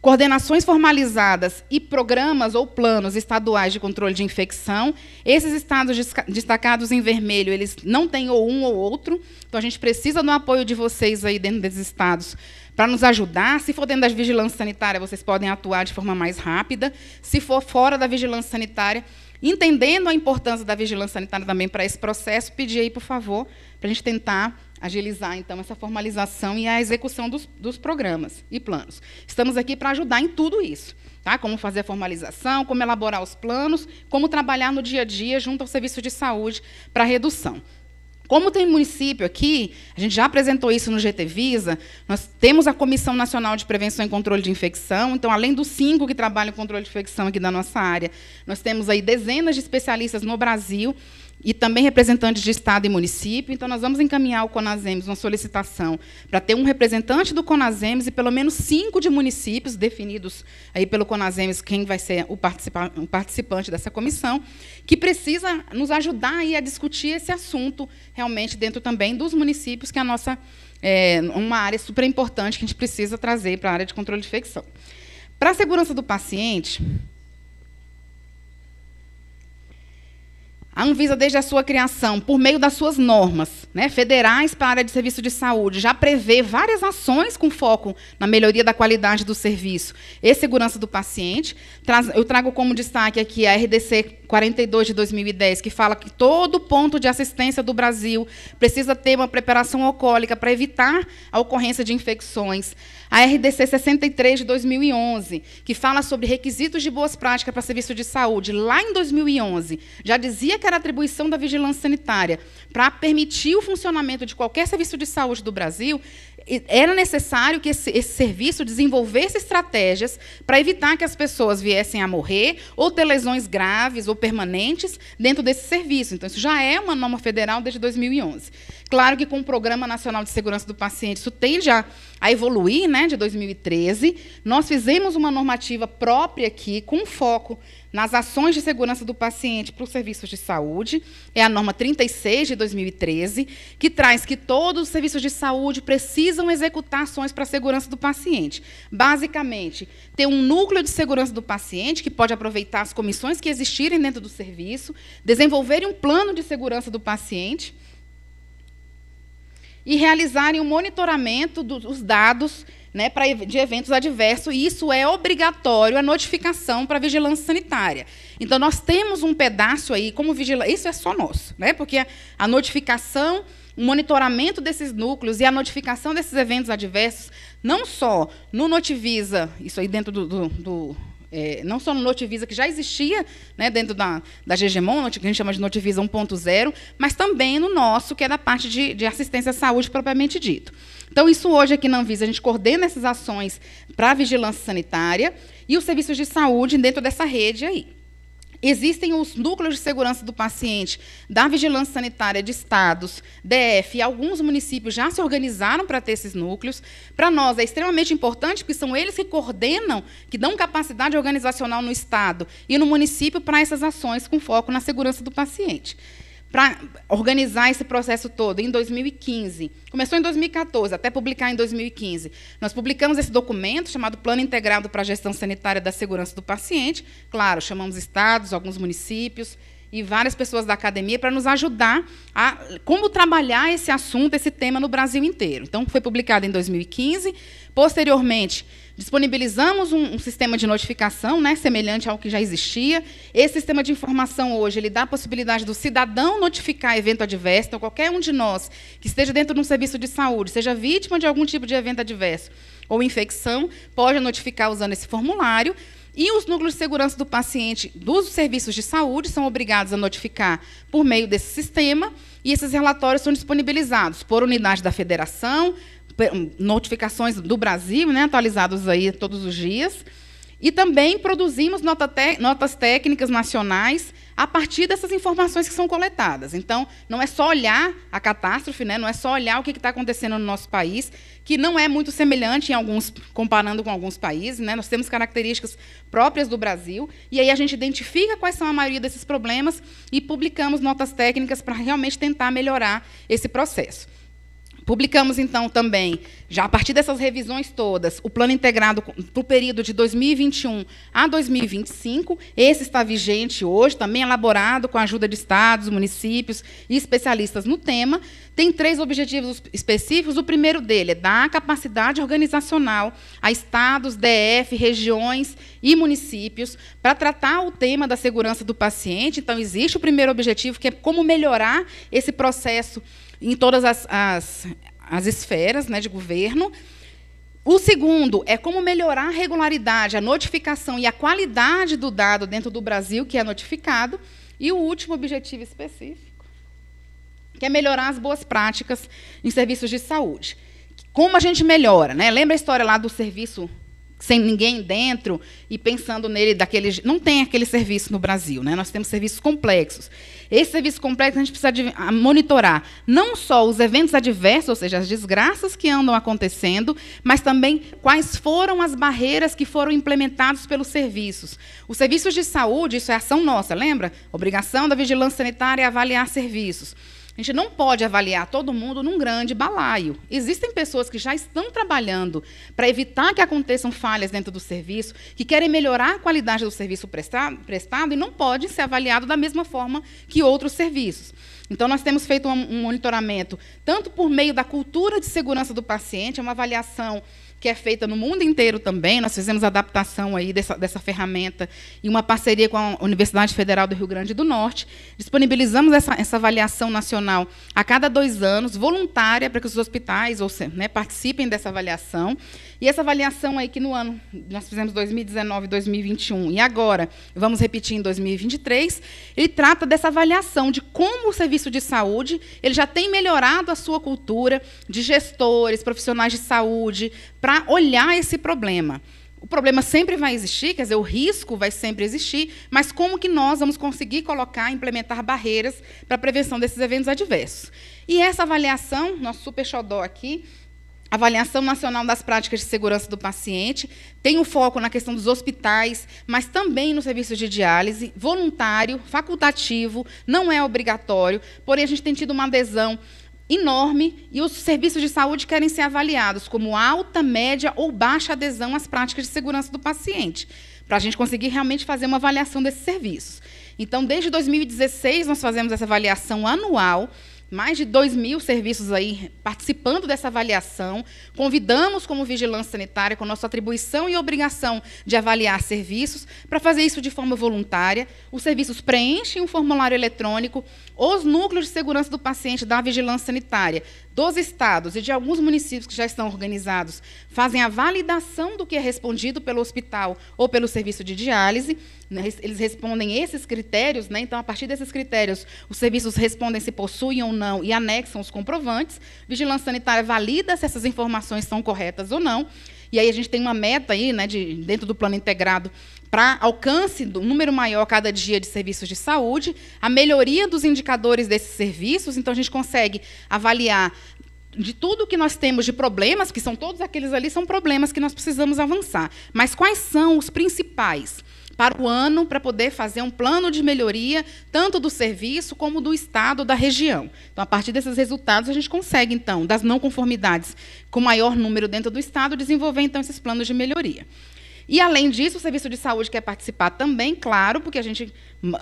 Coordenações formalizadas e programas ou planos estaduais de controle de infecção. Esses estados destacados em vermelho, eles não têm ou um ou outro. Então a gente precisa do apoio de vocês aí dentro desses estados para nos ajudar. Se for dentro da vigilância sanitária, vocês podem atuar de forma mais rápida. Se for fora da vigilância sanitária, entendendo a importância da vigilância sanitária também para esse processo, pedir aí, por favor, para a gente tentar agilizar, então, essa formalização e a execução dos, dos programas e planos. Estamos aqui para ajudar em tudo isso. Tá? Como fazer a formalização, como elaborar os planos, como trabalhar no dia a dia junto ao serviço de saúde para redução. Como tem município aqui, a gente já apresentou isso no GT Visa, nós temos a Comissão Nacional de Prevenção e Controle de Infecção, então, além dos cinco que trabalham em controle de infecção aqui da nossa área, nós temos aí dezenas de especialistas no Brasil e também representantes de Estado e município. Então, nós vamos encaminhar o Conasems uma solicitação para ter um representante do Conasems e pelo menos cinco de municípios definidos aí pelo Conasems, quem vai ser o, participa o participante dessa comissão, que precisa nos ajudar aí a discutir esse assunto realmente dentro também dos municípios, que é a nossa é, uma área super importante que a gente precisa trazer para a área de controle de infecção. Para a segurança do paciente, A Anvisa, desde a sua criação, por meio das suas normas né, federais para a área de serviço de saúde, já prevê várias ações com foco na melhoria da qualidade do serviço e segurança do paciente. eu trago como destaque aqui a RDC 42 de 2010, que fala que todo ponto de assistência do Brasil precisa ter uma preparação alcoólica para evitar a ocorrência de infecções. A RDC 63 de 2011, que fala sobre requisitos de boas práticas para serviço de saúde, lá em 2011, já dizia que era atribuição da vigilância sanitária para permitir o funcionamento de qualquer serviço de saúde do Brasil, era necessário que esse, esse serviço desenvolvesse estratégias para evitar que as pessoas viessem a morrer ou ter lesões graves ou permanentes dentro desse serviço. Então, isso já é uma norma federal desde 2011. Claro que com o Programa Nacional de Segurança do Paciente, isso tende a, a evoluir, né, de 2013. Nós fizemos uma normativa própria aqui, com foco nas ações de segurança do paciente para os serviços de saúde, é a norma 36 de 2013, que traz que todos os serviços de saúde precisam executar ações para a segurança do paciente. Basicamente, ter um núcleo de segurança do paciente que pode aproveitar as comissões que existirem dentro do serviço, desenvolverem um plano de segurança do paciente e realizarem o um monitoramento dos dados né, pra, de eventos adversos, e isso é obrigatório a notificação para a vigilância sanitária. Então, nós temos um pedaço aí, como vigilância, isso é só nosso, né, porque a notificação, o monitoramento desses núcleos e a notificação desses eventos adversos, não só no Notivisa, isso aí dentro do, do, do é, não só no Notivisa, que já existia né, dentro da, da Gegemon, que a gente chama de Notivisa 1.0, mas também no nosso, que é da parte de, de assistência à saúde propriamente dito. Então, isso hoje aqui na Anvisa, a gente coordena essas ações para a vigilância sanitária e os serviços de saúde dentro dessa rede aí. Existem os núcleos de segurança do paciente da vigilância sanitária de estados, DF, e alguns municípios já se organizaram para ter esses núcleos. Para nós é extremamente importante, porque são eles que coordenam, que dão capacidade organizacional no estado e no município para essas ações com foco na segurança do paciente para organizar esse processo todo em 2015. Começou em 2014, até publicar em 2015. Nós publicamos esse documento chamado Plano Integrado para a Gestão Sanitária da Segurança do Paciente. Claro, chamamos estados, alguns municípios e várias pessoas da academia para nos ajudar a como trabalhar esse assunto, esse tema no Brasil inteiro. Então, foi publicado em 2015. Posteriormente, Disponibilizamos um, um, sistema de notificação, né, semelhante ao que já existia. Esse sistema de informação hoje ele dá a possibilidade do cidadão notificar evento adverso, então qualquer um de nós que esteja dentro de um serviço de saúde, seja vítima de algum tipo de evento adverso ou infecção, pode notificar usando esse formulário. E os núcleos de segurança do paciente dos serviços de saúde são obrigados a notificar por meio desse sistema, e esses relatórios são disponibilizados por unidade da federação, notificações do Brasil, né, atualizados aí todos os dias. E também produzimos nota notas técnicas nacionais a partir dessas informações que são coletadas. Então, não é só olhar a catástrofe, né? não é só olhar o que está acontecendo no nosso país, que não é muito semelhante em alguns, comparando com alguns países. Né? Nós temos características próprias do Brasil, e aí a gente identifica quais são a maioria desses problemas e publicamos notas técnicas para realmente tentar melhorar esse processo. Publicamos, então, também, já a partir dessas revisões todas, o plano integrado para o período de 2021 a 2025. Esse está vigente hoje, também elaborado com a ajuda de estados, municípios e especialistas no tema. Tem três objetivos específicos. O primeiro dele é dar capacidade organizacional a estados, DF, regiões e municípios para tratar o tema da segurança do paciente. Então, existe o primeiro objetivo, que é como melhorar esse processo em todas as, as, as esferas né, de governo. O segundo é como melhorar a regularidade, a notificação e a qualidade do dado dentro do Brasil que é notificado. E o último objetivo específico, que é melhorar as boas práticas em serviços de saúde. Como a gente melhora? Né? Lembra a história lá do serviço sem ninguém dentro e pensando nele daquele não tem aquele serviço no Brasil, né? Nós temos serviços complexos. Esse serviço complexo a gente precisa de, monitorar não só os eventos adversos, ou seja, as desgraças que andam acontecendo, mas também quais foram as barreiras que foram implementadas pelos serviços. Os serviços de saúde, isso é ação nossa, lembra? Obrigação da vigilância sanitária é avaliar serviços. A gente não pode avaliar todo mundo num grande balaio. Existem pessoas que já estão trabalhando para evitar que aconteçam falhas dentro do serviço, que querem melhorar a qualidade do serviço prestado, prestado e não podem ser avaliados da mesma forma que outros serviços. Então, nós temos feito um monitoramento, tanto por meio da cultura de segurança do paciente, é uma avaliação que é feita no mundo inteiro também. Nós fizemos adaptação aí dessa, dessa ferramenta em uma parceria com a Universidade Federal do Rio Grande do Norte. Disponibilizamos essa, essa avaliação nacional a cada dois anos, voluntária, para que os hospitais ou, né, participem dessa avaliação. E essa avaliação aí que no ano nós fizemos 2019, 2021 e agora vamos repetir em 2023, ele trata dessa avaliação de como o serviço de saúde ele já tem melhorado a sua cultura de gestores, profissionais de saúde para olhar esse problema. O problema sempre vai existir, quer dizer, o risco vai sempre existir, mas como que nós vamos conseguir colocar, implementar barreiras para a prevenção desses eventos adversos? E essa avaliação, nosso super xodó aqui, Avaliação Nacional das Práticas de Segurança do Paciente, tem o um foco na questão dos hospitais, mas também no serviço de diálise, voluntário, facultativo, não é obrigatório, porém a gente tem tido uma adesão enorme e os serviços de saúde querem ser avaliados como alta, média ou baixa adesão às práticas de segurança do paciente, para a gente conseguir realmente fazer uma avaliação desses serviços. Então, desde 2016, nós fazemos essa avaliação anual mais de 2 mil serviços aí participando dessa avaliação. Convidamos, como vigilância sanitária, com nossa atribuição e obrigação de avaliar serviços, para fazer isso de forma voluntária. Os serviços preenchem um formulário eletrônico, os núcleos de segurança do paciente da vigilância sanitária dos estados e de alguns municípios que já estão organizados fazem a validação do que é respondido pelo hospital ou pelo serviço de diálise. Né? Eles respondem esses critérios, né? então, a partir desses critérios, os serviços respondem se possuem ou não e anexam os comprovantes. Vigilância sanitária valida se essas informações são corretas ou não. E aí a gente tem uma meta aí, né, de, dentro do plano integrado, para alcance do número maior cada dia de serviços de saúde, a melhoria dos indicadores desses serviços, então a gente consegue avaliar de tudo que nós temos de problemas, que são todos aqueles ali, são problemas que nós precisamos avançar. Mas quais são os principais? para o ano para poder fazer um plano de melhoria, tanto do serviço como do estado da região. Então, a partir desses resultados, a gente consegue, então, das não conformidades com maior número dentro do estado, desenvolver, então, esses planos de melhoria. E, além disso, o serviço de saúde quer participar também, claro, porque a gente hum,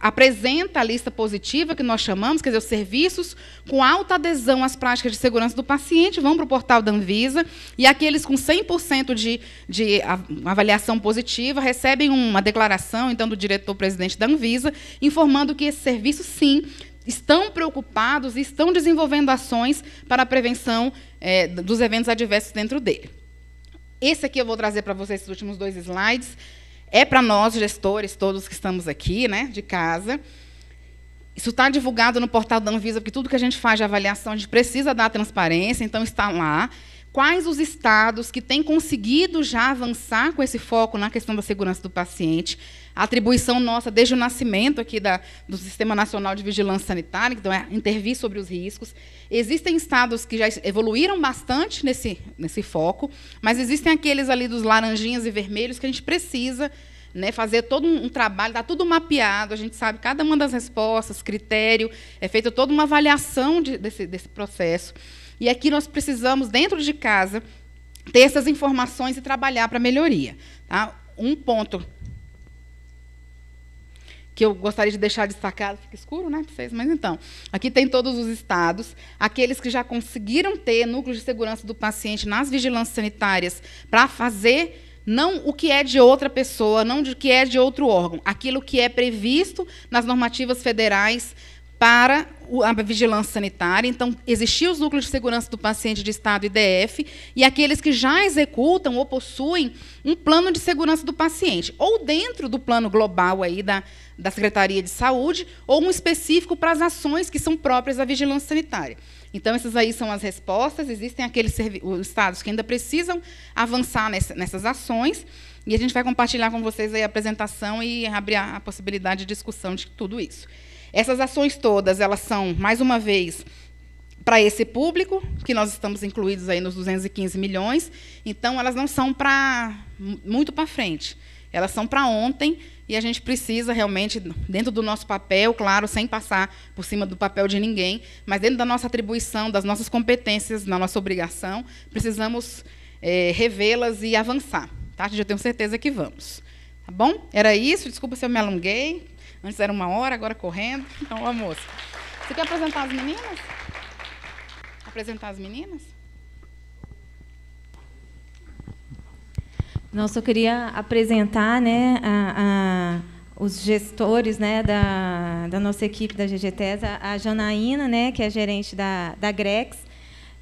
apresenta a lista positiva, que nós chamamos, quer dizer, os serviços com alta adesão às práticas de segurança do paciente vão para o portal da Anvisa, e aqueles com 100% de, de avaliação positiva recebem uma declaração, então, do diretor-presidente da Anvisa, informando que esse serviço, sim, estão preocupados e estão desenvolvendo ações para a prevenção é, dos eventos adversos dentro dele. Esse aqui eu vou trazer para vocês, esses últimos dois slides. É para nós, gestores, todos que estamos aqui, né, de casa. Isso está divulgado no portal da Anvisa, porque tudo que a gente faz de avaliação, a gente precisa dar transparência, então está lá. Quais os estados que têm conseguido já avançar com esse foco na questão da segurança do paciente? atribuição nossa desde o nascimento aqui da, do Sistema Nacional de Vigilância Sanitária, que então é intervir sobre os riscos. Existem estados que já evoluíram bastante nesse, nesse foco, mas existem aqueles ali dos laranjinhas e vermelhos que a gente precisa né, fazer todo um, um trabalho, dar tá tudo mapeado, a gente sabe cada uma das respostas, critério, é feita toda uma avaliação de, desse, desse processo. E aqui nós precisamos, dentro de casa, ter essas informações e trabalhar para melhoria. Tá? Um ponto que eu gostaria de deixar destacado, fica escuro, né, para vocês, mas então, aqui tem todos os estados, aqueles que já conseguiram ter núcleos de segurança do paciente nas vigilâncias sanitárias para fazer não o que é de outra pessoa, não o que é de outro órgão, aquilo que é previsto nas normativas federais para a vigilância sanitária. Então, existiam os núcleos de segurança do paciente de Estado IDF e aqueles que já executam ou possuem um plano de segurança do paciente, ou dentro do plano global aí da, da Secretaria de Saúde, ou um específico para as ações que são próprias da vigilância sanitária. Então, essas aí são as respostas. Existem aqueles os estados que ainda precisam avançar nessa, nessas ações. E a gente vai compartilhar com vocês aí a apresentação e abrir a, a possibilidade de discussão de tudo isso. Essas ações todas, elas são, mais uma vez, para esse público, que nós estamos incluídos aí nos 215 milhões, então elas não são para muito para frente. Elas são para ontem e a gente precisa realmente, dentro do nosso papel, claro, sem passar por cima do papel de ninguém, mas dentro da nossa atribuição, das nossas competências, da nossa obrigação, precisamos é, revê-las e avançar. Tá? Eu tenho certeza que vamos. Tá bom? Era isso. Desculpa se eu me alonguei. Antes era uma hora, agora correndo. Então, almoço. Você quer apresentar as meninas? Apresentar as meninas? Não, só queria apresentar né, a, a, os gestores né, da, da nossa equipe da GGTES, a, a Janaína, né, que é gerente da, da Grex,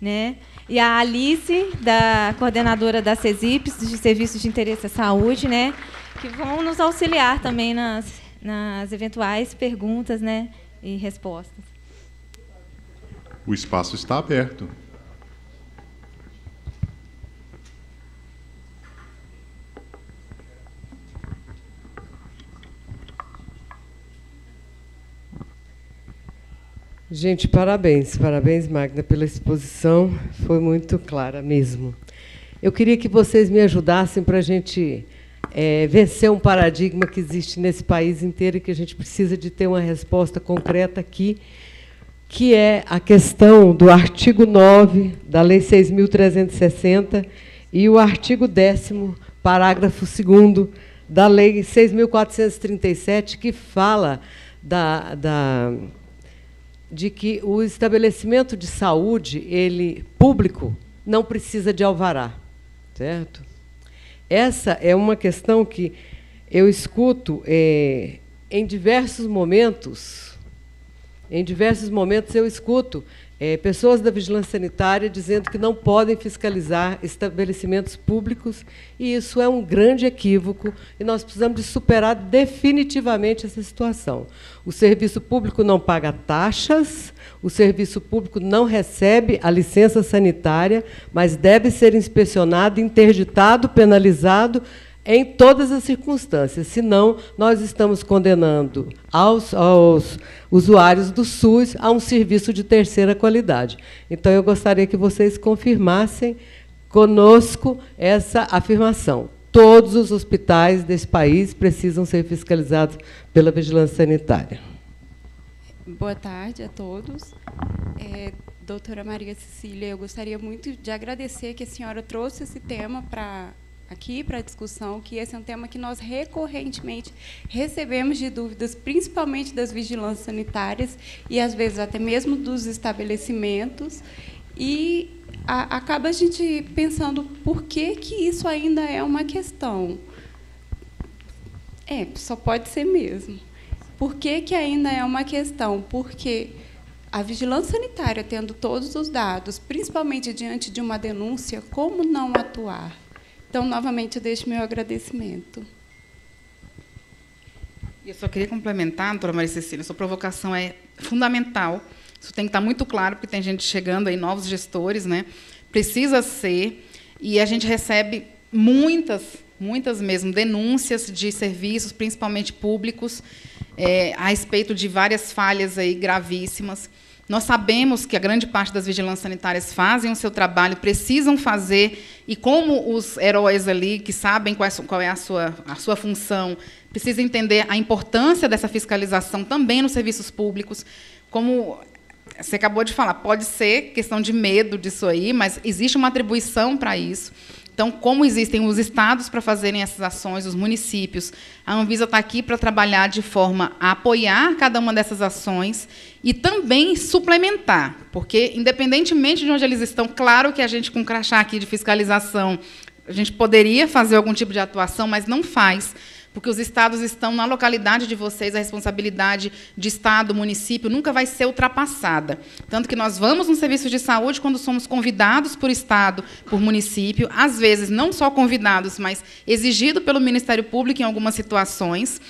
né, e a Alice, da coordenadora da CESIPS, de Serviços de Interesse à Saúde, né, que vão nos auxiliar também nas nas eventuais perguntas né, e respostas. O espaço está aberto. Gente, parabéns, parabéns, Magda, pela exposição. Foi muito clara mesmo. Eu queria que vocês me ajudassem para a gente é, vencer um paradigma que existe nesse país inteiro e que a gente precisa de ter uma resposta concreta aqui, que é a questão do artigo 9 da Lei 6.360 e o artigo 10, parágrafo 2 da Lei 6.437, que fala da, da, de que o estabelecimento de saúde ele público não precisa de alvará, certo? Essa é uma questão que eu escuto é, em diversos momentos. Em diversos momentos eu escuto é, pessoas da vigilância sanitária dizendo que não podem fiscalizar estabelecimentos públicos, e isso é um grande equívoco, e nós precisamos de superar definitivamente essa situação. O serviço público não paga taxas, o serviço público não recebe a licença sanitária, mas deve ser inspecionado, interditado, penalizado em todas as circunstâncias, senão nós estamos condenando aos, aos, usuários do SUS a um serviço de terceira qualidade. Então, eu gostaria que vocês confirmassem conosco essa afirmação. Todos os hospitais desse país precisam ser fiscalizados pela vigilância sanitária. Boa tarde a todos. É, doutora Maria Cecília, eu gostaria muito de agradecer que a senhora trouxe esse tema para aqui para discussão que esse é um tema que nós recorrentemente recebemos de dúvidas, principalmente das vigilâncias sanitárias e às vezes até mesmo dos estabelecimentos e a, acaba a gente pensando por que que isso ainda é uma questão. É, só pode ser mesmo. Por que que ainda é uma questão? Porque a vigilância sanitária tendo todos os dados, principalmente diante de uma denúncia, como não atuar? Então, novamente, eu deixo meu agradecimento. Eu só queria complementar, doutora Maria Cecília, sua provocação é fundamental. Isso tem que estar muito claro, porque tem gente chegando aí, novos gestores, né? Precisa ser. E a gente recebe muitas, muitas mesmo, denúncias de serviços, principalmente públicos, é, a respeito de várias falhas aí gravíssimas. Nós sabemos que a grande parte das vigilâncias sanitárias fazem o seu trabalho, precisam fazer, e como os heróis ali, que sabem qual é a é sua, a sua função, precisam entender a importância dessa fiscalização também nos serviços públicos, como você acabou de falar, pode ser questão de medo disso aí, mas existe uma atribuição para isso. Então, como existem os estados para fazerem essas ações, os municípios, a Anvisa está aqui para trabalhar de forma a apoiar cada uma dessas ações e também suplementar, porque, independentemente de onde eles estão, claro que a gente, com o crachá aqui de fiscalização, a gente poderia fazer algum tipo de atuação, mas não faz porque os estados estão na localidade de vocês, a responsabilidade de estado, município nunca vai ser ultrapassada. Tanto que nós vamos no serviço de saúde quando somos convidados por estado, por município, às vezes não só convidados, mas exigido pelo Ministério Público em algumas situações.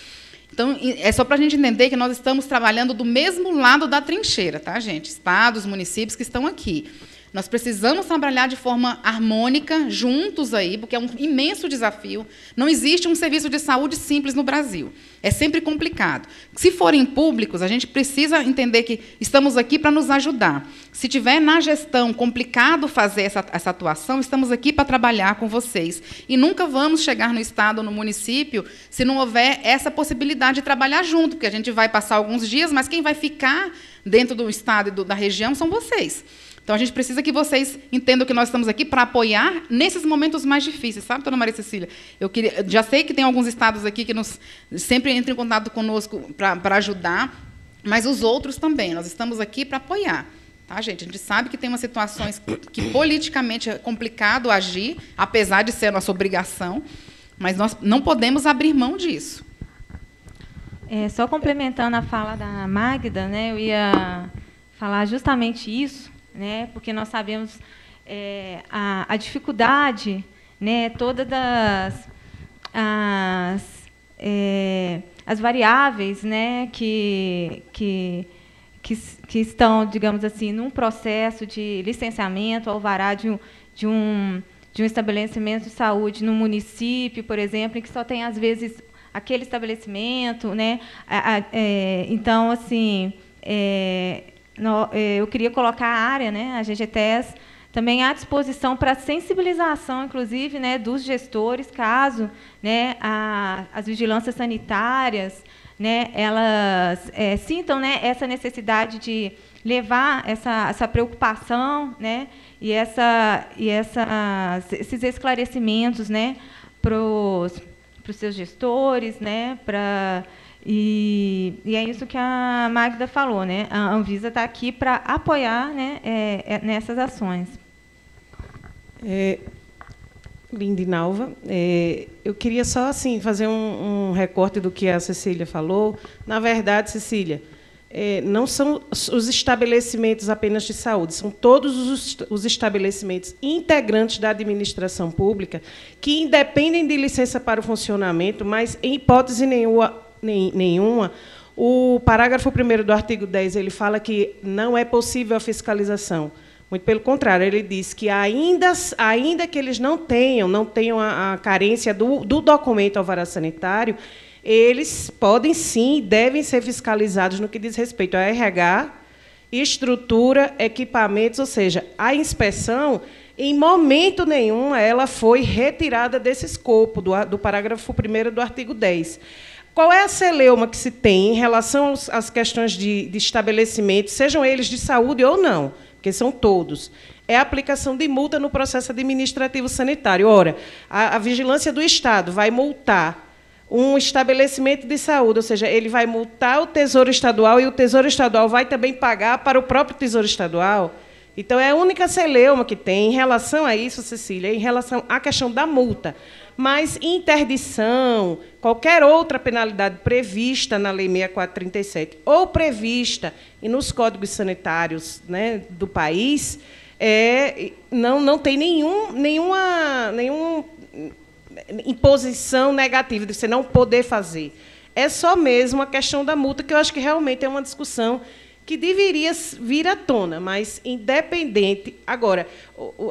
Então, é só para a gente entender que nós estamos trabalhando do mesmo lado da trincheira, tá, gente? Estados, municípios que estão aqui. Nós precisamos trabalhar de forma harmônica, juntos aí, porque é um imenso desafio. Não existe um serviço de saúde simples no Brasil. É sempre complicado. Se forem públicos, a gente precisa entender que estamos aqui para nos ajudar. Se tiver na gestão complicado fazer essa, essa atuação, estamos aqui para trabalhar com vocês. E nunca vamos chegar no Estado ou no município se não houver essa possibilidade de trabalhar junto, porque a gente vai passar alguns dias, mas quem vai ficar dentro do Estado e do, da região são vocês. Então a gente precisa que vocês entendam que nós estamos aqui para apoiar nesses momentos mais difíceis, sabe, dona Maria Cecília? Eu queria, já sei que tem alguns estados aqui que nos, sempre entram em contato conosco para ajudar, mas os outros também. Nós estamos aqui para apoiar. Tá, gente? A gente sabe que tem umas situações que, que politicamente é complicado agir, apesar de ser a nossa obrigação, mas nós não podemos abrir mão disso. É, só complementando a fala da Magda, né, eu ia falar justamente isso, né? Porque nós sabemos é, a, a, dificuldade, né? Todas das, as, é, as variáveis, né? Que, que que, que, estão, digamos assim, num processo de licenciamento, alvará de um, de um, de um estabelecimento de saúde no município, por exemplo, em que só tem, às vezes, aquele estabelecimento. Né? É, então, assim, é, eh, eu queria colocar a área, né, a GGTES, também à disposição para sensibilização, inclusive, né, dos gestores, caso né, a, as vigilâncias sanitárias né, elas é, sintam né, essa necessidade de levar essa, essa preocupação né, e, essa, e essa, esses esclarecimentos né, para os seus gestores, né, para e, e é isso que a Magda falou, né? A Anvisa está aqui para apoiar né, é, é, nessas ações. É, Lindinalva, é, eu queria só assim fazer um, um, recorte do que a Cecília falou. Na verdade, Cecília, é, não são os estabelecimentos apenas de saúde, são todos os, os, estabelecimentos integrantes da administração pública que independem de licença para o funcionamento, mas, em hipótese nenhuma, nenhuma, o parágrafo 1 do artigo 10 ele fala que não é possível a fiscalização. Muito pelo contrário, ele diz que ainda, ainda que eles não tenham, não tenham a, a carência do, do documento alvará sanitário, eles podem sim e devem ser fiscalizados no que diz respeito a RH, estrutura, equipamentos, ou seja, a inspeção, em momento nenhum, ela foi retirada desse escopo do, do parágrafo 1 do artigo 10. Qual é a celeuma que se tem em relação às questões de, de estabelecimentos, sejam eles de saúde ou não, porque são todos? É a aplicação de multa no processo administrativo sanitário. Ora, a, a vigilância do Estado vai multar um estabelecimento de saúde, ou seja, ele vai multar o Tesouro Estadual e o Tesouro Estadual vai também pagar para o próprio Tesouro Estadual. Então, é a única celeuma que tem em relação a isso, Cecília, em relação à questão da multa mas interdição, qualquer outra penalidade prevista na Lei 6437 ou prevista nos códigos sanitários né, do país, é, não, não tem nenhum, nenhuma, nenhuma imposição negativa de você não poder fazer. É só mesmo a questão da multa, que eu acho que realmente é uma discussão que deveria vir à tona, mas independente. Agora,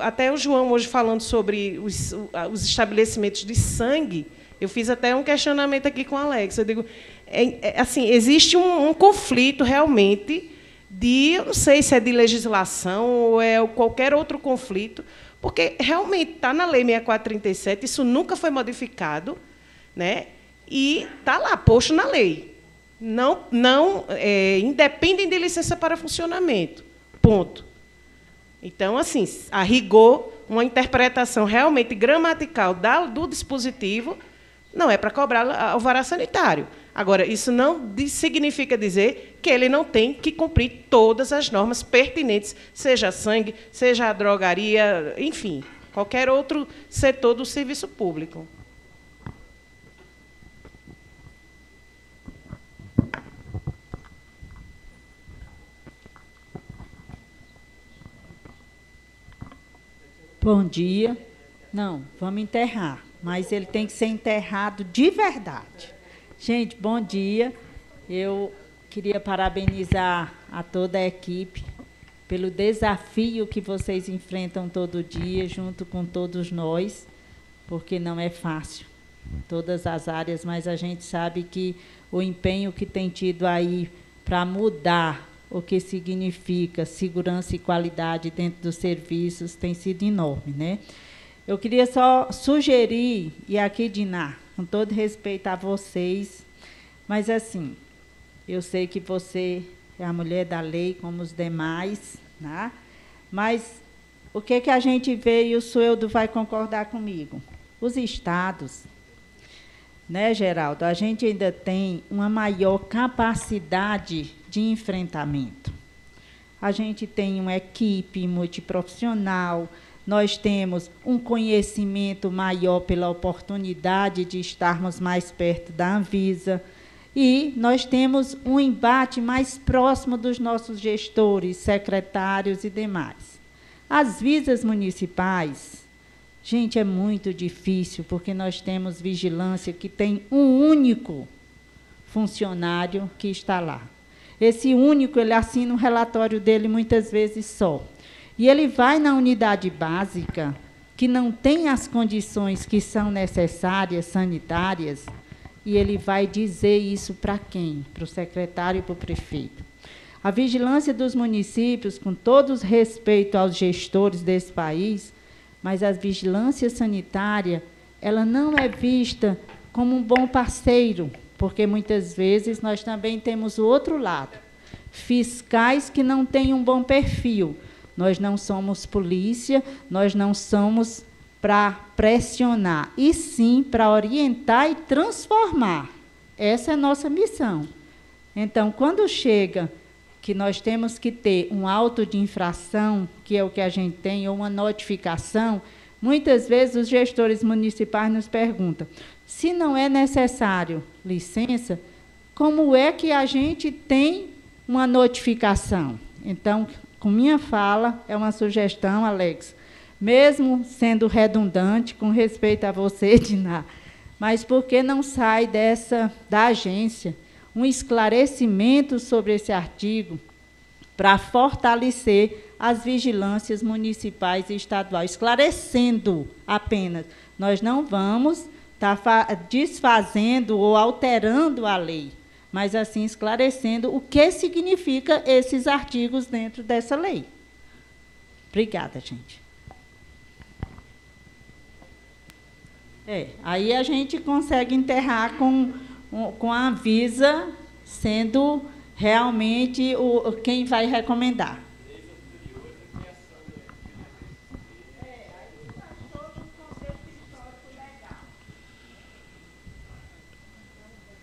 até o João hoje falando sobre os, os estabelecimentos de sangue, eu fiz até um questionamento aqui com o Alex. Eu digo, é, é, assim, existe um, um, conflito realmente de, eu não sei se é de legislação ou é qualquer outro conflito, porque realmente está na Lei 6437, isso nunca foi modificado, né? e está lá, posto na lei não, não é, independem de licença para funcionamento. Ponto. Então, assim, a rigor, uma interpretação realmente gramatical da, do dispositivo não é para cobrar alvará sanitário. Agora, isso não significa dizer que ele não tem que cumprir todas as normas pertinentes, seja sangue, seja a drogaria, enfim, qualquer outro setor do serviço público. Bom dia. Não, vamos enterrar, mas ele tem que ser enterrado de verdade. Gente, bom dia. Eu queria parabenizar a toda a equipe pelo desafio que vocês enfrentam todo dia, junto com todos nós, porque não é fácil, todas as áreas, mas a gente sabe que o empenho que tem tido aí para mudar o que significa segurança e qualidade dentro dos serviços tem sido enorme, né? Eu queria só sugerir e aqui Diná, com todo respeito a vocês, mas assim, eu sei que você é a mulher da lei como os demais, né? Mas o que é que a gente vê e o Sueldo vai concordar comigo? Os estados né, Geraldo? A gente ainda tem uma maior capacidade de enfrentamento. A gente tem uma equipe multiprofissional, nós temos um conhecimento maior pela oportunidade de estarmos mais perto da Anvisa e nós temos um embate mais próximo dos nossos gestores, secretários e demais. As visas municipais, Gente, é muito difícil, porque nós temos vigilância que tem um único funcionário que está lá. Esse único, ele assina o um relatório dele muitas vezes só. E ele vai na unidade básica, que não tem as condições que são necessárias, sanitárias, e ele vai dizer isso para quem? Para o secretário e para o prefeito. A vigilância dos municípios, com todo respeito aos gestores desse país, mas a vigilância sanitária, ela não é vista como um bom parceiro, porque muitas vezes nós também temos o outro lado. Fiscais que não têm um bom perfil. Nós não somos polícia, nós não somos para pressionar, e sim para orientar e transformar. Essa é a nossa missão. Então, quando chega que nós temos que ter um auto de infração, que é o que a gente tem, ou uma notificação, muitas vezes os gestores municipais nos perguntam: se não é necessário licença, como é que a gente tem uma notificação? Então, com minha fala, é uma sugestão, Alex, mesmo sendo redundante com respeito a você, (laughs) Diná, mas por que não sai dessa da agência? um esclarecimento sobre esse artigo para fortalecer as vigilâncias municipais e estaduais, esclarecendo apenas. Nós não vamos estar tá desfazendo ou alterando a lei, mas assim esclarecendo o que significa esses artigos dentro dessa lei. Obrigada, gente. É, aí a gente consegue enterrar com com a Anvisa sendo realmente o, quem vai recomendar.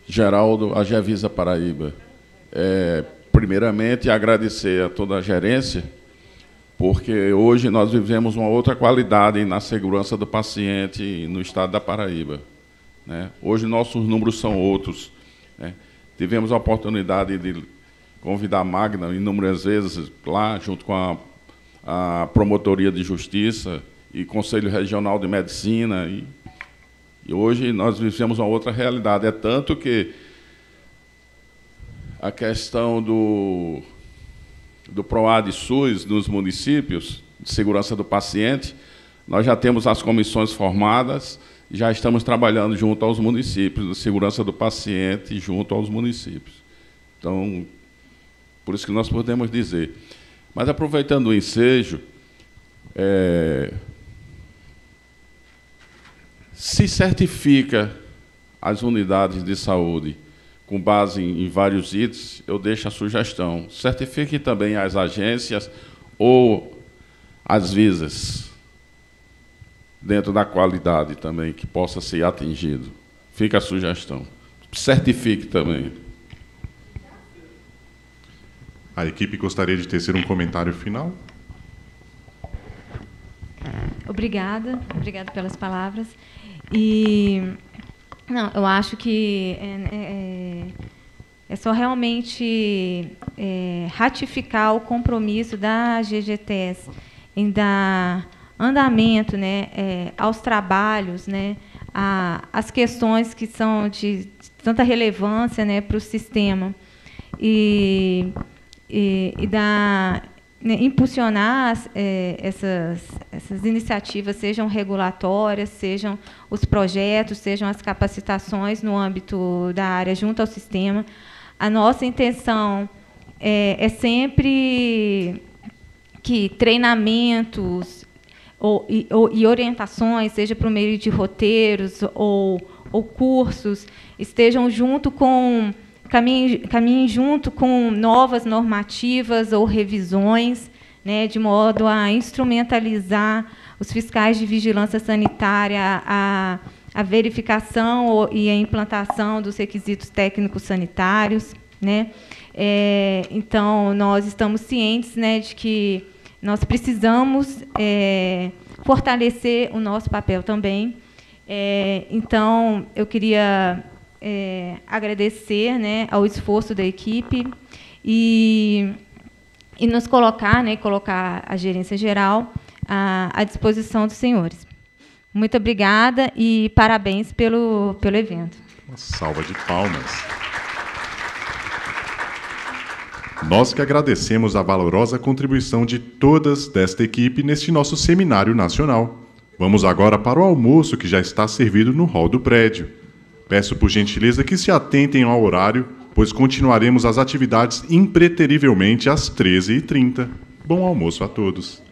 Geraldo, a Gevisa Paraíba. É, primeiramente, agradecer a toda a gerência, porque hoje nós vivemos uma outra qualidade na segurança do paciente no estado da Paraíba. Né? Hoje nossos números são outros. Né? Tivemos a oportunidade de convidar a Magna inúmeras vezes lá, junto com a, a Promotoria de Justiça e Conselho Regional de Medicina. E, e hoje nós vivemos uma outra realidade. É tanto que a questão do, do PROAD SUS nos municípios, de segurança do paciente, nós já temos as comissões formadas, já estamos trabalhando junto aos municípios, segurança do paciente junto aos municípios. Então, por isso que nós podemos dizer. Mas aproveitando o ensejo, é, se certifica as unidades de saúde com base em, em vários itens, eu deixo a sugestão. Certifique também as agências ou as visas dentro da qualidade também que possa ser atingido. Fica a sugestão. Certifique também. A equipe gostaria de tecer um comentário final. Obrigada, obrigada pelas palavras. E não, eu acho que é, é, é, é só realmente é, ratificar o compromisso da GGTS em dar andamento né, é, aos trabalhos, né, a, as questões que são de tanta relevância né, para o sistema e, e, e da, né, impulsionar é, essas, essas iniciativas, sejam regulatórias, sejam os projetos, sejam as capacitações no âmbito da área junto ao sistema. A nossa intenção é, é sempre que treinamentos, ou, e, ou, e orientações, seja por meio de roteiros ou, ou cursos, estejam junto com caminhem, caminhem junto com novas normativas ou revisões, né, de modo a instrumentalizar os fiscais de vigilância sanitária a, a verificação e a implantação dos requisitos técnicos sanitários, né? É, então nós estamos cientes, né, de que nós precisamos é, fortalecer o nosso papel também. É, então, eu queria é, agradecer né, ao esforço da equipe e, e nos colocar, né, colocar a gerência geral à, à disposição dos senhores. Muito obrigada e parabéns pelo, pelo evento. Uma salva de palmas. Nós que agradecemos a valorosa contribuição de todas desta equipe neste nosso seminário nacional. Vamos agora para o almoço que já está servido no hall do prédio. Peço por gentileza que se atentem ao horário, pois continuaremos as atividades impreterivelmente às 13h30. Bom almoço a todos.